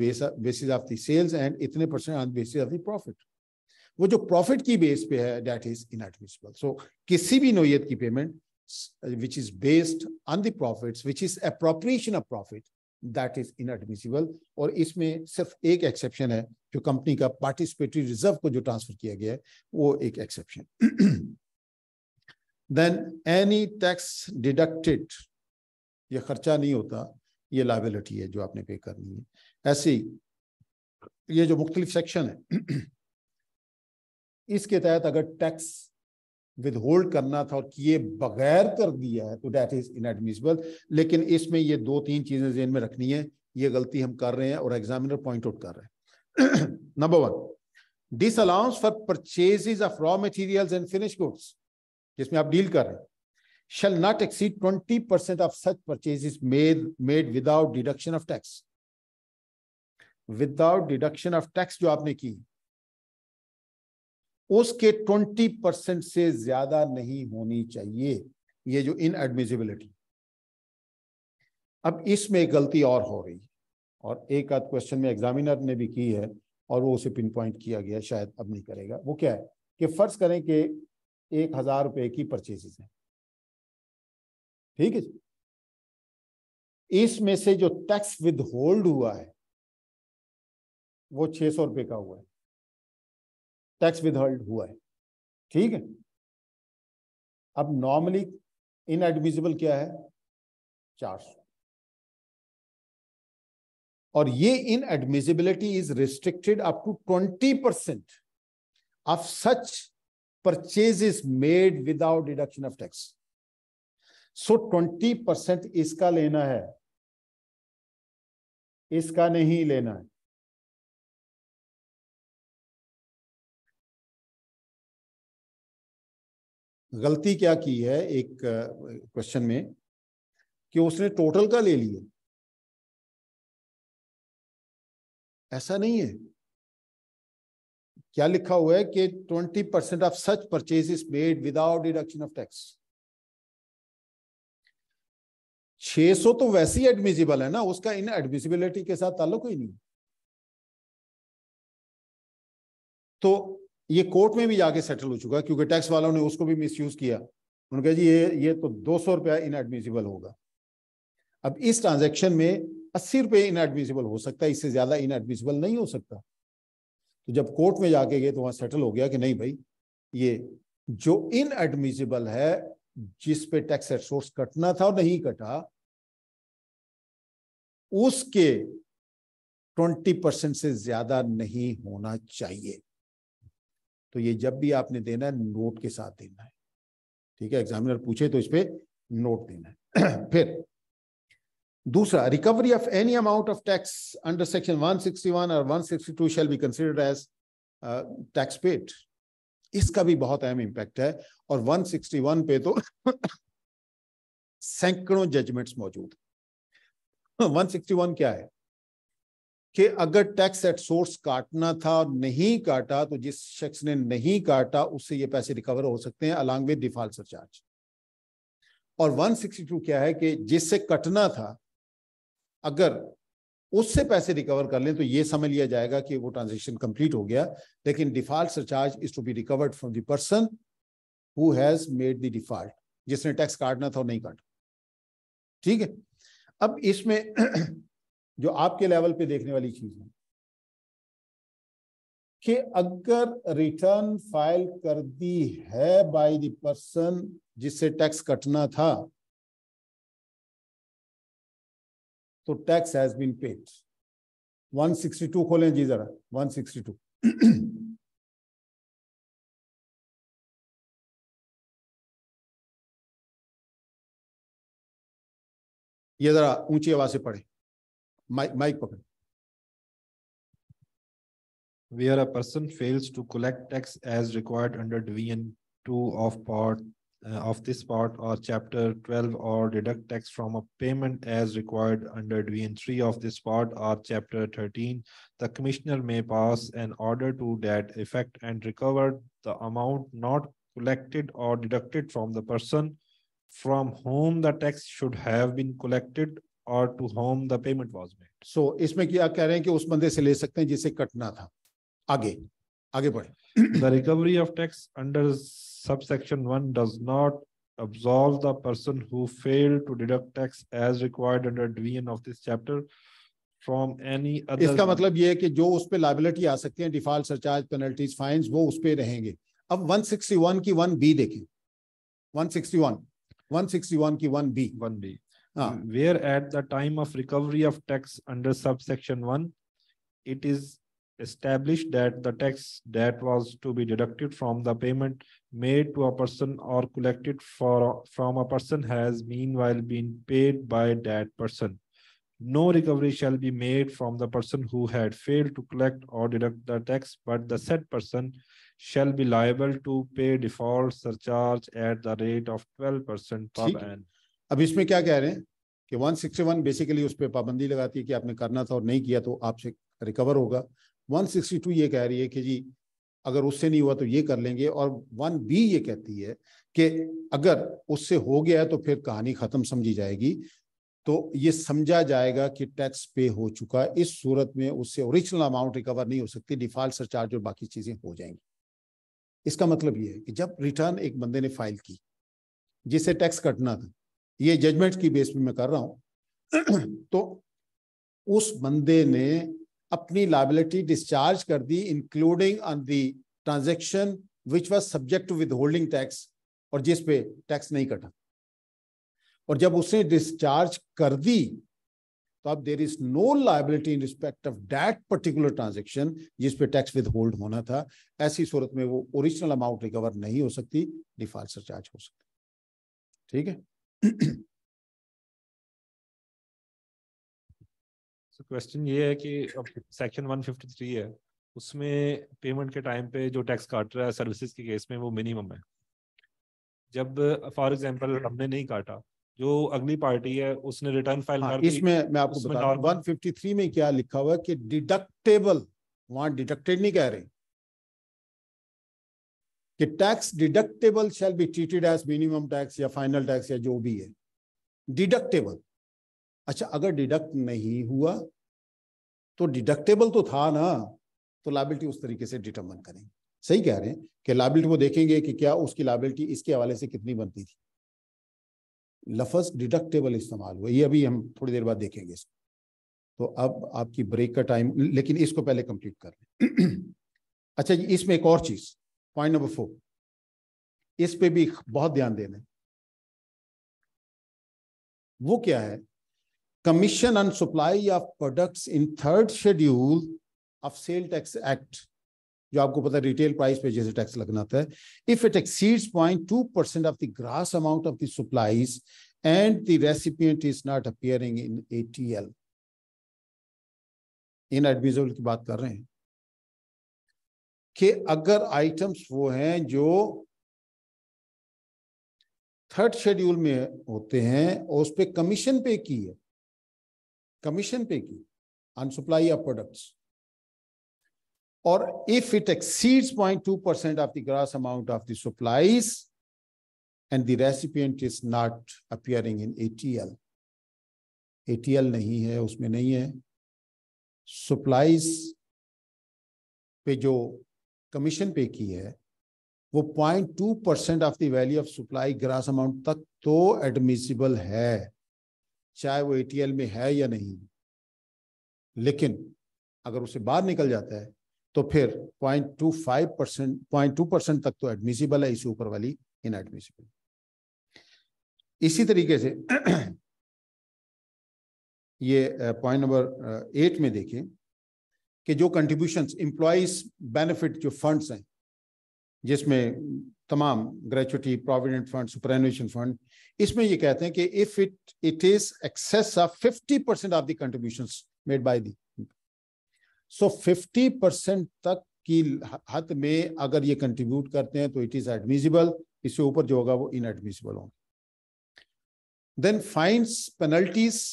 D: basis of the sales and इतने percent on basis of the profit वो जो प्रॉफिट की बेस पे है डेट इज इनएडमिसिबल सो किसी भी नोयत की payment which is based on the profits, which is appropriation of profit, that is inadmissible और इसमें सिर्फ एक एक्सेप्शन है जो कंपनी का पार्टिसिपेटरी रिजर्व को जो ट्रांसफर किया गया है वो एक exception then any tax deducted ये खर्चा नहीं होता ये लाइबिलिटी है जो आपने पे करनी है ऐसी ये जो मुख्तलिफ सेक्शन है इसके तहत अगर टैक्स विदहोल्ड करना था और किए बगैर कर दिया है तो डेट इज इनएडमिसिबल लेकिन इसमें ये दो तीन चीजें जेन में रखनी है ये गलती हम कर रहे हैं और एग्जामिनर पॉइंट आउट कर रहे हैं number one allowance for purchases of raw material and finish goods जिसमें आप डील कर रहे हैं exceed twenty percent of such purchase is made made without deduction of tax without deduction of tax जो आपने की उसके ट्वेंटी परसेंट से ज्यादा नहीं होनी चाहिए ये जो इन एडमिजिबिलिटी अब इसमें गलती और हो रही है और एक आध क्वेश्चन में एग्जामिनर ने भी की है और वो उसे पिन पॉइंट किया गया शायद अब नहीं करेगा वो क्या है कि फर्ज करें कि एक हजार रुपए की परचेजेस है ठीक है इसमें से जो
A: टैक्स विद होल्ड हुआ है वो छह सौ रुपए का हुआ है टैक्स विदहोल्ड हुआ है ठीक है अब
D: नॉर्मली इनएडमिजिबल क्या है चार सौ और ये inadmissibility is restricted up to twenty percent of such is made without deduction of tax so twenty percent इसका लेना है
A: इसका नहीं लेना है गलती क्या की है एक क्वेश्चन में कि उसने टोटल का ले लिया
D: ऐसा नहीं है क्या लिखा हुआ है कि twenty percent of such purchase is made without deduction of tax 600 तो वैसे ही एडमिजिबल है ना उसका इन एडमिजिबिलिटी के साथ ताल्लुक ही नहीं तो ये कोर्ट में भी जाके सेटल हो चुका क्योंकि टैक्स वालों ने उसको भी मिसयूज किया उन्होंने कहा जी ये ये तो दो सौ रुपया इनएडमिसिबल होगा अब इस ट्रांजेक्शन में अस्सी रुपये इनएडमिसिबल हो सकता है इससे ज्यादा इनएडमिसिबल नहीं हो सकता तो जब कोर्ट में जाके गए तो वहां सेटल हो गया कि नहीं भाई ये जो इनएडमिसिबल है जिस पे टैक्स एडसोर्स कटना था और नहीं कटा उसके ट्वेंटी परसेंट से ज्यादा नहीं होना चाहिए तो ये जब भी आपने देना है नोट के साथ देना है ठीक है एग्जामिनर पूछे तो इस पर नोट देना है फिर दूसरा recovery of any amount of tax under section 161 और 162 shall be considered as tax paid इसका भी बहुत अहम इंपैक्ट है और 161 पे तो सैकड़ों जजमेंट्स मौजूद 161 क्या है कि अगर टैक्स एट सोर्स काटना था और नहीं काटा तो जिस शख्स ने नहीं काटा उससे ये पैसे रिकवर हो सकते हैं अलॉन्ग विद डिफॉल्ट सरचार्ज और 162 क्या है कि जिससे कटना था अगर उससे पैसे रिकवर कर लें तो ये समझ लिया जाएगा कि वो ट्रांजेक्शन कंप्लीट हो गया लेकिन default surcharge is to be recovered from the person who has made the default जिसने टैक्स काटना था और नहीं काटा ठीक है अब इसमें जो आपके लेवल पे देखने वाली चीज है कि अगर रिटर्न फाइल कर दी है बाय द पर्सन जिससे टैक्स कटना था तो टैक्स हैज बीन पेड 162 खोलें जी जरा 162
A: ये जरा ऊंची आवाज से पढ़े
E: Mike, Mike Where a person fails to collect tax as required under Division 2 of Part uh, of this part or chapter 12 or deduct tax from a payment as required under division 3 of this part or chapter 13 the commissioner may pass an order to that effect and recover the amount not collected or deducted from the person from whom the tax should have been collected or to whom the payment was made. So इसमें क्या कह रहे हैं कि उस बंदे से ले सकते हैं जिसे कटना था आगे आगे बढ़े The recovery of tax under subsection 1 does not absolve the person who failed to deduct tax as required under division of this chapter from any other इसका मतलब ये है कि जो उस पे लाइबिलिटी आ सकती है डिफॉल्ट सरचार्ज
D: पेनल्टीज फाइंस वो उस पे रहेंगे अब 161 की 1 बी देखें 161
E: 161 की 1 B 1 B ah. where at the time of recovery of tax under subsection 1, it is established that the tax that was to be deducted from the payment made to a person or collected for, from a person has meanwhile been paid by that person. No recovery shall be made from the person who had failed to collect or deduct the tax, but the said person shall be liable to pay default surcharge at the rate of 12% per annum. अब इसमें क्या कह रहे हैं कि 161 basically उस पर पाबंदी
D: लगाती है कि आपने करना था और नहीं किया तो आपसे रिकवर होगा 162 ये कह रही है कि जी अगर उससे नहीं हुआ तो ये कर लेंगे और वन बी ये कहती है कि अगर उससे हो गया है तो फिर कहानी खत्म समझी जाएगी तो ये समझा जाएगा कि टैक्स पे हो चुका है इस सूरत में उससे ओरिजिनल अमाउंट रिकवर नहीं हो सकती डिफॉल्ट सरचार्ज और बाकी चीजें हो जाएंगी इसका मतलब ये है कि जब रिटर्न एक बंदे ने फाइल की जिसे टैक्स कटना था ये जजमेंट की बेस पे मैं कर रहा हूं तो उस बंदे ने अपनी लाइबिलिटी डिस्चार्ज कर दी including on the transaction which was subject to holding tax और जिस पे टैक्स नहीं कटा और जब उसने डिस्चार्ज कर दी तो अब there is no liability in respect of that particular transaction जिस पे टैक्स विद होल्ड होना था ऐसी सूरत में वो ओरिजिनल अमाउंट रिकवर नहीं हो सकती डिफॉल्ट सरचार्ज हो सकती
A: ठीक है क्वेश्चन
E: so ये है कि अब सेक्शन 153 है उसमें पेमेंट के टाइम पे जो टैक्स काट रहा है सर्विसेज के केस में वो मिनिमम है जब फॉर एग्जांपल हमने नहीं काटा जो अगली पार्टी है उसने रिटर्न फाइल हाँ, इसमें मैं आपको बता रहा
D: 153 में क्या लिखा हुआ है कि डिडक्टेबल वहां डिडक्टेड नहीं कह रहे कि tax deductible shall be treated as minimum tax या फाइनल टैक्स या जो भी है डिडक्टेबल अच्छा अगर डिडक्ट नहीं हुआ तो डिडक्टेबल तो था ना तो लाइबिलिटी उस तरीके से डिटर्मन करेंगे सही कह रहे हैं कि लाइबिलिटी वो देखेंगे कि क्या उसकी लाइबिलिटी इसके हवाले से कितनी बनती थी लफज डिडक्टेबल इस्तेमाल हुआ ये अभी हम थोड़ी देर बाद देखेंगे इसको तो अब आपकी ब्रेक का टाइम लेकिन इसको पहले कंप्लीट कर लें अच्छा जी इसमें एक और चीज पॉइंट नंबर फोर इस पे भी बहुत ध्यान देना है वो क्या है commission on supply of products in third schedule of sale tax act जो आपको पता है रिटेल प्राइस पे जैसे टैक्स लगना था if it exceeds two percent of the gross amount of the supplies and the recipient is not appearing in ATL inadmissible की बात कर रहे हैं कि अगर आइटम्स वो हैं जो थर्ड शेड्यूल में होते हैं और उस पर कमीशन पे की है कमीशन पे की अनसुप्लाई ऑफ प्रोडक्ट्स और if it exceeds point two percent of the gross amount of the supplies and the recipient is not appearing in ATL ATL नहीं है उसमें नहीं है सप्लाईज पे जो कमीशन पे की है वो point two percent of the value of supply gross amount तक तो एडमिसिबल है चाहे वो एटीएल में है या नहीं लेकिन अगर उसे बाहर निकल जाता है तो फिर point two five percent point two percent तक तो एडमिसिबल है इसी ऊपर वाली एडमिसिबल इसी तरीके से ये पॉइंट नंबर एट में देखें कि जो कंट्रीब्यूशन एम्प्लॉयज बेनिफिट जो फंड्स हैं जिसमें तमाम gratuity provident fund superannuation fund इसमें ये कहते हैं कि if it it is excess of fifty percent of the contribution made by the so fifty percent तक की हद में अगर ये कंट्रीब्यूट करते हैं तो इट इज एडमिजिबल इससे ऊपर जो होगा वो इनएडमिजिबल होगा then fines penalties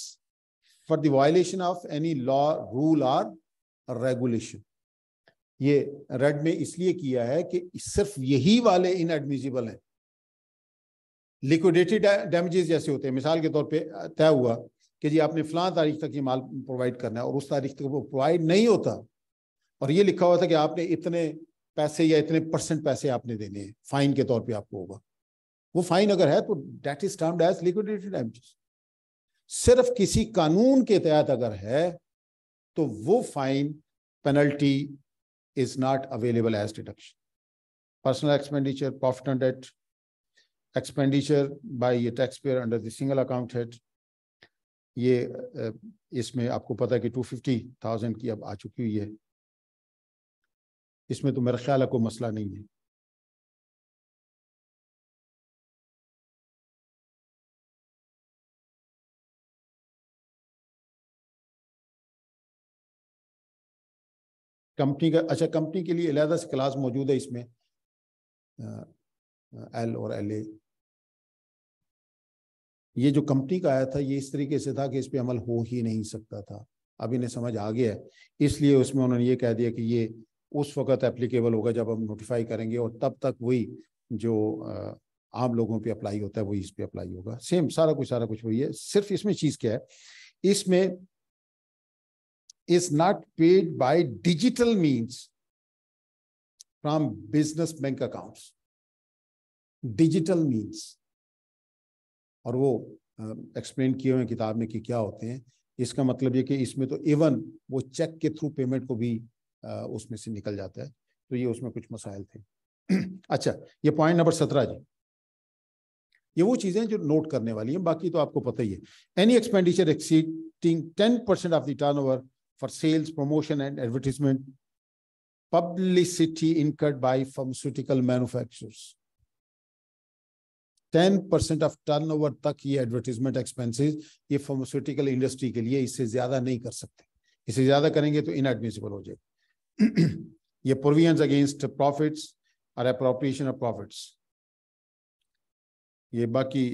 D: for the violation of any law rule or regulation ये रेड में इसलिए किया है कि सिर्फ यही वाले इनएडमिजिबल हैं लिक्विडेटेड डैमेजेस जैसे होते हैं मिसाल के तौर पे तय हुआ कि जी आपने फला तारीख तक ये माल प्रोवाइड करना है और उस तारीख तक वो प्रोवाइड नहीं होता और ये लिखा हुआ था कि आपने इतने पैसे या इतने परसेंट पैसे आपने देने हैं फाइन के तौर पे आपको होगा वो फाइन अगर है तो that is termed as liquidated damages सिर्फ किसी कानून के तहत अगर है तो वो fine penalty is not available as deduction personal expenditure profit and that expenditure by ये tax payer under the single account head ये इसमें आपको पता है कि टू फिफ्टी थाउजेंड की अब आ चुकी हुई है इसमें तो मेरा
A: ख्याल है कोई मसला नहीं है कंपनी का अच्छा कंपनी के लिए अलहदा से क्लास
D: मौजूद है इसमें एल और एल ए ये जो कंपनी का आया था ये इस तरीके से था कि इस पर अमल हो ही नहीं सकता था अब इन्हें समझ आ गया है इसलिए उसमें उन्होंने ये कह दिया कि ये उस वक्त एप्लीकेबल होगा जब हम नोटिफाई करेंगे और तब तक वही जो आम लोगों पे अप्लाई होता है वही इस पर अप्लाई होगा सेम सारा कुछ सारा कुछ वही है सिर्फ इसमें चीज़ क्या है इसमें is not paid by digital means from business bank accounts. Digital means. और वो एक्सप्लेन किए हुए किताब में कि क्या होते हैं इसका मतलब ये कि इसमें तो इवन वो चेक के थ्रू पेमेंट को भी उसमें से निकल जाता है तो ये उसमें कुछ मसाइल थे अच्छा ये पॉइंट नंबर सत्रह जी ये वो चीजें जो नोट करने वाली हैं बाकी तो आपको पता ही है any expenditure exceeding ten percent of the turnover for sales, promotion, and advertisement publicity incurred by pharmaceutical manufacturers. 10% of turnover तक ये एडवर्टीजमेंट एक्सपेंसेस ये फार्मास्यूटिकल इंडस्ट्री के लिए इससे ज्यादा नहीं कर सकते इससे ज्यादा करेंगे तो इनएडमिसिबल हो जाएगा ये प्रोविजन अगेंस्ट प्रॉफिट्स और अप्रोप्रिएशन ऑफ प्रॉफिट्स ये बाकी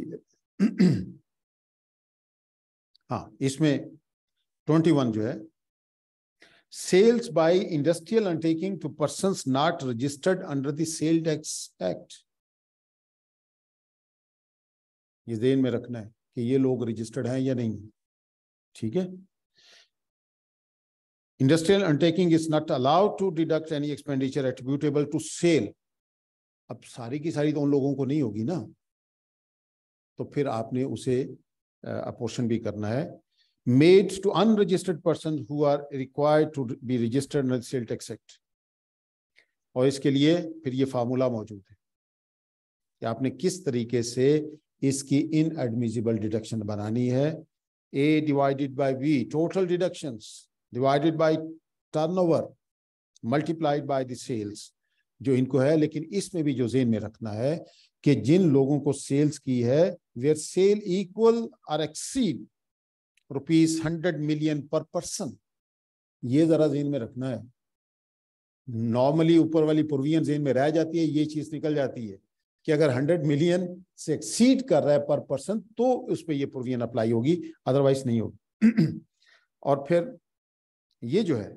D: हाँ इसमें 21 जो है sales by industrial undertaking to persons not registered under the Sales Tax Act. ये जेन में रखना है कि ये लोग रजिस्टर्ड हैं या नहीं ठीक है industrial undertaking is not allowed to deduct any expenditure attributable to sale अब सारी की सारी तो उन लोगों को नहीं होगी ना तो फिर आपने उसे अपोर्शन भी करना है made to unregistered persons who are required to be registered under the Sales Tax Act. और इसके लिए फिर ये फार्मूला मौजूद है कि आपने किस तरीके से इसकी इन एडमिजिबल डिडक्शन बनानी है A divided by B total deductions divided by turnover multiplied by the sales जो इनको है लेकिन इसमें भी जो जेन में रखना है कि जिन लोगों को सेल्स की है वेयर सेल इक्वल और exceed rupees hundred million per person ये जरा जेन में रखना है नॉर्मली ऊपर वाली पुरवियन जेन में रह जाती है ये चीज निकल जाती है कि अगर हंड्रेड मिलियन से एक्सीड कर रहा है पर पर्सन तो उस पर यह प्रोविजन अप्लाई होगी अदरवाइज नहीं होगी और फिर ये जो है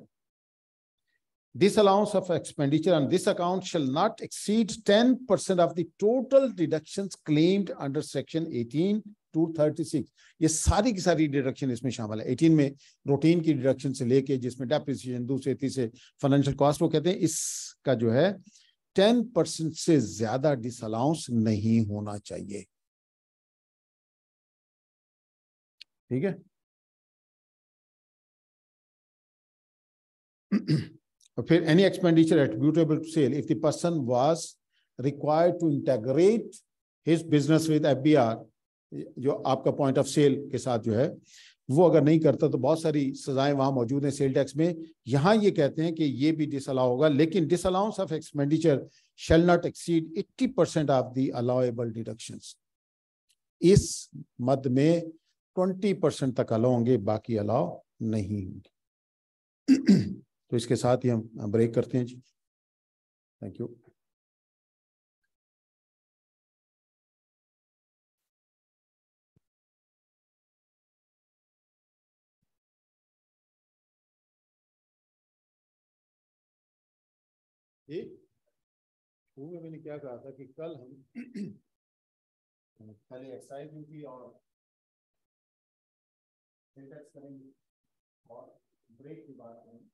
D: This allowance of expenditure on this account shall not exceed 10% of the total deductions claimed under section 18 to thirty six ये सारी की सारी डिडक्शन इसमें शामिल है एटीन में रोटीन की डिडक्शन से लेके जिसमें डेप्रिसिएशन दूसरे तीसरे फाइनेंशियल कॉस्ट वो कहते हैं इसका जो है टेन परसेंट से ज्यादा डिसअलाउंस नहीं होना चाहिए ठीक है और फिर any expenditure attributable to sale if the person was required to integrate his business with FBR जो आपका पॉइंट ऑफ सेल के साथ जो है वो अगर नहीं करता तो बहुत सारी सजाएं वहां मौजूद हैं सेल टैक्स में यहाँ ये कहते हैं कि ये भी डिसअलाउ होगा लेकिन disallowance of expenditure shall not exceed 80 percent of the allowable deduction इस मद में 20 परसेंट तक अलाउ होंगे बाकी अलाउ नहीं होंगे तो इसके साथ ही हम ब्रेक करते हैं जी
A: थैंक यू शुरू में मैंने क्या कहा था कि कल हम पहले एक्साइज ड्यूटी और सिंटेक्स करेंगे और ब्रेक की बात करेंगे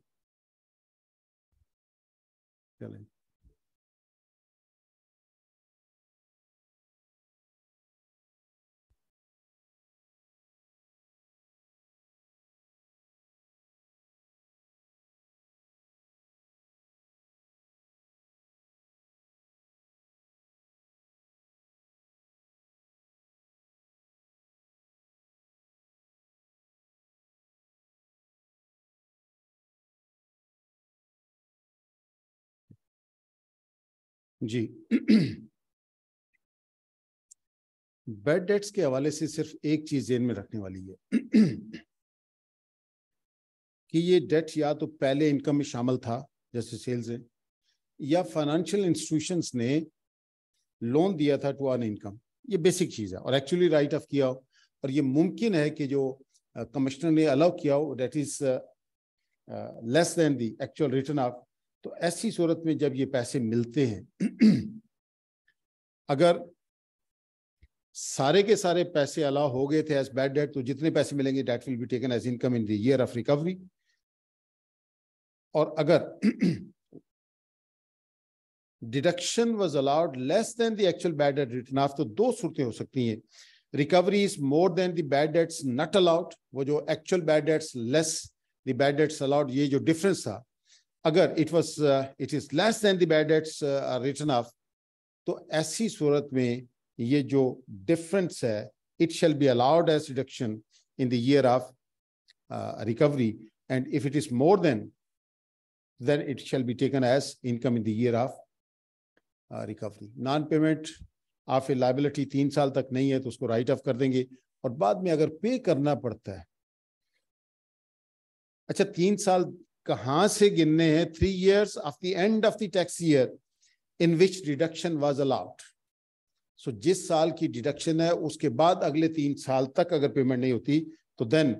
A: जी
D: बेड डेट्स के हवाले से सिर्फ एक चीज जेन में रखने वाली है कि ये डेट या तो पहले इनकम में शामिल था जैसे सेल्स है या फाइनेंशियल इंस्टीट्यूशंस ने लोन दिया था टू अर्न इनकम ये बेसिक चीज़ है और एक्चुअली राइट ऑफ किया हो और ये मुमकिन है कि जो कमिश्नर ने अलाउ किया हो that is less than the actual written off तो ऐसी सूरत में जब ये पैसे मिलते हैं अगर सारे के सारे पैसे अलाउ हो गए थे एज बैड डेट तो जितने पैसे मिलेंगे that will be taken as income in the of recovery और अगर deduction was allowed less than actual bad debt written off तो दो सूरतें हो सकती हैं recovery is more than that bad debts not allowed वो जो actual bad debts less the bad debts allowed ये जो डिफरेंस था अगर it was it is less than the debts written off तो ऐसी सूरत में ये जो डिफरेंस है it shall be allowed as reduction in the year of recovery and if it is more than then it shall be taken as income in the year of recovery non payment of a liability तीन साल तक नहीं है तो उसको right of कर देंगे और बाद में अगर पे करना पड़ता है अच्छा तीन साल कहां से गिनने हैं three years of the end of the tax year in which deduction was allowed so जिस साल की डिडक्शन है उसके बाद अगले तीन साल तक अगर पेमेंट नहीं होती तो देन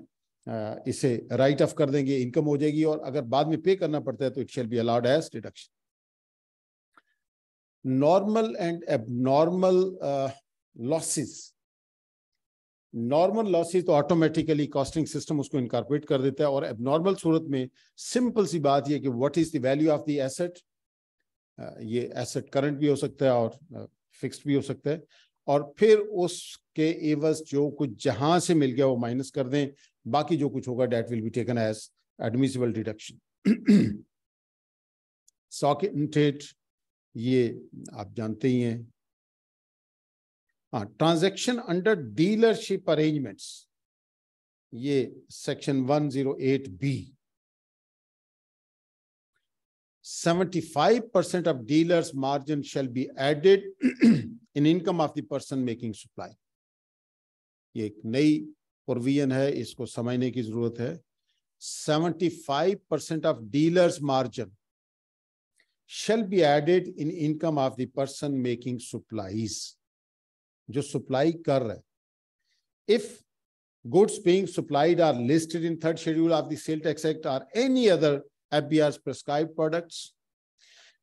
D: इसे राइट ऑफ कर देंगे इनकम हो जाएगी और अगर बाद में पे करना पड़ता है तो it shall be allowed as deduction normal and abnormal losses normal losses तो ऑटोमेटिकली कॉस्टिंग सिस्टम उसको इनकॉर्पोरेट कर देता है और एबनॉर्मल सूरत में सिंपल सी बात यह कि what is the value of the asset ये एसेट करंट भी हो सकता है और फिक्स्ड भी हो सकता है और फिर उसके एवज जो कुछ जहां से मिल गया वो माइनस कर दें बाकी जो कुछ होगा that will be taken as admissible deduction सॉकेट ये आप जानते ही हैं हाँ ट्रांजेक्शन अंडर डीलरशिप अरेंजमेंट्स ये section one zero eight B seventy five percent of dealers margin shall be added in income of the person making supply ये एक नई प्रोविजन है इसको समझने की जरूरत है seventy five percent of dealers margin shall be added in income of the person making supplies जो सप्लाई कर रहे if goods being supplied are listed in third schedule of sale tax act or any other F B R prescribe product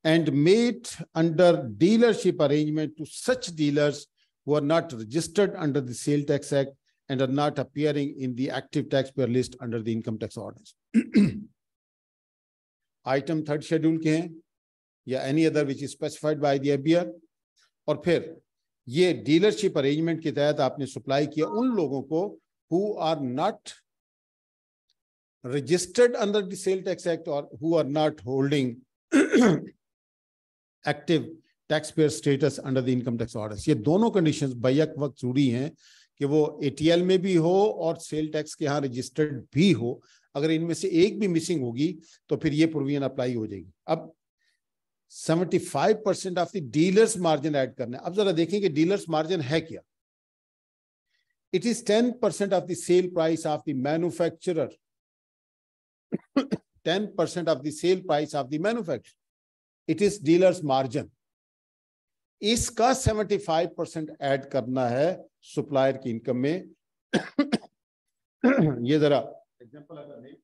D: and made under dealership arrangement to such dealers who are not registered under the sale tax act and are not appearing in the active tax payer list under the income tax
C: order
D: item third schedule के हैं या any other which is specified by the और फिर ये dealership arrangement के तहत आपने supply किया उन लोगों को who are not under the sale tax act और who are not holding active tax payer status under the income tax orders ये दोनों कंडीशंस बैक वक्त जुड़ी हैं कि वो एटीएल में भी हो और सेल टैक्स के यहाँ रजिस्टर्ड भी हो अगर इनमें से एक भी मिसिंग होगी तो फिर ये प्रोविजन अप्लाई हो जाएगी अब seventy five percent of the dealers margin add करना है अब जरा देखें डीलर्स मार्जिन है क्या it is 10 percent of the sale price of the manufacturer 10 percent of the sale price of the manufacture it is dealers margin इसका seventy five percent add करना है सप्लायर की इनकम में ये जरा एग्जाम्पल अगर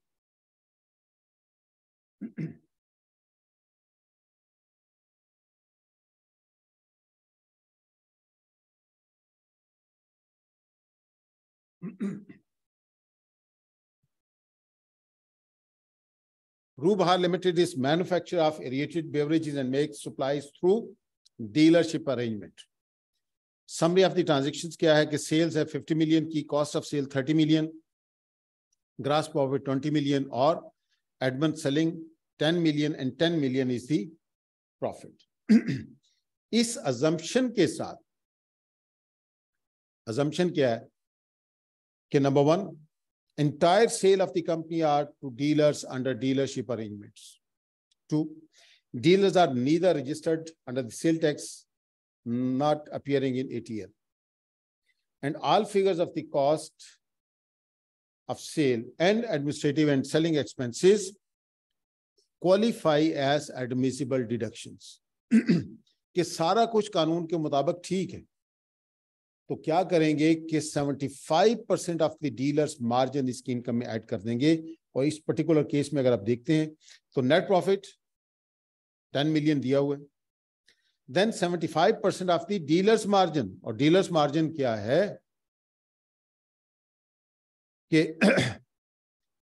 D: Rubha Limited is manufacturer of aerated beverages and makes supplies through dealership arrangement. Summary of the transactions क्या है कि sales है 50 million की cost of sale 30 million, gross profit 20 million और admin selling 10 million and 10 million is the profit. इस assumption के साथ assumption क्या है कि number one entire sale of the company are to dealers under dealership arrangements to dealers are neither registered under the sale tax not appearing in ATM and all figures of the cost of sale and administrative and selling expenses qualify as admissible deduction के सारा कुछ कानून के मुताबिक ठीक है तो क्या करेंगे कि 75 percent of the dealers margin इसकी इनकम में ऐड कर देंगे और इस पर्टिकुलर केस में अगर आप देखते हैं तो नेट प्रॉफिट 10 मिलियन दिया हुआ है then 75 percent of the dealers margin और डीलर्स मार्जिन क्या है कि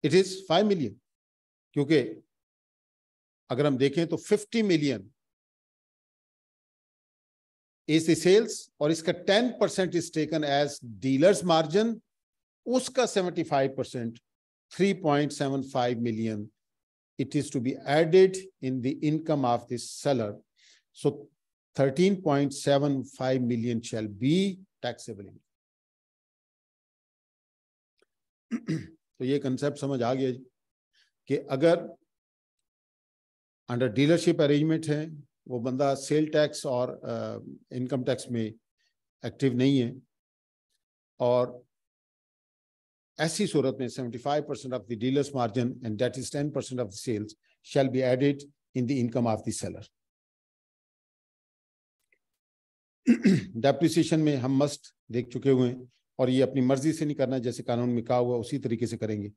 D: इट इज 5 मिलियन क्योंकि अगर हम देखें तो 50 मिलियन इज द सेल्स और इसका ten percent is taken as dealers margin उसका seventy five percent three point seven five million it is to be added in the income of the seller so thirteen point seven five million shall be taxable income तो ये concept समझ आ गया कि अगर under dealership arrangement है वो बंदा sale tax और इनकम टैक्स में एक्टिव नहीं है और ऐसी सूरत में 75 percent of the dealers margin and that is 10 percent of the sales shall be added in the income of the seller depreciation में हम मस्ट देख चुके हुए हैं और ये अपनी मर्जी से नहीं करना जैसे कानून में कहा हुआ उसी तरीके से करेंगे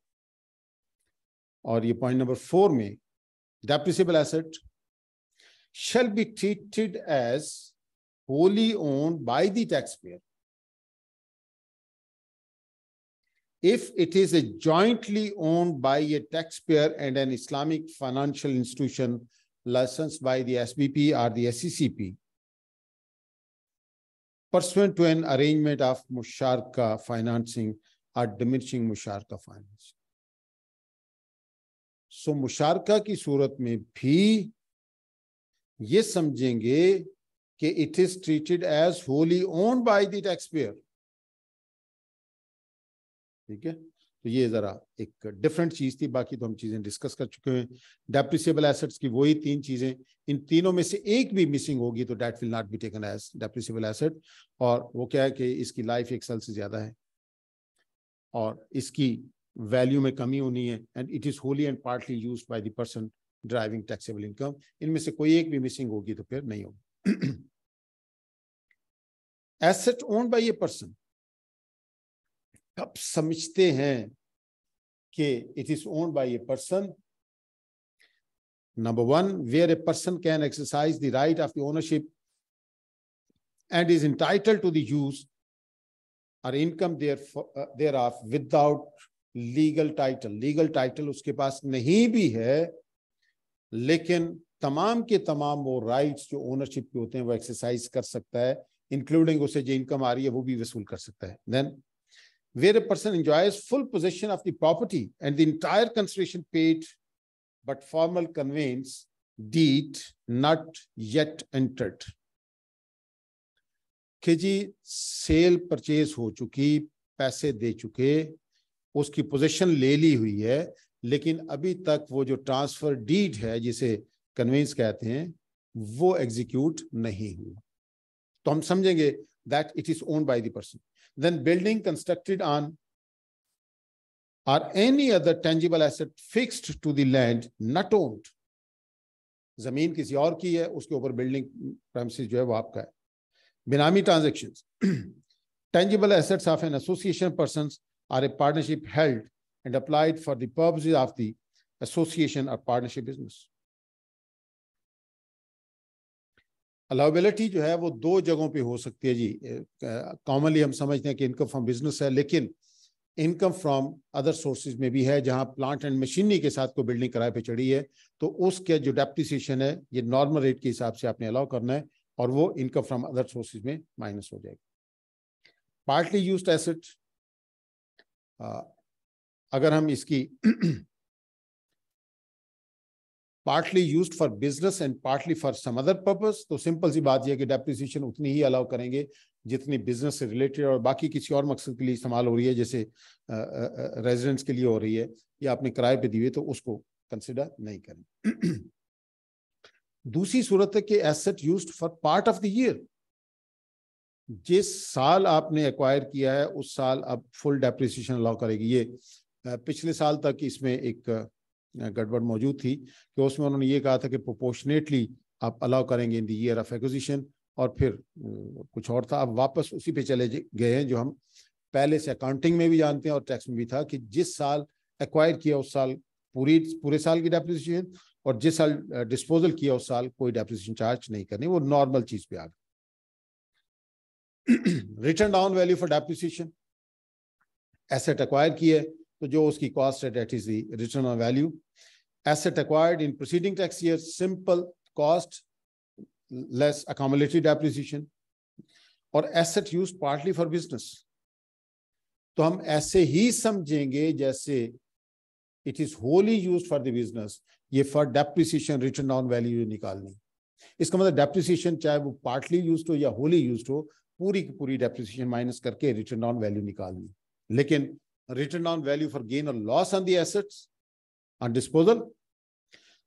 D: और ये पॉइंट नंबर फोर में depreciable asset shall be treated as wholly owned by the taxpayer if it is a jointly owned by a taxpayer and an Islamic financial institution licensed by the SBP or the sccp pursuant to an arrangement of musharka financing or diminishing musharka financing. so, मुशारका ki surat mein bhi ये समझेंगे कि it is treated as wholly owned by the tax payer ठीक है तो ये जरा एक डिफरेंट चीज थी बाकी तो हम चीजें डिस्कस कर चुके हैं डेप्रिसिएबल एसेट्स की वही तीन चीजें इन तीनों में से एक भी मिसिंग होगी तो that will not be taken as depreciable asset और वो क्या है कि इसकी लाइफ एक साल से ज्यादा है और इसकी वैल्यू में कमी होनी है and it is wholly and partly used by the person deriving taxable income इनमें से कोई एक भी मिसिंग होगी तो फिर नहीं होगी asset owned by a person कब समझते हैं कि it is owned by a person number one where a person can exercise the right of the ownership and is entitle to those use और income there thereof without legal title legal title उसके पास नहीं भी है लेकिन तमाम के तमाम वो राइट्स जो ओनरशिप के होते हैं वो एक्सरसाइज कर सकता है इंक्लूडिंग उसे जो इनकम आ रही है वो भी वसूल कर सकता है then where a person enjoys full possession of the and the entire consideration paid but formal conveyance deed not yet entered कि जी सेल परचेज हो चुकी पैसे दे चुके उसकी पोजीशन ले ली हुई है लेकिन अभी तक वो जो ट्रांसफ़र डीड है जिसे कन्वेंस कहते हैं वो एग्जीक्यूट नहीं हुआ तो हम समझेंगे that it is owned by दर्सन person then building constructed on or any other tangible asset fixed to land not owned जमीन किसी और की है उसके ऊपर बिल्डिंग प्रेमिसेस जो है वो आपका है benami transaction tangible assets of an association person or a partnership held and applied for the purposes of the association or partnership business. Allowability जो है वो दो जगहों पे हो सकती है जी कॉमनली हम समझते हैं कि इनकम फ्रॉम बिजनेस है लेकिन इनकम फ्रॉम अदर सोर्सेज में भी है जहां प्लांट एंड मशीनरी के साथ कोई बिल्डिंग किराए पे चढ़ी है तो उसके जो डेप्टिसिएशन है ये नॉर्मल रेट के हिसाब से आपने अलाउ करना है और वो इनकम फ्रॉम अदर सोर्सेज में माइनस हो जाएगी पार्टली यूज एसेट अगर हम इसकी partly used for business and partly for some other purpose तो सिंपल सी बात यह कि डेप्रिसिएशन उतनी ही अलाउ करेंगे जितनी बिजनेस से रिलेटेड और बाकी किसी और मकसद के लिए इस्तेमाल हो रही है जैसे रेजिडेंट्स के लिए हो रही है या आपने किराए पे दी हुई तो उसको कंसिडर नहीं करें दूसरी सूरत है कि asset used for part of the year जिस साल आपने एक्वायर किया है उस साल अब फुल डेप्रिसिएशन अलाउ करेगी ये पिछले साल तक इसमें एक गड़बड़ मौजूद थी कि उसमें उन्होंने ये कहा था कि प्रोपोर्शनेटली आप अलाउ करेंगे in the year of acquisition और फिर कुछ और था अब वापस उसी पे चले गए हैं जो हम पहले से अकाउंटिंग में भी जानते हैं और टैक्स में भी था कि जिस साल एक्वायर किया उस साल पूरी पूरे साल की डेप्रिसिएशन और जिस साल डिस्पोजल किया उस साल कोई डेप्रिसिएशन चार्ज नहीं करनी वो नॉर्मल चीज पे आ गई written down value for depreciation asset acquire किए तो जो उसकी कॉस्ट है that is the return on value asset acquired in preceding tax year simple cost less accumulated depreciation और asset used partly for business तो हम ऐसे ही समझेंगे जैसे it is wholly used for the business ये for depreciation written on value निकालनी इसका मतलब डेप्रिसिएशन चाहे वो पार्टली यूज हो या होली यूज हो पूरी की पूरी डेप्रिसिएशन माइनस करके रिटर्न ऑन वैल्यू निकालनी लेकिन written on value for gain और loss on the assets on disposal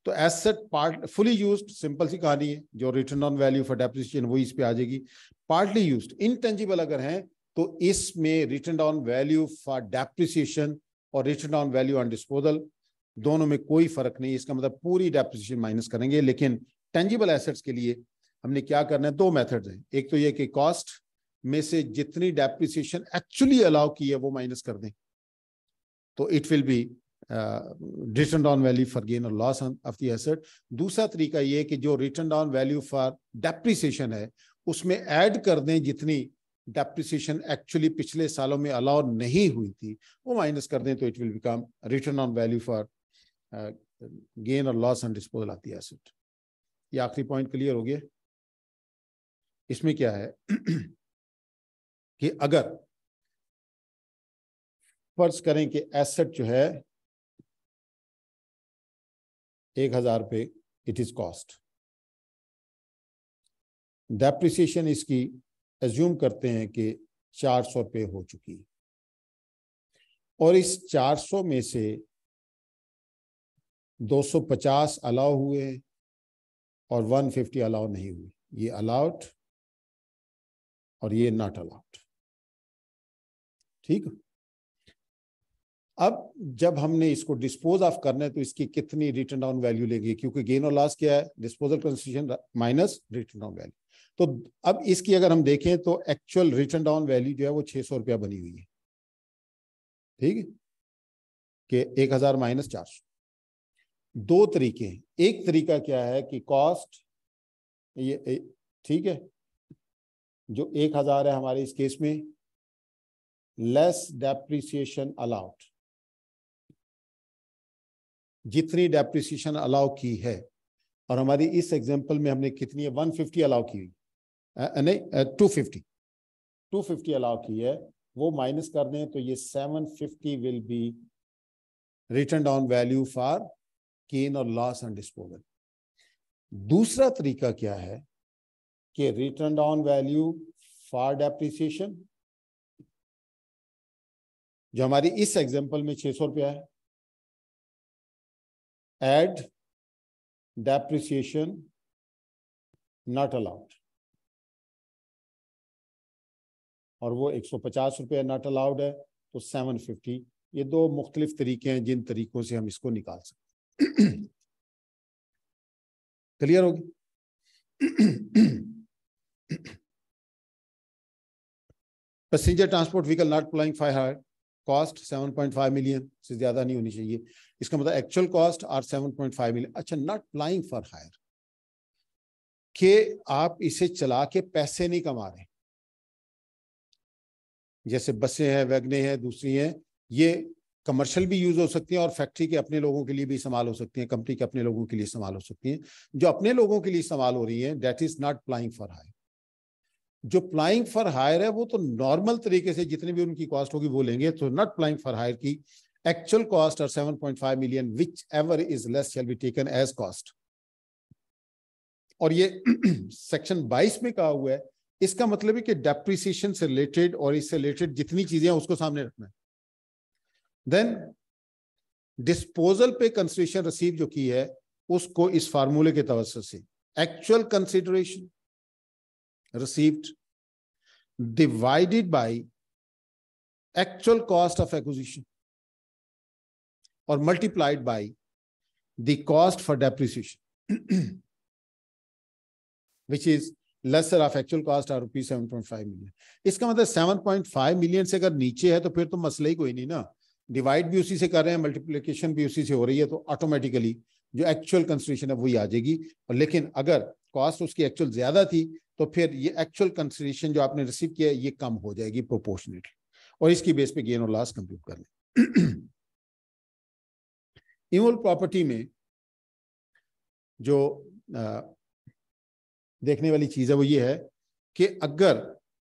D: तो asset part fully used simple सी कहानी है जो written on value for depreciation वो इस पे आ जाएगी पार्टली यूज्ड इनटेंजिबल अगर है तो इसमें written on value for depreciation और written on value on disposal दोनों में कोई फर्क नहीं इसका मतलब पूरी डेप्रिसिएशन माइनस करेंगे लेकिन टेंजिबल एसेट्स के लिए हमने क्या करना है दो मेथड्स हैं एक तो ये कि कॉस्ट में से जितनी डेप्रिसिएशन एक्चुअली अलाउ की है वो माइनस कर दें तो it will be written down value for gain और लॉस ऑफ द एसेट दूसरा तरीका ये कि जो written down value for depreciation है उसमें ऐड कर दें जितनी डेप्रिसिएशन एक्चुअली पिछले सालों में अलाउ नहीं हुई थी वो माइनस कर दें तो it will become written on value for gain और loss on disposal of the asset ये आखिरी पॉइंट क्लियर हो गया इसमें क्या है कि अगर
A: फर्ज करें कि एसेट जो है
D: एक हजार रुपये इट इज कॉस्ट डेप्रिसिएशन इसकी एज्यूम करते हैं कि चार सौ रुपये हो चुकी और इस चार सौ में से दो सौ पचास अलाउ हुए और वन फिफ्टी अलाउ नहीं हुए ये अलाउड और ये नॉट अलाउड ठीक है अब जब हमने इसको डिस्पोज ऑफ करना है तो इसकी कितनी रिटर्न डाउन वैल्यू लेंगे क्योंकि गेन और लॉस क्या है disposal consideration minus written down value तो अब इसकी अगर हम देखें तो एक्चुअल रिटर्न डाउन वैल्यू जो है वो छह सौ रुपया बनी हुई है ठीक है कि एक हजार माइनस चार सौ दो तरीके एक तरीका क्या है कि कॉस्ट ये ठीक है जो एक हजार है हमारे इस केस में लेस डेप्रिसिएशन अलाउड जितनी डेप्रिसिएशन अलाउ की है और हमारी इस एग्जाम्पल में हमने कितनी है 150 अलाउ की हुई नहीं two fifty two fifty allow की है वो माइनस कर दें तो ये 750 will be written on value for gain और लॉस एंड डिस्पोजल दूसरा तरीका क्या है कि written on value for depreciation जो हमारी इस एग्जाम्पल में 600 रुपया है
A: add depreciation
D: not allowed और वो एक सौ पचास रुपये नॉट अलाउड है तो सेवन फिफ्टी ये दो मुख्तलिफ तरीके हैं जिन तरीकों से हम इसको निकाल सकते क्लियर होगी passenger transport vehicle not plying five hundred cost 7.5 million से ज्यादा नहीं होनी चाहिए इसका मतलब एक्चुअल कॉस्ट आर 7.5 मिलियन अच्छा नॉट प्लाइंग फॉर हायर के आप इसे चला के पैसे नहीं कमा रहे जैसे बसें हैं वैगने हैं दूसरी हैं ये कमर्शियल भी यूज हो सकती हैं और फैक्ट्री के अपने लोगों के लिए भी इस्तेमाल हो सकती हैं कंपनी के अपने लोगों के लिए इस्तेमाल हो सकती हैं जो अपने लोगों के लिए इस्तेमाल हो रही है that is not plying for hire जो प्लाइंग फॉर हायर है वो तो नॉर्मल तरीके से जितने भी उनकी कॉस्ट होगी वो लेंगे तो नॉट प्लाइंग फॉर हायर की एक्चुअल कॉस्ट और 7.5 million whichever is less shall be taken as cost और ये सेक्शन 22 में कहा हुआ है इसका मतलब है कि डेप्रिसिएशन से रिलेटेड और इससे रिलेटेड जितनी चीजें हैं उसको सामने रखना है देन डिस्पोजल पे कंसिडरेशन रिसीव जो की है उसको इस फार्मूले के तवसर से actual consideration received divided by actual cost of acquisition or multiplied by the cost for depreciation, which is lesser of actual cost are rupees 7.5 million. iska matlab 7.5 million से अगर नीचे है तो फिर तो मसला ही कोई नहीं ना डिवाइड भी उसी से कर रहे हैं मल्टीप्लीकेशन भी उसी से हो रही है तो ऑटोमेटिकली जो एक्चुअल कंस्ट्रेशन है वही आ जाएगी और लेकिन अगर कॉस्ट उसकी एक्चुअल ज्यादा थी तो फिर ये एक्चुअल कंसिडरेशन जो आपने रिसीव किया ये कम हो जाएगी प्रोपोर्शनेटली और इसकी बेस पे गेन और लॉस कंप्यूट कर लें इमोल प्रॉपर्टी में जो आ, देखने वाली चीज़ है वो ये है कि अगर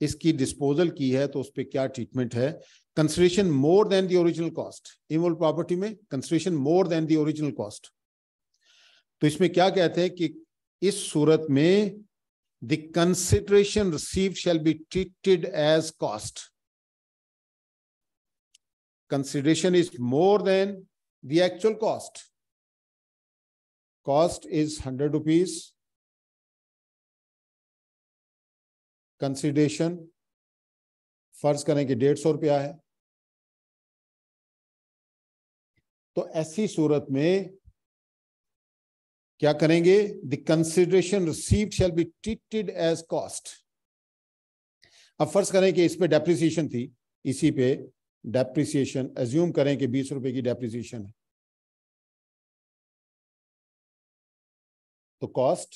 D: इसकी डिस्पोजल की है तो उस पर क्या ट्रीटमेंट है consideration more than the original cost immovable property में consideration more than the original cost तो इसमें क्या कहते हैं कि इस सूरत में the consideration received shall be treated as cost consideration is more than the actual cost
A: cost is hundred rupees consideration फर्ज करें कि डेढ़ सौ रुपया है तो ऐसी सूरत
D: में क्या करेंगे the consideration received shall be treated as cost अब फर्ज करें कि इस पे डेप्रिसिएशन थी इसी पे डेप्रिसिएशन एज्यूम करें कि बीस रुपए की डेप्रिसिएशन है
A: तो कॉस्ट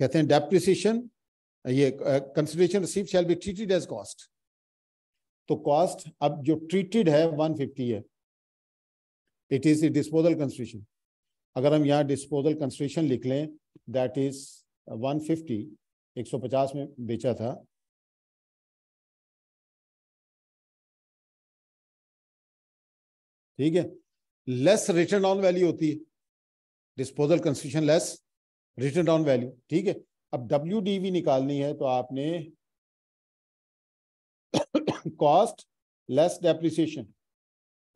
A: कहते हैं डेप्रिसिएशन
D: ये consideration received shall be treated as cost तो कॉस्ट अब जो ट्रीटेड है 150 है इट इज डिस्पोजल कंस्ट्रेशन अगर हम यहाँ डिस्पोजल कंस्ट्रेशन लिख लें दैट इज 150 150 में बेचा था ठीक है लेस रिटर्न ऑन वैल्यू होती है disposal consideration less written on value ठीक है अब डब्ल्यू डी वी निकालनी है तो आपने कॉस्ट लेस डेप्रिसिएशन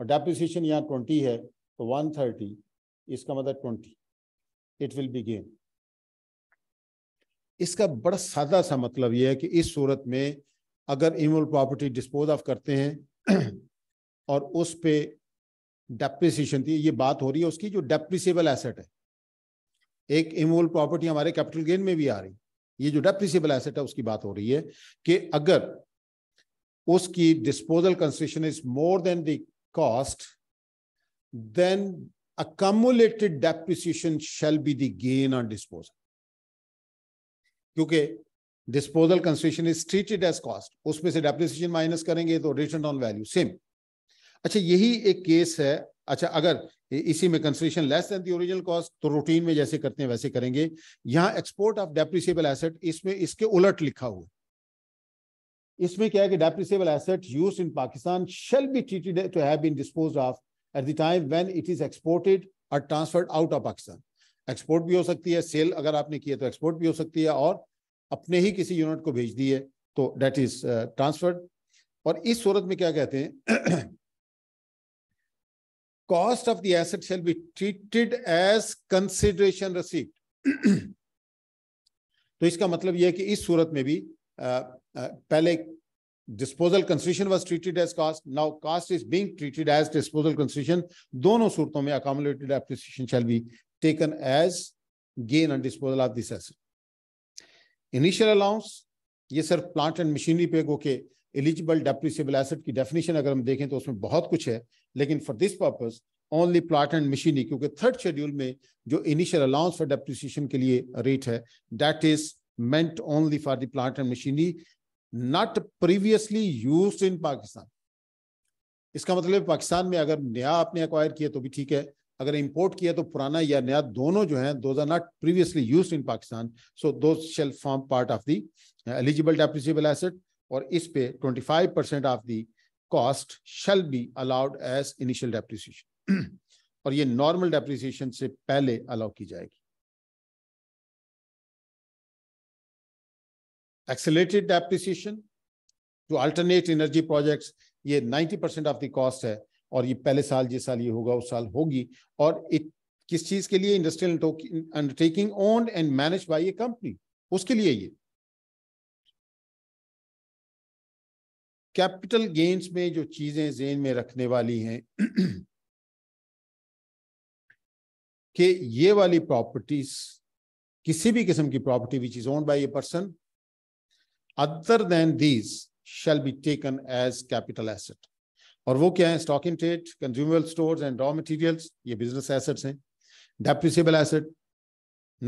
D: और डेप्रिसिएशन यहाँ ट्वेंटी है तो वन थर्टी इसका मतलब twenty it will be gain इसका बड़ा सादा सा मतलब यह है कि इस सूरत में अगर इमोल प्रॉपर्टी डिस्पोज ऑफ करते हैं और उस पर डेप्रिसिएशन थी ये बात हो रही है उसकी जो डेप्रिसिएबल एसेट है एक इमोल प्रॉपर्टी हमारे कैपिटल गेन में भी आ रही ये जो डेप्रिसिएबल एसेट है उसकी बात हो रही है कि अगर उसकी disposal consideration is more than the cost, then accumulated depreciation shall be the gain on disposal. क्योंकि disposal concession is treated as cost उसमें से depreciation माइनस करेंगे तो रिटर्न ऑन वैल्यू सेम अच्छा यही एक केस है अच्छा अगर इसी में consideration less than the original cost तो रूटीन में जैसे करते हैं वैसे करेंगे यहां एक्सपोर्ट ऑफ डेप्रिसिएबल एसेट इसमें इसके उलट लिखा हुआ इसमें क्या है कि depreciable asset use in Pakistan shall be treated to have been dispose of at the time when it is exported और transferred out of Pakistan export भी हो सकती है सेल अगर आपने किया तो एक्सपोर्ट भी हो सकती है और अपने ही किसी यूनिट को भेज दिए तो डेट इज ट्रांसफर्ड और इस सूरत में क्या कहते हैं cost of the asset shall be treated as consideration received तो इसका मतलब यह है कि इस सूरत में भी uh, Uh, पहले disposal consideration was treated as cost now cost is being treated as disposal consideration दोनों सूरतों में accumulated depreciation shall be taken as gain on disposal of this asset initial allowance ये सिर्फ प्लांट एंड मशीनरी पे गो के eligible depreciable asset की definition अगर हम देखें तो उसमें बहुत कुछ है लेकिन for this purpose only plant and machinery क्योंकि थर्ड शेड्यूल में जो इनिशियल अलाउंस फॉर डेप्रिसिएशन के लिए रेट है that is meant only for the plant and machinery not previously use in Pakistan इसका मतलब पाकिस्तान में अगर नया आपने अक्वायर किया तो भी ठीक है अगर इंपोर्ट किया तो पुराना या नया दोनों जो हैं those are not previously use in Pakistan so those shall form part of the eligible depreciable asset और इस पे 25 percent of the cost shall be allowed as initial depreciation और ये नॉर्मल डेप्रिसिएशन से पहले अलाउ की जाएगी एक्सेलेटेड depreciation जो अल्टरनेट एनर्जी प्रोजेक्ट्स ये 90 परसेंट ऑफ द कॉस्ट है और ये पहले साल जिस साल ये होगा उस साल होगी और इट किस चीज के लिए industrial undertaking own and manage by a company उसके लिए ये कैपिटल गेन्स में जो चीजें जेन में रखने वाली हैं कि ये वाली प्रॉपर्टीज किसी भी किस्म की property which is owned by a person other than these shall be taken as capital asset. और वो क्या है stock in trade consumable stores and raw materials ये बिजनेस एसेट्स हैं डेप्रिसिएबल एसेट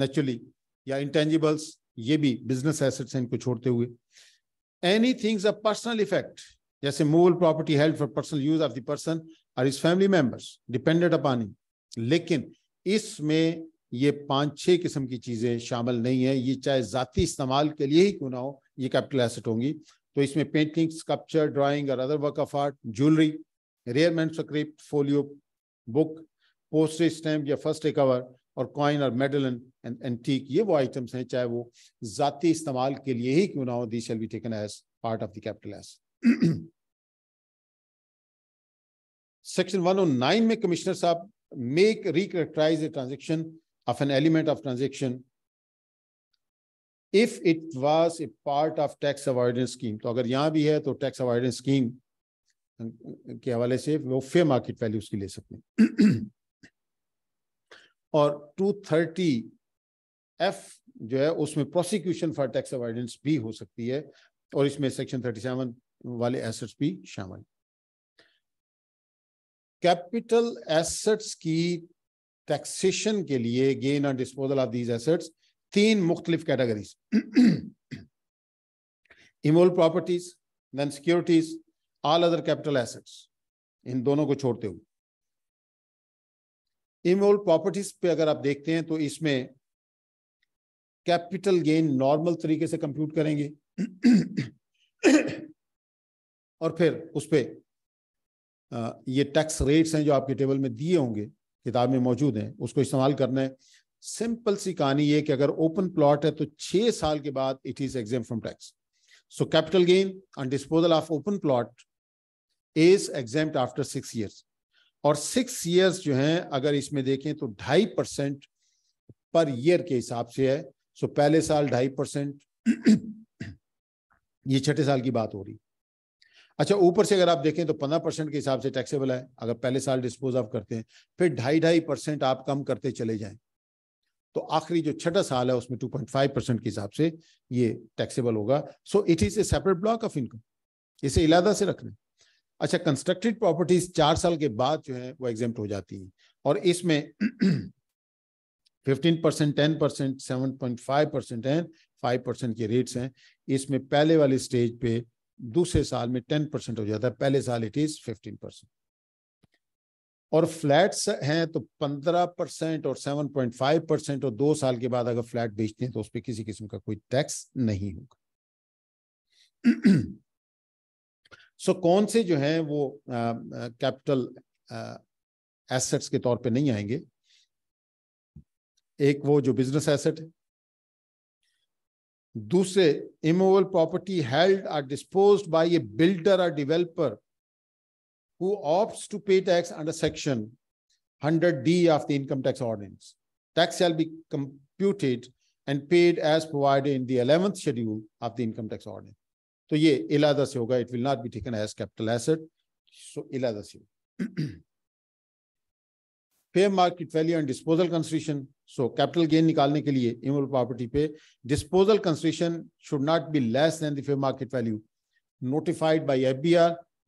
D: नेचुरली या इंटेंजिबल्स ये भी बिजनेस एसेट्स हैं इनको छोड़ते हुए any things a personal effect जैसे movable property held for personal use of the person और his family members dependent upon him लेकिन इसमें ये पांच छह किस्म की चीजें शामिल नहीं है ये चाहे जाती इस्तेमाल के लिए ही क्यों ना हो ये कैपिटल एसेट होंगी तो इसमें पेंटिंग स्कल्पचर ड्राइंग और other work of art jewellery rare manuscript folio book post stamp या फर्स्ट रिकवर और कॉइन और मेडल एंड एंटीक ये वो आइटम्स हैं चाहे वो जाती इस्तेमाल के लिए ही क्यों ना हो the shall be taken as part of the capital as section 109 में कमिश्नर साहब may recharacterize a transaction of an element of transaction if it was a part of tax avoidance scheme तो अगर यहाँ भी है तो टैक्स अवॉइडेंस स्कीम के हवाले से वो फे मार्केट वैल्यू उसकी ले सकते हैं और 230 एफ जो है उसमें प्रोसिक्यूशन फॉर टैक्स अवॉइडेंस भी हो सकती है और इसमें सेक्शन 37 वाले एसेट्स भी शामिल कैपिटल एसेट्स की टैक्सेशन के लिए gain on disposal of these assets तीन मुख्तलिफ categories immovable properties then securities all other capital assets इन दोनों को छोड़ते हुए इमोल प्रॉपर्टीज पे अगर आप देखते हैं तो इसमें कैपिटल गेन नॉर्मल तरीके से कंप्यूट करेंगे और फिर उस पर ये टैक्स रेट्स हैं जो आपके टेबल में दिए होंगे किताब में मौजूद हैं उसको इस्तेमाल करना है सिंपल सी कहानी ये कि अगर ओपन प्लॉट है तो छह साल के बाद it is exempt from tax so capital gain on disposal of open plot is exempt after six years और सिक्स ईयर्स जो हैं अगर इसमें देखें तो ढाई परसेंट पर ईयर के हिसाब से है सो so, पहले साल ढाई परसेंट ये छठे साल की बात हो रही अच्छा ऊपर से अगर आप देखें तो पंद्रह परसेंट के हिसाब से टैक्सेबल है अगर पहले साल डिस्पोज ऑफ करते हैं फिर ढाई ढाई परसेंट आप कम करते चले जाएं तो आखिरी जो छठा साल है उसमें 2.5 परसेंट के हिसाब से ये टैक्सेबल होगा so it is a separate block of income इसे इलादा से रखना अच्छा कंस्ट्रक्टेड प्रॉपर्टीज चार साल के बाद जो है वो एग्जेप्ट हो जाती हैं और इसमें fifteen percent ten percent seven point five percent and five percent के रेट्स हैं इसमें पहले वाले स्टेज पे दूसरे साल में टेन परसेंट हो जाता है पहले साल इट इज फिफ्टीन परसेंट और फ्लैट्स हैं तो पंद्रह परसेंट और सेवन पॉइंट फाइव परसेंट और दो साल के बाद अगर फ्लैट बेचते हैं तो उस पर किसी किस्म का कोई टैक्स नहीं होगा सो so, कौन से जो हैं वो कैपिटल एसेट्स के तौर पे नहीं आएंगे एक वो जो बिजनेस एसेट है दूसरे immovable property held or dispose by a builder or developer who opts to pay tax under Section 100D of the Income Tax Ordinance. Tax shall be computed and paid as provided in the 11th schedule of the Income Tax Ordinance. So, ये इलादा से होगा it will not be taken as capital asset so fair market value and disposal and So, capital gain capital gain निकालने के लिए immovable property पे disposal consideration should not be less than the fair market value notified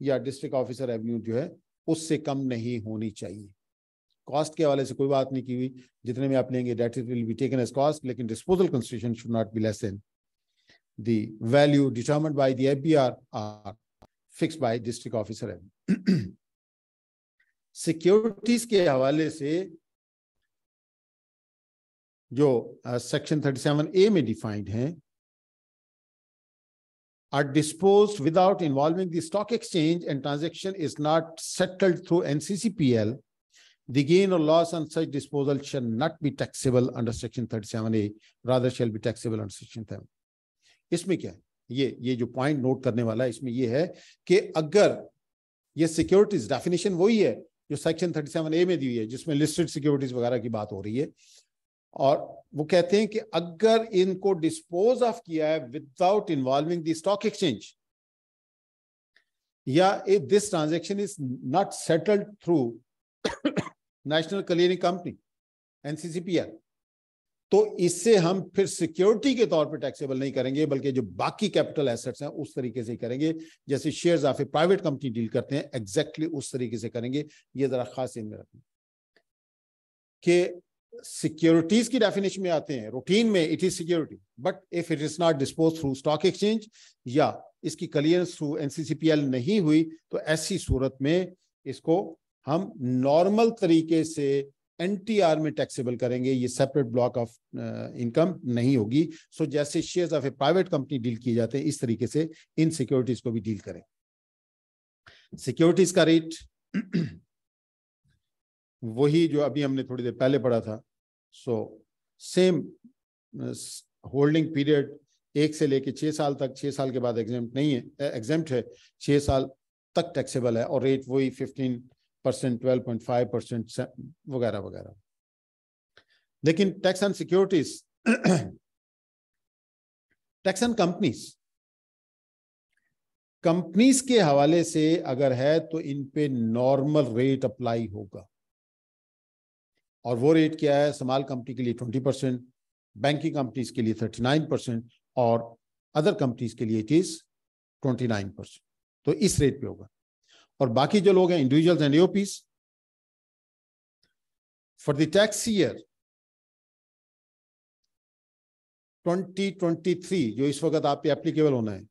D: या district officer revenue जो है उससे कम नहीं होनी चाहिए कॉस्ट के हवाले से कोई बात नहीं की हुई जितने में आप लेंगे that it will be taken as cost लेकिन disposal consideration should not be less than the value determined by the FBR or fix by district officer securities के हवाले से जो सेक्शन थर्टी सेवन ए में डिफाइंड हैं are disposed without involving the stock exchange and transaction is not settled through NCCPL, the gain or loss on such disposal shall not be taxable under Section 37A, rather shall be taxable under Section 7. इसमें क्या है ये ये जो point note करने वाला है इसमें ये है कि अगर ये सिक्योरिटीज डेफिनेशन वही है जो सेक्शन 37 ए में दी हुई है जिसमें लिस्टेड सिक्योरिटीज वगैरह की बात हो रही है और वो कहते हैं कि अगर इनको डिस्पोज ऑफ किया है without involving the stock exchange या this transaction is not settled through national clearing company NCCPR तो इससे हम फिर सिक्योरिटी के तौर पे टैक्सेबल नहीं करेंगे बल्कि जो बाकी कैपिटल एसेट्स हैं उस तरीके से करेंगे जैसे shares of a private company deal करते हैं एग्जैक्टली exactly उस तरीके से करेंगे ये जरा खास इनमें रखें कि सिक्योरिटीज की डेफिनेशन में आते हैं रूटीन में it is security but if it is not dispose through stock exchange या इसकी क्लियरेंस थ्रू एनसीसीपीएल नहीं हुई तो ऐसी सूरत में इसको हम नॉर्मल तरीके से एनटीआर में टैक्सेबल करेंगे ये सेपरेट ब्लॉक ऑफ इनकम नहीं होगी सो so, जैसे shares of a private company deal किए जाते हैं इस तरीके से इन सिक्योरिटीज को भी डील करें सिक्योरिटीज का रेट वही जो अभी हमने थोड़ी देर पहले पढ़ा था सो सेम होल्डिंग पीरियड एक से लेके छः साल तक छः साल के बाद एग्जाम नहीं है एग्जाम्प्ट है छः साल तक टैक्सेबल है और रेट वही fifteen percent twelve point five percent वगैरह वगैरह लेकिन tax on securities tax on companies companies के हवाले से अगर है तो इन पे नॉर्मल रेट अप्लाई होगा और वो रेट क्या है समाल कंपनी के लिए ट्वेंटी परसेंट बैंकिंग कंपनीज के लिए थर्टी नाइन परसेंट और अदर कंपनीज के लिए it is twenty nine percent तो इस रेट पे होगा और बाकी जो लोग हैं individuals and AOPs for the tax year 2023 जो इस वक्त आप एप्लीकेबल होना है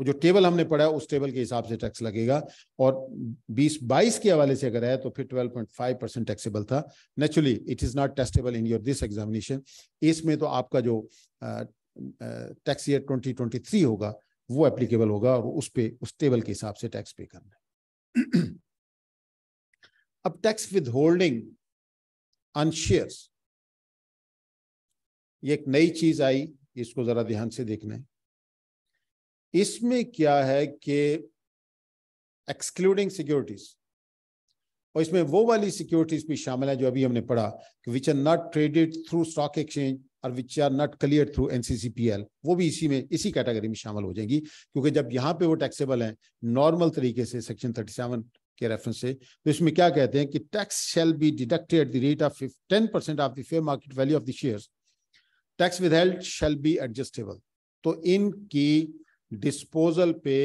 D: वो जो टेबल हमने पढ़ा है उस टेबल के हिसाब से टैक्स लगेगा और बीस बाईस के हवाले से अगर है तो फिर 12.5 परसेंट टैक्सेबल था naturally it is not testable in your this examination इसमें तो आपका जो टैक्स ईयर 2023 होगा वो एप्लीकेबल होगा और उस पे उस टेबल के हिसाब से टैक्स पे करना है अब tax withholding on shares ये एक नई चीज आई इसको जरा ध्यान से देखना है इसमें क्या है कि एक्सक्लूडिंग सिक्योरिटीज और इसमें वो वाली सिक्योरिटीज भी शामिल है जो अभी हमने पढ़ा कि which are not traded through stock exchange और which are not clear through NCCPL वो भी इसी में इसी कैटेगरी में शामिल हो जाएंगी क्योंकि जब यहाँ पे वो टैक्सेबल हैं नॉर्मल तरीके से सेक्शन 37 के रेफरेंस से तो इसमें क्या कहते हैं कि tax shall be deducted the rate of ten percent of the fair market value of the share tax withheld shall be adjustable तो इनकी डिस्पोजल पे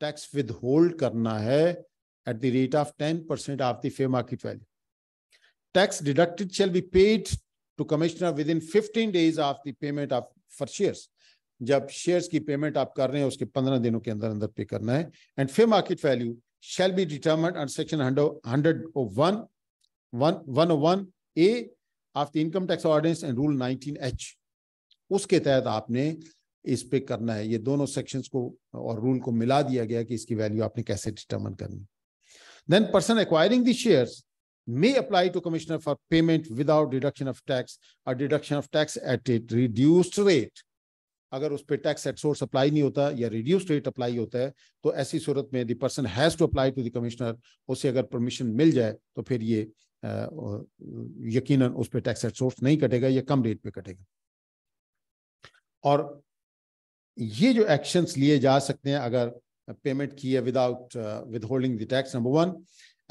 D: टैक्स विद होल्ड करना है at the rate of ten percent of the fair market value tax deducted shall be paid to commissioner within fifteen days of the payment of for shares जब shares की payment आप कर रहे हैं उसके पंद्रह दिनों के अंदर अंदर पे करना है and fair market value shall be shall be determined one section one A of the income tax ordinance and rule nineteen H उसके तहत आपने इस पे करना है ये दोनों सेक्शंस को और रूल को मिला दिया गया कि इसकी वैल्यू आपने कैसे डिटर्मन करनी then person acquiring the shares may apply to commissioner for payment without deduction of tax और deduction of tax at a reduced rate अगर उस पर टैक्स एट सोर्स अप्लाई नहीं होता या रिड्यूस रेट अप्लाई होता है तो ऐसी सूरत में the person has to apply to the commissioner उसे अगर परमिशन मिल जाए तो फिर ये यकीनन उस पर टैक्स एट सोर्स नहीं कटेगा या कम रेट पे कटेगा और ये जो एक्शंस लिए जा सकते हैं अगर पेमेंट किए without withholding the tax number one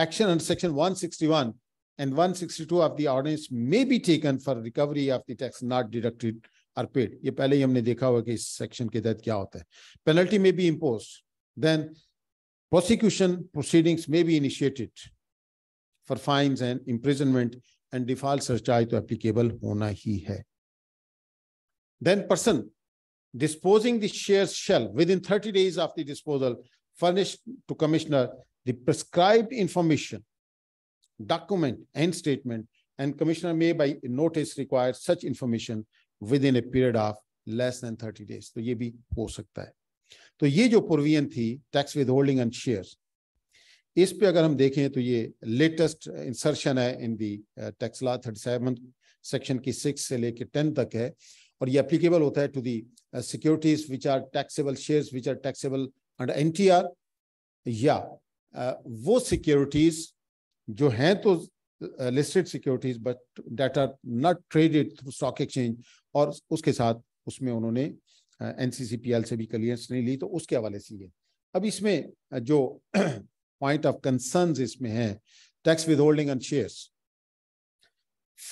D: action under section 161 and 162 of the ordinance may be taken for recovery of the tax not deducted or paid ये पहले ही हमने देखा हुआ कि इस सेक्शन के तहत क्या होता है penalty may be impose then prosecution proceedings may be initiated for fines and imprisonment and default surcharge तो एप्लीकेबल होना ही है then person disposing the shares shall, within 30 days of the disposal, furnish to commissioner the prescribed information, document, and statement, and commissioner may by notice require such information within a period of less than 30 days. so ye bhi ho sakta hai to ye jo provision thi tax withholding on shares इस पे अगर हम देखें तो ये latest insertion है in the tax law thirty seven section की six से लेकर टेन तक है और ये एप्लीकेबल होता है to the as uh, securities which are taxable shares which are taxable under NTR या uh, वो सिक्योरिटीज जो हैं तो listed securities but that are not traded through stock exchange और उसके साथ उसमें उन्होंने एन uh, से भी क्लियरेंस नहीं ली तो उसके हवाले से ये अब इसमें जो पॉइंट ऑफ कंसर्न इसमें है tax withholding and shares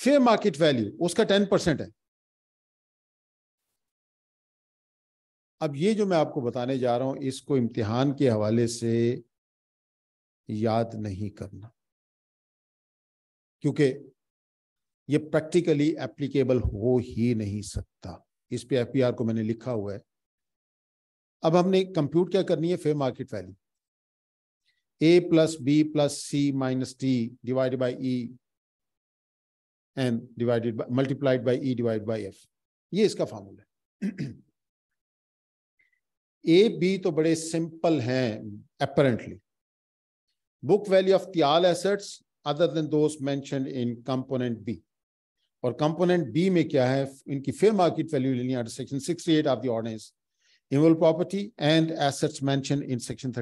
D: fair market value उसका टेन परसेंट है अब ये जो मैं आपको बताने जा रहा हूं इसको इम्तिहान के हवाले से याद नहीं करना क्योंकि ये प्रैक्टिकली एप्लीकेबल हो ही नहीं सकता इस पे एफपीआर को मैंने लिखा हुआ है अब हमने कंप्यूट क्या करनी है fair market value A plus B plus C minus T divided by E and divided by multiplied by E divide by F ये इसका फार्मूला है ए बी तो बड़े सिंपल हैं apparently book value of the assets other than those mentioned in component B और component B में क्या है इनकी फेयर मार्केट वैल्यू लेनी है section sixty eight of the ordinance immovable property and assets mention in section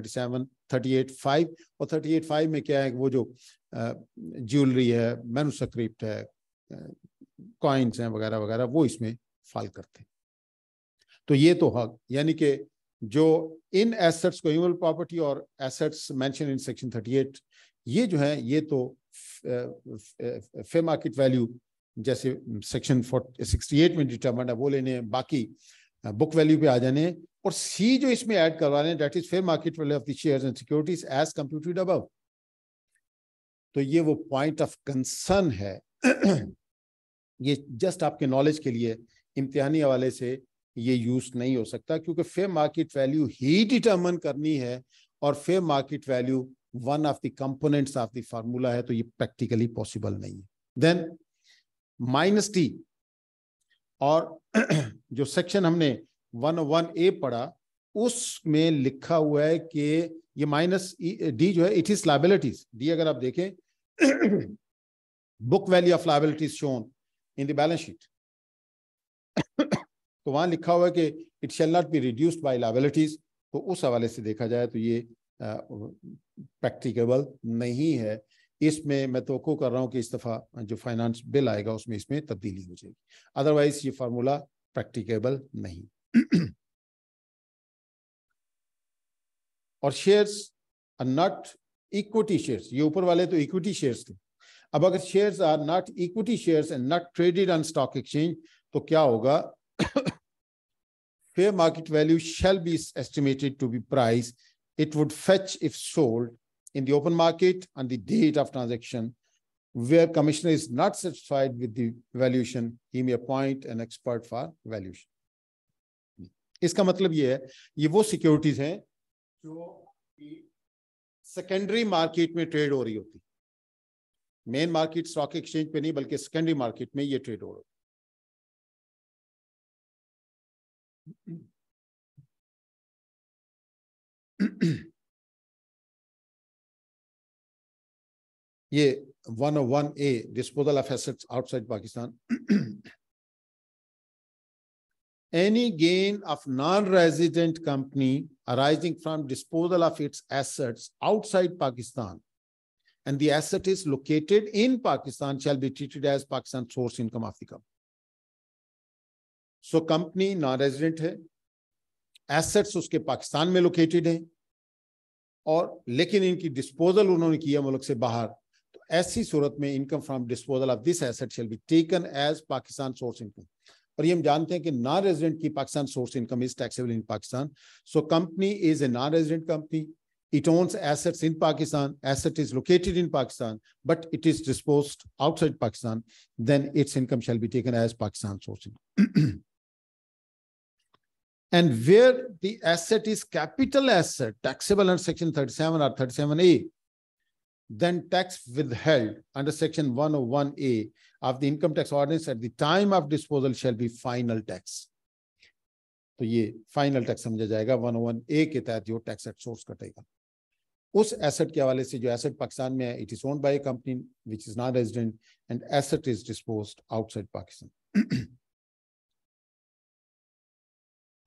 D: thirty eight five और thirty eight five में क्या है वो जो ज्वेलरी है मैनुसक्रिप्ट है कॉइन्स हैं वगैरह वगैरह वो इसमें फाल करते हैं तो ये तो हक यानी कि जो इन एसेट्स को इमल प्रॉपर्टी और एसेट्स मेंशन इन सेक्शन 38 ये जो है ये तो फेयर मार्केट वैल्यू जैसे सेक्शन 68 में डिटर्मन है वो लेने हैं बाकी बुक uh, वैल्यू पे आ जाने और सी जो इसमें ऐड करवा रहे हैं that is fair market value of the shares and securities as computed above तो ये वो पॉइंट ऑफ कंसर्न है ये जस्ट आपके नॉलेज के लिए इम्तिहानी हवाले से ये यूज नहीं हो सकता क्योंकि फेयर मार्केट वैल्यू ही डिटर्मन करनी है और fair market value one of the components of the formula है तो ये प्रैक्टिकली पॉसिबल नहीं है देन माइनस टी और जो सेक्शन हमने वन वन ए पढ़ा उसमें लिखा हुआ है कि ये माइनस डी e, जो है इट इज लाइबिलिटीज डी अगर आप देखें book value of liabilities shown in the balance sheet तो वहाँ लिखा हुआ है कि it shall not be reduced by liabilities तो उस हवाले से देखा जाए तो ये प्रैक्टिकेबल नहीं है इसमें मैं तो कर रहा हूँ कि इस दफ़ा जो फाइनेंस बिल आएगा उसमें इसमें तब्दीली हो जाएगी अदरवाइज ये फार्मूला प्रैक्टिकेबल नहीं और shares are not equity shares ये ऊपर वाले तो इक्विटी शेयर्स थे अब अगर shares are not equity shares and not traded on stock exchange तो क्या होगा fair market value shall be estimated to be price it would fetch if sold in the open market on the date of transaction where commissioner is not satisfied with the valuation he may appoint an expert for valuation इसका मतलब ये है ये वो securities हैं जो secondary market mein trade ho rahi hoti main market stock exchange pe nahi balki secondary market mein ye trade ho rahi ये 101 A disposal of assets outside Pakistan any gain of non resident company arising from disposal of its assets outside Pakistan and the asset is located in Pakistan shall be treated as Pakistan source income of the company. So company non-resident hai assets उसके पाकिस्तान में located हैं और लेकिन इनकी disposal उन्होंने किया मुल्क से बाहर तो ऐसी सूरत में income from disposal of this asset shall be taken as Pakistan source income और ये हम जानते हैं कि नॉन रेजिडेंट की Pakistan source income is taxable in Pakistan so company is a non resident company it owns assets in Pakistan asset is located in Pakistan but it is dispose outside Pakistan then its income shall be taken as Pakistan source income and where the asset is capital asset taxable under section 37 or 37a then tax withheld under section 101a of the income tax ordinance at the time of disposal shall be final tax So, ye final tax samjha jayega 101a ke tahat jo tax at source katega us asset ke asset pakistan it is owned by a company which is non resident and asset is disposed outside pakistan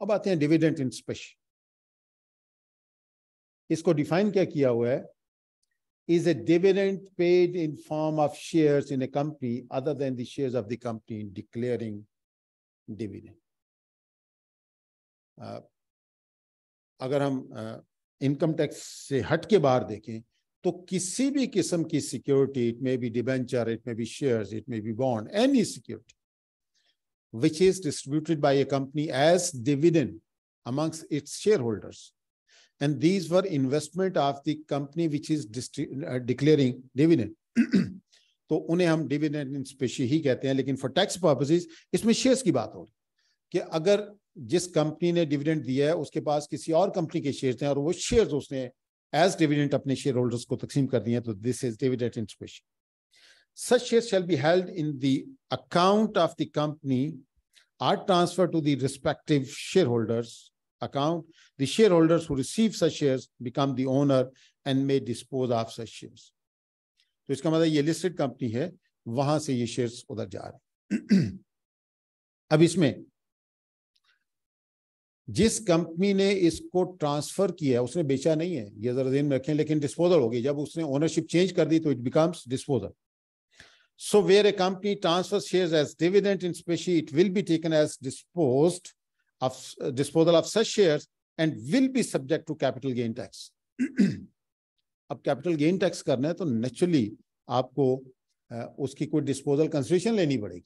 D: अब आते हैं dividend in specie इसको define क्या किया हुआ है is a dividend paid in form of share in a company other than their of the company in declaring dividend अगर हम इनकम uh, टैक्स से हट के बाहर देखें तो किसी भी किस्म की security it may be debenture it may be shares it may be bond any security which is distributed by a company as dividend amongst its shareholders. And these were investment of the company which is uh, declaring dividend. तो उन्हें हम dividend in species ही कहते हैं लेकिन for tax purposes इसमें shares की बात हो रही कि अगर जिस कंपनी ने डिविडेंड दिया है उसके पास किसी और कंपनी के शेयर्स हैं और वो शेयर्स उसने एज डिविडेंड अपने शेयर होल्डर्स को तकसीम कर दिए हैं तो this is dividend in specie Such shares shall be held in the account of the company, are transferred to the respective shareholders account. The shareholders who receive such shares become the owner and may dispose of such shares. तो इसका मतलब ये listed company है वहां से ये shares उधर जा रहे अब इसमें जिस कंपनी ने इसको ट्रांसफर किया है उसने बेचा नहीं है ये जरा दिन में रखें लेकिन डिस्पोजल होगी जब उसने ओनरशिप चेंज कर दी तो it becomes disposal So where a company transfers shares as dividend in specie, it will be taken as disposed of uh, disposal of such shares and will be subject to capital gain tax. अब capital gain tax करना है तो naturally आपको uh, उसकी कोई disposal consideration लेनी पड़ेगी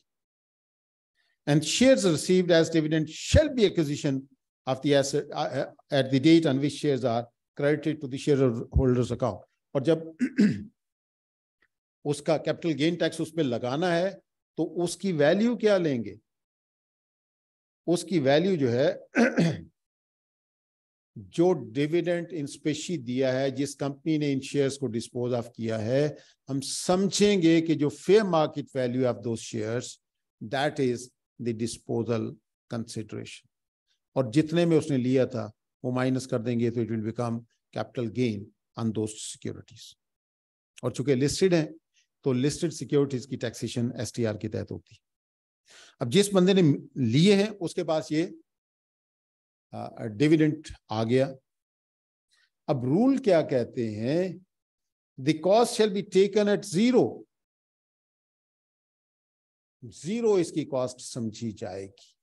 D: and shares received as dividend shall be acquisition of the asset uh, uh, at the date on which shares are credited to the shareholders account. और जब उसका कैपिटल गेन टैक्स उस पर लगाना है तो उसकी वैल्यू क्या लेंगे उसकी वैल्यू जो है जो डिविडेंट इन स्पेशी दिया है जिस कंपनी ने इन शेयर्स को डिस्पोज ऑफ किया है हम समझेंगे कि जो fair market value of those shares that is the disposal consideration और जितने में उसने लिया था वो माइनस कर देंगे तो it will become capital gain on those securities और चूंकि लिस्टेड हैं तो लिस्टेड सिक्योरिटीज की टैक्सेशन एस के तहत होती अब जिस बंदे ने लिए हैं उसके पास ये डिविडेंट आ गया अब रूल क्या कहते हैं the cost shall be taken at zero zero इसकी कॉस्ट समझी जाएगी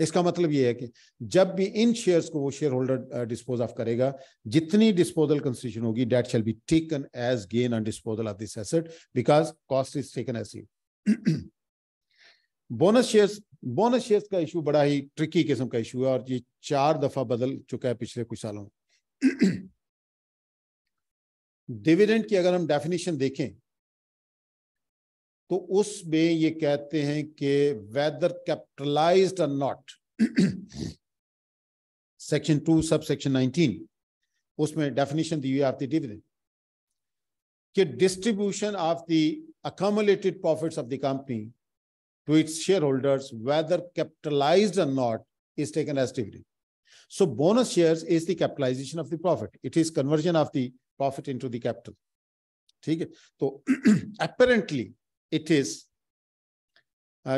D: इसका मतलब यह है कि जब भी इन शेयर्स को वो शेयर होल्डर डिस्पोज ऑफ करेगा जितनी डिस्पोजल कंस्ट्रीशन होगी that shall be taken as gain on disposal of this asset because cost is taken as bonus shares bonus shares का इशू बड़ा ही ट्रिकी किस्म का इशू है और ये चार दफा बदल चुका है पिछले कुछ सालों में डिविडेंड की अगर हम डेफिनेशन देखें तो उसमें ये कहते हैं कि वेदर कैपिटलाइज और not section two subsection nineteen उसमें डेफिनेशन दी हुई ऑफ द डिविडेंड कि distribution of the accumulated profits of the company to its shareholders whether capitalize और not is taken as dividend so bonus share is the capitalization of the profit it is conversion of the profit into the capital ठीक है तो apparently it is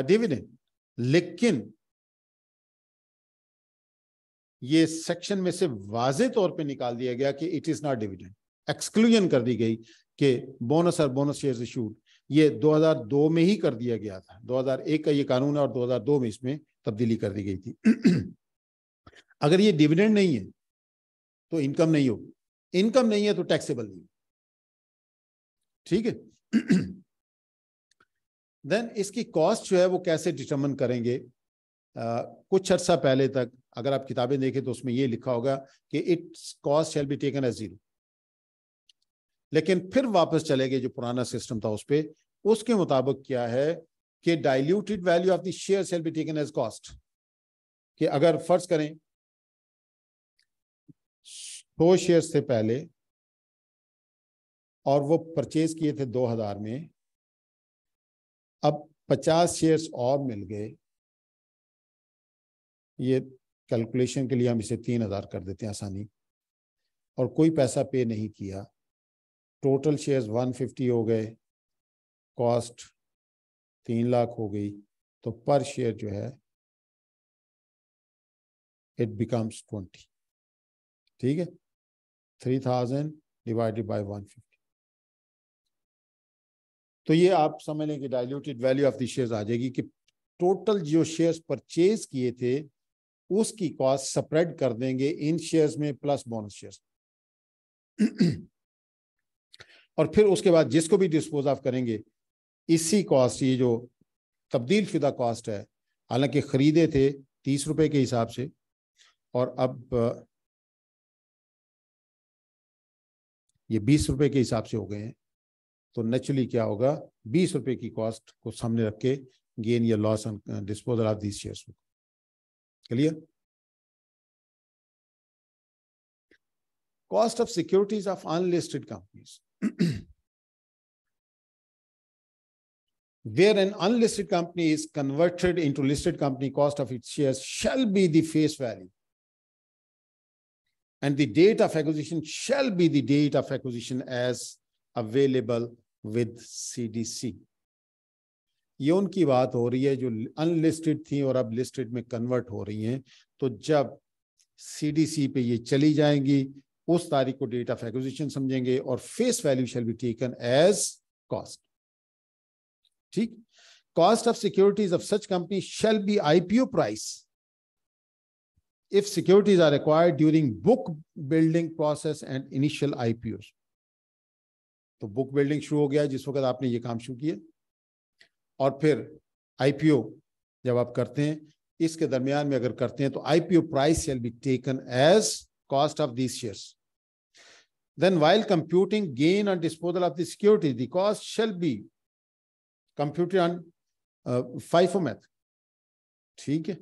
D: dividend लेकिन ये section में से वाजे तौर पे निकाल दिया गया कि it is not dividend exclusion कर दी गई कि बोनस और बोनस शेयर इशूड ये 2002 में ही कर दिया गया था 2001 का ये कानून है और 2002 में इसमें तब्दीली कर दी गई थी अगर ये डिविडेंड नहीं है तो इनकम नहीं होगी इनकम नहीं है तो टैक्सेबल नहीं ठीक है देन इसकी कॉस्ट जो है वो कैसे डिटर्मन करेंगे आ, कुछ अर्सा पहले तक अगर आप किताबें देखें तो उसमें ये लिखा होगा कि its cost shall be taken as zero लेकिन फिर वापस चले गए जो पुराना सिस्टम था उस पर उसके मुताबिक क्या है कि diluted value of the share shall be taken as cost कि अगर फर्ज करें सौ शेयर थे पहले और वो परचेज किए थे दो हजार में अब पचास शेयर्स और मिल गए ये कैलकुलेशन के लिए हम इसे तीन हज़ार कर देते हैं आसानी और कोई पैसा पे नहीं किया टोटल शेयर्स वन फिफ्टी हो गए कॉस्ट तीन लाख
A: हो गई तो पर शेयर जो है इट
D: बिकम्स ट्वेंटी ठीक है three thousand divided by one fifty तो ये आप समझ लें कि diluted value of the shares आ जाएगी कि टोटल जो शेयर्स परचेज किए थे उसकी कॉस्ट स्प्रेड कर देंगे इन शेयर्स में प्लस बोनस शेयर्स और फिर उसके बाद जिसको भी डिस्पोज ऑफ करेंगे इसी कॉस्ट ये जो तब्दील शुदा कॉस्ट है हालांकि ख़रीदे थे तीस रुपए के हिसाब से और अब ये बीस रुपए के हिसाब से हो गए हैं तो नेचुरली क्या होगा बीस रुपए की कॉस्ट को सामने रख के गेन या loss disposal of these shares clear cost of securities of unlisted companies. Where an unlisted company is converted into listed company, cost of its shares shall be the face value. And the date of acquisition shall be the date of acquisition as available with CDC ये उनकी बात हो रही है जो unlisted थी और अब लिस्टेड में कन्वर्ट हो रही हैं तो जब सीडीसी पे ये चली जाएंगी उस तारीख को डेट ऑफ एक्विजिशन समझेंगे और face value shall be taken as cost ठीक cost of securities of such company shall be IPO price if securities are required during book building process and initial IPO तो book building शुरू हो गया जिस वक्त आपने ये काम शुरू किया और फिर आईपीओ जब आप करते हैं इसके दरमियान में अगर करते हैं तो IPO price shall be taken as cost of these shares then while computing gain on disposal of the security the cost shall be computer on FIFO method ठीक है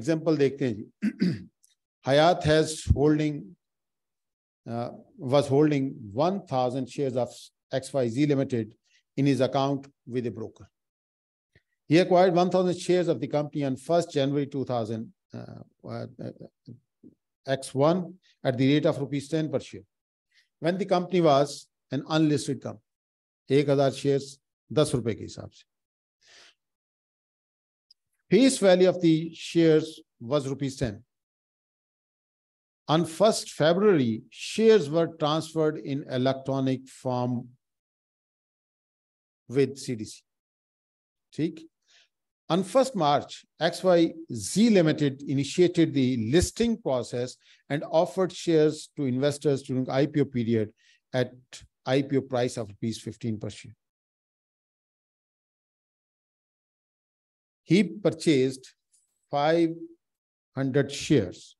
D: एग्जाम्पल देखते हैं जी Hayat has holding uh, was holding 1,000 shares of XYZ Limited in his account with a broker. He acquired 1,000 shares of the company on 1st January 2000 uh, uh, uh, X1 at the rate of rupees 10 per share. When the company was an unlisted company, 1000 shares 10 rupees. के हिसाब से Face value of the shares was rupees 10. On 1st February, shares were transferred in electronic form with CDC. ठीक On 1st March, XYZ Limited initiated the listing process and offered shares to investors during IPO period at IPO price of rupees 15 per share.
A: He purchased 500 shares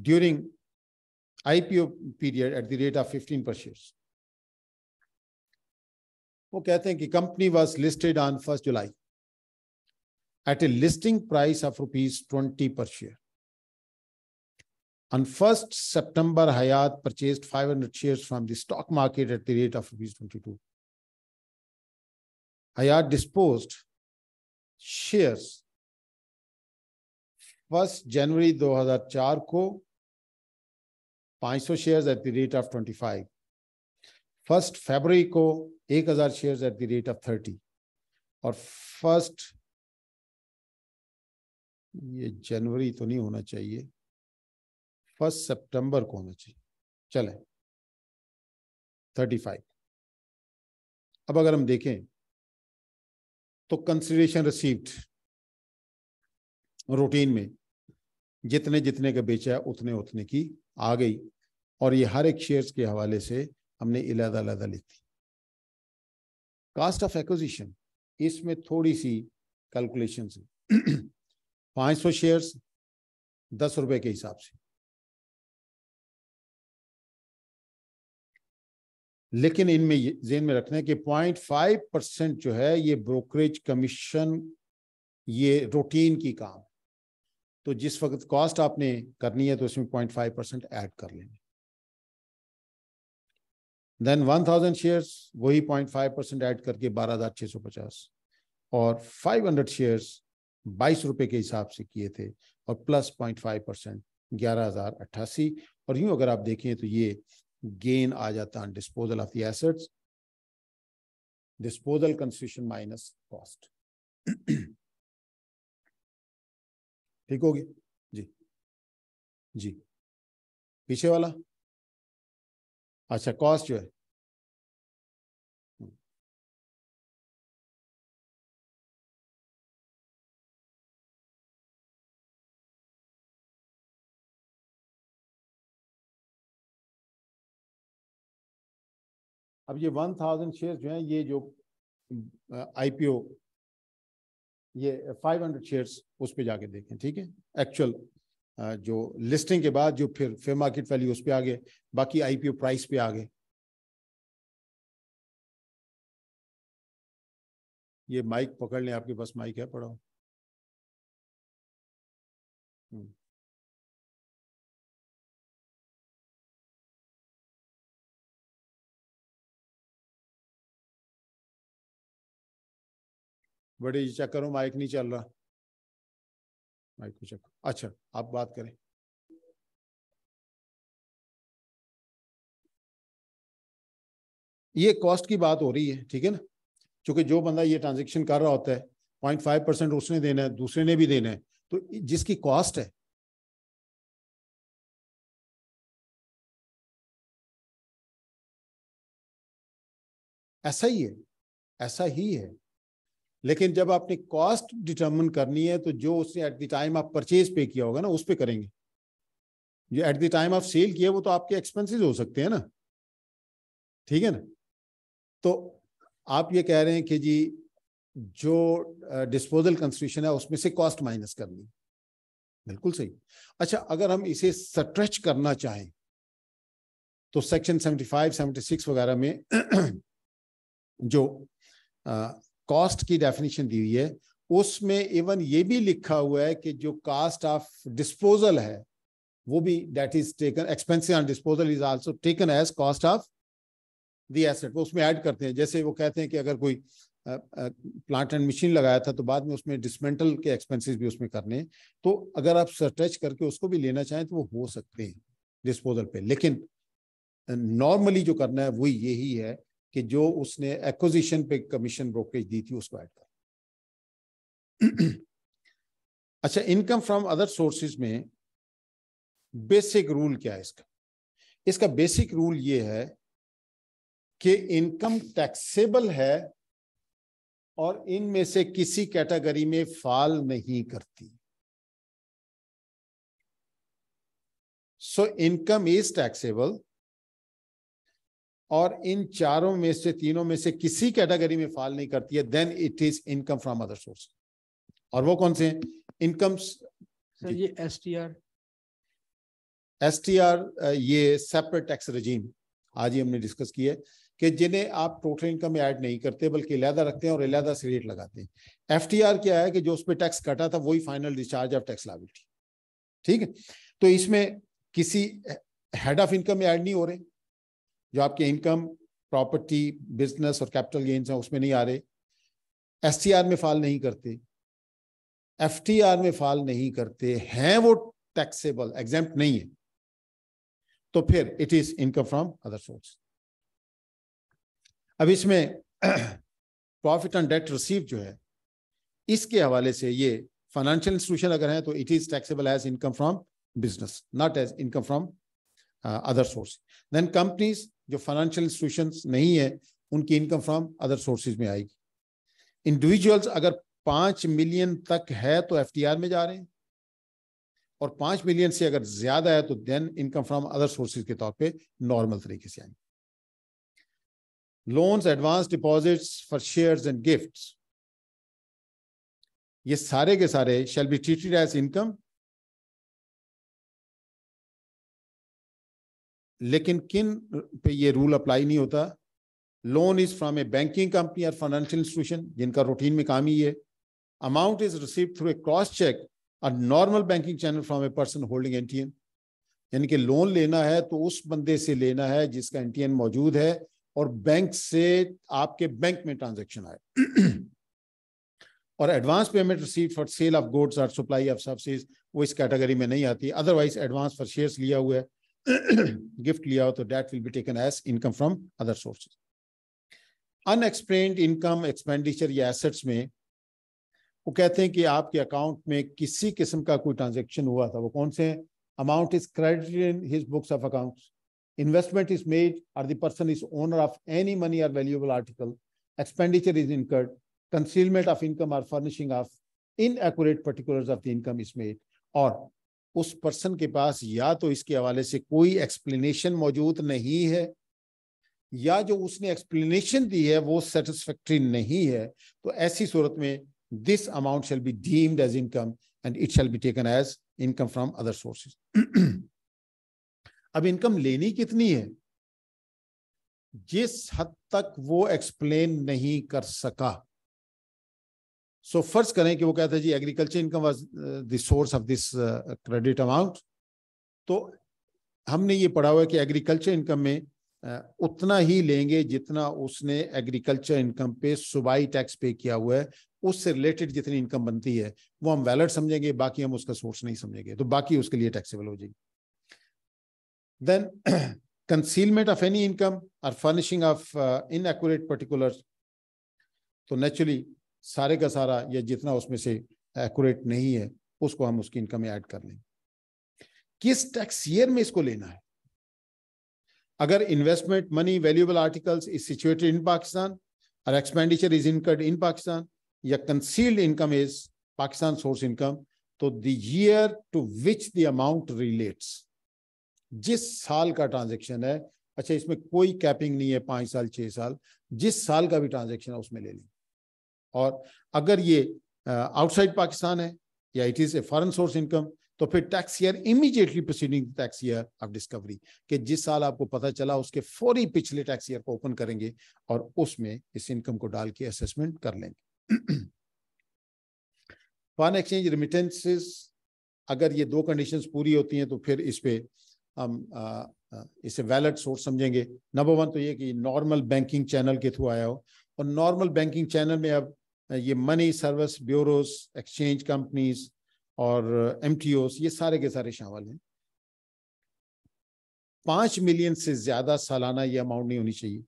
A: during
D: IPO period at the rate of 15 per shares. Okay, I think the company was listed on 1st July at a listing price of rupees 20 per share. On 1st September, Hayat purchased 500 shares from the stock market at the rate of rupees 22. Hayat disposed
A: shares
D: first जनवरी 2004 को 500 shares at the rate of 25 first फरवरी को 1000 shares at the rate of 30 और first ये जनवरी तो नहीं होना चाहिए
A: फर्स्ट सितंबर को होना चाहिए चले 35
D: अब अगर हम देखें तो कंसिडरेशन रिसीव्ड रूटीन में जितने जितने का बेचा है उतने उतने की आ गई और ये हर एक शेयर्स के हवाले से हमने इलादा अलादा लिखी कास्ट ऑफ एक्विजिशन इसमें थोड़ी सी कैलकुलेशन से पाँच सौ शेयर्स दस रुपए के हिसाब से लेकिन इनमें जेन में रखना है कि पॉइंट फाइव परसेंट जो है ये ब्रोकरेज कमीशन ये रूटीन की काम तो जिस वक्त कॉस्ट आपने करनी है तो उसमें पॉइंट फाइव परसेंट एड कर लेंगे देन वन थाउजेंड शेयर वही पॉइंट फाइव परसेंट एड करके बारह हज़ार छह सौ पचास और फाइव हंड्रेड शेयर बाईस रुपए के हिसाब से किए थे और प्लस पॉइंट फाइव परसेंट ग्यारह हज़ार अट्ठासी और यूं अगर आप देखें तो ये गेन आ जाता है disposal of the assets disposal constitution minus cost
A: ठीक होगी जी जी पीछे वाला अच्छा कॉस्ट जो है अब ये वन
D: थाउजेंड शेयर जो हैं ये जो आईपीओ ये 500 शेयर्स उस पर जाके देखें ठीक है एक्चुअल जो लिस्टिंग के बाद जो फिर फेयर मार्केट वैल्यू उस पर आ गए बाकी आईपीओ प्राइस पे आ गए
A: ये माइक पकड़ लें आपके पास माइक है पढ़ाओ हम्म। बेटे जी चेक करो माइक नहीं चल रहा माइक को चेक अच्छा आप बात करें ये कॉस्ट
D: की बात हो रही है ठीक है ना क्योंकि जो बंदा ये ट्रांजेक्शन कर रहा होता है पॉइंट फाइव परसेंट उसने देना है दूसरे ने भी देना है तो जिसकी कॉस्ट है ऐसा ही है ऐसा ही है लेकिन जब आपने कॉस्ट डिटरमिन करनी है तो जो उसने एट द टाइम आप परचेज पे किया होगा ना उस पर करेंगे जो at the time of sale किया वो तो आपके एक्सपेंसेस हो सकते हैं ना ठीक है ना तो आप ये कह रहे हैं कि जी जो डिस्पोजल कंस्ट्रक्शन है उसमें से कॉस्ट माइनस करनी बिल्कुल सही अच्छा अगर हम इसे स्ट्रेच करना चाहें तो सेक्शन 75, 76 वगैरह में जो कॉस्ट की डेफिनेशन दी हुई है उसमें इवन ये भी लिखा हुआ है कि जो कास्ट ऑफ डिस्पोजल है वो भी that is taken expensive on disposal is also taken as cost of the asset वो उसमें ऐड करते हैं जैसे वो कहते हैं कि अगर कोई प्लांट एंड मशीन लगाया था तो बाद में उसमें डिसमेंटल के एक्सपेंसिस भी उसमें करने तो अगर आप सरटच करके उसको भी लेना चाहें तो वो हो सकते हैं डिस्पोजल पे लेकिन नॉर्मली जो करना है वो यही है कि जो उसने एक्विजिशन पे कमीशन ब्रोकरेज दी थी उसको ऐड कर अच्छा इनकम फ्रॉम अदर सोर्सेज में बेसिक रूल क्या है इसका इसका बेसिक रूल ये है कि इनकम टैक्सेबल है और इनमें से किसी कैटेगरी में फाल नहीं करती सो इनकम इज टैक्सेबल और इन चारों में से तीनों में से किसी कैटेगरी में फॉल नहीं करती है then it is income from other source और वो कौन से S income are S T R ये सेपरेट टैक्स रजीम आज ही हमने डिस्कस किया है कि जिन्हें आप टोटल इनकम ऐड नहीं करते बल्कि लहदा रखते हैं और अलहदा से रेट लगाते हैं एफ टी आर क्या है कि जो उस पर टैक्स कटा था वही final discharge of tax liability ठीक है तो इसमें किसी हेड ऑफ इनकम ऐड नहीं हो रहे जो आपके इनकम प्रॉपर्टी बिजनेस और कैपिटल गेन्स हैं उसमें नहीं आ रहे एस में फाल नहीं करते एफ में फाल नहीं करते हैं वो टैक्सेबल एग्जाम नहीं है तो फिर it is income from other source अब इसमें प्रॉफिट एंड डेट रिसीव जो है इसके हवाले से ये फाइनेंशियल इंस्टीट्यूशन अगर है तो it is taxable as income from business not as income from other source then companies जो फाइनेंशियल इंस्टीट्यूशंस नहीं है उनकी इनकम फ्रॉम अदर सोर्सेज में आएगी इंडिविजुअल्स अगर पांच मिलियन तक है तो एफ में जा रहे हैं और पांच मिलियन से अगर ज़्यादा है तो then income from other sources के तौर पे नॉर्मल तरीके से आएंगे loans advance deposits for shares and gifts ये सारे
A: के सारे shall be treated as income
D: लेकिन किन पे ये रूल अप्लाई नहीं होता loan is from a banking company और फाइनेंशियल इंस्टीट्यूशन जिनका रूटीन में काम ही है amount is receive through a cross cheque और normal banking channel from a person holding N यानी कि लोन लेना है तो उस बंदे से लेना है जिसका एन मौजूद है और बैंक से आपके बैंक में ट्रांजेक्शन आए और advance payment receive for sale of goods और सप्लाई ऑफ सर्विसेज वो इस कैटेगरी में नहीं आती अदरवाइज एडवांस फॉर शेयर्स लिया हुआ है गिफ्ट लिया हो तो that will be taken as income from other sources unexplained income expenditure या एसेट्स में वो कहते हैं कि आपके अकाउंट में किसी किस्म का कोई ट्रांजेक्शन हुआ था वो कौन से amount is credit in his books of accounts investment is made और person is owner of any money or valuable article expenditure is incurred concealment of income और furnishing of inaccurate particular of the income is made और उस person के पास या तो इसके हवाले से कोई एक्सप्लेनेशन मौजूद नहीं है या जो उसने एक्सप्लेनेशन दी है वो सेटिस्फेक्ट्री नहीं है तो ऐसी सूरत में this amount shall be deemed as income and it shall be taken as income from other sources अब इनकम लेनी कितनी है जिस हद तक वो एक्सप्लेन नहीं कर सका सो फर्ज करें कि वो कहता है जी एग्रीकल्चर इनकम वॉज दोर्स source of this credit amount तो हमने ये पढ़ा हुआ है कि एग्रीकल्चर इनकम में uh, उतना ही लेंगे जितना उसने एग्रीकल्चर इनकम पे सुबाई टैक्स पे किया हुआ है उससे रिलेटेड जितनी इनकम बनती है वो हम वैलड समझेंगे बाकी हम उसका सोर्स नहीं समझेंगे तो बाकी उसके लिए टैक्सेबल हो जाएगी then concealment of any income और furnishing of inaccurate particular तो नेचुरली सारे का सारा या जितना उसमें से एक्यूरेट नहीं है उसको हम उसकी इनकम में ऐड कर लेंगे किस टैक्स ईयर में इसको लेना है अगर investment money valuable articles is situated in Pakistan और expenditure is incurred in Pakistan या concealed income is Pakistan source income तो दर to which the amount relates जिस साल का ट्रांजेक्शन है अच्छा इसमें कोई कैपिंग नहीं है पांच साल छह साल जिस साल का भी ट्रांजेक्शन है उसमें ले लेंगे और अगर ये आउटसाइड पाकिस्तान है या it is a foreign source income तो फिर tax year immediately proceeding tax year of discovery कि जिस साल आपको पता चला उसके फौरी पिछले टैक्स ईयर को ओपन करेंगे और उसमें इस इनकम को डाल के असेसमेंट कर लेंगे फॉरन एक्सचेंज रिमिटेंसेस अगर ये दो कंडीशंस पूरी होती हैं तो फिर इस पर हम इसे वैलड सोर्स समझेंगे नंबर वन तो ये कि नॉर्मल बैंकिंग चैनल के थ्रू आया हो और नॉर्मल बैंकिंग चैनल में अब ये money service bureaus exchange companies और एम ये सारे के सारे शामिल हैं पांच मिलियन से ज़्यादा सालाना ये अमाउंट नहीं होनी चाहिए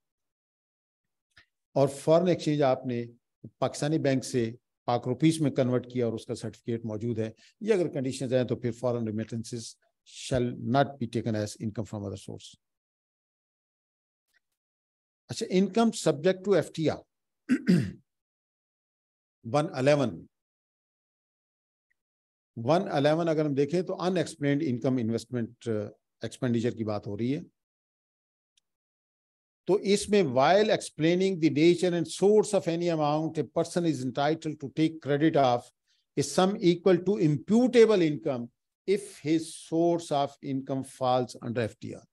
D: और फॉरेन एक्सचेंज आपने पाकिस्तानी बैंक से पाक रुपीस में कन्वर्ट किया और उसका सर्टिफिकेट मौजूद है ये अगर कंडीशन आए तो फिर foreign remittances shall not be taken as income from other source अच्छा income subject to F T R one eleven one eleven अगर हम देखें तो अनएक्सप्लेन इनकम इन्वेस्टमेंट एक्सपेंडिचर की बात हो रही है तो इसमें while explaining the nature and source of any amount a person is entitle to take credit of to imputable income if his source of income falls under F T R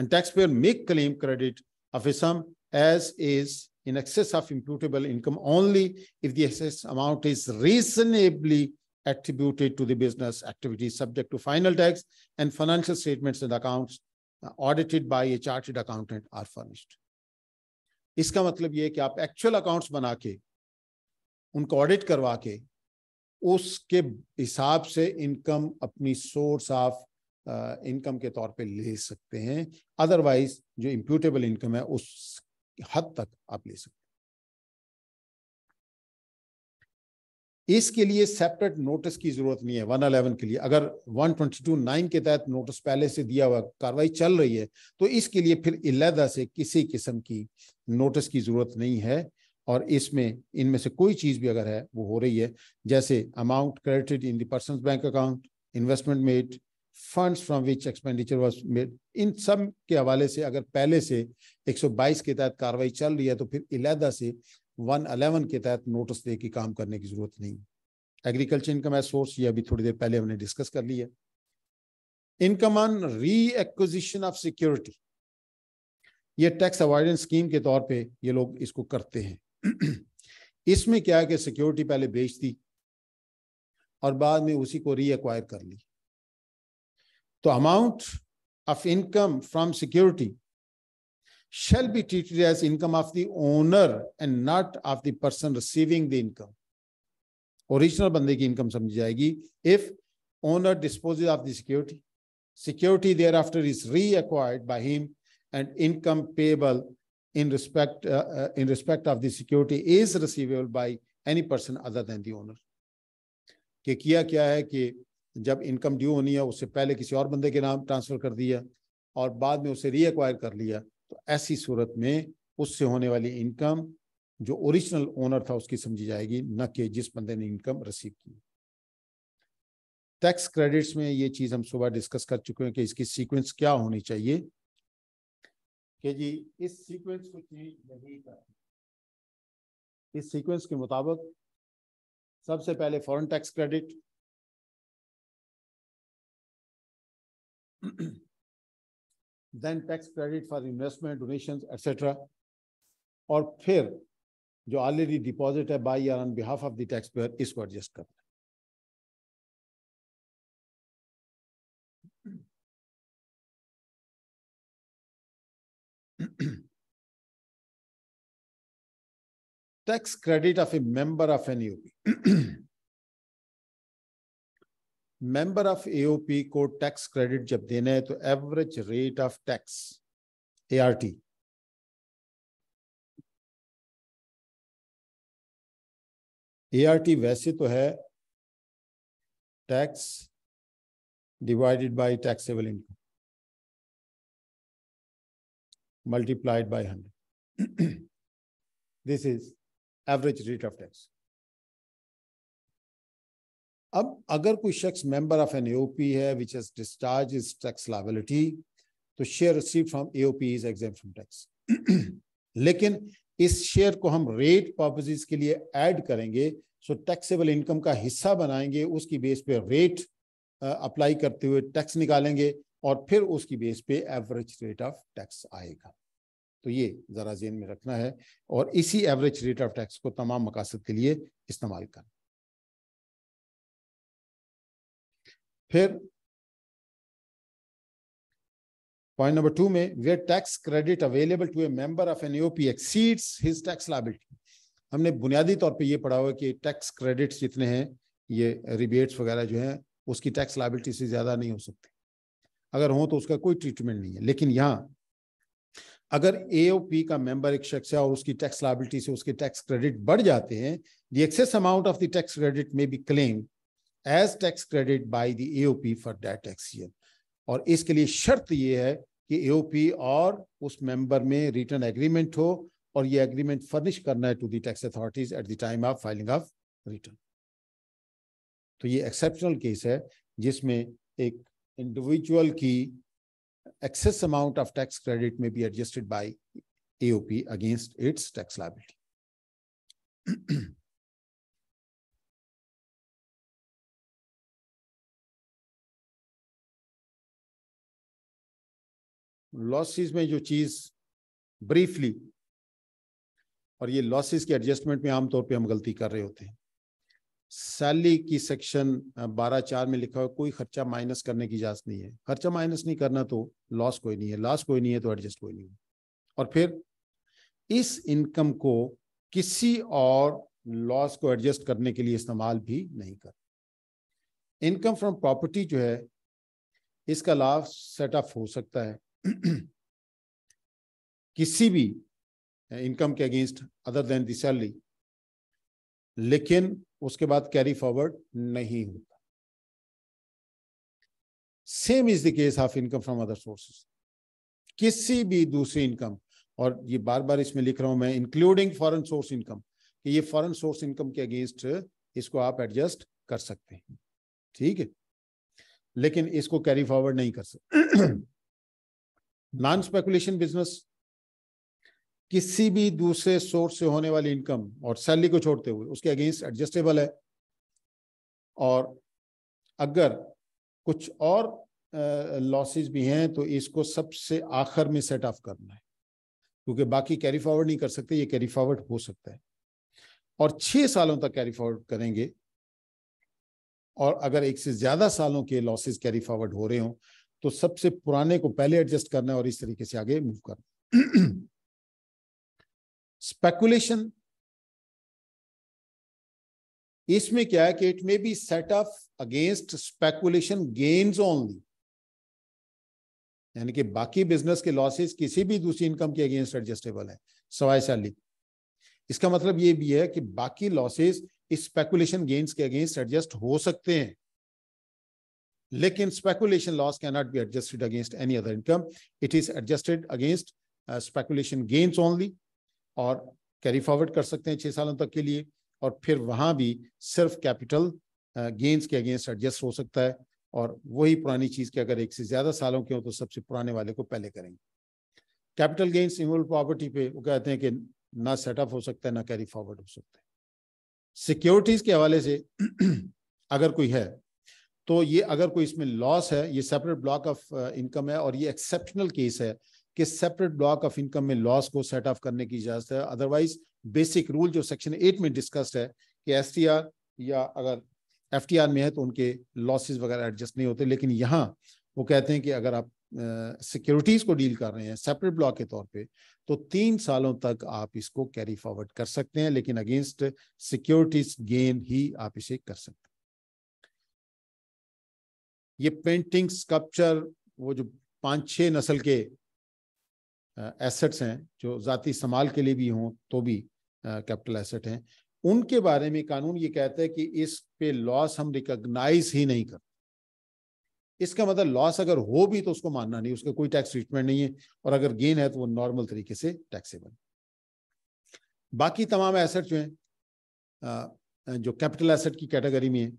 D: and tax payer make claim credit of a sum as is in excess of imputable income only if the excess amount is reasonably attributed to the business activity subject to final tax and financial statements and accounts audited by a chartered accountant are furnished. इसका मतलब ये कि आप actual accounts बना के उनको audit करवा के उसके हिसाब से इनकम अपनी सोर्स ऑफ इनकम के तौर पे ले सकते हैं अदरवाइज जो इम्प्यूटेबल इनकम है उस हद तक आप ले सकते इसके लिए सेपरेट नोटिस की जरूरत नहीं है 111 के लिए अगर 1229 के तहत नोटिस पहले से दिया हुआ कार्रवाई चल रही है तो इसके लिए फिर इलादा से किसी किस्म की नोटिस की जरूरत नहीं है और इसमें इनमें से कोई चीज भी अगर है वो हो रही है जैसे अमाउंट क्रेडिटेड इन दर्सन bank account investment made funds from which expenditure was made in सब के हवाले से अगर पहले से 122 के तहत कार्रवाई चल रही है तो फिर इलादा से 111 के तहत नोटिस दे के काम करने की जरूरत नहीं एग्रीकल्चर इनकम एज सोर्स ये अभी थोड़ी देर पहले हमने डिस्कस कर लिया income on re acquisition of security ये टैक्स अवॉइडेंस स्कीम के तौर पे ये लोग इसको करते हैं इसमें क्या है कि सिक्योरिटी पहले बेच दी और बाद में उसी को रीअक्वायर कर ली the amount of income from security shall be treated as income of the owner and not of the person receiving the income. Original बंदे की income समझी जाएगी if owner disposes of the security. Security thereafter is reacquired by him and income payable in respect, uh, uh, in respect of the security is receivable by any person other than the owner. कि किया क्या है कि जब income due होनी है उससे पहले किसी और बंदे के नाम ट्रांसफ़र कर दिया और बाद में उसे रीएक्वायर कर लिया तो ऐसी सूरत में उससे होने वाली इनकम जो ओरिजिनल ओनर था उसकी समझी जाएगी न कि जिस बंदे ने इनकम रिसीव की टैक्स क्रेडिट्स में ये चीज़ हम सुबह डिस्कस कर चुके हैं कि इसकी सीक्वेंस क्या होनी चाहिए कि जी इस सीक्वेंस को चेंज नहीं करना इस सीक्वेंस के मुताबिक
A: सबसे पहले foreign tax credit
D: then tax credit for investment donation etcetera और फिर जो ऑलरेडी डिपॉजिट है बाई या on behalf of the tax payer इसको एडजस्ट करना
A: tax credit of a member
D: of an UP. Member of AOP को tax credit जब देना है तो average rate of tax ART
A: ART वैसे तो है tax
D: divided by taxable income multiplied by hundred this is average rate of tax अब अगर कोई शख्स मेंबर ऑफ एन एओपी है which as discharge is tax liability तो share receive from AOP is exempt from tax लेकिन इस share को हम रेट पर्पजेज के लिए ऐड करेंगे सो टैक्सेबल इनकम का हिस्सा बनाएंगे उसकी बेस पे रेट अप्लाई करते हुए टैक्स निकालेंगे और फिर उसकी बेस पे एवरेज रेट ऑफ टैक्स आएगा तो ये ज़रा जेन में रखना है और इसी एवरेज रेट ऑफ टैक्स को तमाम मकासद के लिए इस्तेमाल करना फिर पॉइंट नंबर टू में where tax credit available to a member of an AOP exceeds his tax liability हमने बुनियादी तौर पे ये पढ़ा हुआ कि टैक्स क्रेडिट्स जितने हैं ये रिबेट्स वगैरह जो हैं उसकी टैक्स लाइबिलिटी से ज़्यादा नहीं हो सकती अगर हो तो उसका कोई ट्रीटमेंट नहीं है लेकिन यहाँ अगर ए का मेंबर एक शख्स है और उसकी टैक्स लाइबिलिटी से उसके टैक्स क्रेडिट बढ़ जाते हैं the excess amount of the tax credit may be claimed as tax credit by the AOP for that tax year और इसके लिए शर्त ये है कि एओपी और उस मेंबर में रिटर्न एग्रीमेंट हो और ये एग्रीमेंट फर्निश करना है to the tax authorities at the time of filing of return तो ये एक्सेप्शनल केस है जिसमें एक इंडिविजुअल की excess amount of tax credit may be adjusted by AOP against its tax liability
A: losses में जो चीज
D: ब्रीफली और ये लॉसेस के एडजस्टमेंट में आमतौर पे हम गलती कर रहे होते हैं सैलरी की सेक्शन बारह चार में लिखा हुआ कोई खर्चा माइनस करने की इजाजत नहीं है खर्चा माइनस नहीं करना तो लॉस कोई नहीं है लॉस कोई नहीं है तो एडजस्ट कोई नहीं है और फिर इस इनकम को किसी और लॉस को एडजस्ट करने के लिए इस्तेमाल भी नहीं कर इनकम फ्रॉम प्रॉपर्टी जो है इसका लाभ सेटअप हो सकता है किसी भी इनकम uh, के against other than the salary लेकिन उसके बाद कैरी फॉरवर्ड नहीं होता same is the case of income from other sources किसी भी दूसरी इनकम और ये बार बार इसमें लिख रहा हूं मैं इंक्लूडिंग फॉरेन सोर्स इनकम कि ये फॉरेन सोर्स इनकम के अगेंस्ट इसको आप एडजस्ट कर सकते हैं ठीक है लेकिन इसको कैरी फॉरवर्ड नहीं कर सकते नॉन स्पेकुलेशन बिजनेस किसी भी दूसरे सोर्स से होने वाली इनकम और सैलरी को छोड़ते हुए उसके अगेंस्ट एडजस्टेबल है और अगर कुछ और लॉसेस भी हैं तो इसको सबसे आखिर में सेट ऑफ करना है क्योंकि बाकी कैरी फॉरवर्ड नहीं कर सकते ये कैरी फॉरवर्ड हो सकता है और छः सालों तक कैरी फॉरवर्ड करेंगे और अगर एक से ज़्यादा सालों के लॉसेस कैरी फॉरवर्ड हो रहे हों तो सबसे पुराने को पहले एडजस्ट करना है और इस तरीके से आगे मूव करना स्पेकुलेशन इसमें क्या है कि it may be set up against speculation gains only यानी कि बाकी बिजनेस के लॉसेस किसी भी दूसरी इनकम के अगेंस्ट एडजस्टेबल है सवाईशाली इसका मतलब ये भी है कि बाकी लॉसेस इस स्पेकुलेशन गेन्स के अगेंस्ट एडजस्ट हो सकते हैं लेकिन speculation loss can not be adjusted against any other income it is adjusted against speculation gains only और कैरी फॉरवर्ड कर सकते हैं छह सालों तक के लिए और फिर वहां भी सिर्फ कैपिटल गेंस uh, के अगेंस्ट एडजस्ट हो सकता है और वही पुरानी चीज़ के अगर एक से ज़्यादा सालों के हो तो सबसे पुराने वाले को पहले करेंगे कैपिटल गेंस इमोल प्रॉपर्टी पे वो कहते हैं कि ना सेटअप हो सकता है ना कैरी फॉरवर्ड हो सकता है सिक्योरिटीज के हवाले से अगर कोई है तो ये अगर कोई इसमें लॉस है ये सेपरेट ब्लॉक ऑफ इनकम है और ये एक्सेप्शनल केस है कि सेपरेट ब्लॉक ऑफ इनकम में लॉस को सेट ऑफ करने की इजाजत है अदरवाइज बेसिक रूल जो सेक्शन एट में डिस्कस्ड है कि एस या अगर एफ में है तो उनके लॉसेज वगैरह एडजस्ट नहीं होते लेकिन यहाँ वो कहते हैं कि अगर आप सिक्योरिटीज uh, को डील कर रहे हैं सेपरेट ब्लॉक के तौर पे तो तीन सालों तक आप इसको कैरी फॉरवर्ड कर सकते हैं लेकिन अगेंस्ट सिक्योरिटीज गेन ही आप इसे कर सकते हैं ये पेंटिंग स्कल्पचर वो जो पांच छह नस्ल के एसेट्स हैं जो जाति समाल के लिए भी हों तो भी कैपिटल एसेट हैं उनके बारे में कानून ये कहता है कि इस पे लॉस हम रिकॉग्नाइज ही नहीं करते इसका मतलब लॉस अगर हो भी तो उसको मानना नहीं उसका कोई टैक्स ट्रीटमेंट नहीं है और अगर गेन है तो वो नॉर्मल तरीके से टैक्सेबल बाकी तमाम एसेट जो हैं जो कैपिटल एसेट की कैटेगरी में है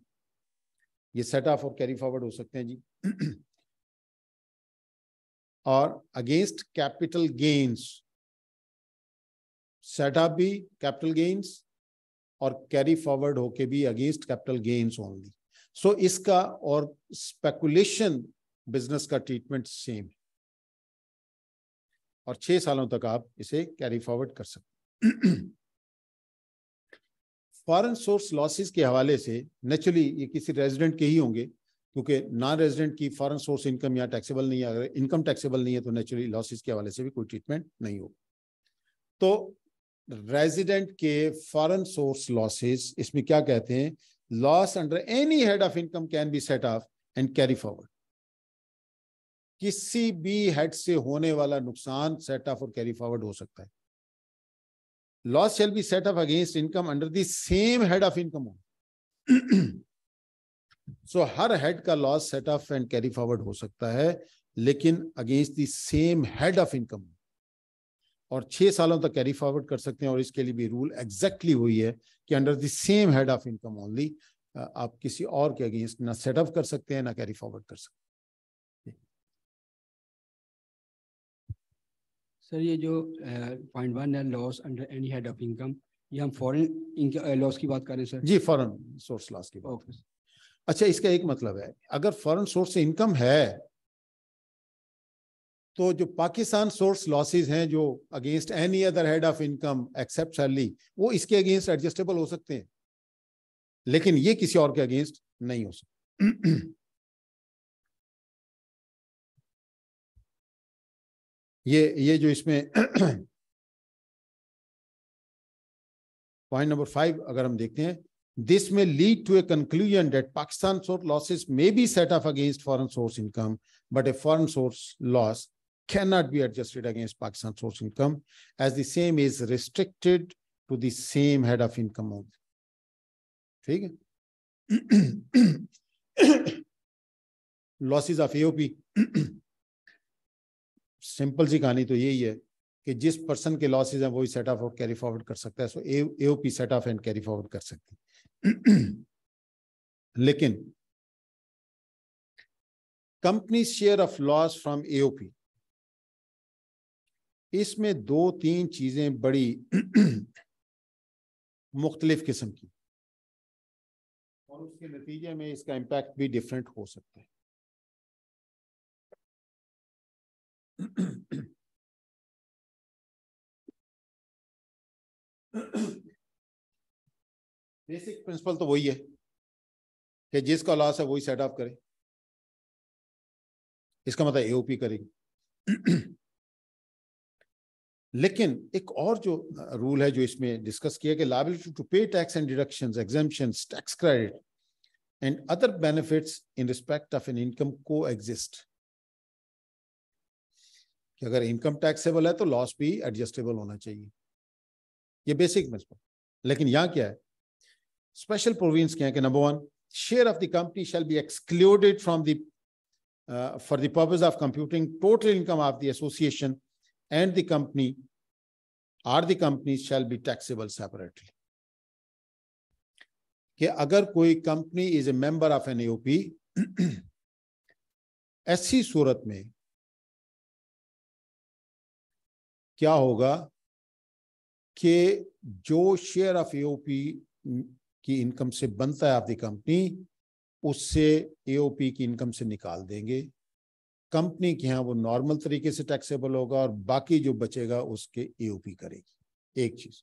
D: ये सेट ऑफ और कैरी फॉरवर्ड हो सकते हैं जी और against capital gains set off भी कैपिटल गेन्स और कैरी फॉरवर्ड होके भी against capital gains only so इसका और स्पेकुलेशन बिजनेस का ट्रीटमेंट सेम है और छह सालों तक आप इसे कैरी फॉरवर्ड कर सकते फॉरेन सोर्स लॉसेस के हवाले से नेचुरली ये किसी रेजिडेंट के ही होंगे क्योंकि नॉन रेजिडेंट की फॉरेन सोर्स इनकम या टैक्सेबल नहीं है अगर इनकम टैक्सेबल नहीं है तो नेचुरली लॉसेस के हवाले से भी कोई ट्रीटमेंट नहीं हो तो रेजिडेंट के फॉरेन सोर्स लॉसेस इसमें क्या कहते हैं loss under any head of income can be set off and carry forward किसी भी हेड से होने वाला नुकसान सेट ऑफ और कैरी फॉरवर्ड हो सकता है loss shall be set up against income under the same head of income so हर हेड का loss set off and carry forward हो सकता है लेकिन against the same head of income और छह सालों तक कैरी फॉरवर्ड कर सकते हैं और इसके लिए भी रूल एग्जैक्टली exactly हुई है कि under the same head of income only आप किसी और के अगेंस्ट ना सेटअप कर सकते हैं ना कैरी फॉरवर्ड कर सकते हैं
B: सर ये जो पॉइंट वन है loss under any head of income ये हम फॉरेन लॉस की बात कर रहे हैं sir ji foreign source loss की बात okay.
D: अच्छा इसका एक मतलब है अगर फॉरेन सोर्स से इनकम है तो जो पाकिस्तान सोर्स लॉसेस हैं जो against any other head of income except salary वो इसके अगेंस्ट एडजस्टेबल हो सकते हैं लेकिन ये किसी और के अगेंस्ट नहीं हो
A: सकते ये ये जो इसमें
D: पॉइंट नंबर फाइव अगर हम देखते हैं this may lead to a conclusion that Pakistan losses may be set off against foreign source income but a foreign source loss can not be adjusted against Pakistan source income as the same is restricted to the head of income of ठीक है losses of AOP simple सी कहानी तो यही है कि जिस person के लॉसेज हैं वही सेट ऑफ और कैरी फॉरवर्ड कर सकता है so A O P set off and carry forward कर सकती लेकिन company share of loss from AOP इसमें दो तीन चीजें बड़ी मुख्तलिफ किस्म की और उसके नतीजे में इसका इम्पैक्ट भी डिफरेंट हो सकता है
A: बेसिक प्रिंसिपल तो वही है कि जिसका लॉस है वही सेट करे
D: इसका मतलब एओपी करेगी लेकिन एक और जो रूल है जो इसमें डिस्कस किया कि liability to pay tax and deduction exemption tax credit and other benefits in respect of an income को एग्जिस्ट कि अगर इनकम टैक्सेबल है तो लॉस भी एडजस्टेबल होना चाहिए ये बेसिक प्रिंसिपल लेकिन यहाँ क्या है स्पेशल प्रोविंस क्या है कि number one share of the company shall be excluded from the for the purpose of computing total income of the association and the company or the company shall be taxable separately कि अगर कोई company is a member of an P ऐसी सूरत में क्या होगा कि जो शेयर ऑफ एओपी की इनकम से बनता है आपकी कंपनी उससे एओपी की इनकम से निकाल देंगे कंपनी के यहाँ वो नॉर्मल तरीके से टैक्सेबल होगा और बाकी जो बचेगा उसके एओपी करेगी एक चीज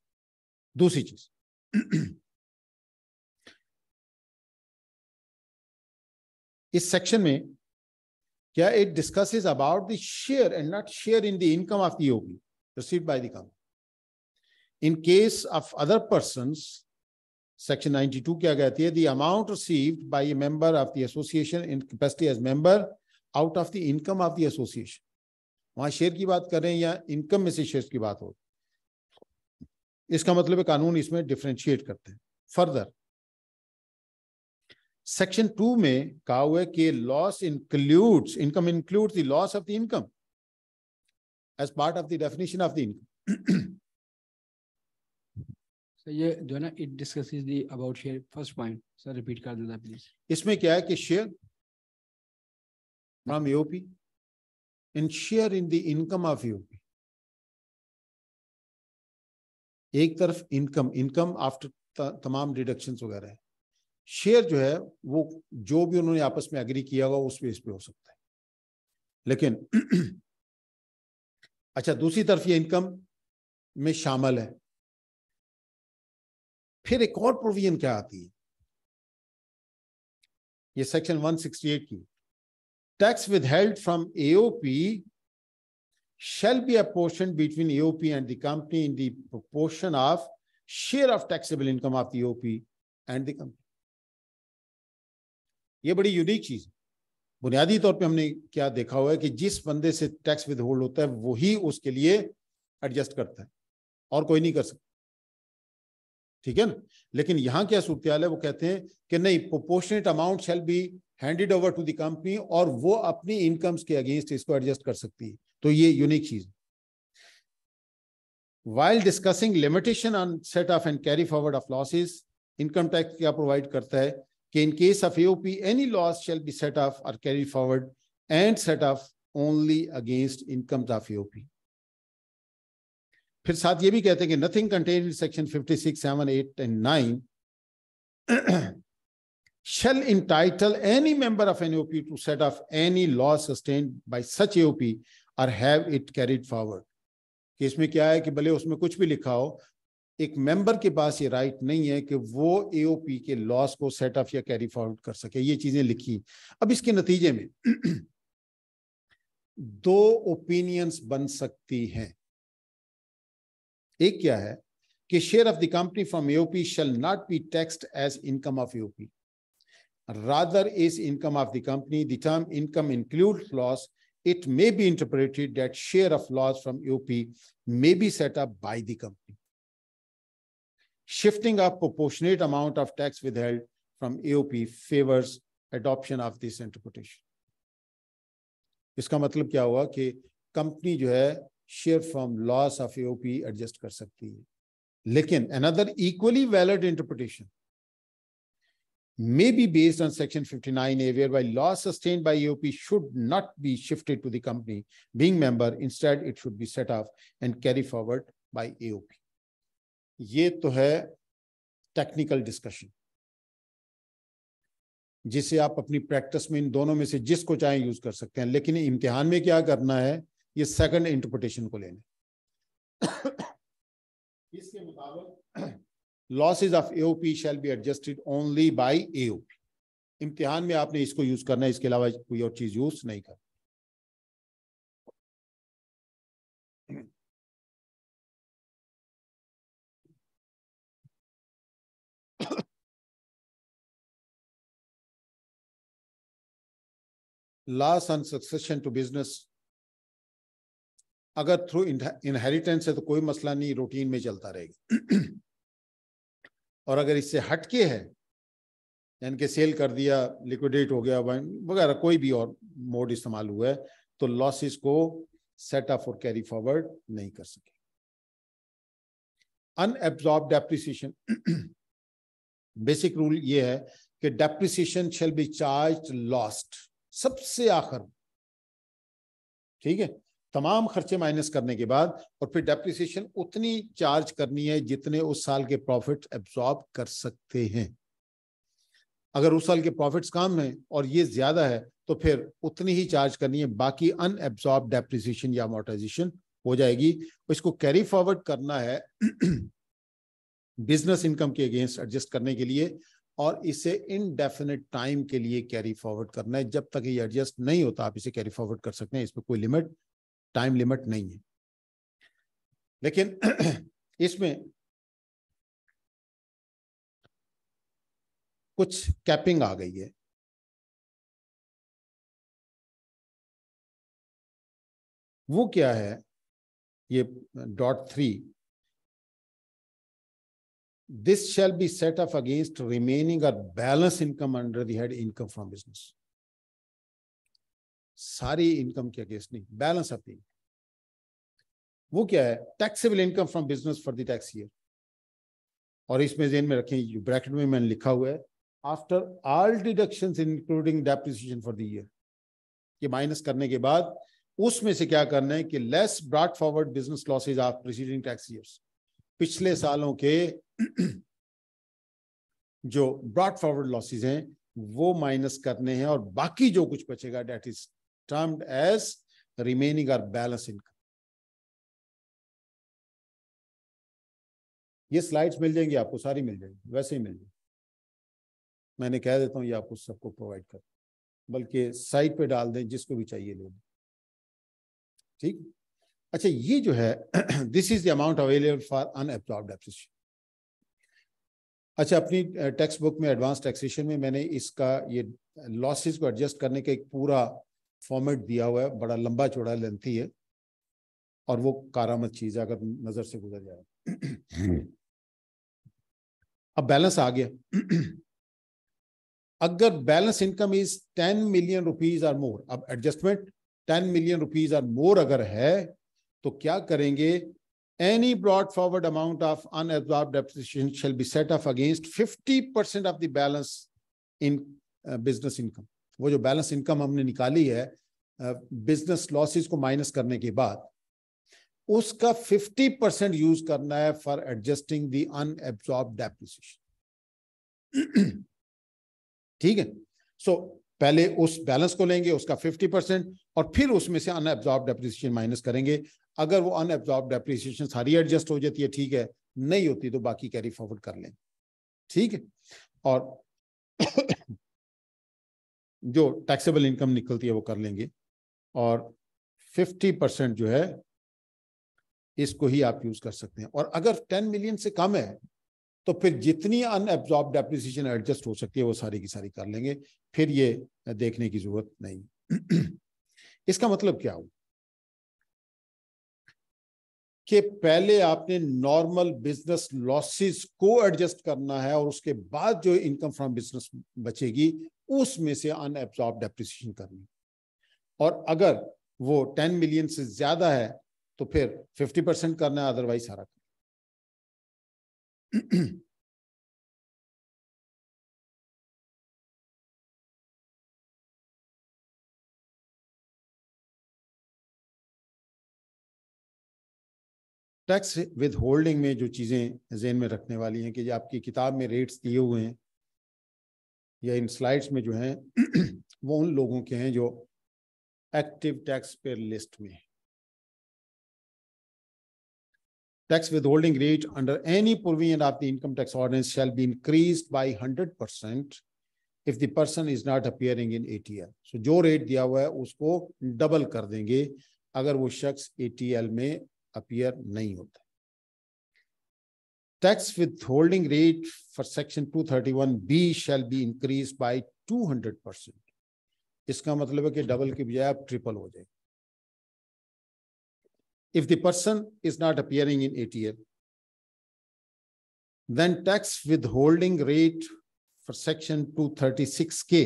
D: दूसरी चीज इस सेक्शन में क्या it discusses about the share and not share in the income of the OP received by the company. In case of other persons, Section 92 क्या कहती है the amount received by a member of the association in capacity as member out of the income of the association. वहां share की बात करें या income में से शेयर की बात हो इसका मतलब है कानून इसमें डिफ्रेंशिएट करते हैं फर्दर सेक्शन टू में कहा हुआ है कि loss includes income includes the loss of the income as part of the definition of the income.
B: It discusses the about
D: इसमें क्या है कि share from UP and share in the income of UP एक तरफ income income after तमाम deduction वगैरह है share जो है वो जो भी उन्होंने आपस में अग्री किया होगा उस बेस पे हो सकता है लेकिन अच्छा दूसरी तरफ ये इनकम
A: में शामिल है फिर एक और प्रोविजन क्या आती
D: है ये सेक्शन 168 की tax withheld from AOP shall be a portion between AOP and the company in portion of share of taxable income of the and the company ये बड़ी यूनिक चीज है बुनियादी तौर पे हमने क्या देखा हुआ है कि जिस बंदे से टैक्स विद होल्ड होता है वही उसके लिए एडजस्ट करता है और कोई नहीं कर सकता ठीक है ना लेकिन यहां क्या सूरत है वो कहते हैं कि नहीं proportionate amount shall be handed over to the company और वो अपनी इनकम्स के अगेंस्ट इसको एडजस्ट कर सकती है तो ये यूनिक चीज while discussing limitation on set off and carry forward of losses income tax क्या प्रोवाइड करता है कि in case of AOP, any loss shall be set off or carried forward and set off only against incomes of AOP. फिर साथ ये भी कहते हैं कि nothing contain in section 56, 7, 8 and 9 shall entitle any member of an AOP to set off any loss sustained by such AOP or have it carried forward. कि इसमें क्या है कि भले उसमें कुछ भी लिखा हो एक मेंबर के पास ये राइट नहीं है कि वो एओपी के लॉस को सेट ऑफ या कैरी फॉरवर्ड कर सके ये चीजें लिखी अब इसके नतीजे में दो ओपिनियंस बन सकती हैं एक क्या है कि share of the company from AOP shall not be taxed as income of AOP rather is income of the company the term income include loss it may be interpreted that share of loss from AOP may be set up by the company shifting a proportionate amount of tax withheld from AOP favors adoption of this interpretation. This मतलब क्या हुआ कि company जो है share from loss of AOP adjust कर सकती है लेकिन may be based on Section 59A, whereby loss sustained by AOP should not be shifted to the company being member. Instead, it should be set off and carried forward by AOP. ये तो है technical discussion जिसे आप अपनी practice में इन दोनों में से जिसको चाहे यूज कर सकते हैं लेकिन इम्तिहान में क्या करना है ये सेकंड इंटरप्रिटेशन को लेना इसके मुताबिक losses of AOP shall be adjusted only by AOP इम्तिहान में आपने इसको यूज करना है इसके अलावा कोई और चीज यूज नहीं करना loss on succession to business अगर थ्रू इनहेरिटेंस है तो कोई मसला नहीं रूटीन में चलता रहेगा और अगर इससे हटके है यानी कि सेल कर दिया लिक्विडेट हो गया वगैरह कोई भी और मोड इस्तेमाल हुआ है तो लॉसेस को सेट अप और कैरी फॉरवर्ड नहीं कर सके अनएब्जॉर्ब डेप्रिसिएशन बेसिक रूल ये है कि depreciation shall be charge last सबसे आखिर ठीक है तमाम खर्चे माइनस करने के बाद और फिर डेप्रिसिएशन उतनी चार्ज करनी है जितने उस साल के प्रॉफिट एब्सॉर्ब कर सकते हैं अगर उस साल के प्रॉफिट्स काम है और ये ज्यादा है तो फिर उतनी ही चार्ज करनी है बाकी अनएब्जॉर्ब डेप्रिसिएशन या मोटाइजेशन हो जाएगी इसको कैरी फॉरवर्ड करना है बिजनेस इनकम के अगेंस्ट एडजस्ट करने के लिए और इसे इनडेफिनेट टाइम के लिए कैरी फॉरवर्ड करना है जब तक ये एडजस्ट नहीं होता आप इसे कैरी फॉरवर्ड कर सकते हैं इसमें कोई लिमिट टाइम लिमिट नहीं है लेकिन इसमें
A: कुछ कैपिंग आ गई है वो क्या है ये dot
D: three This shall be set off against remaining or balance income under the head income from business. सारी इनकम के अगेंस्ट नहीं बैलेंस ऑफ वो क्या है taxable income from business for the tax year और इसमें जेन में रखें ब्रैकेट में मैंने लिखा हुआ है after all deductions including depreciation for the year ये माइनस करने के बाद उसमें से क्या करना है कि less brought forward business losses of preceding tax years पिछले सालों के जो ब्रॉड फॉरवर्ड लॉसेज हैं वो माइनस करने हैं और बाकी जो कुछ बचेगा that is termed as remaining or balance income ये स्लाइड्स मिल जाएंगी आपको सारी मिल जाएगी वैसे ही मिल जाएगी मैंने कह देता हूं ये आपको सबको प्रोवाइड कर बल्कि साइट पे डाल दें जिसको भी चाहिए ले लें ठीक अच्छा ये जो है this is the amount available for unabsorbed depreciation अच्छा अपनी टेक्स बुक में एडवांस टैक्सेशन में मैंने इसका ये लॉसेस को एडजस्ट करने का एक पूरा फॉर्मेट दिया हुआ है बड़ा लंबा चौड़ा लेंथी है और वो कारामद चीज़ है अगर नज़र से गुजर जाए हम्म। अब बैलेंस आ गया अगर balance income is ten million rupees or more अब adjustment ten million rupees or more अगर है तो क्या करेंगे any brought forward amount of unabsorbed depreciation shall be set off against 50% of the balance in uh, business income wo jo balance income humne nikali hai business uh, losses को minus करने के बाद उसका 50 use karna hai for adjusting the unabsorbed depreciation theek hai so, पहले उस balance को लेंगे उसका 50 परसेंट और फिर उसमें से अनएब्जॉर्ब डेप्रिसिएशन माइनस करेंगे अगर वो अनएब्जॉर्ब डेप्रीसिएशन सारी एडजस्ट हो जाती है ठीक है नहीं होती तो बाकी कैरी फॉरवर्ड कर लें ठीक है और जो टैक्सेबल इनकम निकलती है वो कर लेंगे और 50 परसेंट जो है इसको ही आप यूज कर सकते हैं और अगर 10 मिलियन से कम है तो फिर जितनी अनएब्जॉर्ब डेप्रीसिएशन एडजस्ट हो सकती है वो सारी की सारी कर लेंगे फिर ये देखने की जरूरत नहीं इसका मतलब क्या हुआ कि पहले आपने नॉर्मल बिजनेस लॉसेस को एडजस्ट करना है और उसके बाद जो इनकम फ्रॉम बिजनेस बचेगी उसमें से अनएब्जॉर्ब डेप्रिसिएशन करनी और अगर वो टेन मिलियन से ज्यादा है तो फिर फिफ्टी परसेंट करना है अदरवाइज सारा करना टैक्स विद होल्डिंग में जो चीज़ें जेन में रखने वाली हैं कि आपकी किताब में रेट्स दिए हुए हैं या इन स्लाइड्स में जो हैं वो उन लोगों के हैं जो एक्टिव टैक्स पेयर लिस्ट में tax withholding rate under any provision of the income tax ordinance shall be increase by hundred percent if the person is not appearing in ATL so जो rate दिया हुआ है उसको double कर देंगे अगर वो शख्स एटीएल में अपियर नहीं होता tax withholding rate for section 231 B shall be increase by 200 percent इसका मतलब है कि डबल के बजाय अब ट्रिपल हो जाएगा if the person is not appearing in ATL then tax withholding rate for section 236k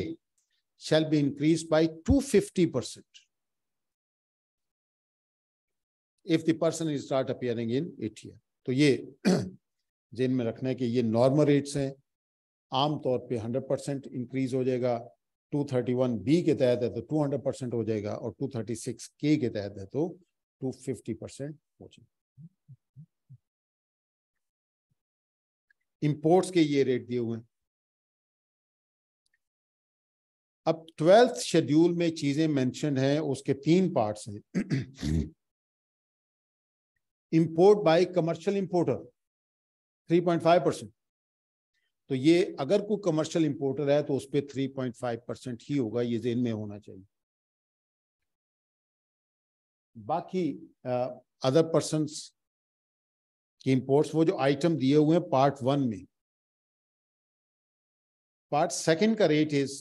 D: shall be increased by 250 percent if the person start appearing in it year तो ये जेन में रखना है कि ये नॉर्मल रेट्स हैं आमतौर पे 100 परसेंट इंक्रीज हो जाएगा 231 बी के तहत है तो 200 परसेंट हो जाएगा और 236 के के तहत है तो 250 परसेंट हो जाएगा इंपोर्ट्स के ये रेट दिए हुए हैं अब ट्वेल्थ शेड्यूल में चीजें मेंशन हैं उसके तीन पार्ट्स हैं import by commercial importer 3.5 percent तो ये अगर कोई कमर्शियल इंपोर्टर है तो उस पर थ्री पॉइंट फाइव परसेंट ही होगा ये जेन में होना चाहिए बाकी अदर पर्सन की इंपोर्ट्स वो जो आइटम दिए हुए हैं पार्ट वन में पार्ट second का रेट इज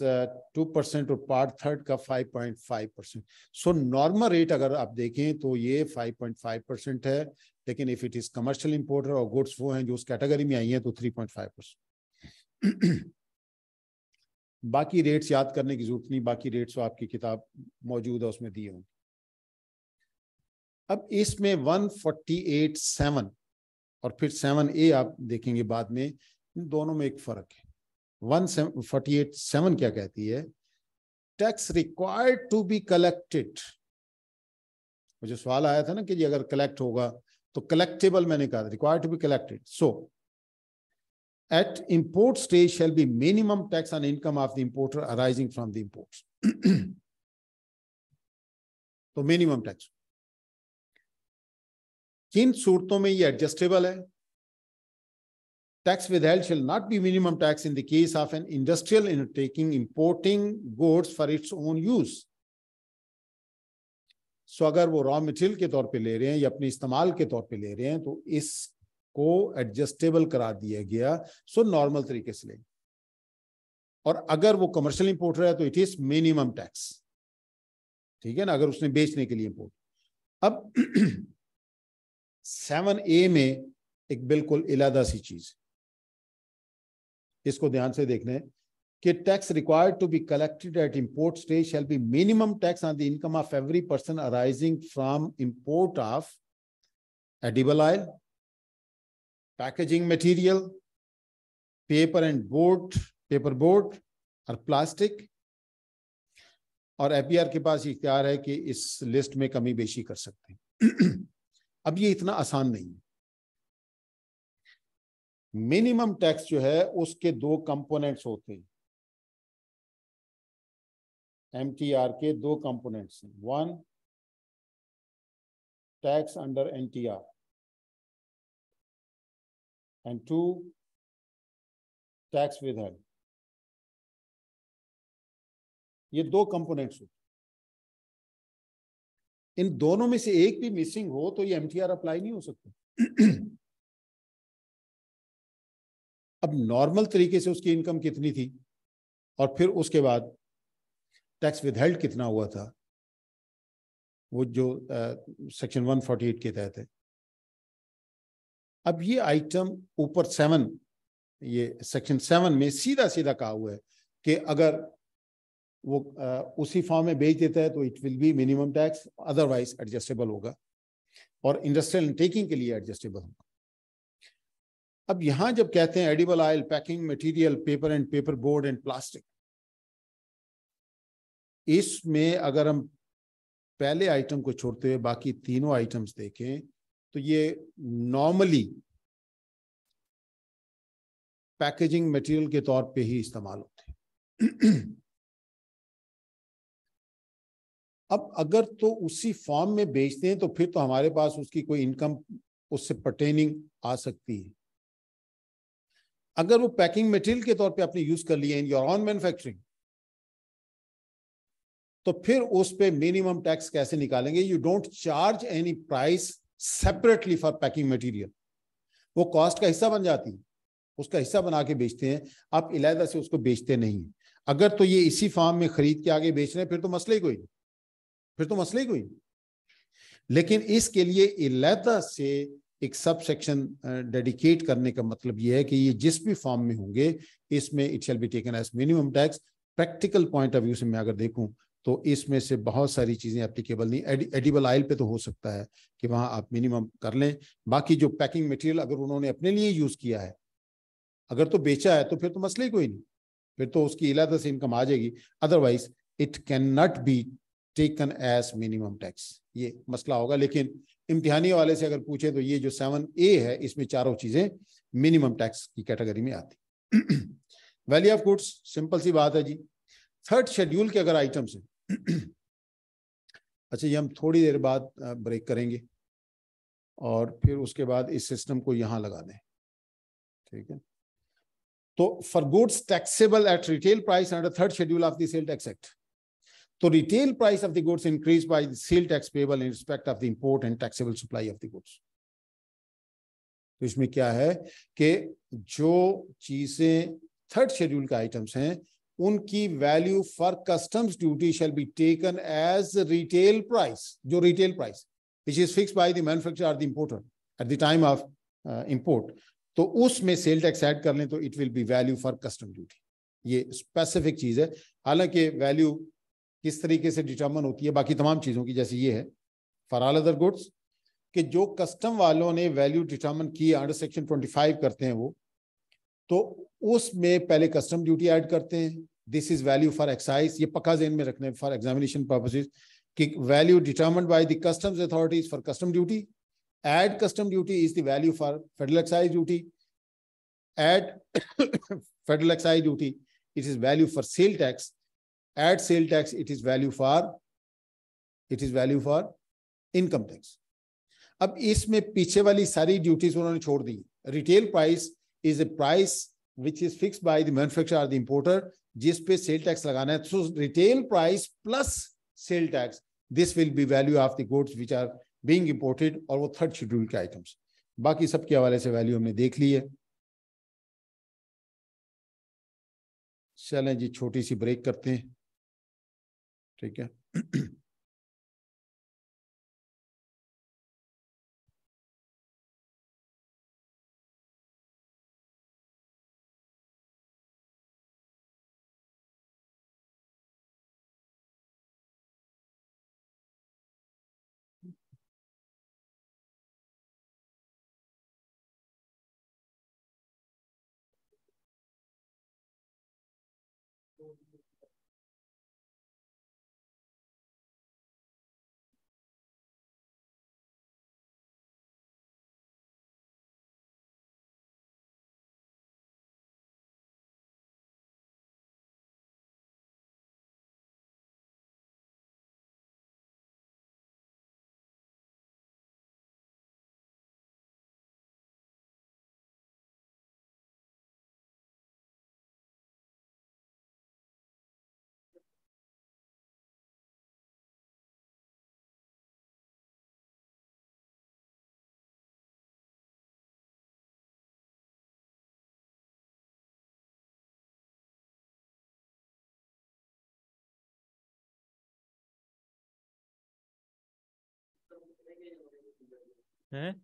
D: टू परसेंट और पार्ट थर्ड का five point five percent so normal rate अगर आप देखें तो ये फाइव पॉइंट फाइव परसेंट है लेकिन if it is commercial importer और गुड्स वो हैं जो उस कैटेगरी में आई हैं तो थ्री पॉइंट फाइव परसेंट बाकी रेट्स याद करने की जरूरत नहीं बाकी रेट्स तो आपकी किताब मौजूद है उसमें दिए होंगे अब इसमें वन फोर्टी एट सेवन और फिर सेवन ए आप देखेंगे बाद में दोनों में एक फर्क है वन फोर्टी एट सेवन क्या कहती है tax required to be collected मुझे सवाल आया था ना कि जी अगर कलेक्ट होगा तो कलेक्टेबल मैंने कहा required to be collected so at import stage shall be minimum tax on income of the importer arising from the import तो मिनिमम टैक्स किन सूरतों में ये एडजस्टेबल है Tax withheld shall not be minimum tax in the case of an industrial undertaking importing goods for its own use. सो अगर वो raw material के तौर पे ले रहे हैं या अपने इस्तेमाल के तौर पे ले रहे हैं तो इसको एडजस्टेबल करा दिया गया सो नॉर्मल तरीके से ले और अगर वो कमर्शियल इंपोर्ट रहा है तो इट इज मिनिमम टैक्स ठीक है ना अगर उसने बेचने के लिए इंपोर्ट अब सेवन ए में एक बिल्कुल इलादा सी चीज इसको ध्यान से देख लें कि tax required to be collected at import stage shall be minimum tax on the income of every person arising from import of edible oil packaging material, paper and board paper board और plastic और APR के पास इख्तियार है कि इस list में कमी बेशी कर सकते हैं अब ये इतना आसान नहीं है मिनिमम टैक्स जो है उसके दो कंपोनेंट्स
A: होते हैं एमटीआर के दो कंपोनेंट्स हैं one tax under NTR and two tax withheld ये दो कंपोनेंट्स
D: होते इन दोनों में से एक भी मिसिंग हो तो ये आर अप्लाई नहीं हो सकता अब नॉर्मल तरीके से उसकी इनकम कितनी थी और फिर उसके बाद टैक्स विदहेल्ड कितना हुआ था वो जो सेक्शन 148 के तहत है अब ये आइटम ऊपर सेवन ये सेक्शन सेवन में सीधा सीधा कहा हुआ है कि अगर वो आ, उसी फॉर्म में बेच देता है तो it will be minimum tax otherwise adjustable होगा और इंडस्ट्रियल टेकिंग के लिए एडजस्टेबल होगा अब यहां जब कहते हैं edible oil packing material paper and paper board and plastic इसमें अगर हम पहले आइटम को छोड़ते हुए बाकी तीनों आइटम्स देखें तो ये नॉर्मली पैकेजिंग मटेरियल के तौर पे ही इस्तेमाल होते हैं अब अगर तो उसी फॉर्म में बेचते हैं तो फिर तो हमारे पास उसकी कोई इनकम उससे पटेनिंग आ सकती है अगर वो पैकिंग मटेरियल के तौर पे आपने यूज कर लिया इन योर ऑन मैन्युफैक्चरिंग तो फिर उस पर मिनिमम टैक्स कैसे निकालेंगे you don't charge any price separately for packing material वो कॉस्ट का हिस्सा बन जाती है उसका हिस्सा बना के बेचते हैं आप इलायदा से उसको बेचते नहीं अगर तो ये इसी फार्म में खरीद के आगे बेच रहे हैं फिर तो मसले ही कोई फिर तो मसले ही कोई लेकिन इसके लिए इलायदा से एक सब सेक्शन डेडिकेट करने का मतलब यह है कि ये जिस भी फॉर्म में होंगे इसमें it shall be taken as minimum tax practical point of view से मैं अगर देखूं तो इसमें से बहुत सारी चीज़ें एप्लीकेबल नहीं एडिबल आयल पे तो हो सकता है कि वहाँ आप मिनिमम कर लें बाकी जो पैकिंग मटेरियल अगर उन्होंने अपने लिए यूज़ किया है अगर तो बेचा है तो फिर तो मसले कोई नहीं फिर तो उसकी इलादा से इनकम आ जाएगी otherwise it can not be taken as minimum tax ये मसला होगा लेकिन इम्तिहानी वाले से अगर पूछे तो ये जो सेवन ए है इसमें चारों चीजें मिनिमम टैक्स की कैटेगरी में आती वैल्यू ऑफ गुड्स सिंपल सी बात है जी थर्ड शेड्यूल के अगर आइटम्स हैं अच्छा ये हम थोड़ी देर बाद ब्रेक करेंगे और फिर उसके बाद इस सिस्टम को यहां लगा दें ठीक है तो for goods taxable at retail price under third schedule of the sale tax act तो retail price of the goods increase by the tax payable in respect of the the and taxable supply of the goods तो इसमें क्या है कि जो चीजें third schedule का items हैं उनकी value for customs duty shall be taken as retail price जो retail price which is fix by the manufacture or the importer at the time of import तो उसमें सेल टैक्स एड कर लें तो it will be value for custom duty ये specific चीज है हालांकि वैल्यू किस तरीके से डिटर्मन होती है बाकी तमाम चीज़ों की जैसे ये है फॉर ऑल अदर गुड्स कि जो कस्टम वालों ने वैल्यू डिटर्मन की अंडर सेक्शन 25 करते हैं वो तो उसमें पहले कस्टम ड्यूटी ऐड करते हैं this is value for excise ये पक्का जेन में रखने फॉर एग्जामिनेशन पर्पजेज कि value determine by the customs authorities for custom duty add custom duty is the value for federal excise duty add federal excise duty it is value for sale tax At sale tax, it is value for it is value for income tax. अब इसमें पीछे वाली सारी duties उन्होंने छोड़ दी retail price is a price which is fix by the manufacturer और the importer जिस पे सेल टैक्स लगाना है so retail price plus sale tax this will be value of the goods which are being imported और वो third schedule के items बाकी सबके हवाले से वैल्यू हमने देख ली है
A: चलें जी छोटी सी ब्रेक करते हैं ठीक है Thank you. 네?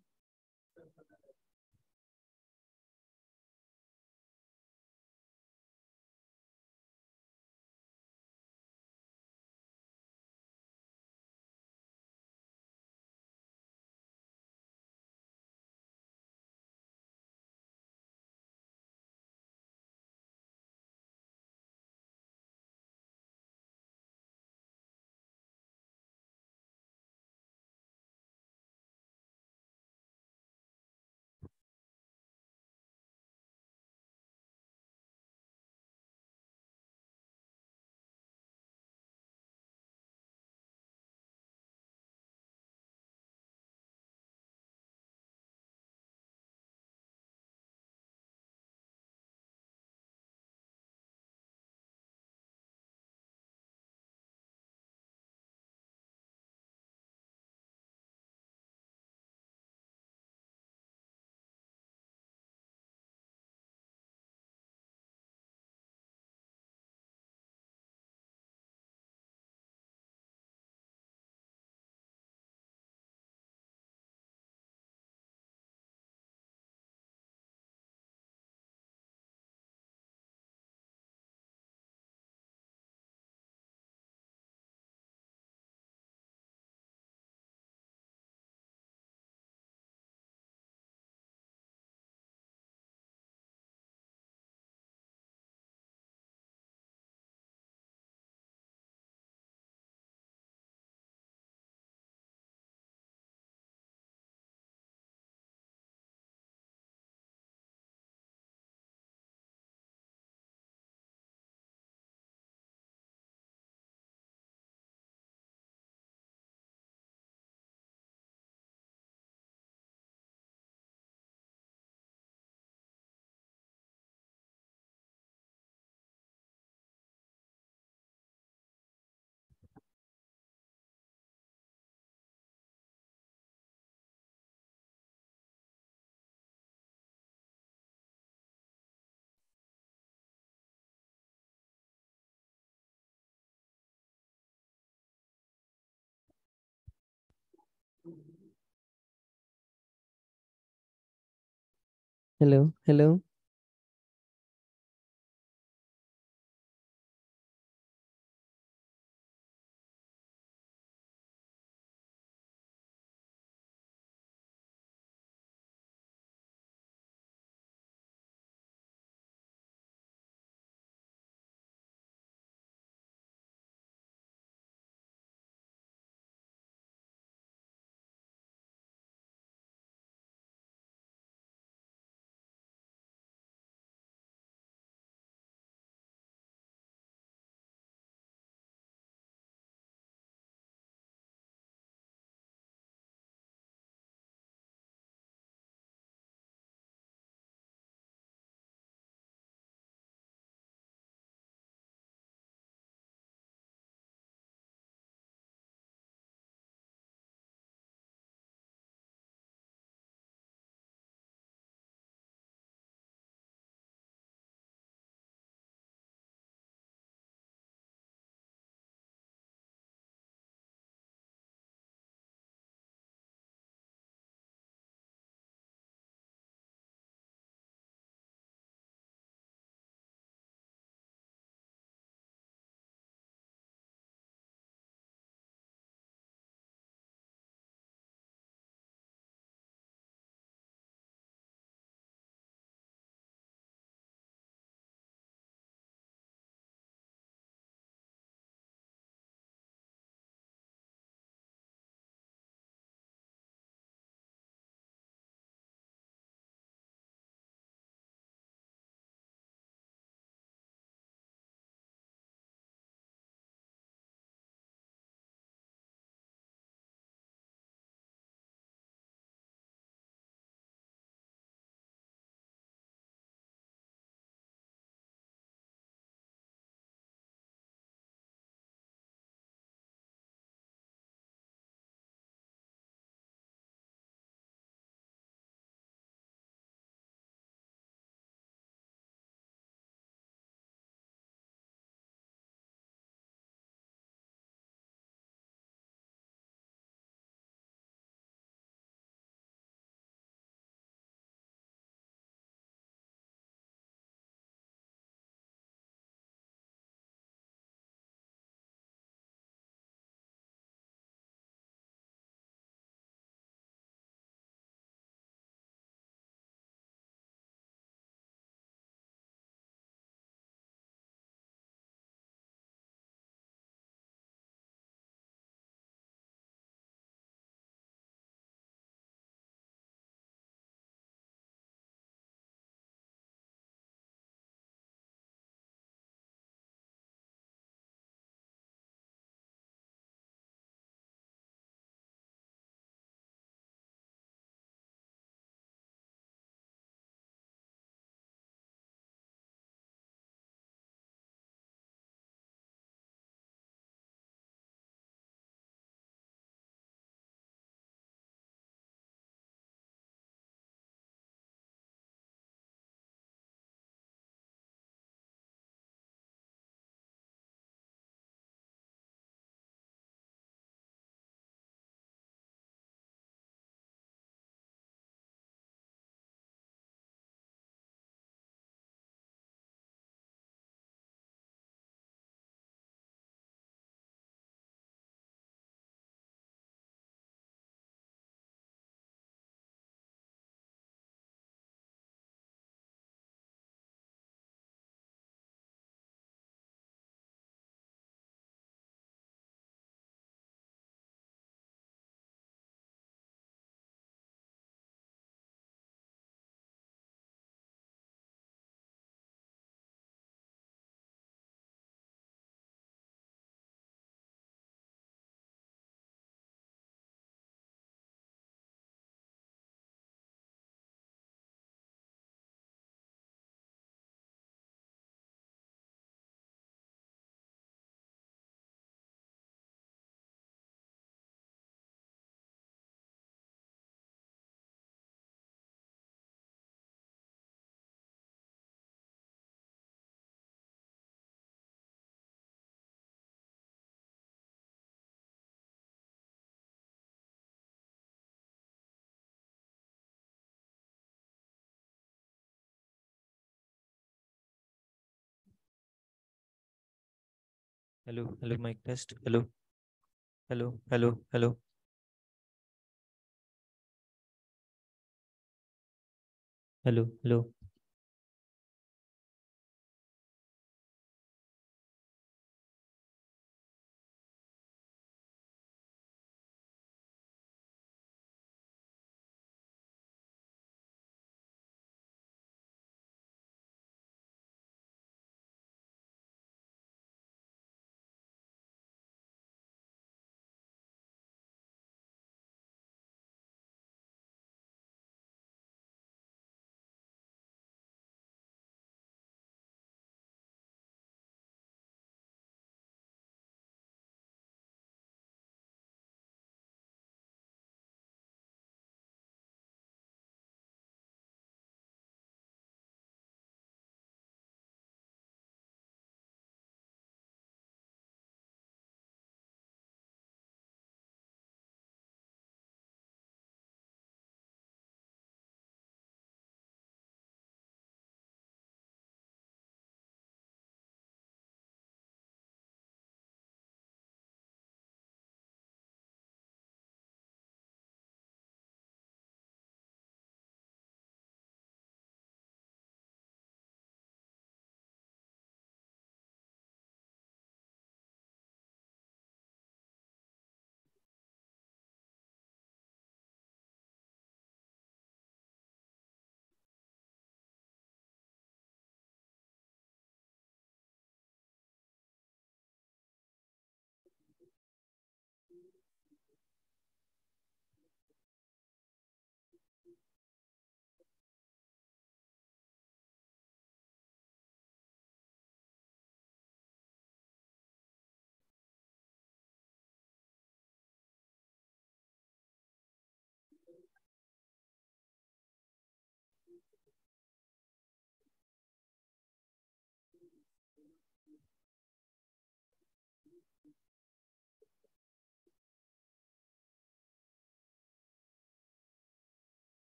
A: Hello, hello. hello hello mic test hello hello hello hello hello hello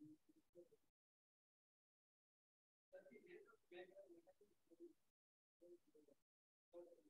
C: Thank you.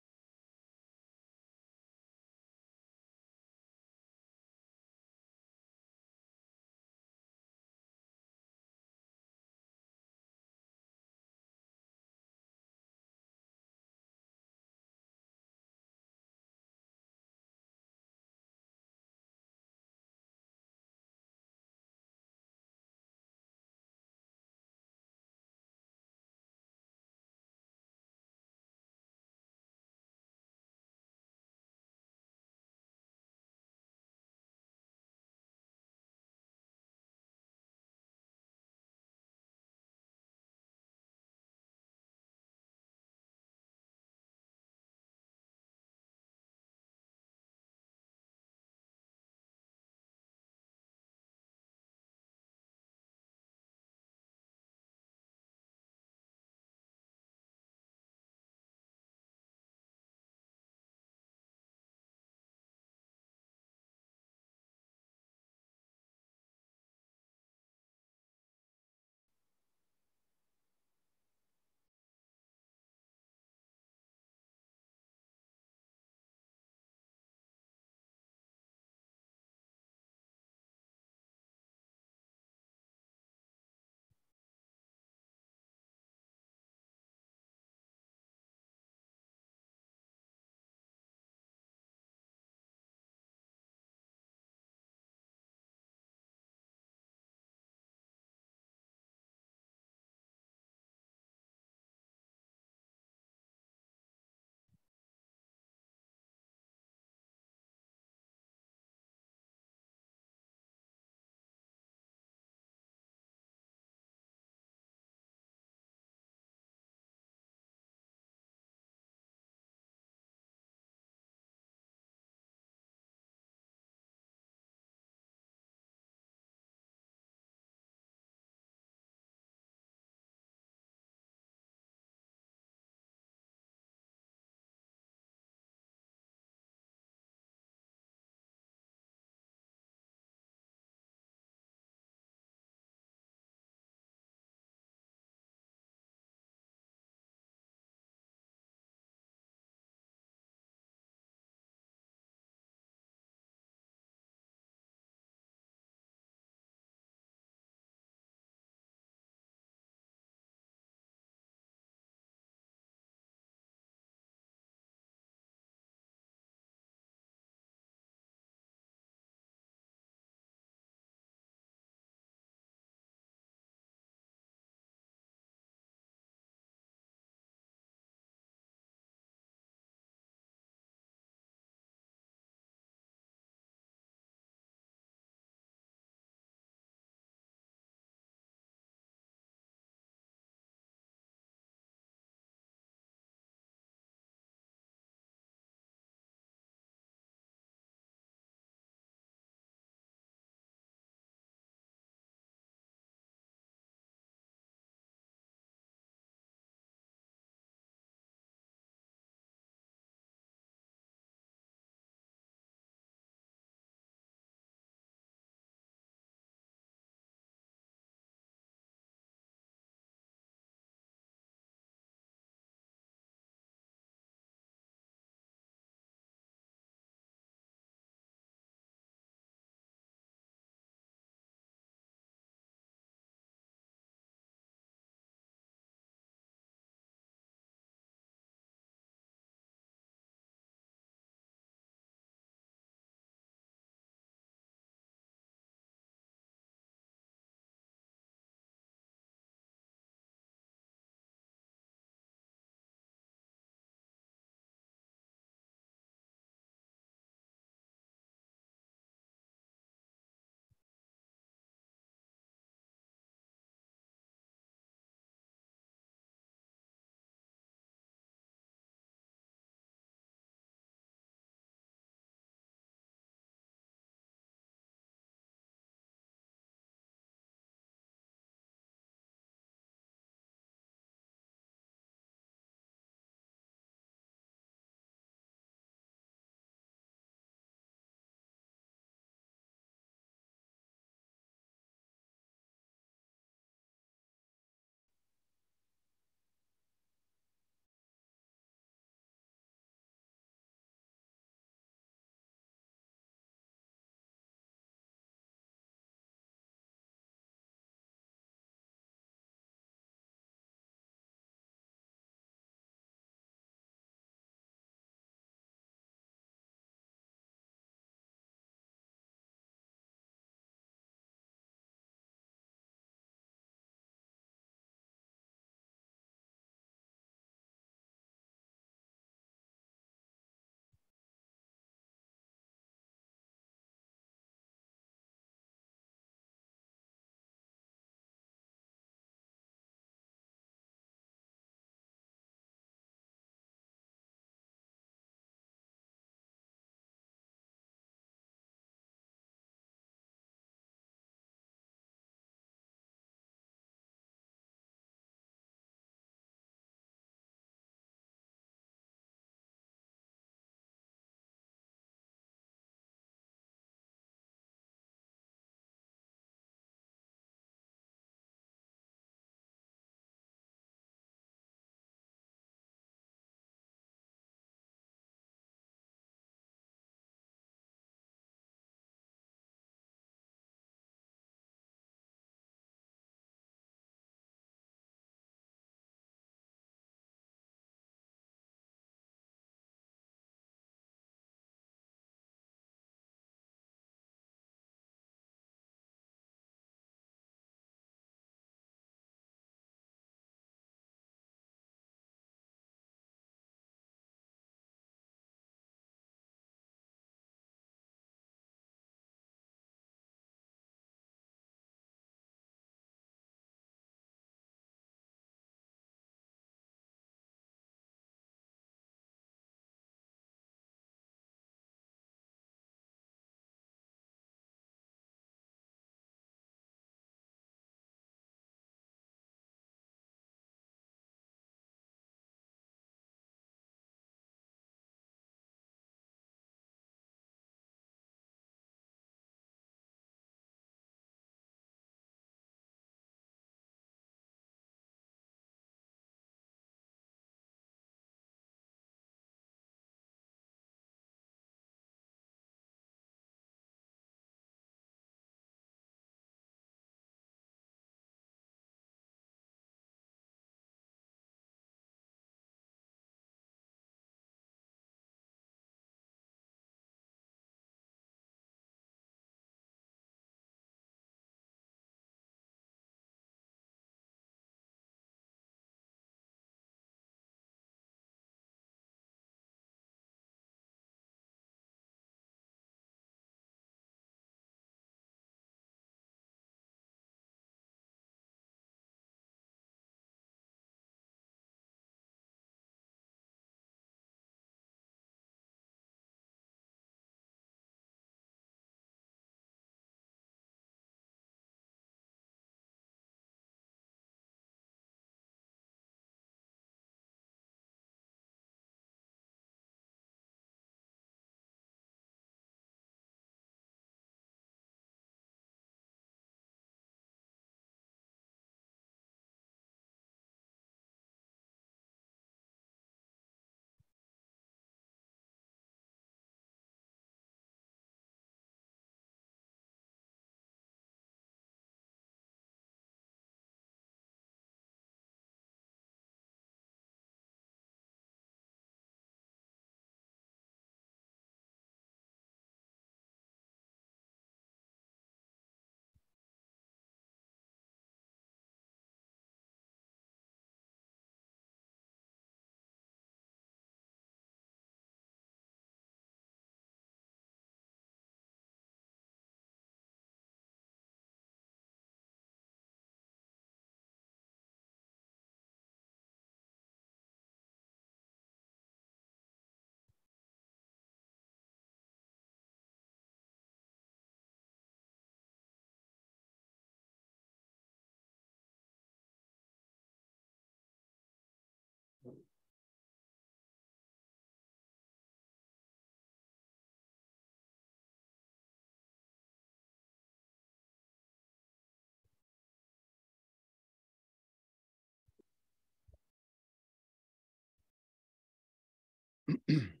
A: हाँ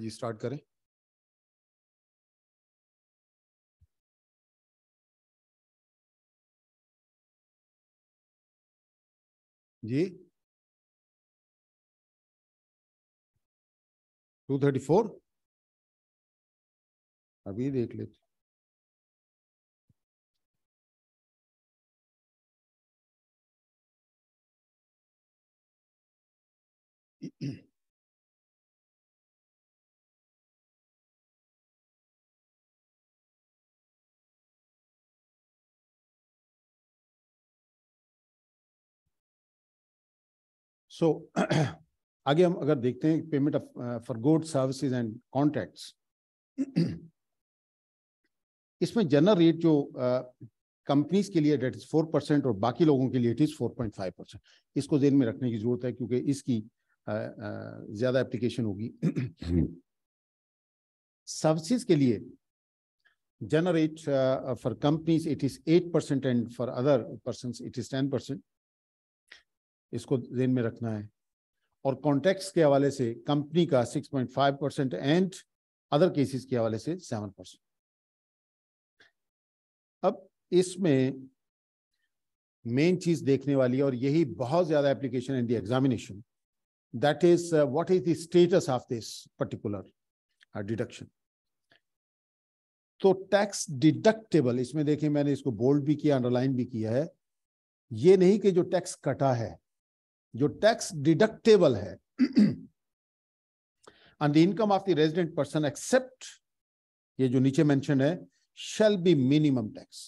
A: जी स्टार्ट करें जी टू थर्टी फोर अभी देख लेते
D: सो so, आगे हम अगर देखते हैं payment of for good services and contracts इसमें जनरल रेट जो कंपनीज के लिए डेट इज फोर परसेंट और बाकी लोगों के लिए it is four point five percent इसको जेन में रखने की जरूरत है क्योंकि इसकी ज़्यादा एप्लीकेशन होगी सर्विसेज के लिए general rate for companies it is eight percent and for other person it is ten percent इसको जेन में रखना है और कॉन्ट्रैक्ट्स के हवाले से कंपनी का five percent and other cases के हवाले से सेवन परसेंट अब इसमें मेन चीज देखने वाली है और यही बहुत ज्यादा application in the examination that is what is the status of this particular deduction तो टैक्स डिडक्टेबल इसमें देखिए मैंने इसको बोल्ड भी किया अंडरलाइन भी किया है ये नहीं कि जो टैक्स कटा है जो टैक्स डिडक्टेबल है on the income of the resident person except ये जो नीचे मेंशन है shall be minimum tax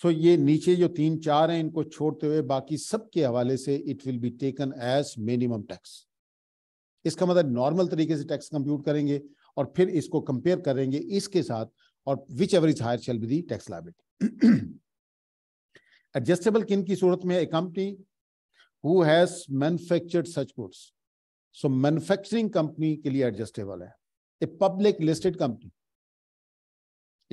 D: so ये नीचे जो तीन चार हैं इनको छोड़ते हुए बाकी सब के हवाले से it will be taken as minimum tax इसका मतलब नॉर्मल तरीके से टैक्स कंप्यूट करेंगे और फिर इसको कंपेयर करेंगे इसके साथ और whichever is higher shall be the tax liability adjustable किन की सूरत में है company who has manufactured such goods so manufacturing company के लिए एडजस्टेबल है ए पब्लिक लिस्टेड कंपनी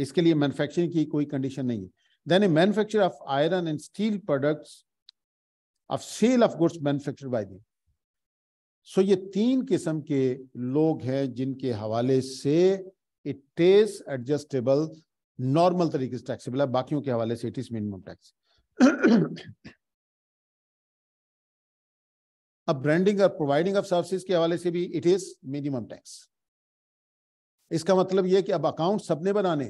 D: इसके लिए मैन्युफैक्चरिंग की कोई कंडीशन नहीं है then a manufacture of iron and steel products of sale of goods manufacture by the so ये तीन किस्म के लोग हैं जिनके हवाले से इट इज एडजस्टेबल नॉर्मल तरीके से टैक्सेबल है बाकियों के हवाले से इट इज मिनिमम टैक्स अब ब्रांडिंग और प्रोवाइडिंग ऑफ सर्विसेज के हवाले से भी इट इज मिनिमम टैक्स इसका मतलब यह कि अब अकाउंट सबने बनाने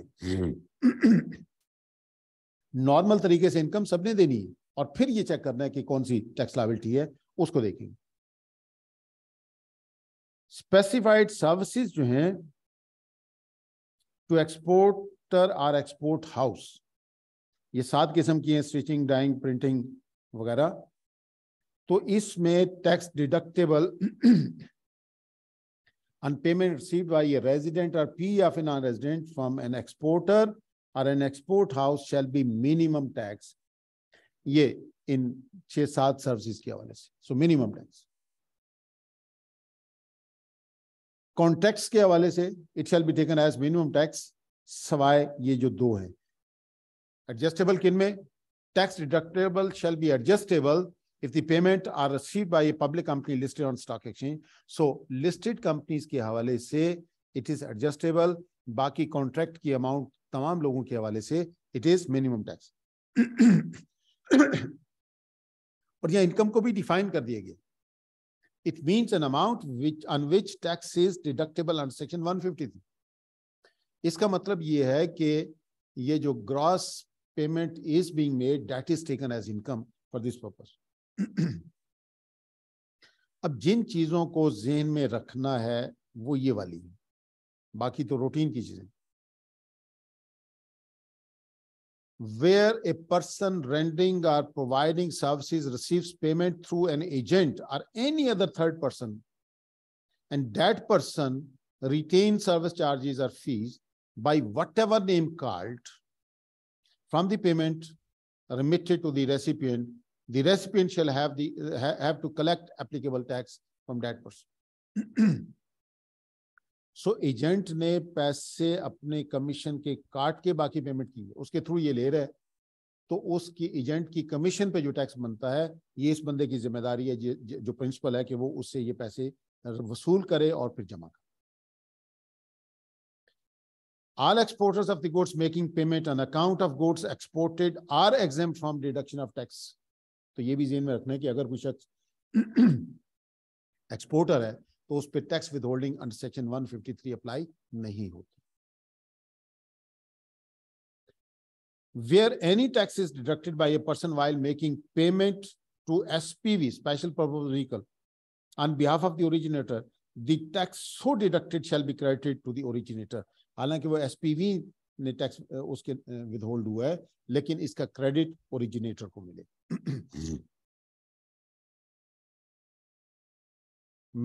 D: नॉर्मल हम्म। तरीके से इनकम सबने देनी है और फिर ये चेक करना है कि कौन सी टैक्स लाइबिलिटी है उसको देखेंगे स्पेसिफाइड सर्विसेज जो हैं to exporter or export house ये सात किस्म की हैं स्टिचिंग डाइंग प्रिंटिंग वगैरह तो इसमें tax deductible on payment received by a resident or PE of a non-resident from an exporter or an export house shall be minimum tax. ये इन छह सात सर्विसेज के हवाले से सो मिनिमम टैक्स कॉन्ट्रैक्ट्स के हवाले से it shall be taken as minimum tax सवाए ये जो दो हैं एडजस्टेबल किन में tax deductible shall be adjustable if the payment are received by a public company listed on stock exchange so listed companies ke hawale se it is adjustable baki contract ki amount tamam logon ke hawale se it is minimum tax aur ye income ko bhi define kar दिया गया it means an amount which on which tax is deductible under section 153 iska matlab ye hai ki ye jo gross payment is being made that is taken as income for this purpose अब जिन चीजों को जेहन में रखना है वो ये वाली है बाकी तो रूटीन की चीजें where a person rendering or providing service receive payment through an agent or any other third person and that person retain service charges or fees by whatever name called from the payment remitted to the recipient the recipient shall have the ha have to collect applicable tax from that person so, agent ne paise apne commission ke kaat ke baki payment की uske through ye le raha hai to uski agent ki commission pe jo tax banta hai ye is bande ki zimmedari hai jo principal hai ki wo usse ye paise vasool kare aur fir jama kare All exporters of the goods making payment on account of goods exported are exempt from deduction of tax तो ये भी जेन में रखना है कि अगर कोई शख्स एक्सपोर्टर है तो उस पर tax withholding under section 153 apply नहीं होती where any tax is deducted by a person while making payment to S P V special vehicle on behalf of the originator the tax so deducted shall be credited to the originator हालांकि वो S P V ने tax उसके withhold हुआ है लेकिन इसका credit originator को मिलेगा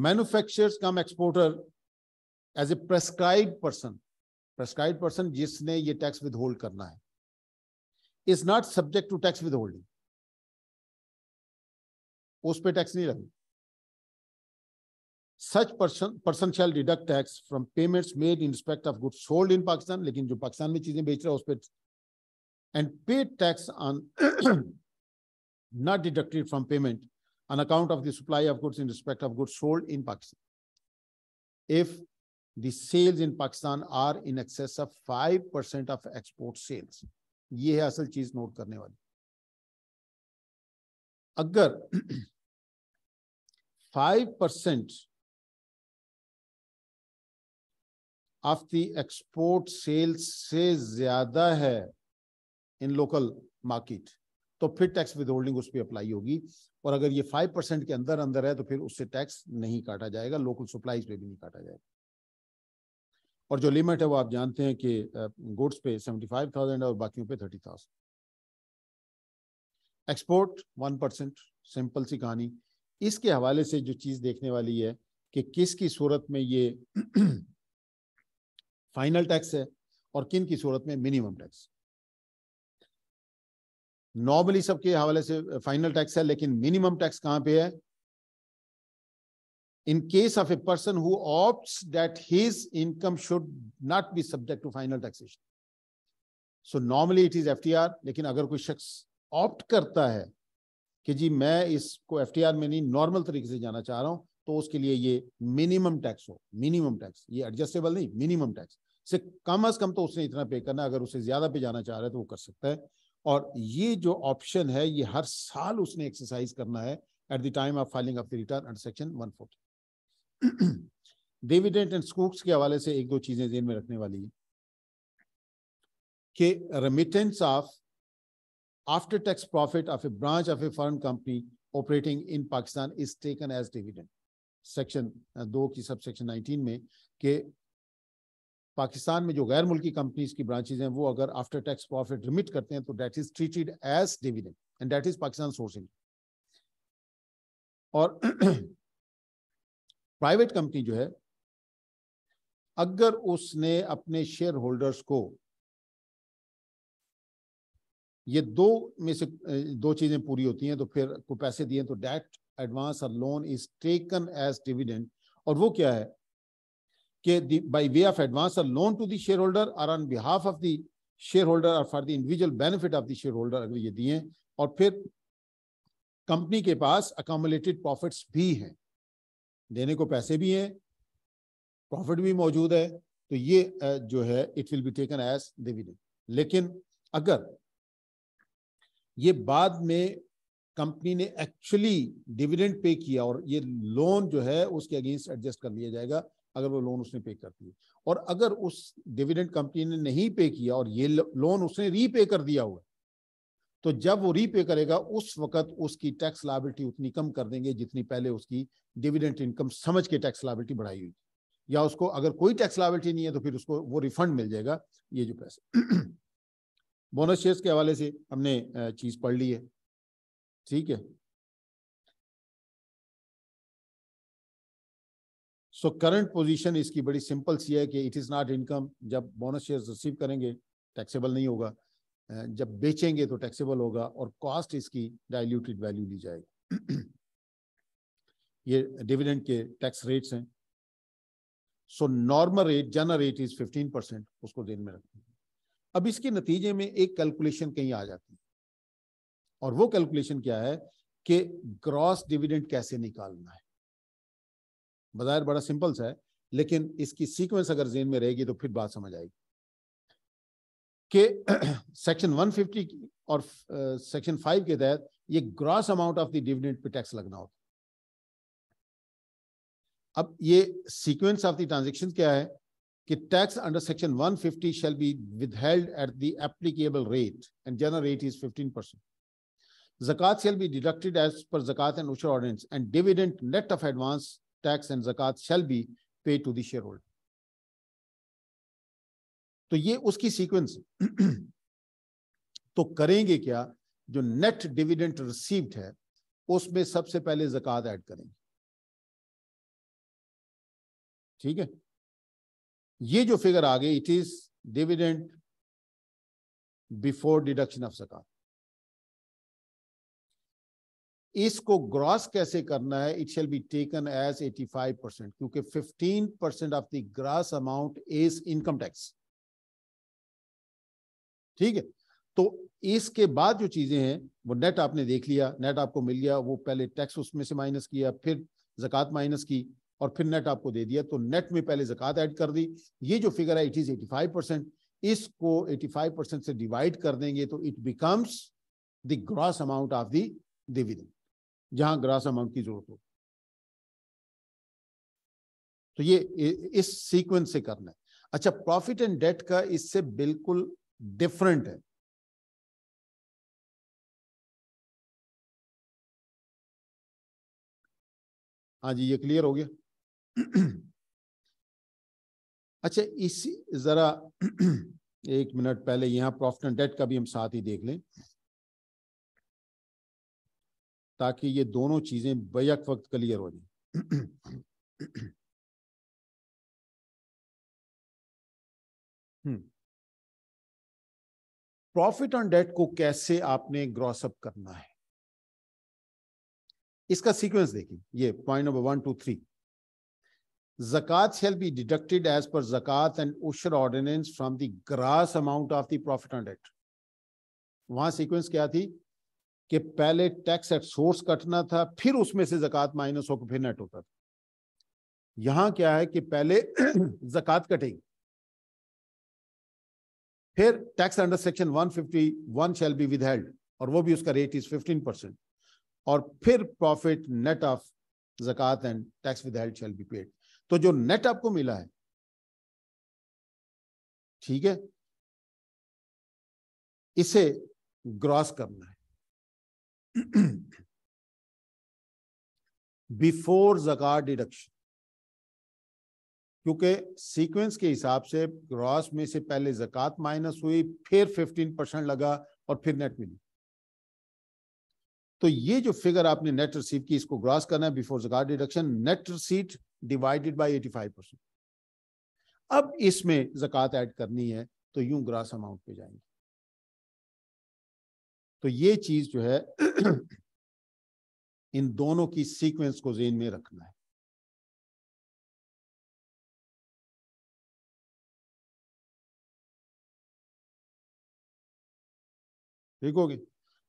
D: manufacturers cum exporter as a prescribed person prescribe person जिसने ये टैक्स विद होल्ड करना है is not subject to tax withholding उस पर टैक्स नहीं लगे such person person shall deduct tax from payments made in respect of goods sold in Pakistan लेकिन जो पाकिस्तान में चीजें बेच रहा है उस पर and pay tax on not deducted from payment on account of the supply of goods in respect of goods sold in Pakistan. If the sales in Pakistan are in excess of 5% of export sales. ये है असल चीज note करने वाली अगर 5% of the export sales से ज्यादा है इन लोकल मार्केट तो फिर टैक्स होल्डिंग उस पर अप्लाई होगी और अगर ये फाइव परसेंट के अंदर अंदर है तो फिर उससे टैक्स नहीं काटा जाएगा लोकल सप्लाईज पे भी नहीं काटा जाएगा और जो लिमिट है वो आप जानते हैं कि गुड्स पे सेवेंटी फाइव थाउजेंड और बाकियों पे thirty thousand export one percent simple सी कहानी इसके हवाले से जो चीज़ देखने वाली है कि किस की सूरत में ये फाइनल टैक्स है और किन की सूरत में मिनिमम टैक्स नॉर्मली सबके हवाले से फाइनल टैक्स है लेकिन मिनिमम टैक्स कहां पे है in case of a person who opts that his income should not be subject to final taxation so normally it is FTR, लेकिन अगर कोई शख्स ऑप्ट करता है कि जी मैं इसको एफटीआर में नहीं नॉर्मल तरीके से जाना चाह रहा हूं तो उसके लिए ये मिनिमम टैक्स हो मिनिमम टैक्स ये एडजस्टेबल नहीं मिनिमम टैक्स से कम अज कम तो उसने इतना पे करना अगर उसे ज्यादा पे जाना चाह रहा है तो वो कर सकता है और ये जो ऑप्शन है ये हर साल उसने एक्सरसाइज करना है at the time of filing of the return under section one forty dividend and स्कूक्स के हवाले से एक दो चीजें जेन में रखने वाली है कि remittance of after tax profit of a branch of a foreign company operating in Pakistan is taken as dividend section दो की सब सेक्शन नाइनटीन में कि पाकिस्तान में जो गैर मुल्की कंपनीज की ब्रांचेज हैं वो अगर आफ्टर टैक्स प्रॉफिट रिमिट करते हैं तो that is treated as dividend and date is Pakistan sourcing और प्राइवेट कंपनी जो है अगर उसने अपने शेयर होल्डर्स को ये दो में से दो चीजें पूरी होती हैं तो फिर को पैसे दिए तो डेट एडवांस और loan is taken as dividend और वो क्या है the, by way of advance or loan to the shareholder or on behalf of the shareholder or for the individual benefit of the shareholder अगर ये दिए और फिर कंपनी के पास अकोमोलेटेड प्रॉफिट्स भी हैं देने को पैसे भी हैं प्रॉफिट भी मौजूद है तो ये जो है it will be taken as dividend लेकिन अगर ये बाद में कंपनी ने एक्चुअली डिविडेंड पे किया और ये लोन जो है उसके अगेंस्ट एडजस्ट कर लिया जाएगा अगर वो लोन उसने पे कर दिया और अगर उस डिविडेंड कंपनी ने नहीं पे किया और ये लोन उसने रीपे कर दिया हुआ तो जब वो रीपे करेगा उस वक्त उसकी टैक्स लाइबिलिटी उतनी कम कर देंगे जितनी पहले उसकी डिविडेंट इनकम समझ के टैक्स लाइबिलिटी बढ़ाई हुई या उसको अगर कोई टैक्स लाइबिलिटी नहीं है तो फिर उसको वो रिफंड मिल जाएगा ये जो पैसे बोनस शेयर्स के हवाले से हमने चीज पढ़ ली
A: है ठीक है
D: सो करंट पोजीशन इसकी बड़ी सिंपल सी है कि इट इज़ नॉट इनकम जब बोनस शेयर रिसीव करेंगे टैक्सेबल नहीं होगा जब बेचेंगे तो टैक्सेबल होगा और कॉस्ट इसकी डाइल्यूटेड वैल्यू ली जाएगी ये डिविडेंड के टैक्स रेट्स हैं so normal rate general rate is 15 percent उसको दिन में रखेंगे अब इसके नतीजे में एक कैलकुलेशन कहीं आ जाती है और वो कैलकुलेशन क्या है कि ग्रॉस डिविडेंड कैसे निकालना है बाहर बड़ा सिंपल सा है लेकिन इसकी सीक्वेंस अगर जेन में रहेगी तो फिर बात समझ आएगी कि सेक्शन 150 और सेक्शन uh, 5 के तहत ये gross amount of the dividend पे टैक्स लगना होगा अब ये सीक्वेंस ऑफ द ट्रांजेक्शन क्या है कि tax under section 150 fifty shall be withheld at the applicable rate and general rate is 15 percent जकत shall be deducted as per जकत एंड उशर ordinance and dividend net of advance tax and zakat shall be paid to the shareholder. तो ये उसकी sequence तो करेंगे क्या जो नेट डिविडेंट रिसीव्ड है उसमें सबसे पहले जक़ात ऐड करेंगे ठीक है ये जो फिगर आ गई it is dividend before deduction of जक़ात इसको ग्रॉस कैसे करना है it shall be taken as 85 percent क्योंकि 15 percent of the gross amount is income tax ठीक है तो इसके बाद जो चीजें हैं वो नेट आपने देख लिया नेट आपको मिल गया वो पहले टैक्स उसमें से माइनस किया फिर जक़ात माइनस की और फिर नेट आपको दे दिया तो नेट में पहले जक़ात ऐड कर दी ये जो फिगर है इट इज़ 85 परसेंट इसको 85 परसेंट से डिवाइड कर देंगे तो it becomes the gross amount of the dividend जहां ग्रास अमाउंट की जरूरत हो तो ये इस सीक्वेंस से करना है अच्छा प्रॉफिट एंड डेट का इससे बिल्कुल डिफरेंट है
A: हाँ जी ये क्लियर हो
D: गया अच्छा इसी जरा एक मिनट पहले यहां प्रॉफिट एंड डेट का भी हम साथ ही देख लें ताकि ये दोनों चीजें बैक वक्त क्लियर हो जाए प्रॉफिट ऑन डेट को कैसे आपने ग्रॉसअप करना है इसका सीक्वेंस देखिए ये point number one two three जकत shall be deducted as per जकत एंड उशर ordinance from the gross amount of the profit on debt वहां सीक्वेंस क्या थी कि पहले टैक्स एट सोर्स कटना था फिर उसमें से जक़ात माइनस होकर फिर नेट होता था यहां क्या है कि पहले जक़ात कटेगी फिर tax under section 151 shall be held और वो भी उसका रेट इज 15 परसेंट और फिर प्रॉफिट नेट ऑफ जक़ात and tax held shall be paid तो जो नेट आपको मिला है
A: ठीक है इसे ग्रॉस करना है
D: बिफोर जकार डिडक्शन क्योंकि सीक्वेंस के हिसाब से ग्रॉस में से पहले जकत माइनस हुई फिर 15 परसेंट लगा और फिर नेट मिली तो ये जो फिगर आपने नेट रिसीव की इसको ग्रॉस करना है बिफोर जकार deduction net receipt divided by 85 percent अब इसमें जकत ऐड करनी है तो यूं ग्रास अमाउंट पे जाएंगे तो ये चीज जो है इन दोनों की सीक्वेंस को जेन में रखना है
A: ठीक होगी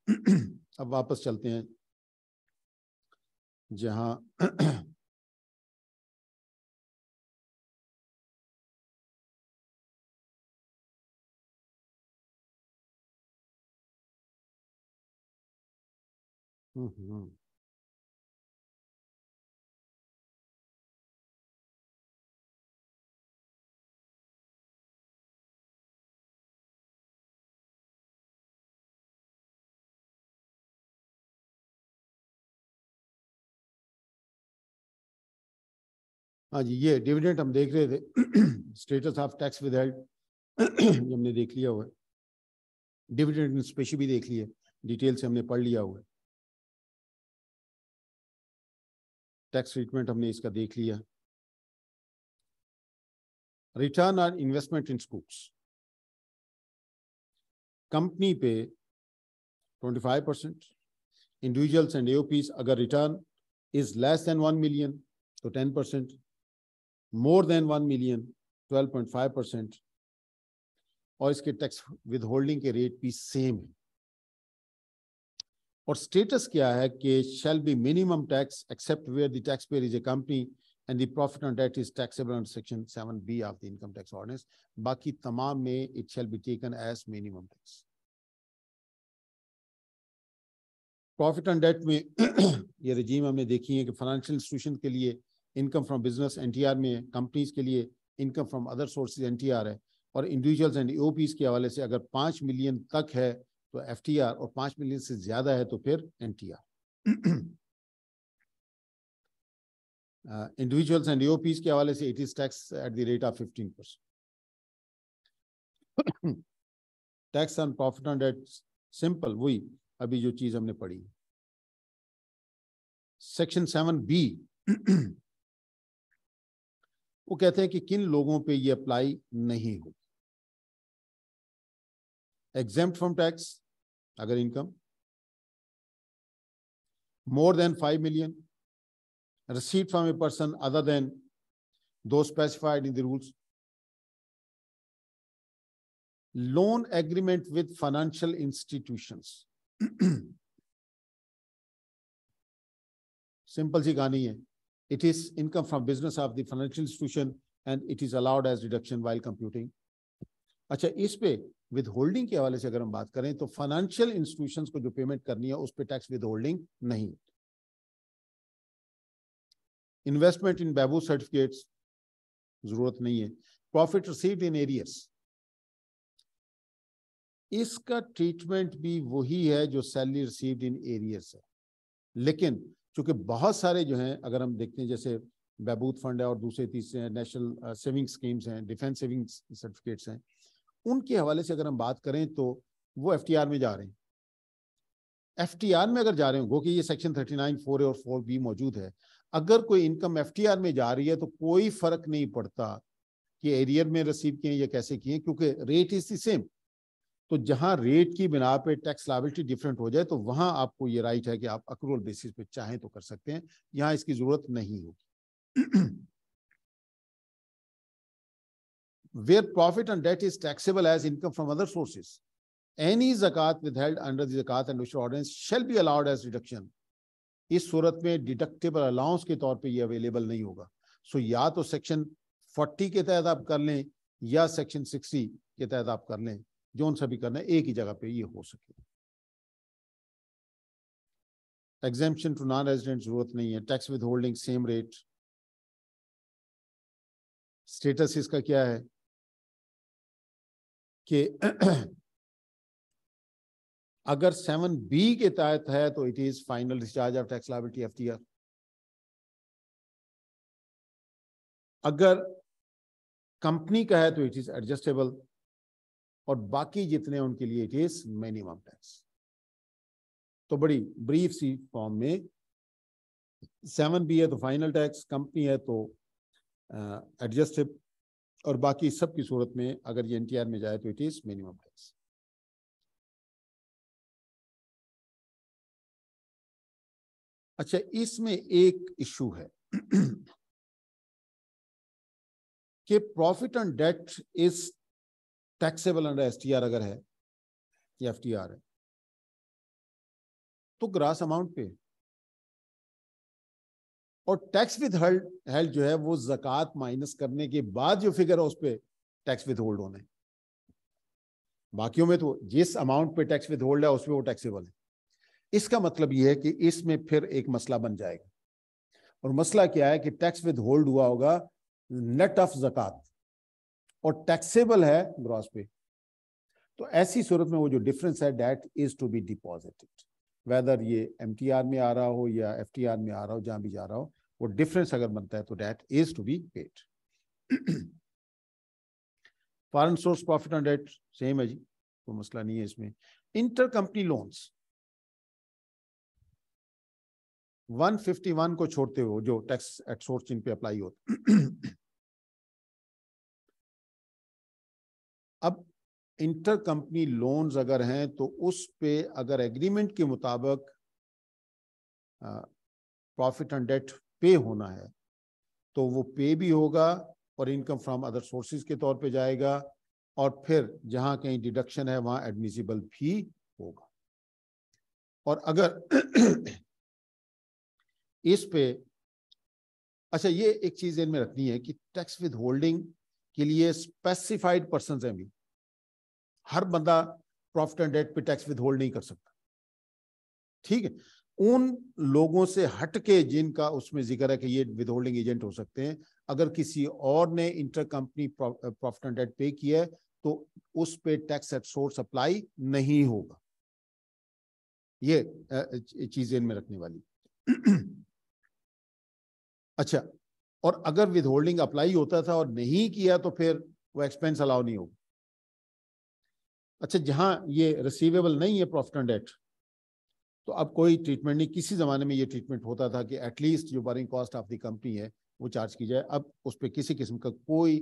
A: अब वापस चलते हैं जहां Mm-hmm.
D: हाँ जी ये डिविडेंट हम देख रहे थे status of tax withheld हमने देख लिया हुआ है डिविडेंट स्पेशल भी देख लिया डिटेल से हमने पढ़
A: लिया हुआ है टैक्स ट्रीटमेंट हमने इसका देख लिया रिटर्न ऑन इन्वेस्टमेंट इन स्कूल्स
D: कंपनी पे 25 परसेंट इंडिविजुअल्स एंड एओपीस अगर return is less than one million तो 10 percent more than one million 12.5 percent और इसके टैक्स विद होल्डिंग के रेट भी सेम है और स्टेटस क्या है कि shall be minimum tax except where the tax payer is a company and the profit on debt is taxable on section seven B of the income tax ordinance बाकी तमाम में it shall be taken as minimum tax profit on debt में ये रजीम हमने देखी है कि financial institution के लिए इनकम फ्रॉम बिजनेस एनटीआर में कंपनीज के लिए income from other sources NTR है और इंडिविजुअल्स एंड ईओपीस के हवाले से अगर पाँच मिलियन तक है तो एफ और पांच मिलियन से ज्यादा है तो फिर एन इंडिविजुअल्स एंड ईओपीज के हवाले से it is tax at the rate of fifteen percent tax on profit on debt simple वही अभी जो चीज हमने पढ़ी सेक्शन सेवन बी वो कहते हैं कि किन लोगों पे ये अप्लाई नहीं होगी
A: एग्जेम्प्ट फ्रॉम टैक्स अगर income
D: more than five million receive from a person other than those specified in the rules loan agreement with financial institution simple सी कहानी है it is income from business of the financial institution and it is allowed as deduction while computing अच्छा इस पे with withholding के हवाले से अगर हम बात करें तो फाइनेंशियल इंस्टीट्यूशन को जो पेमेंट करनी है उस पर टैक्स विद होल्डिंग नहीं इन्वेस्टमेंट इन बैबू सर्टिफिकेट्स जरूरत नहीं है प्रॉफिट रिसीव्ड इन एरियस इसका ट्रीटमेंट भी वही है जो सैलरी रिसीव्ड इन एरियस है लेकिन चूंकि बहुत सारे जो हैं अगर हम देखते हैं जैसे बैबूत फंड है और दूसरे तीसरे नेशनल सेविंग स्कीम्स हैं डिफेंस सेविंग सर्टिफिकेट्स हैं उनके हवाले से अगर हम बात करें तो वो एफ में जा रहे हैं एफ में अगर जा रहे हो कि ये section thirty nine four A और फोर बी मौजूद है अगर कोई इनकम एफ में जा रही है तो कोई फर्क नहीं पड़ता कि एरियर में रिसीव किए या कैसे किए क्योंकि रेट इज द सेम तो जहां रेट की बिना पे टैक्स लाइबिलिटी डिफरेंट हो जाए तो वहां आपको ये राइट है कि आप अक्रूवल बेसिस पे चाहें तो कर सकते हैं यहां इसकी जरूरत नहीं होगी where profit and debt is taxable as income from other sources, any zakat withheld under the zakat and usher ordinance shall be allowed as deduction. इस सूरत में डिडक्टेबल अलाउंस के तौर पे ये अवेलेबल नहीं होगा सो so, या तो सेक्शन 40 के तहत आप कर लें या सेक्शन 60 के तहत आप कर लें जो सा भी करना है एक ही जगह पे ये हो सके एग्जामेशन टू नॉन रेजिडेंट जरूरत नहीं है tax withholding same rate
A: status इसका क्या है
D: कि अगर सेवन बी के तहत है तो it is final discharge of tax liability एफ अगर कंपनी का है तो इट इज एडजस्टेबल और बाकी जितने उनके लिए इट इज मिनिमम टैक्स तो बड़ी ब्रीफ सी फॉर्म में सेवन बी है तो फाइनल टैक्स कंपनी है तो एडजस्टेड uh, और बाकी सब की सूरत में अगर ये एनटीआर में
A: जाए तो इट इज मिनिमम टैक्स अच्छा इसमें एक इशू है कि profit and date is taxable under STR अगर है या एफटीआर है
D: तो ग्रास अमाउंट पे और टैक्स विद हेल्ड हेल्ड जो है वो जक़ात माइनस करने के बाद जो फिगर है उस पर टैक्स विद होल्ड होने बाकियों में तो जिस अमाउंट पे टैक्स विद होल्ड है उस पर वो टैक्सेबल है इसका मतलब ये है कि इसमें फिर एक मसला बन जाएगा और मसला क्या है कि टैक्स विद होल्ड हुआ होगा नेट ऑफ जक़ात और टैक्सेबल है ग्रॉस पे तो ऐसी सूरत में वो जो डिफरेंस है that is to be deposited whether ये एम में आ रहा हो या एफ में आ रहा हो जहां भी जा रहा हो वो डिफरेंस अगर बनता है तो that is to be paid foreign source profit on debt same है जी कोई मसला नहीं है इसमें इंटर कंपनी लोन्स 151 को छोड़ते हुए जो टैक्स एट सोर्स जिन पे अप्लाई होता अब इंटर कंपनी लोन्स अगर हैं तो उस पे अगर एग्रीमेंट के मुताबिक प्रॉफिट एंड डेट पे होना है तो वो पे भी होगा और इनकम फ्रॉम अदर सोर्सेज के तौर पे जाएगा और फिर जहां कहीं डिडक्शन है वहां एडमिसिबल भी होगा और अगर इस पे अच्छा ये एक चीज इनमें रखनी है कि टैक्स विद होल्डिंग के लिए स्पेसिफाइड पर्सन हैं भी हर बंदा प्रॉफिट एंड डेट पे टैक्स विद होल्ड नहीं कर सकता ठीक है उन लोगों से हटके जिनका उसमें जिक्र है कि ये विदहोल्डिंग एजेंट हो सकते हैं अगर किसी और ने inter company profit and debt पे किया है तो उस पे टैक्स एट सोर्स अप्लाई नहीं होगा ये uh, चीजें इनमें रखने वाली अच्छा और अगर विदहोल्डिंग अप्लाई होता था और नहीं किया तो फिर वो एक्सपेंस अलाउ नहीं होगा अच्छा जहां ये रिसीवेबल नहीं है प्रॉफिट एंड डेट तो अब कोई ट्रीटमेंट नहीं किसी ज़माने में ये ट्रीटमेंट होता था कि एटलीस्ट जो borrowing cost of the company है वो चार्ज की जाए अब उस पर किसी किस्म का कोई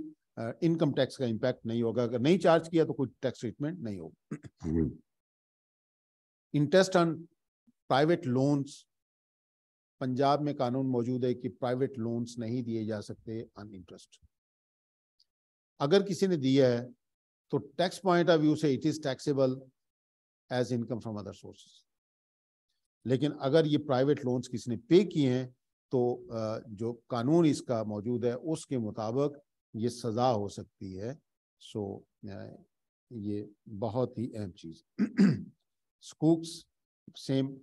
D: इनकम टैक्स का इम्पैक्ट नहीं होगा अगर नहीं चार्ज किया तो कोई टैक्स ट्रीटमेंट नहीं
C: होगा
D: interest on private loans Punjab में कानून मौजूद है कि प्राइवेट लोन्स नहीं दिए जा सकते अन इंटरेस्ट अगर किसी ने दिया है तो टैक्स पॉइंट ऑफ व्यू से it is taxable as income from other sources लेकिन अगर ये प्राइवेट लोन्स किसी ने पे किए हैं तो जो कानून इसका मौजूद है उसके मुताबिक ये सज़ा हो सकती है सो ये बहुत ही अहम चीज़ स्कूक्स सेम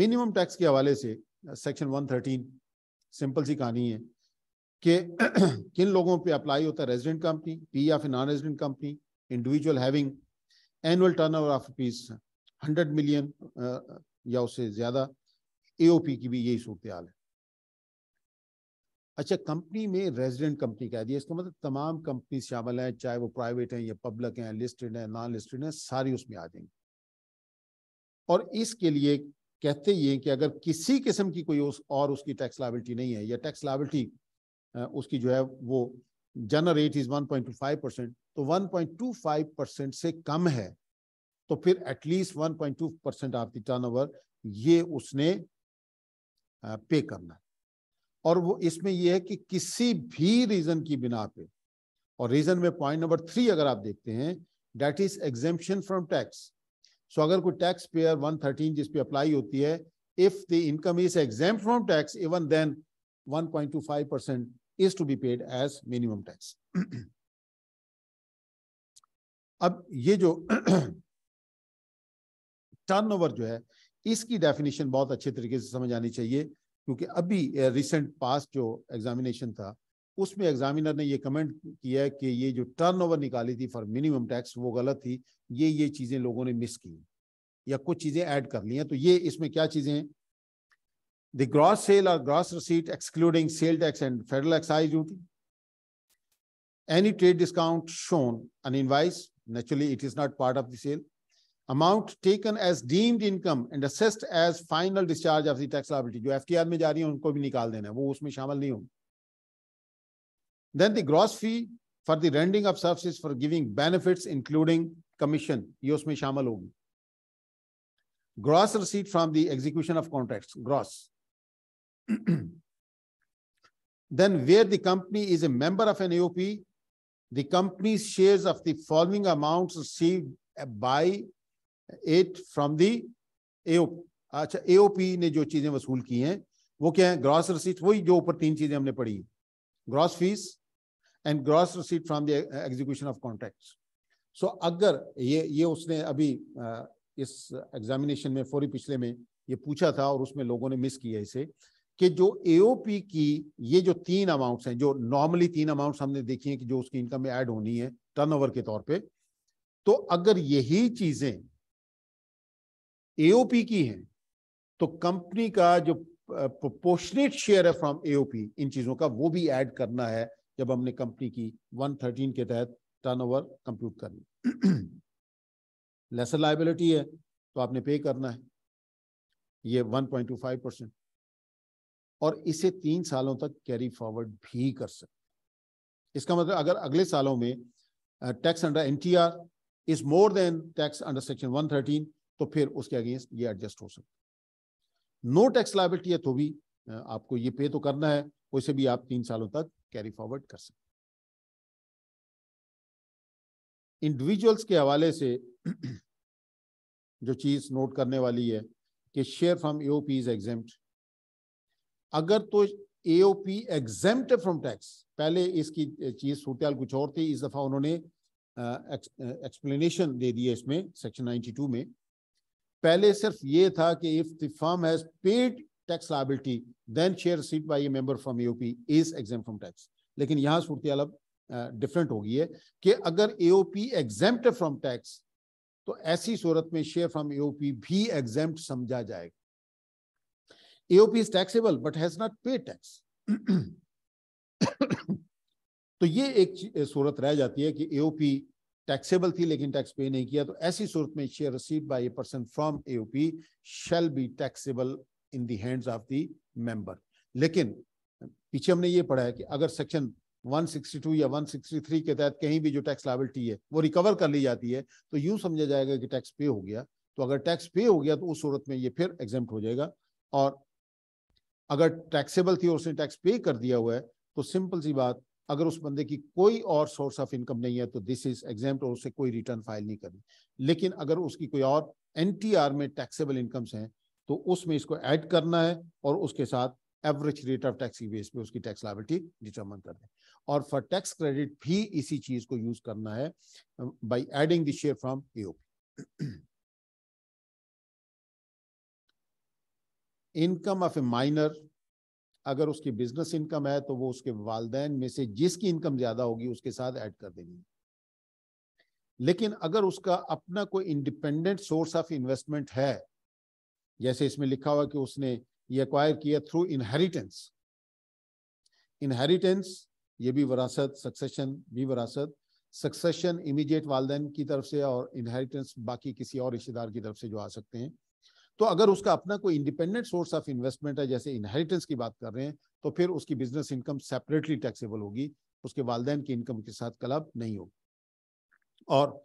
D: मिनिमम टैक्स के हवाले से सेक्शन 113 सिंपल सी कहानी है कि किन लोगों पे अप्लाई होता है रेजिडेंट कंपनी पी या फिर non resident company individual having annual turnover of पीस हंड्रेड मिलियन या उससे ज़्यादा एओपी की भी यही सूरत हाल है अच्छा कंपनी में रेजिडेंट कंपनी कह दिया इसका मतलब तमाम कंपनी शामिल हैं चाहे वो प्राइवेट हैं या पब्लिक हैं लिस्टेड हैं नॉन लिस्टेड हैं सारी उसमें आ जाएंगी और इसके लिए कहते ये हैं कि अगर किसी किस्म की कोई उस और उसकी टैक्स लाइबिलिटी नहीं है या टैक्स लाइबिलिटी उसकी जो है वो जनरल रेट इज़ 1.25 परसेंट तो 1.25 परसेंट से कम है तो फिर at least 1.2 percent of the turnover ये उसने पे करना है और वो इसमें ये है कि किसी भी रीजन की बिना पे और रीजन में पॉइंट नंबर थ्री अगर आप देखते हैं that is exempt from tax so अगर कोई टैक्स पेयर 113 थर्टीन जिसपे अप्लाई होती है if the income is exempt from tax even then 1.25 percent is to be paid as minimum tax अब ये जो टर्नओवर जो है इसकी डेफिनेशन बहुत अच्छे तरीके से समझ आनी चाहिए क्योंकि अभी रिसेंट पास जो एग्जामिनेशन था उसमें एग्जामिनर ने ये कमेंट किया है कि ये जो टर्नओवर निकाली थी फॉर मिनिमम टैक्स वो गलत थी ये ये चीज़ें लोगों ने मिस की या कुछ चीज़ें ऐड कर ली हैं तो ये इसमें क्या चीज़ें हैं द ग्रॉस सेल और gross receipt excluding sale tax and federal excise duty any trade discount shown on invoice naturally it is not part of the sale amount taken as deemed income and assessed as final discharge of the tax liability जो FTR में जा रही है उनको भी निकाल देना है वो उसमें शामिल then the gross fee for the rendering of services for giving benefits including commission ये उसमें शामिल gross receipt from the execution of contracts gross then where the company is a member of an AOP the company's shares of the following amounts received by at from the AO अच्छा AOP ने जो चीजें वसूल की हैं वो क्या है ग्रॉस रसीट वही जो ऊपर तीन चीजें हमने पढ़ी gross fees and gross receipt from the execution of contracts so अगर ये ये उसने अभी इस एग्जामिनेशन में फौरी पिछले में ये पूछा था और उसमें लोगों ने मिस किया इसे कि जो एओपी की ये जो तीन अमाउंट्स हैं जो नॉर्मली तीन अमाउंट्स हमने देखी हैं कि जो उसकी इनकम में ऐड होनी है टर्नओवर के तौर पे तो अगर यही चीजें एओपी की है तो कंपनी का जो प्रोपोर्शनेट शेयर है फ्रॉम एओपी इन चीजों का वो भी ऐड करना है जब हमने कंपनी की 113 के तहत टर्नओवर कंप्यूट करनी लेसर लाइबिलिटी है तो आपने पे करना है ये 1.25 परसेंट और इसे तीन सालों तक कैरी फॉरवर्ड भी कर सकते इसका मतलब अगर अगले सालों में tax under NTR is more than tax under section 113 तो फिर उसके अगेंस्ट ये एडजस्ट हो सकता नो टैक्स लाइबिलिटी है तो भी आपको ये पे तो करना है उसे भी आप तीन सालों तक कैरी फॉरवर्ड कर सकते इंडिविजुअल्स के हवाले से जो चीज नोट करने वाली है कि share from AOP is exempt अगर तो एओपी एग्जेम्प्ट फ्रॉम टैक्स पहले इसकी चीज सूटियाल कुछ और थी इस दफा उन्होंने एक्सप्लेनेशन दे दी है इसमें सेक्शन 92 में पहले सिर्फ ये था कि if the firm has paid tax liability then share seat by a member from AOP is exempt from tax लेकिन यहाँ सूरत अलग डिफरेंट हो गई है कि अगर एओपी ओ फ्रॉम टैक्स तो ऐसी सूरत में शेयर फ्रॉम एओपी भी एग्जाम्प्ट समझा जाएगा AOP is taxable but has not pay tax तो ये एक सूरत रह जाती है कि एओपी टैक्सेबल थी लेकिन टैक्स पे नहीं किया तो ऐसी सूरत में share receive by a person from A P shall be taxable in the hands of the member लेकिन पीछे हमने ये पढ़ा है कि अगर सेक्शन 162 या 163 के तहत कहीं भी जो टैक्स लाइबिलिटी है वो रिकवर कर ली जाती है तो यूं समझा जाएगा कि टैक्स पे हो गया तो अगर टैक्स पे हो गया तो उस सूरत में ये फिर एग्जेम्प्ट हो जाएगा और अगर टैक्सेबल थी और उसने टैक्स पे कर दिया हुआ है तो सिंपल सी बात अगर उस बंदे की कोई और सोर्स ऑफ इनकम नहीं है तो दिस इज एग्जाम और उसे कोई रिटर्न फाइल नहीं करनी लेकिन अगर उसकी कोई और एन में टैक्सेबल इनकम्स हैं तो उसमें इसको ऐड करना है और उसके साथ एवरेज रेट ऑफ टैक्स की बेस पे उसकी टैक्स लाइबिलिटी डिटर्मन कर दें और फॉर टैक्स क्रेडिट भी इसी चीज को यूज करना है by adding their share from AOP income of a minor अगर उसकी बिजनेस इनकम है तो वो उसके वालदेन में से जिसकी इनकम ज्यादा होगी उसके साथ ऐड कर देनी लेकिन अगर उसका अपना कोई इंडिपेंडेंट सोर्स ऑफ इन्वेस्टमेंट है जैसे इसमें लिखा हुआ कि उसने ये अक्वायर किया थ्रू इनहेरिटेंस इनहेरिटेंस ये भी वरासत सक्सेशन भी वरासत सक्सेशन इमीडिएट वालदेन की तरफ से और इनहेरिटेंस बाकी किसी और रिश्तेदार की तरफ से जो आ सकते हैं तो अगर उसका अपना कोई इंडिपेंडेंट सोर्स ऑफ इन्वेस्टमेंट है जैसे इनहेरिटेंस की बात कर रहे हैं तो फिर उसकी बिजनेस इनकम सेपरेटली टैक्सेबल होगी उसके वालदेन की इनकम के साथ कलब नहीं होगी और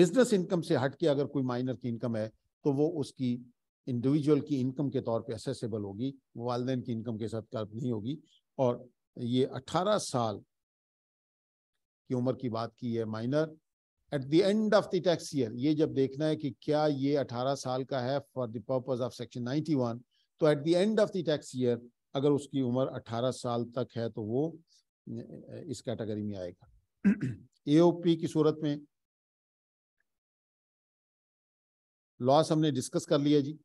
D: बिजनेस इनकम से हट के अगर कोई माइनर की इनकम है तो वो उसकी इंडिविजुअल की इनकम के तौर पे असेसेबल होगी वो वालदेन की इनकम के साथ कलब नहीं होगी और ये 18 साल की उम्र की बात की है minor at the end of the tax year ये जब देखना है कि क्या ये 18 साल का है फॉर द ऑफ सेक्शन 91 तो at the end of the tax year अगर उसकी उम्र 18 साल तक है तो वो इस कैटेगरी में आएगा एओपी की सूरत में लॉस हमने डिस्कस कर लिया जी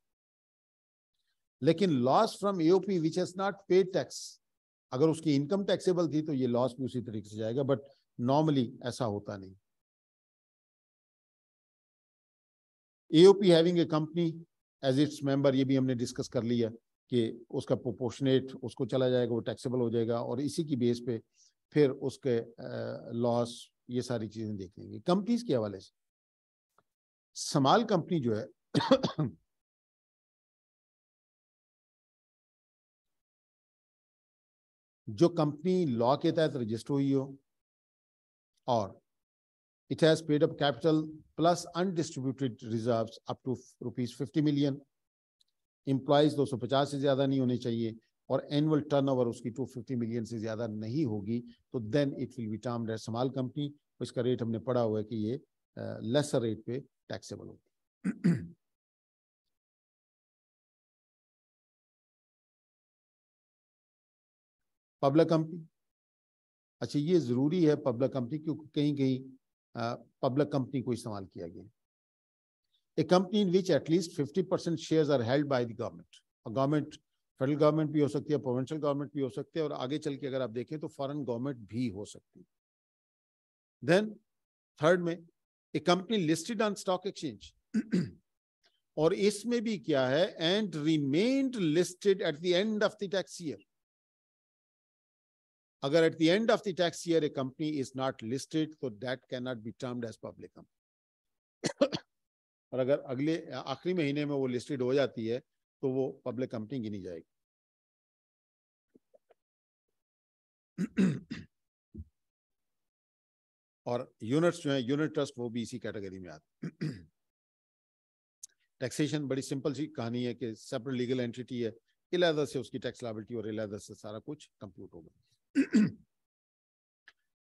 D: लेकिन loss from AOP which has not pay tax अगर उसकी इनकम टैक्सेबल थी तो ये लॉस भी उसी तरीके से जाएगा बट नॉर्मली ऐसा होता नहीं AOP having a company as its member ये भी हमने discuss कर लिया कि उसका proportionate उसको चला जाएगा वो taxable हो जाएगा और इसी की बेस पे फिर उसके लॉस uh, ये सारी चीजें देख लेंगे कंपनीज के हवाले से समाल कंपनी जो है
A: जो कंपनी
D: लॉ के तहत रजिस्टर हुई हो और It has paid up capital plus undistributed reserves up to rupees fifty million employees 250 से ज़्यादा नहीं होने चाहिए और एनुअल टर्नओवर उसकी 250 मिलियन से ज़्यादा नहीं होगी तो then it will be termed as small company इसका रेट हमने पढ़ा हुआ है कि ये लेसर रेट पे टैक्सेबल होगी पब्लिक कंपनी अच्छा ये ज़रूरी है पब्लिक कंपनी क्योंकि कहीं कहीं पब्लिक कंपनी को इस्तेमाल किया गया a company in which at least fifty percent share are held by the government A government federal government भी हो सकती है प्रोविंशियल गवर्नमेंट भी हो सकती है और आगे चल के अगर आप देखें तो फॉरन गवर्नमेंट भी हो सकती है देन थर्ड में a company listed on stock exchange और इसमें भी क्या है and remained listed at the end of the tax year at at end of the tax year a company is not listed तो that can not be termed as public company और अगर अगले आखिरी महीने में वो लिस्टेड हो जाती है तो वो पब्लिक कंपनी गिनी जाएगी और यूनिट्स जो है यूनिट ट्रस्ट वो भी इसी कैटेगरी में आते टैक्सेशन बड़ी सिंपल सी कहानी है कि सेपरेट लीगल एंटिटी है इलादा से उसकी टैक्स लाइबिलिटी और इलादा से सारा कुछ कंप्यूट होगा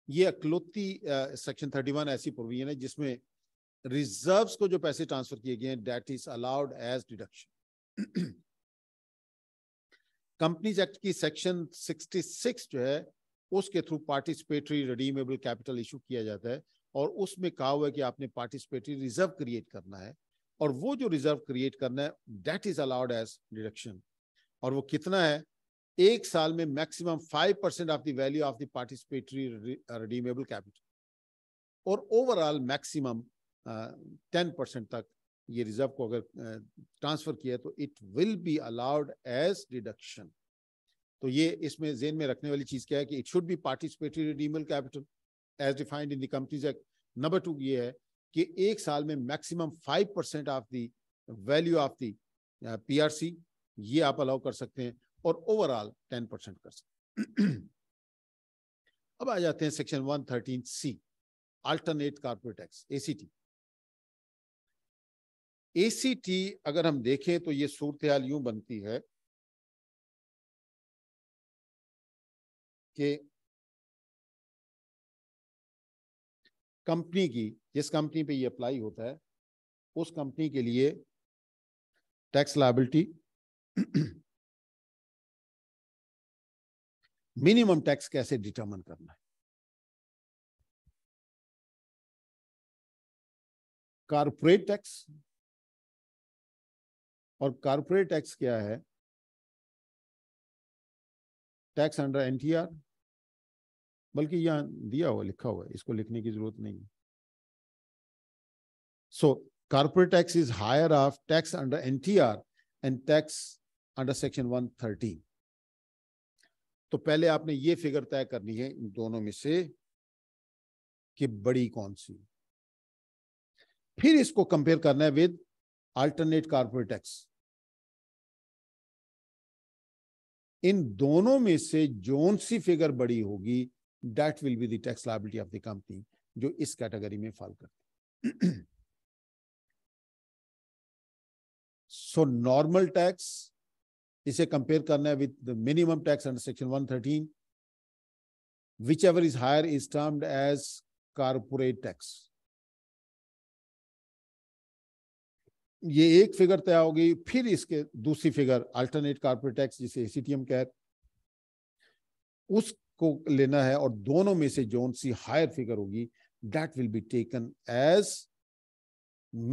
D: ये अकलौती सेक्शन थर्टी वन ऐसी प्रोविजन है जिसमें रिजर्व्स को जो पैसे ट्रांसफर किए गए हैं that is allowed as deduction companies act की सेक्शन 66 जो है उसके through participatory redeemable capital issue किया जाता है और उसमें कहा हुआ है कि आपने पार्टिसिपेटरी रिजर्व क्रिएट करना है और वो जो रिजर्व क्रिएट करना है that is allowed as deduction और वो कितना है एक साल में maximum five percent of the value of the participatory redeemable capital और ओवरऑल मैक्सिमम टेन परसेंट तक ये रिजर्व को अगर ट्रांसफर uh, किया तो it will be allowed as deduction तो ये इसमें जेन में रखने वाली चीज क्या है कि it should be participatory redeemable capital as defined in the companies act number two ये है कि एक साल में maximum five percent of the value of the PRC ये आप अलाउ कर सकते हैं और ओवरऑल टेन परसेंट कर सकते अब आ जाते हैं section one thirteen C alternate corporate tax ACT ACT अगर हम देखें तो ये सूरत हाल यूं
A: बनती है कि कंपनी की जिस कंपनी पे ये अप्लाई होता है उस कंपनी के लिए टैक्स लाइबिलिटी मिनिमम टैक्स कैसे डिटर्मन करना है कारपोरेट टैक्स और कारपोरेट टैक्स क्या है टैक्स अंडर एनटीआर
D: बल्कि यहां दिया हुआ लिखा हुआ है इसको लिखने की जरूरत नहीं है so corporate tax is higher of tax under NTR and tax under section 113 तो पहले आपने ये फिगर तय करनी है इन दोनों में से कि बड़ी कौन सी फिर इसको कंपेयर करना है विद अल्टरनेट कारपोरेट टैक्स इन दोनों में से जोन सी फिगर बड़ी होगी that will be the tax liability of the company जो इस कैटेगरी में फॉल करती सो नॉर्मल टैक्स इसे कंपेयर करना है with minimum tax under section 113 whichever is higher is termed as corporate tax ये एक फिगर तय होगी फिर इसके दूसरी फिगर अल्टरनेट कारपोरेट टैक्स जिसे एसीटीएम कह उसको लेना है और दोनों में से जोन सी हायर फिगर होगी that will be taken as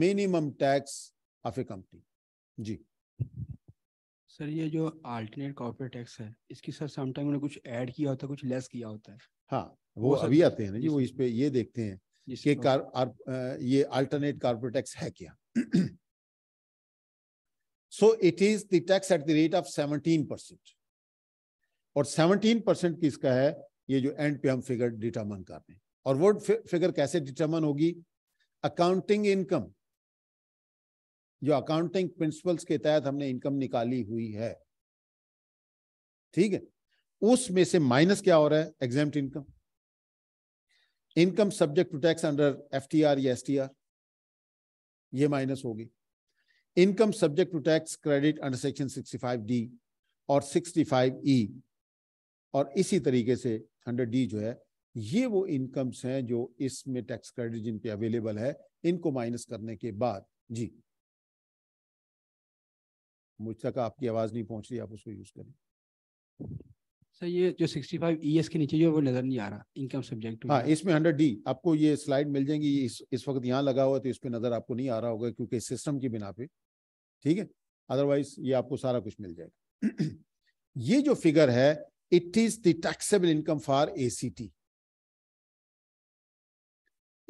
D: minimum tax of a company जी
B: सर ये जो अल्टरनेट कॉर्पोरेट टैक्स है इसकी सर समटाइम उन्होंने कुछ ऐड किया होता है कुछ लेस किया होता है
D: हाँ वो, वो अभी आते हैं ना जी वो इस पे ये देखते हैं कि कार, आर, आ, ये अल्टरनेट कॉर्पोरेट टैक्स है क्या so it is the tax at the rate of seventeen percent और सेवनटीन परसेंट किसका है ये जो एंड पे हम फिगर डिटर्मन कर रहे हैं और वो फिगर कैसे डिटर्मन होगी अकाउंटिंग इनकम जो अकाउंटिंग प्रिंसिपल्स के तहत हमने इनकम निकाली हुई है ठीक है उसमें से माइनस क्या हो रहा है exempt income income subject to tax under F या एस ये माइनस होगी income subject to tax credit under section 65 D और 65 ई e और इसी तरीके से अंडर डी जो है ये वो इनकम्स हैं जो इसमें टैक्स क्रेडिट जिन पे अवेलेबल है इनको माइनस करने के बाद जी मुझ तक आपकी आवाज़ नहीं पहुंच रही आप उसको यूज़ करें
B: सर ये जो 65 ईएस e के नीचे जो वो नज़र नहीं आ रहा इनकम सब्जेक्ट हाँ इसमें
D: हंड्रेड डी आपको ये स्लाइड मिल जाएंगी इस इस वक्त यहाँ लगा हुआ है तो इस पर नज़र आपको नहीं आ रहा होगा क्योंकि सिस्टम की बिना पे ठीक है अदरवाइज ये आपको सारा कुछ मिल जाएगा ये जो फिगर है it is the taxable income for a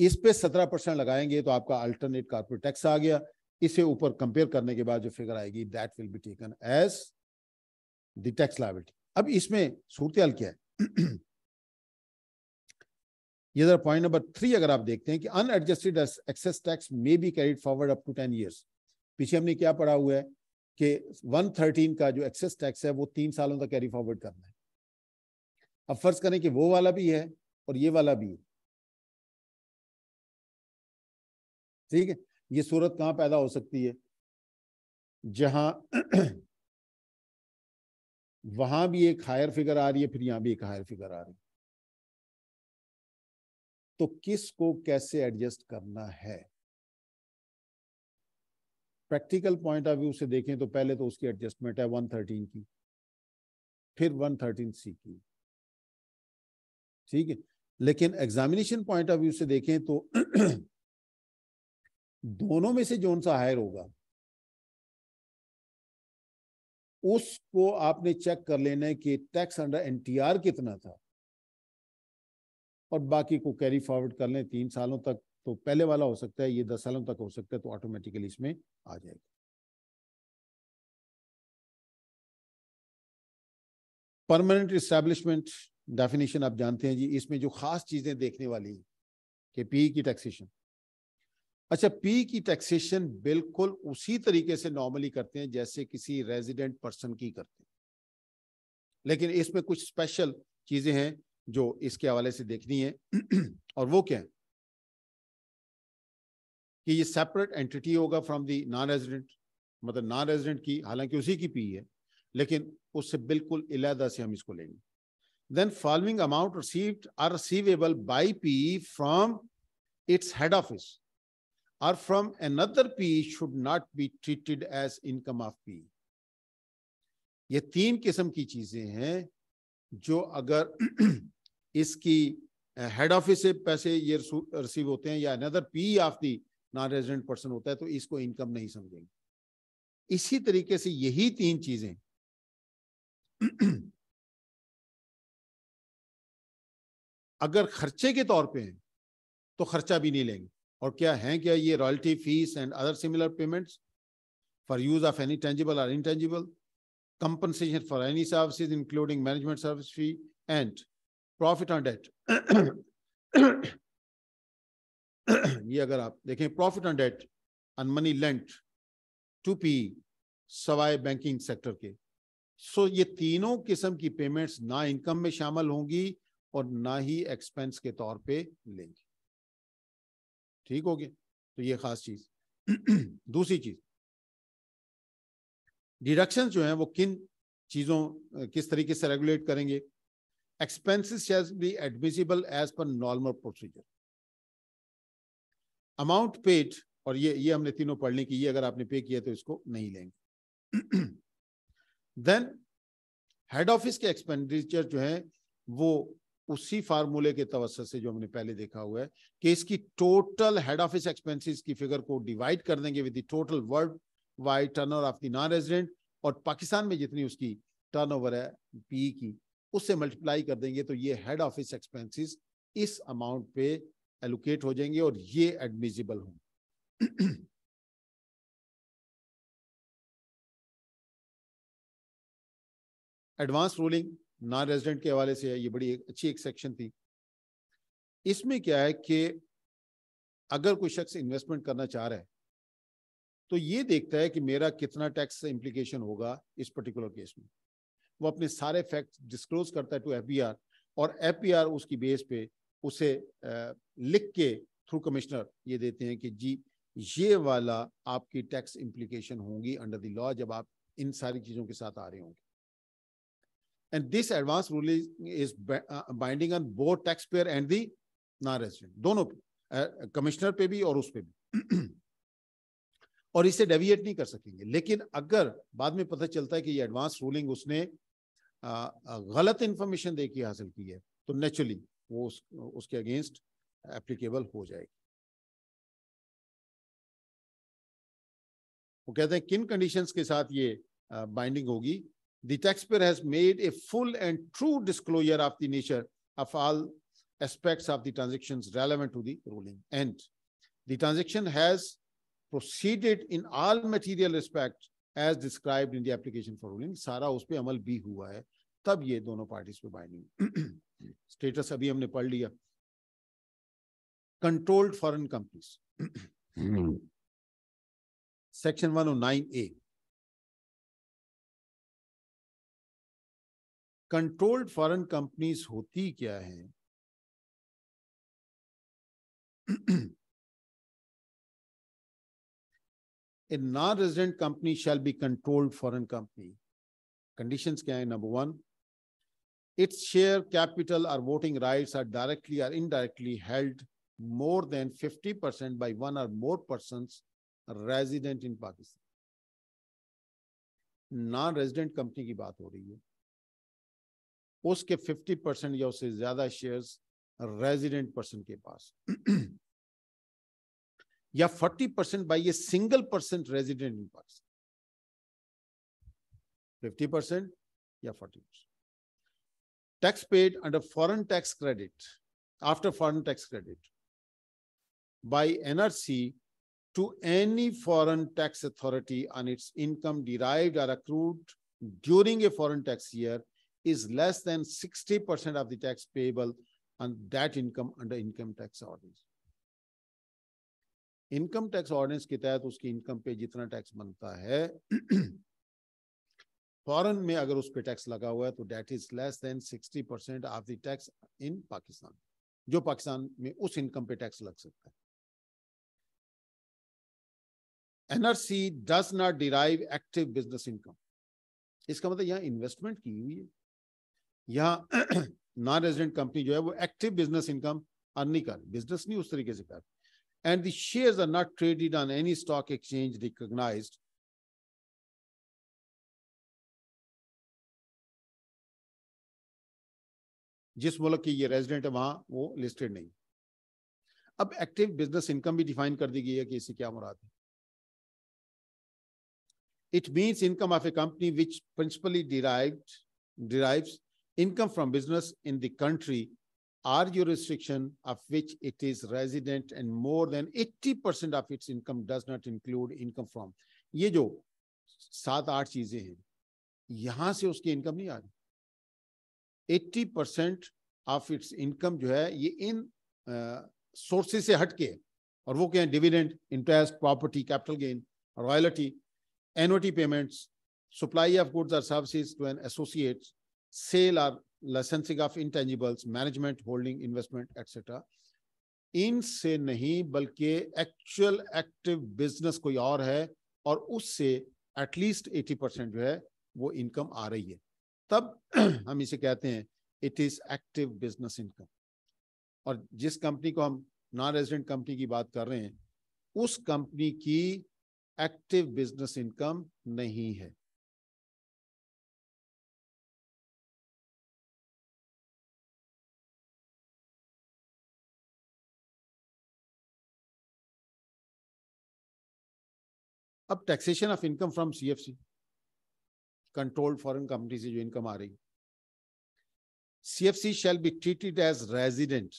D: इस पे सत्रह परसेंट लगाएंगे तो आपका अल्टरनेट कारपोरेट टैक्स आ गया इसे ऊपर कंपेयर करने के बाद जो फिगर आएगी that will be taken as the tax liability अब इसमें सूरत क्या है ये जरा पॉइंट नंबर थ्री अगर आप देखते हैं कि unadjusted excess tax may be carried forward up to ten years पीछे हमने क्या पढ़ा हुआ है कि 113 का जो एक्सेस टैक्स है वो तीन सालों तक कैरी फॉरवर्ड करना है अब फर्ज करें कि वो वाला भी है और ये वाला भी है ठीक है ये सूरत कहाँ पैदा हो सकती है जहाँ वहां भी एक हायर फिगर आ रही है फिर यहाँ भी एक हायर फिगर आ रही है तो किस को कैसे एडजस्ट करना है प्रैक्टिकल पॉइंट ऑफ व्यू से देखें तो पहले तो उसकी एडजस्टमेंट है वन थर्टीन की फिर वन थर्टीन सी की ठीक है लेकिन एग्जामिनेशन पॉइंट ऑफ व्यू से देखें तो दोनों में से जोन सा हायर होगा उसको आपने चेक कर लेना है कि टैक्स अंडर एनटीआर कितना था और बाकी को कैरी फॉरवर्ड कर लें तीन सालों तक तो पहले वाला हो सकता है ये दस सालों तक हो सकता है तो ऑटोमेटिकली इसमें आ जाएगा परमानेंट इस्टेब्लिशमेंट डेफिनेशन आप जानते हैं जी इसमें जो खास चीज़ें देखने वाली कि पी e की टैक्सेशन अच्छा पी की टैक्सेशन बिल्कुल उसी तरीके से नॉर्मली करते हैं जैसे किसी रेजिडेंट पर्सन की करते हैं लेकिन इसमें कुछ स्पेशल चीजें हैं जो इसके हवाले से देखनी है और वो क्या है कि ये सेपरेट एंटिटी होगा फ्रॉम दी नॉन रेजिडेंट मतलब नॉन रेजिडेंट की हालांकि उसी की पी है लेकिन उससे बिल्कुल इलादा से हम इसको लेंगे then following amount received or receivable by P from its head office are from another P should not be treated as income of P. ये तीन किस्म की चीजें हैं जो अगर इसकी हेड ऑफिस से पैसे ये रिसीव होते हैं या another P of the non resident person होता है तो इसको इनकम नहीं समझेंगे इसी तरीके से यही तीन
A: चीजें
D: अगर खर्चे के तौर पे हैं तो खर्चा भी नहीं लेंगे और क्या है क्या ये royalty fees and other similar payments for use of any tangible और intangible compensation for any service including management service fee and profit on debt ये अगर आप देखें profit on debt on money lent to P सवाए banking sector के so so, ये तीनों किस्म की पेमेंट्स ना इनकम में शामिल होंगी और ना ही एक्सपेंस के तौर पे लेंगी ठीक हो गया तो ये खास चीज दूसरी चीज डिडक्शन जो है वो किन चीज़ों किस तरीके से रेगुलेट करेंगे expenses shall be admissible as per normal procedure amount paid और ये ये हमने तीनों पढ़ने की ये अगर आपने पे किया तो इसको नहीं लेंगे देन हेड ऑफिस के एक्सपेंडिचर जो है वो उसी फार्मूले के तवसत से जो हमने पहले देखा हुआ है कि इसकी टोटल हेड ऑफिस एक्सपेंसिस की फिगर को डिवाइड कर देंगे with total worldwide turnover the non resident और पाकिस्तान में जितनी उसकी टर्न ओवर है पी e की उससे मल्टीप्लाई कर देंगे तो ये हेड ऑफिस एक्सपेंसिस इस अमाउंट पे एलोकेट हो जाएंगे और ये एडमिजिबल होंगे एडवांस रूलिंग नॉन रेजिडेंट के हवाले से है ये बड़ी अच्छी एक सेक्शन थी इसमें क्या है कि अगर कोई शख्स इन्वेस्टमेंट करना चाह रहा है तो ये देखता है कि मेरा कितना टैक्स इम्प्लीकेशन होगा इस पर्टिकुलर केस में वो अपने सारे फैक्ट डिस्क्लोज करता है टू एफ और एफ उसकी बेस पे उसे लिख के थ्रू कमिश्नर ये देते हैं कि जी ये वाला आपकी टैक्स इम्प्लीकेशन होंगी अंडर द लॉ जब आप इन सारी चीज़ों के साथ आ रहे होंगे And this advance ruling is uh, binding on both taxpayer and the non-resident, दोनों पे कमिश्नर पे भी और उस पे भी और इसे डेविएट नहीं कर सकेंगे लेकिन अगर बाद में पता चलता है कि ये एडवांस रूलिंग उसने गलत इंफॉर्मेशन देखिए हासिल की है तो नेचुरली वो उस, उसके अगेंस्ट एप्लीकेबल हो जाएगी वो कहते हैं किन कंडीशंस के साथ ये बाइंडिंग होगी The taxpayer has made a full and true disclosure of the nature of all aspects of the transactions relevant to the ruling. And the transaction has proceeded in all material respect as described in the application for ruling. Sara, उस amal अमल भी हुआ है तब ये दोनों parties पे binding status अभी हमने पढ़ लिया controlled foreign
C: companies
D: 109 a
A: controlled foreign companies होती क्या है
D: a non resident company shall be controlled foreign company conditions क्या है number one its share capital और voting rights are directly or indirectly held more than fifty percent by one or more person resident in Pakistan non resident company की बात हो रही है उसके 50 percent या उससे ज्यादा शेयर्स रेजिडेंट पर्सन के पास या 40 percent by a single percent resident in person fifty percent या forty percent tax paid under foreign tax credit after foreign tax credit by NRC to any foreign tax authority on its income derived or accrued during a foreign tax year is less than 60% of the tax payable on that income under income tax ordinance. Income tax ordinance के तहत उसकी income पे जितना tax बनता है फॉरन में अगर उस पर टैक्स लगा हुआ है तो that is less than 60 percent of the tax in Pakistan जो पाकिस्तान में उस इनकम पे टैक्स लग सकता है NRC does not derive active business income इसका मतलब यहाँ इन्वेस्टमेंट की हुई है यहाँ नॉन रेजिडेंट कंपनी जो है वो एक्टिव बिजनेस इनकम अर्न नहीं कर बिजनेस नहीं उस तरीके से कर and the shares are not traded on any stock exchange recognized
A: जिस मुल्क की ये रेजिडेंट
D: है वहां वो लिस्टेड नहीं अब एक्टिव बिजनेस इनकम भी डिफाइन कर दी गई है कि इसे क्या मुराद है it means income of a company which principally derive derives income from business in the country or jurisdiction of which it is resident and more than 80% of its income does not include income from ये जो सात आठ चीजें हैं यहां से उसकी income नहीं आ रही 80% ऑफ इट्स इनकम जो है ये इन सोर्सेज से हटके है और वो क्या है dividend interest property capital gain royalty annuity payments supply of goods or services to an associate, sale or licensing of intangibles, management, holding, investment, etc. इनसे नहीं बल्कि एक्चुअल एक्टिव बिजनेस कोई और है और उससे एटलीस्ट 80 परसेंट जो है वो इनकम आ रही है तब हम इसे कहते हैं it is active business income और जिस कंपनी को हम नॉन रेजिडेंट कंपनी की बात कर रहे हैं उस कंपनी की एक्टिव बिजनेस इनकम नहीं है अब taxation of income from CFC controlled foreign company से जो इनकम आ रही CFC shall be treated as resident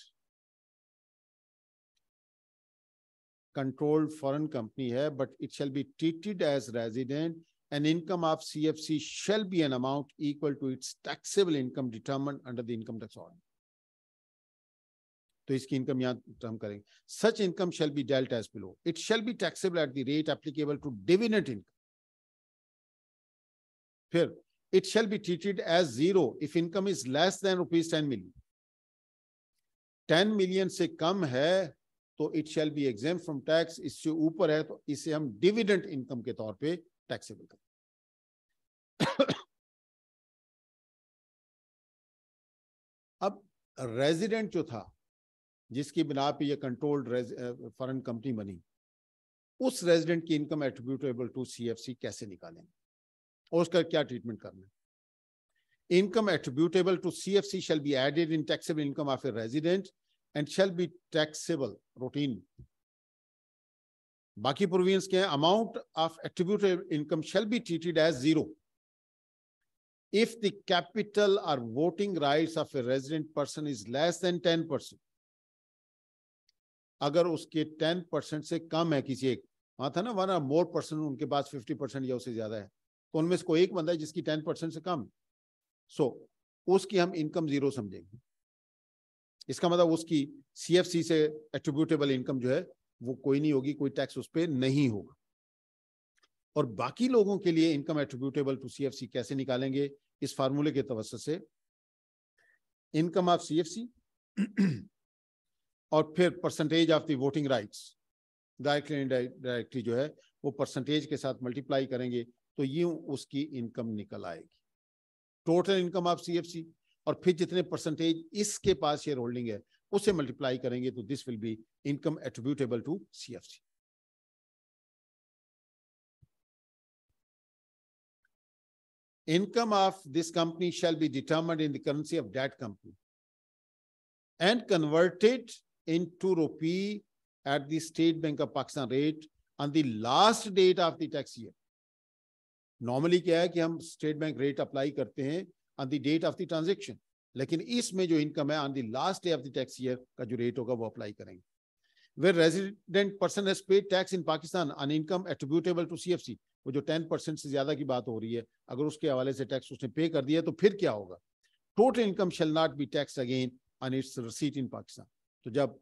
D: controlled foreign company है but it shall be treated as resident an income of CFC shall be an amount equal to its taxable income determined under the income tax order. तो इसकी income यहाँ तो हम करेंगे such income shall be dealt as below it shall be taxable at the rate applicable to dividend income फिर it shall be treated as zero if income is less than rupees ten million ten million से कम है तो it shall be exempt from tax इससे ऊपर है तो इसे हम डिविडेंट इनकम के तौर पे टैक्सेबल करें
A: अब रेजिडेंट
D: जो था जिसकी बिना पे ये कंट्रोल्ड फॉरेन कंपनी बनी उस रेजिडेंट की इनकम एट्रीब्यूटेबल टू सी कैसे निकालेंगे और उसका क्या ट्रीटमेंट करना है income attributable to C shall be added in taxable income of a resident and shall be taxable routine बाकी प्रोविंस के amount of attributable income shall be treated as zero if the capital or voting rights of a resident person is less than ten percent अगर उसके ten percent से कम है किसी एक वहां था ना वन और मोर पर्सन उनके पास फिफ्टी परसेंट या उससे ज्यादा है तो उनमें से कोई एक बंदा है जिसकी टेन परसेंट से कम सो so, उसकी हम इनकम जीरो समझेंगे इसका मतलब उसकी सी से एट्रीब्यूटेबल इनकम जो है वो कोई नहीं होगी कोई टैक्स उस पर नहीं होगा और बाकी लोगों के लिए इनकम एट्रीब्यूटेबल टू सी कैसे निकालेंगे इस फार्मूले के तवसत से इनकम ऑफ सी और फिर percentage of the voting rights directly directly जो है वो परसेंटेज के साथ मल्टीप्लाई करेंगे तो यूं उसकी इनकम निकल आएगी टोटल इनकम ऑफ सी और फिर जितने परसेंटेज इसके पास शेयर होल्डिंग है उसे मल्टीप्लाई करेंगे तो this will be income attributable to C income of this company shall be determined in the currency of that company and converted into rupee at the State Bank of Pakistan rate on the last date of the tax year. Normally क्या है कि हम State Bank rate apply करते हैं on the date of the transaction. लेकिन इसमें जो income है on the last day of the tax year का जो rate होगा वो apply करेंगे where resident person has paid tax in pakistan on income attributable to cfc वो जो 10% से ज्यादा की बात हो रही है अगर उसके हवाले से टैक्स उसने पे कर दिया तो फिर क्या होगा total income shall not be tax again on its receipt in Pakistan तो जब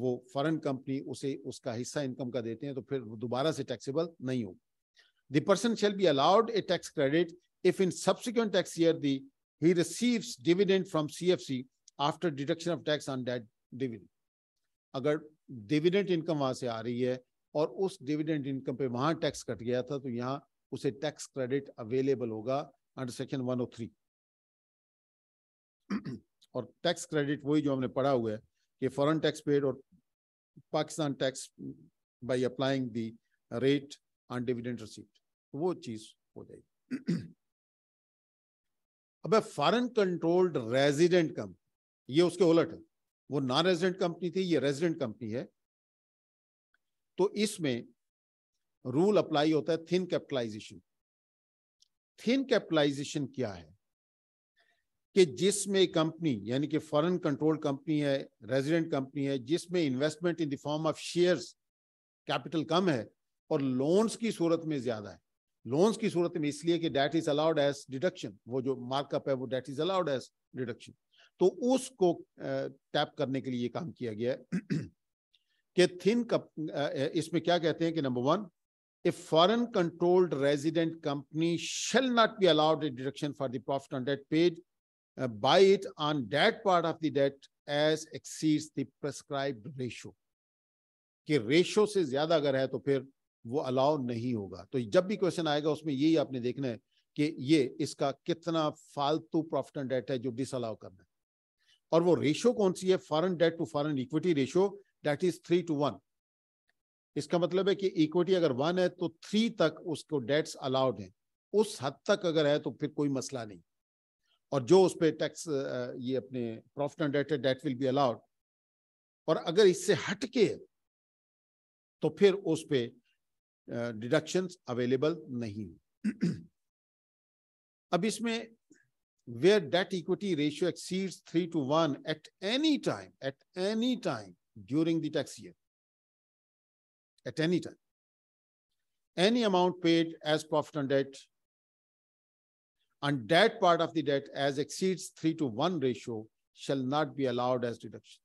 D: वो फॉरेन कंपनी उसे उसका हिस्सा इनकम का देते हैं तो फिर दोबारा से टैक्सेबल नहीं होगी the person shall be allowed a tax credit if in subsequent tax year the he receives dividend from CFC after deduction of tax on that dividend. अगर dividend income वहां से आ रही है और उस dividend income पे वहां tax कट गया था तो यहाँ उसे tax credit available होगा under section 103 और tax credit वही जो हमने पढ़ा हुआ है कि फॉरेन टैक्स पेड और Pakistan tax by applying the rate on dividend receipt वो चीज हो जाएगी अब फॉरेन कंट्रोल्ड रेजिडेंट कंपनी ये उसके उलट है वो नॉन रेजिडेंट कंपनी थी ये रेजिडेंट कंपनी है तो इसमें रूल अप्लाई होता है थिन कैपिटलाइजेशन थिन कैपिटलाइजेशन क्या है कि जिसमें कंपनी यानी कि फॉरेन कंट्रोल कंपनी है रेजिडेंट कंपनी है जिसमें investment in the form of shares capital कम है और लोन्स की सूरत में ज्यादा है लोन्स की सूरत में इसलिए कि debt is allowed as deduction वो जो मार्कअप है वो debt is allowed as deduction तो उसको टैप करने के लिए ये काम किया गया है कि थिन कप इसमें क्या कहते हैं कि number one a foreign controlled resident company shall not be allowed a deduction for the profit on debt uh, buy it on that part of the debt as exceeds the prescribed ratio कि ratio से ज्यादा अगर है तो फिर वो allow नहीं होगा तो जब भी क्वेश्चन आएगा उसमें यही आपने देखना है कि ये इसका कितना फालतू प्रॉफिट एंड डेट है जो डिसअलाउ करना है और वो रेशो कौन सी है foreign debt to foreign equity ratio debt is three to one इसका मतलब है कि इक्विटी अगर वन है तो थ्री तक उसको डेट्स अलाउड है उस हद तक अगर है तो फिर कोई मसला नहीं और जो उस पर टैक्स ये अपने प्रॉफिट एंड डेट है डेट विल बी अलाउड और अगर इससे हटके तो फिर उस पर डिडक्शन अवेलेबल नहीं अब इसमें where debt equity ratio exceed three to one at any time at any time during the year at any time any amount paid as profit and debt and that part of the debt as exceeds 3 to 1 ratio shall not be allowed as deduction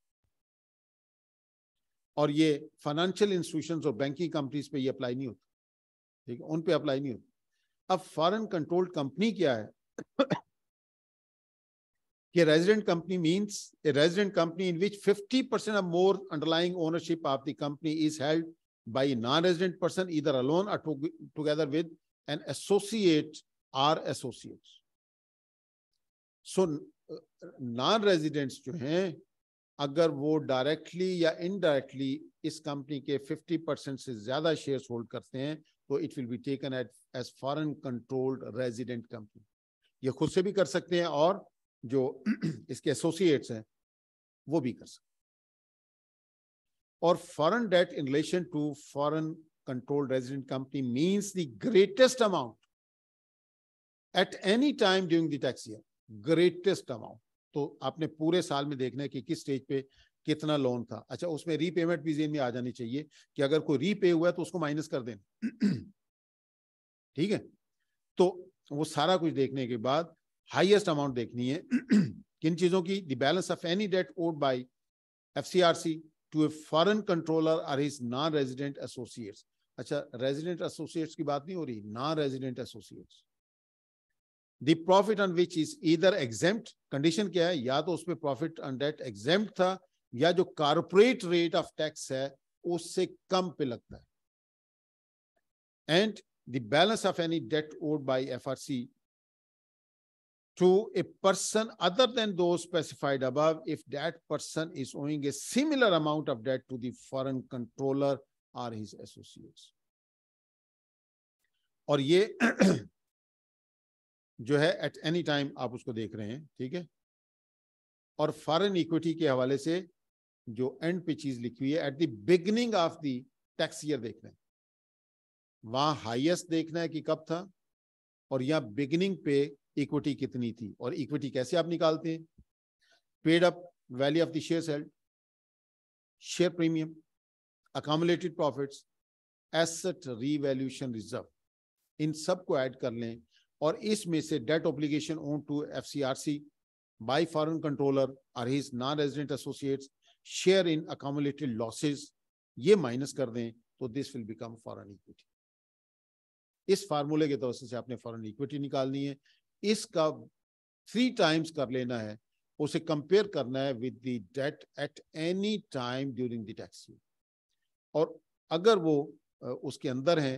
D: aur ye financial institutions or banking companies pe ye apply nahi hota theek un pe apply nahi a foreign controlled company kya hai resident company means a resident company in which 50% or more underlying ownership of the company is held by a non resident person either alone or together with an associate or associates so non residents जो हैं अगर वो directly या indirectly इस company के 50 percent से ज्यादा shares hold करते हैं तो it will be taken at as foreign controlled resident company ये खुद से भी कर सकते हैं और जो इसके एसोसिएट्स हैं वो भी कर सकते हैं और foreign debt in relation to foreign controlled resident company means the greatest amount at any time during the tax year greatest amount तो आपने पूरे साल में देखना है कि किस स्टेज पे कितना लोन था अच्छा उसमें रीपेमेंट भी जेन में आ जानी चाहिए कि अगर कोई रीपे हुआ है तो उसको माइनस कर देना ठीक है तो वो सारा कुछ देखने के बाद हाईएस्ट अमाउंट देखनी है किन चीजों की the balance of any debt owed by F C R C to a foreign controller or his non resident associates अच्छा रेजिडेंट एसोसिएट्स की बात नहीं हो रही non resident associates profit on which is इधर एग्जेम्प्ट कंडीशन क्या है या तो उसमें प्रॉफिट ऑन डेट एग्जेम्प्ट था या जो कारपोरेट रेट ऑफ टैक्स है उससे कम पे लगता है and the balance of any debt owed by F R C to a person other than those specified अब if that person is owing a similar amount of debt to the controller or his associate और ये जो है eight any time आप उसको देख रहे हैं ठीक है और फॉरेन इक्विटी के हवाले से जो एंड पे चीज लिखी हुई है at the beginning of the tax year देख रहे हैं वहां हाईएस्ट देखना है कि कब था और यहां बिगनिंग पे इक्विटी कितनी थी और इक्विटी कैसे आप निकालते हैं paid up value of the share sold share premium accumulated profits asset revaluation reserve इन सब को ऐड कर लें और इसमें से debt obligation owed to F C R C by foreign controller और his non resident associates share in accumulated losses ये माइनस कर दें तो this will become foreign equity इस फार्मूले के तौर से आपने फॉरन इक्विटी निकालनी है इसका थ्री टाइम्स कर लेना है उसे कंपेयर करना है with the debt at any time during the tax और अगर वो उसके अंदर है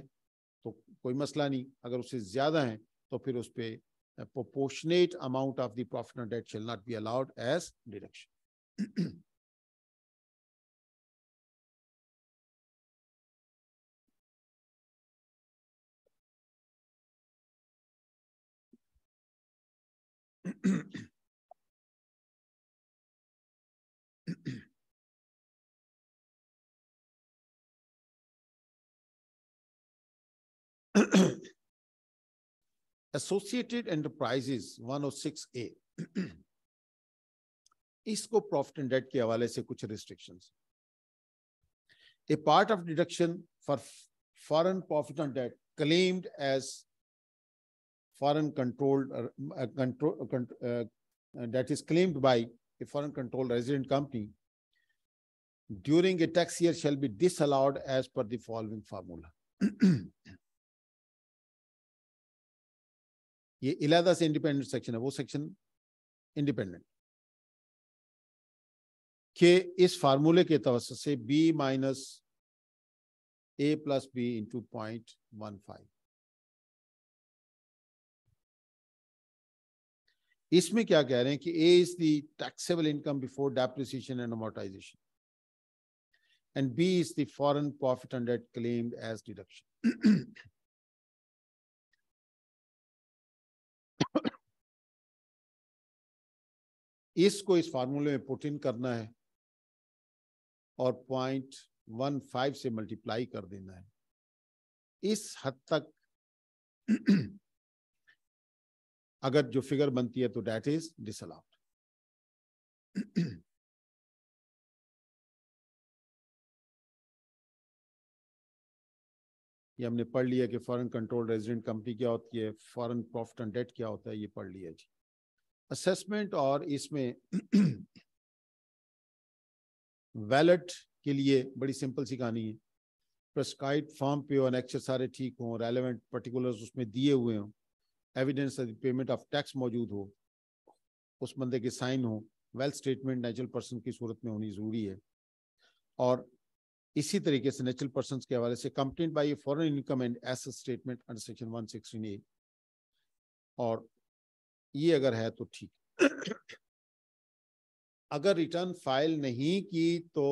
D: तो कोई मसला नहीं अगर उससे ज़्यादा है So Firoz Pay, a proportionate amount of the profit on debt shall not be allowed as deduction associated enterprises 106A इसको प्रॉफिट एंड डेट के हवाले से कुछ restrictions a part of deduction for foreign profit on debt claimed as foreign controlled uh, uh, uh, that is claimed by a foreign controlled resident company during a tax year shall be disallowed as per the following formula ये इलादा से independent section है वो section independent के इस फार्मूले के तवस से B minus A plus B into point one five इसमें क्या कह रहे हैं कि A is the taxable income before depreciation and amortization and B is the foreign profit under claimed as deduction इसको इस फार्मूले में पुट इन करना है और पॉइंट वन फाइव से मल्टीप्लाई कर देना है इस हद तक
A: अगर जो फिगर बनती है तो डेट इज डिस
D: ये हमने पढ़ लिया कि फॉरेन कंट्रोल रेजिडेंट कंपनी क्या होती है फॉरेन प्रॉफिट एंड डेट क्या होता है ये पढ़ लिया जी असेसमेंट और इसमें वैलेट के लिए बड़ी सिंपल सी कहानी है प्रस्क्राइब फॉर्म पे और एक्चर सारे ठीक हों रेलिवेंट पर्टिकुलर्स उसमें दिए हुए हों एविडेंस पेमेंट ऑफ टैक्स मौजूद हो उस बंदे के साइन हो वेल्थ स्टेटमेंट नेचुरल पर्सन की सूरत में होनी ज़रूरी है और इसी तरीके से नेचुरल पर्सन के हवाले से complaint by foreign income and एस statement under section one sixteen A और ये अगर है तो ठीक अगर रिटर्न फाइल नहीं की तो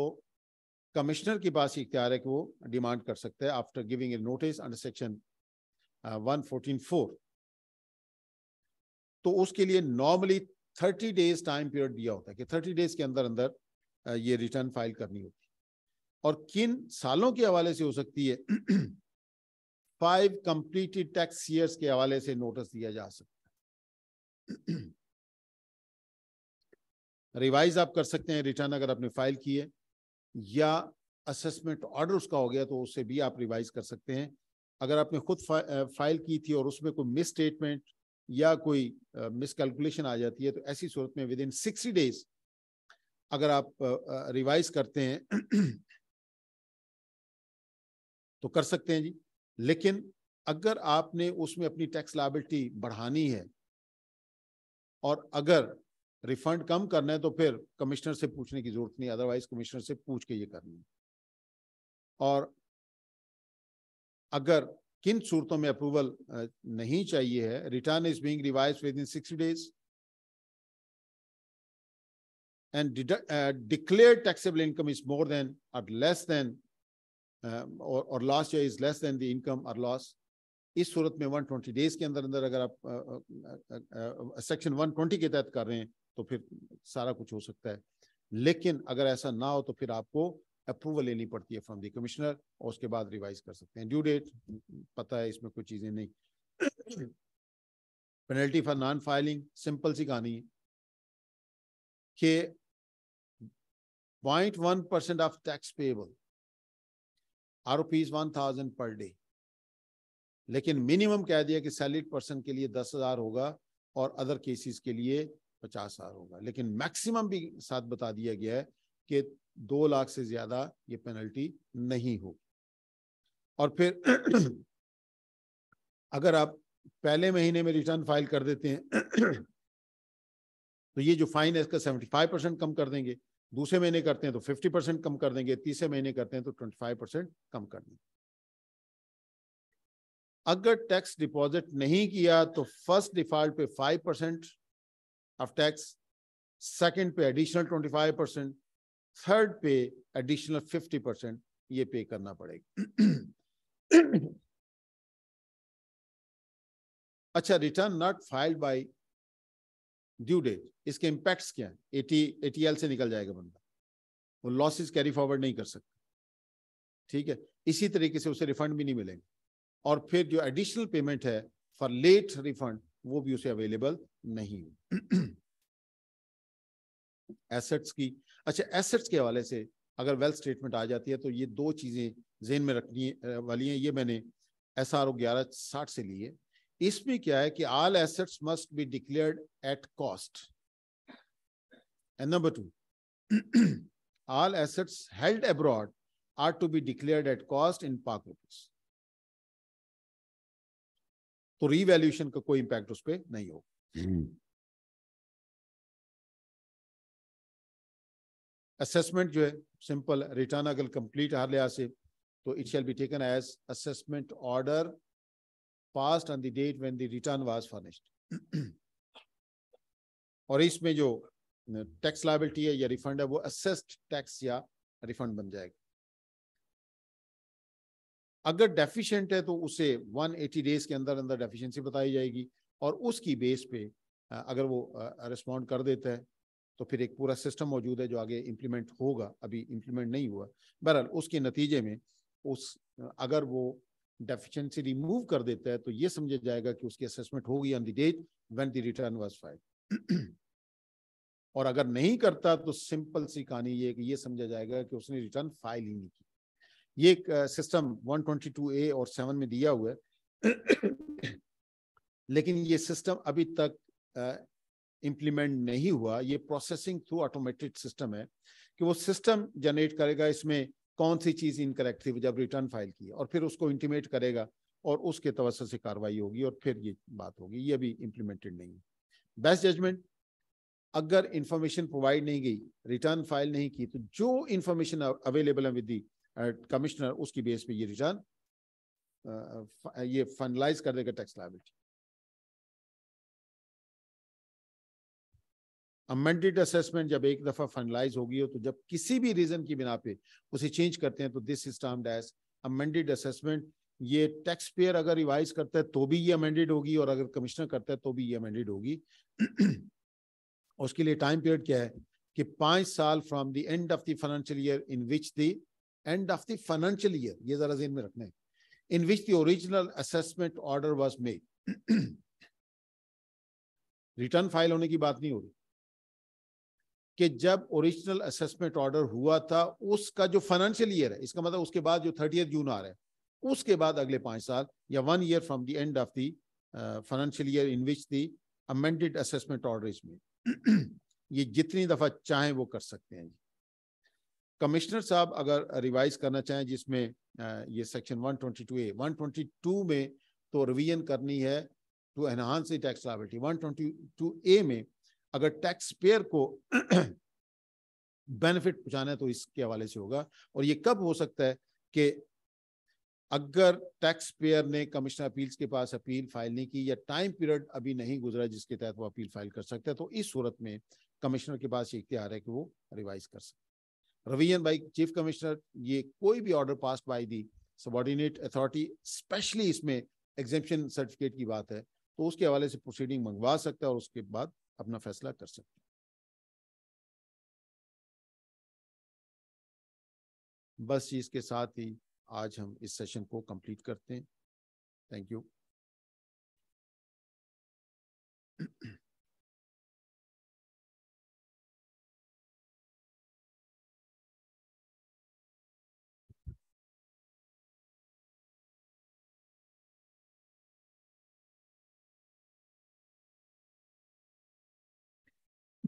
D: कमिश्नर के पास इख्तियार है कि वो डिमांड कर सकते हैं after giving a notice under section one fourteen four तो उसके लिए normally thirty days time period दिया होता है कि थर्टी डेज के अंदर अंदर uh, ये रिटर्न फाइल करनी होती है और किन सालों के हवाले से हो सकती है फाइव कंप्लीटेड टैक्स ईयर्स के हवाले से नोटिस दिया जा सकता रिवाइज आप कर सकते हैं रिटर्न अगर आपने फाइल की है या असेसमेंट ऑर्डर उसका हो गया तो उससे भी आप रिवाइज कर सकते हैं अगर आपने खुद फा, फाइल की थी और उसमें कोई मिस स्टेटमेंट या कोई मिसकैलकुलेशन आ जाती है तो ऐसी सूरत में विद इन सिक्सटी डेज अगर आप रिवाइज करते हैं तो कर सकते हैं जी लेकिन अगर आपने उसमें अपनी टैक्स लाइबिलिटी बढ़ानी है और अगर रिफंड कम करना है तो फिर कमिश्नर से पूछने की जरूरत नहीं अदरवाइज कमिश्नर से पूछ के ये करनी और अगर किन सूरतों में अप्रूवल नहीं चाहिए है return is being revise within six days and declare taxable income is more than और लेस देन और loss or, or last year is less than इस सूरत में 120 डेज के अंदर अंदर अगर आप सेक्शन 120 के तहत कर रहे हैं तो फिर सारा कुछ हो सकता है लेकिन अगर ऐसा ना हो तो फिर आपको अप्रूवल लेनी पड़ती है फ्रॉम दी कमिश्नर और उसके बाद रिवाइज कर सकते हैं ड्यू डेट पता है इसमें कोई चीज़ें नहीं penalty for non filing simple सी कहानी है कि point one percent of tax payable or rupees one thousand per day लेकिन मिनिमम कह दिया कि सैलरीड पर्सन के लिए दस हजार होगा और अदर केसेस के लिए पचास हजार होगा लेकिन मैक्सिमम भी साथ बता दिया गया है कि दो लाख से ज्यादा ये पेनल्टी नहीं होगी और फिर अगर आप पहले महीने में रिटर्न फाइल कर देते हैं तो ये जो फाइन है इसका सेवेंटी फाइव परसेंट कम कर देंगे दूसरे महीने करते हैं तो फिफ्टी परसेंट कम कर देंगे तीसरे महीने करते हैं तो ट्वेंटी फाइव परसेंट कम कर देंगे अगर टैक्स डिपॉजिट नहीं किया तो फर्स्ट डिफॉल्ट पे five percent of tax second पे additional twenty five percent third पे एडिशनल फिफ्टी परसेंट ये पे करना पड़ेगा अच्छा return not filed by due date इसके इंपैक्ट्स क्या है एटी एटीएल से निकल जाएगा बंदा वो लॉसेस कैरी फॉरवर्ड नहीं कर सकता ठीक है इसी तरीके से उसे रिफंड भी नहीं मिलेंगे और फिर जो एडिशनल पेमेंट है फॉर लेट रिफंड वो भी उसे अवेलेबल नहीं है एसेट्स की अच्छा एसेट्स के हवाले से अगर वेल्थ स्टेटमेंट आ जाती है तो ये दो चीज़ें जेन में रखनी वाली हैं ये मैंने एस आर ओ ग्यारह साठ से ली है इसमें क्या है कि all assets must be declared at cost and number two all assets held abroad are to be declared at cost in Pak rupees तो रीवैल्यूशन का कोई इंपैक्ट उस पर नहीं
A: होगा
D: असेसमेंट हम्म। जो है सिंपल रिटर्न अगर कंप्लीट हर लिहाज से तो it shall be taken as assessment order passed on the date when the return was furnished और इसमें जो टैक्स लाइबिलिटी है या रिफंड है वो असेस्ड टैक्स या रिफंड बन जाएगा अगर डेफिशिएंट है तो उसे 180 डेज के अंदर अंदर डेफिशिएंसी बताई जाएगी और उसकी बेस पे अगर वो रिस्पॉन्ड कर देता है तो फिर एक पूरा सिस्टम मौजूद है जो आगे इम्प्लीमेंट होगा अभी इम्प्लीमेंट नहीं हुआ बहरहाल उसके नतीजे में उस अगर वो डेफिशिएंसी रिमूव कर देता है तो ये समझा जाएगा कि उसकी असेसमेंट होगी on the date when the return was file और अगर नहीं करता तो सिंपल सी कहानी ये कि ये समझा जाएगा कि उसने रिटर्न फाइल ही नहीं की ये सिस्टम ए और 7 में दिया हुआ है लेकिन ये सिस्टम अभी तक इंप्लीमेंट नहीं हुआ ये प्रोसेसिंग थ्रू ऑटोमेटेड सिस्टम है कि वो सिस्टम जनरेट करेगा इसमें कौन सी चीज़ इनकरेक्ट थी जब रिटर्न फाइल की और फिर उसको इंटीमेट करेगा और उसके तवस से कार्रवाई होगी और फिर ये बात होगी ये अभी इंप्लीमेंटेड नहीं बेस्ट जजमेंट अगर इंफॉर्मेशन प्रोवाइड नहीं गई रिटर्न फाइल नहीं की तो जो इंफॉर्मेशन अवेलेबल है विद दी कमिश्नर उसकी बेस पे ये रिटर्न ये फाइनलाइज कर देगा टैक्स लाइबिलिटी अमेंडेड असेसमेंट जब एक दफा फाइनलाइज होगी हो तो जब किसी भी रीजन की बिना पे उसे चेंज करते हैं तो this is termed as amended assessment ये टैक्स पेयर अगर रिवाइज करता है तो भी ये अमेंडेड होगी और अगर कमिश्नर करता है तो भी ये अमेंडेड होगी उसके लिए टाइम पीरियड क्या है कि पांच साल from the end of the financial year in which the end of the financial year ye zara zehn mein rakhna hai in which the original assessment order was made return file होने की बात नहीं हो रही कि जब original assessment order हुआ था उसका जो फाइनेंशियल ईयर है इसका मतलब उसके बाद जो थर्टी जून आ रहा है उसके बाद अगले पांच साल या one year from the end of the financial year in which the assessment order इसमें ये जितनी दफ़ा चाहें वो कर सकते हैं जी कमिश्नर साहब अगर रिवाइज करना चाहें जिसमें ये सेक्शन 122 ए 122 में तो रिवीजन करनी है to enhance the tax liability 122 A में अगर टैक्स पेयर को बेनिफिट पहुंचाना है तो इसके हवाले से होगा और ये कब हो सकता है कि अगर टैक्स पेयर ने कमिश्नर अपील्स के पास अपील फाइल नहीं की या टाइम पीरियड अभी नहीं गुजरा जिसके तहत वो अपील फाइल कर सकते हैं तो इस सूरत में कमिश्नर के पास ये इख्तियार है कि वो रिवाइज कर सकते Raviyan भाई चीफ कमिश्नर ये कोई भी order pass by the subordinate authority specially इसमें एग्जेपन सर्टिफिकेट की बात है तो उसके हवाले से प्रोसीडिंग मंगवा सकता है और उसके बाद अपना फैसला कर सकता है
A: बस इसके साथ ही आज हम इस सेशन को कंप्लीट करते हैं thank you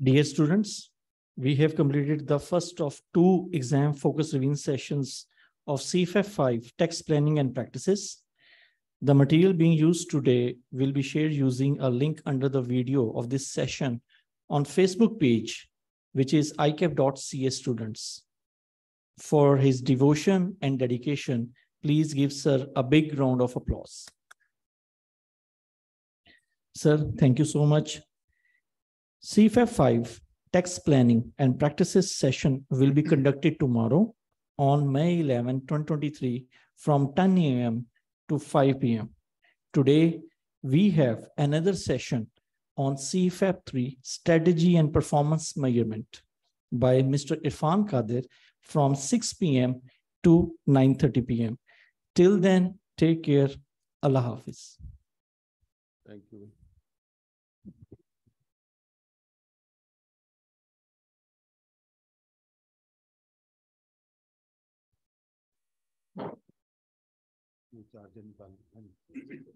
E: Dear students, we have completed the first of two exam focus review sessions of CFF 5 text planning and practices. The material being used today will be shared using a link under the video of this session on Facebook page, which is icap.ca students. For his devotion and dedication, please give sir a big round of applause. Sir, thank you so much CFA 5 tax planning and practices session will be conducted tomorrow on May 11, 2023 from 10 a.m. to 5 p.m. Today, we have another session on CFAP 3 strategy and performance measurement by Mr. Irfan Kadir from 6 p.m. to 9.30 p.m. Till then, take care. Allah Hafiz.
D: Thank you.
A: didn't Bun.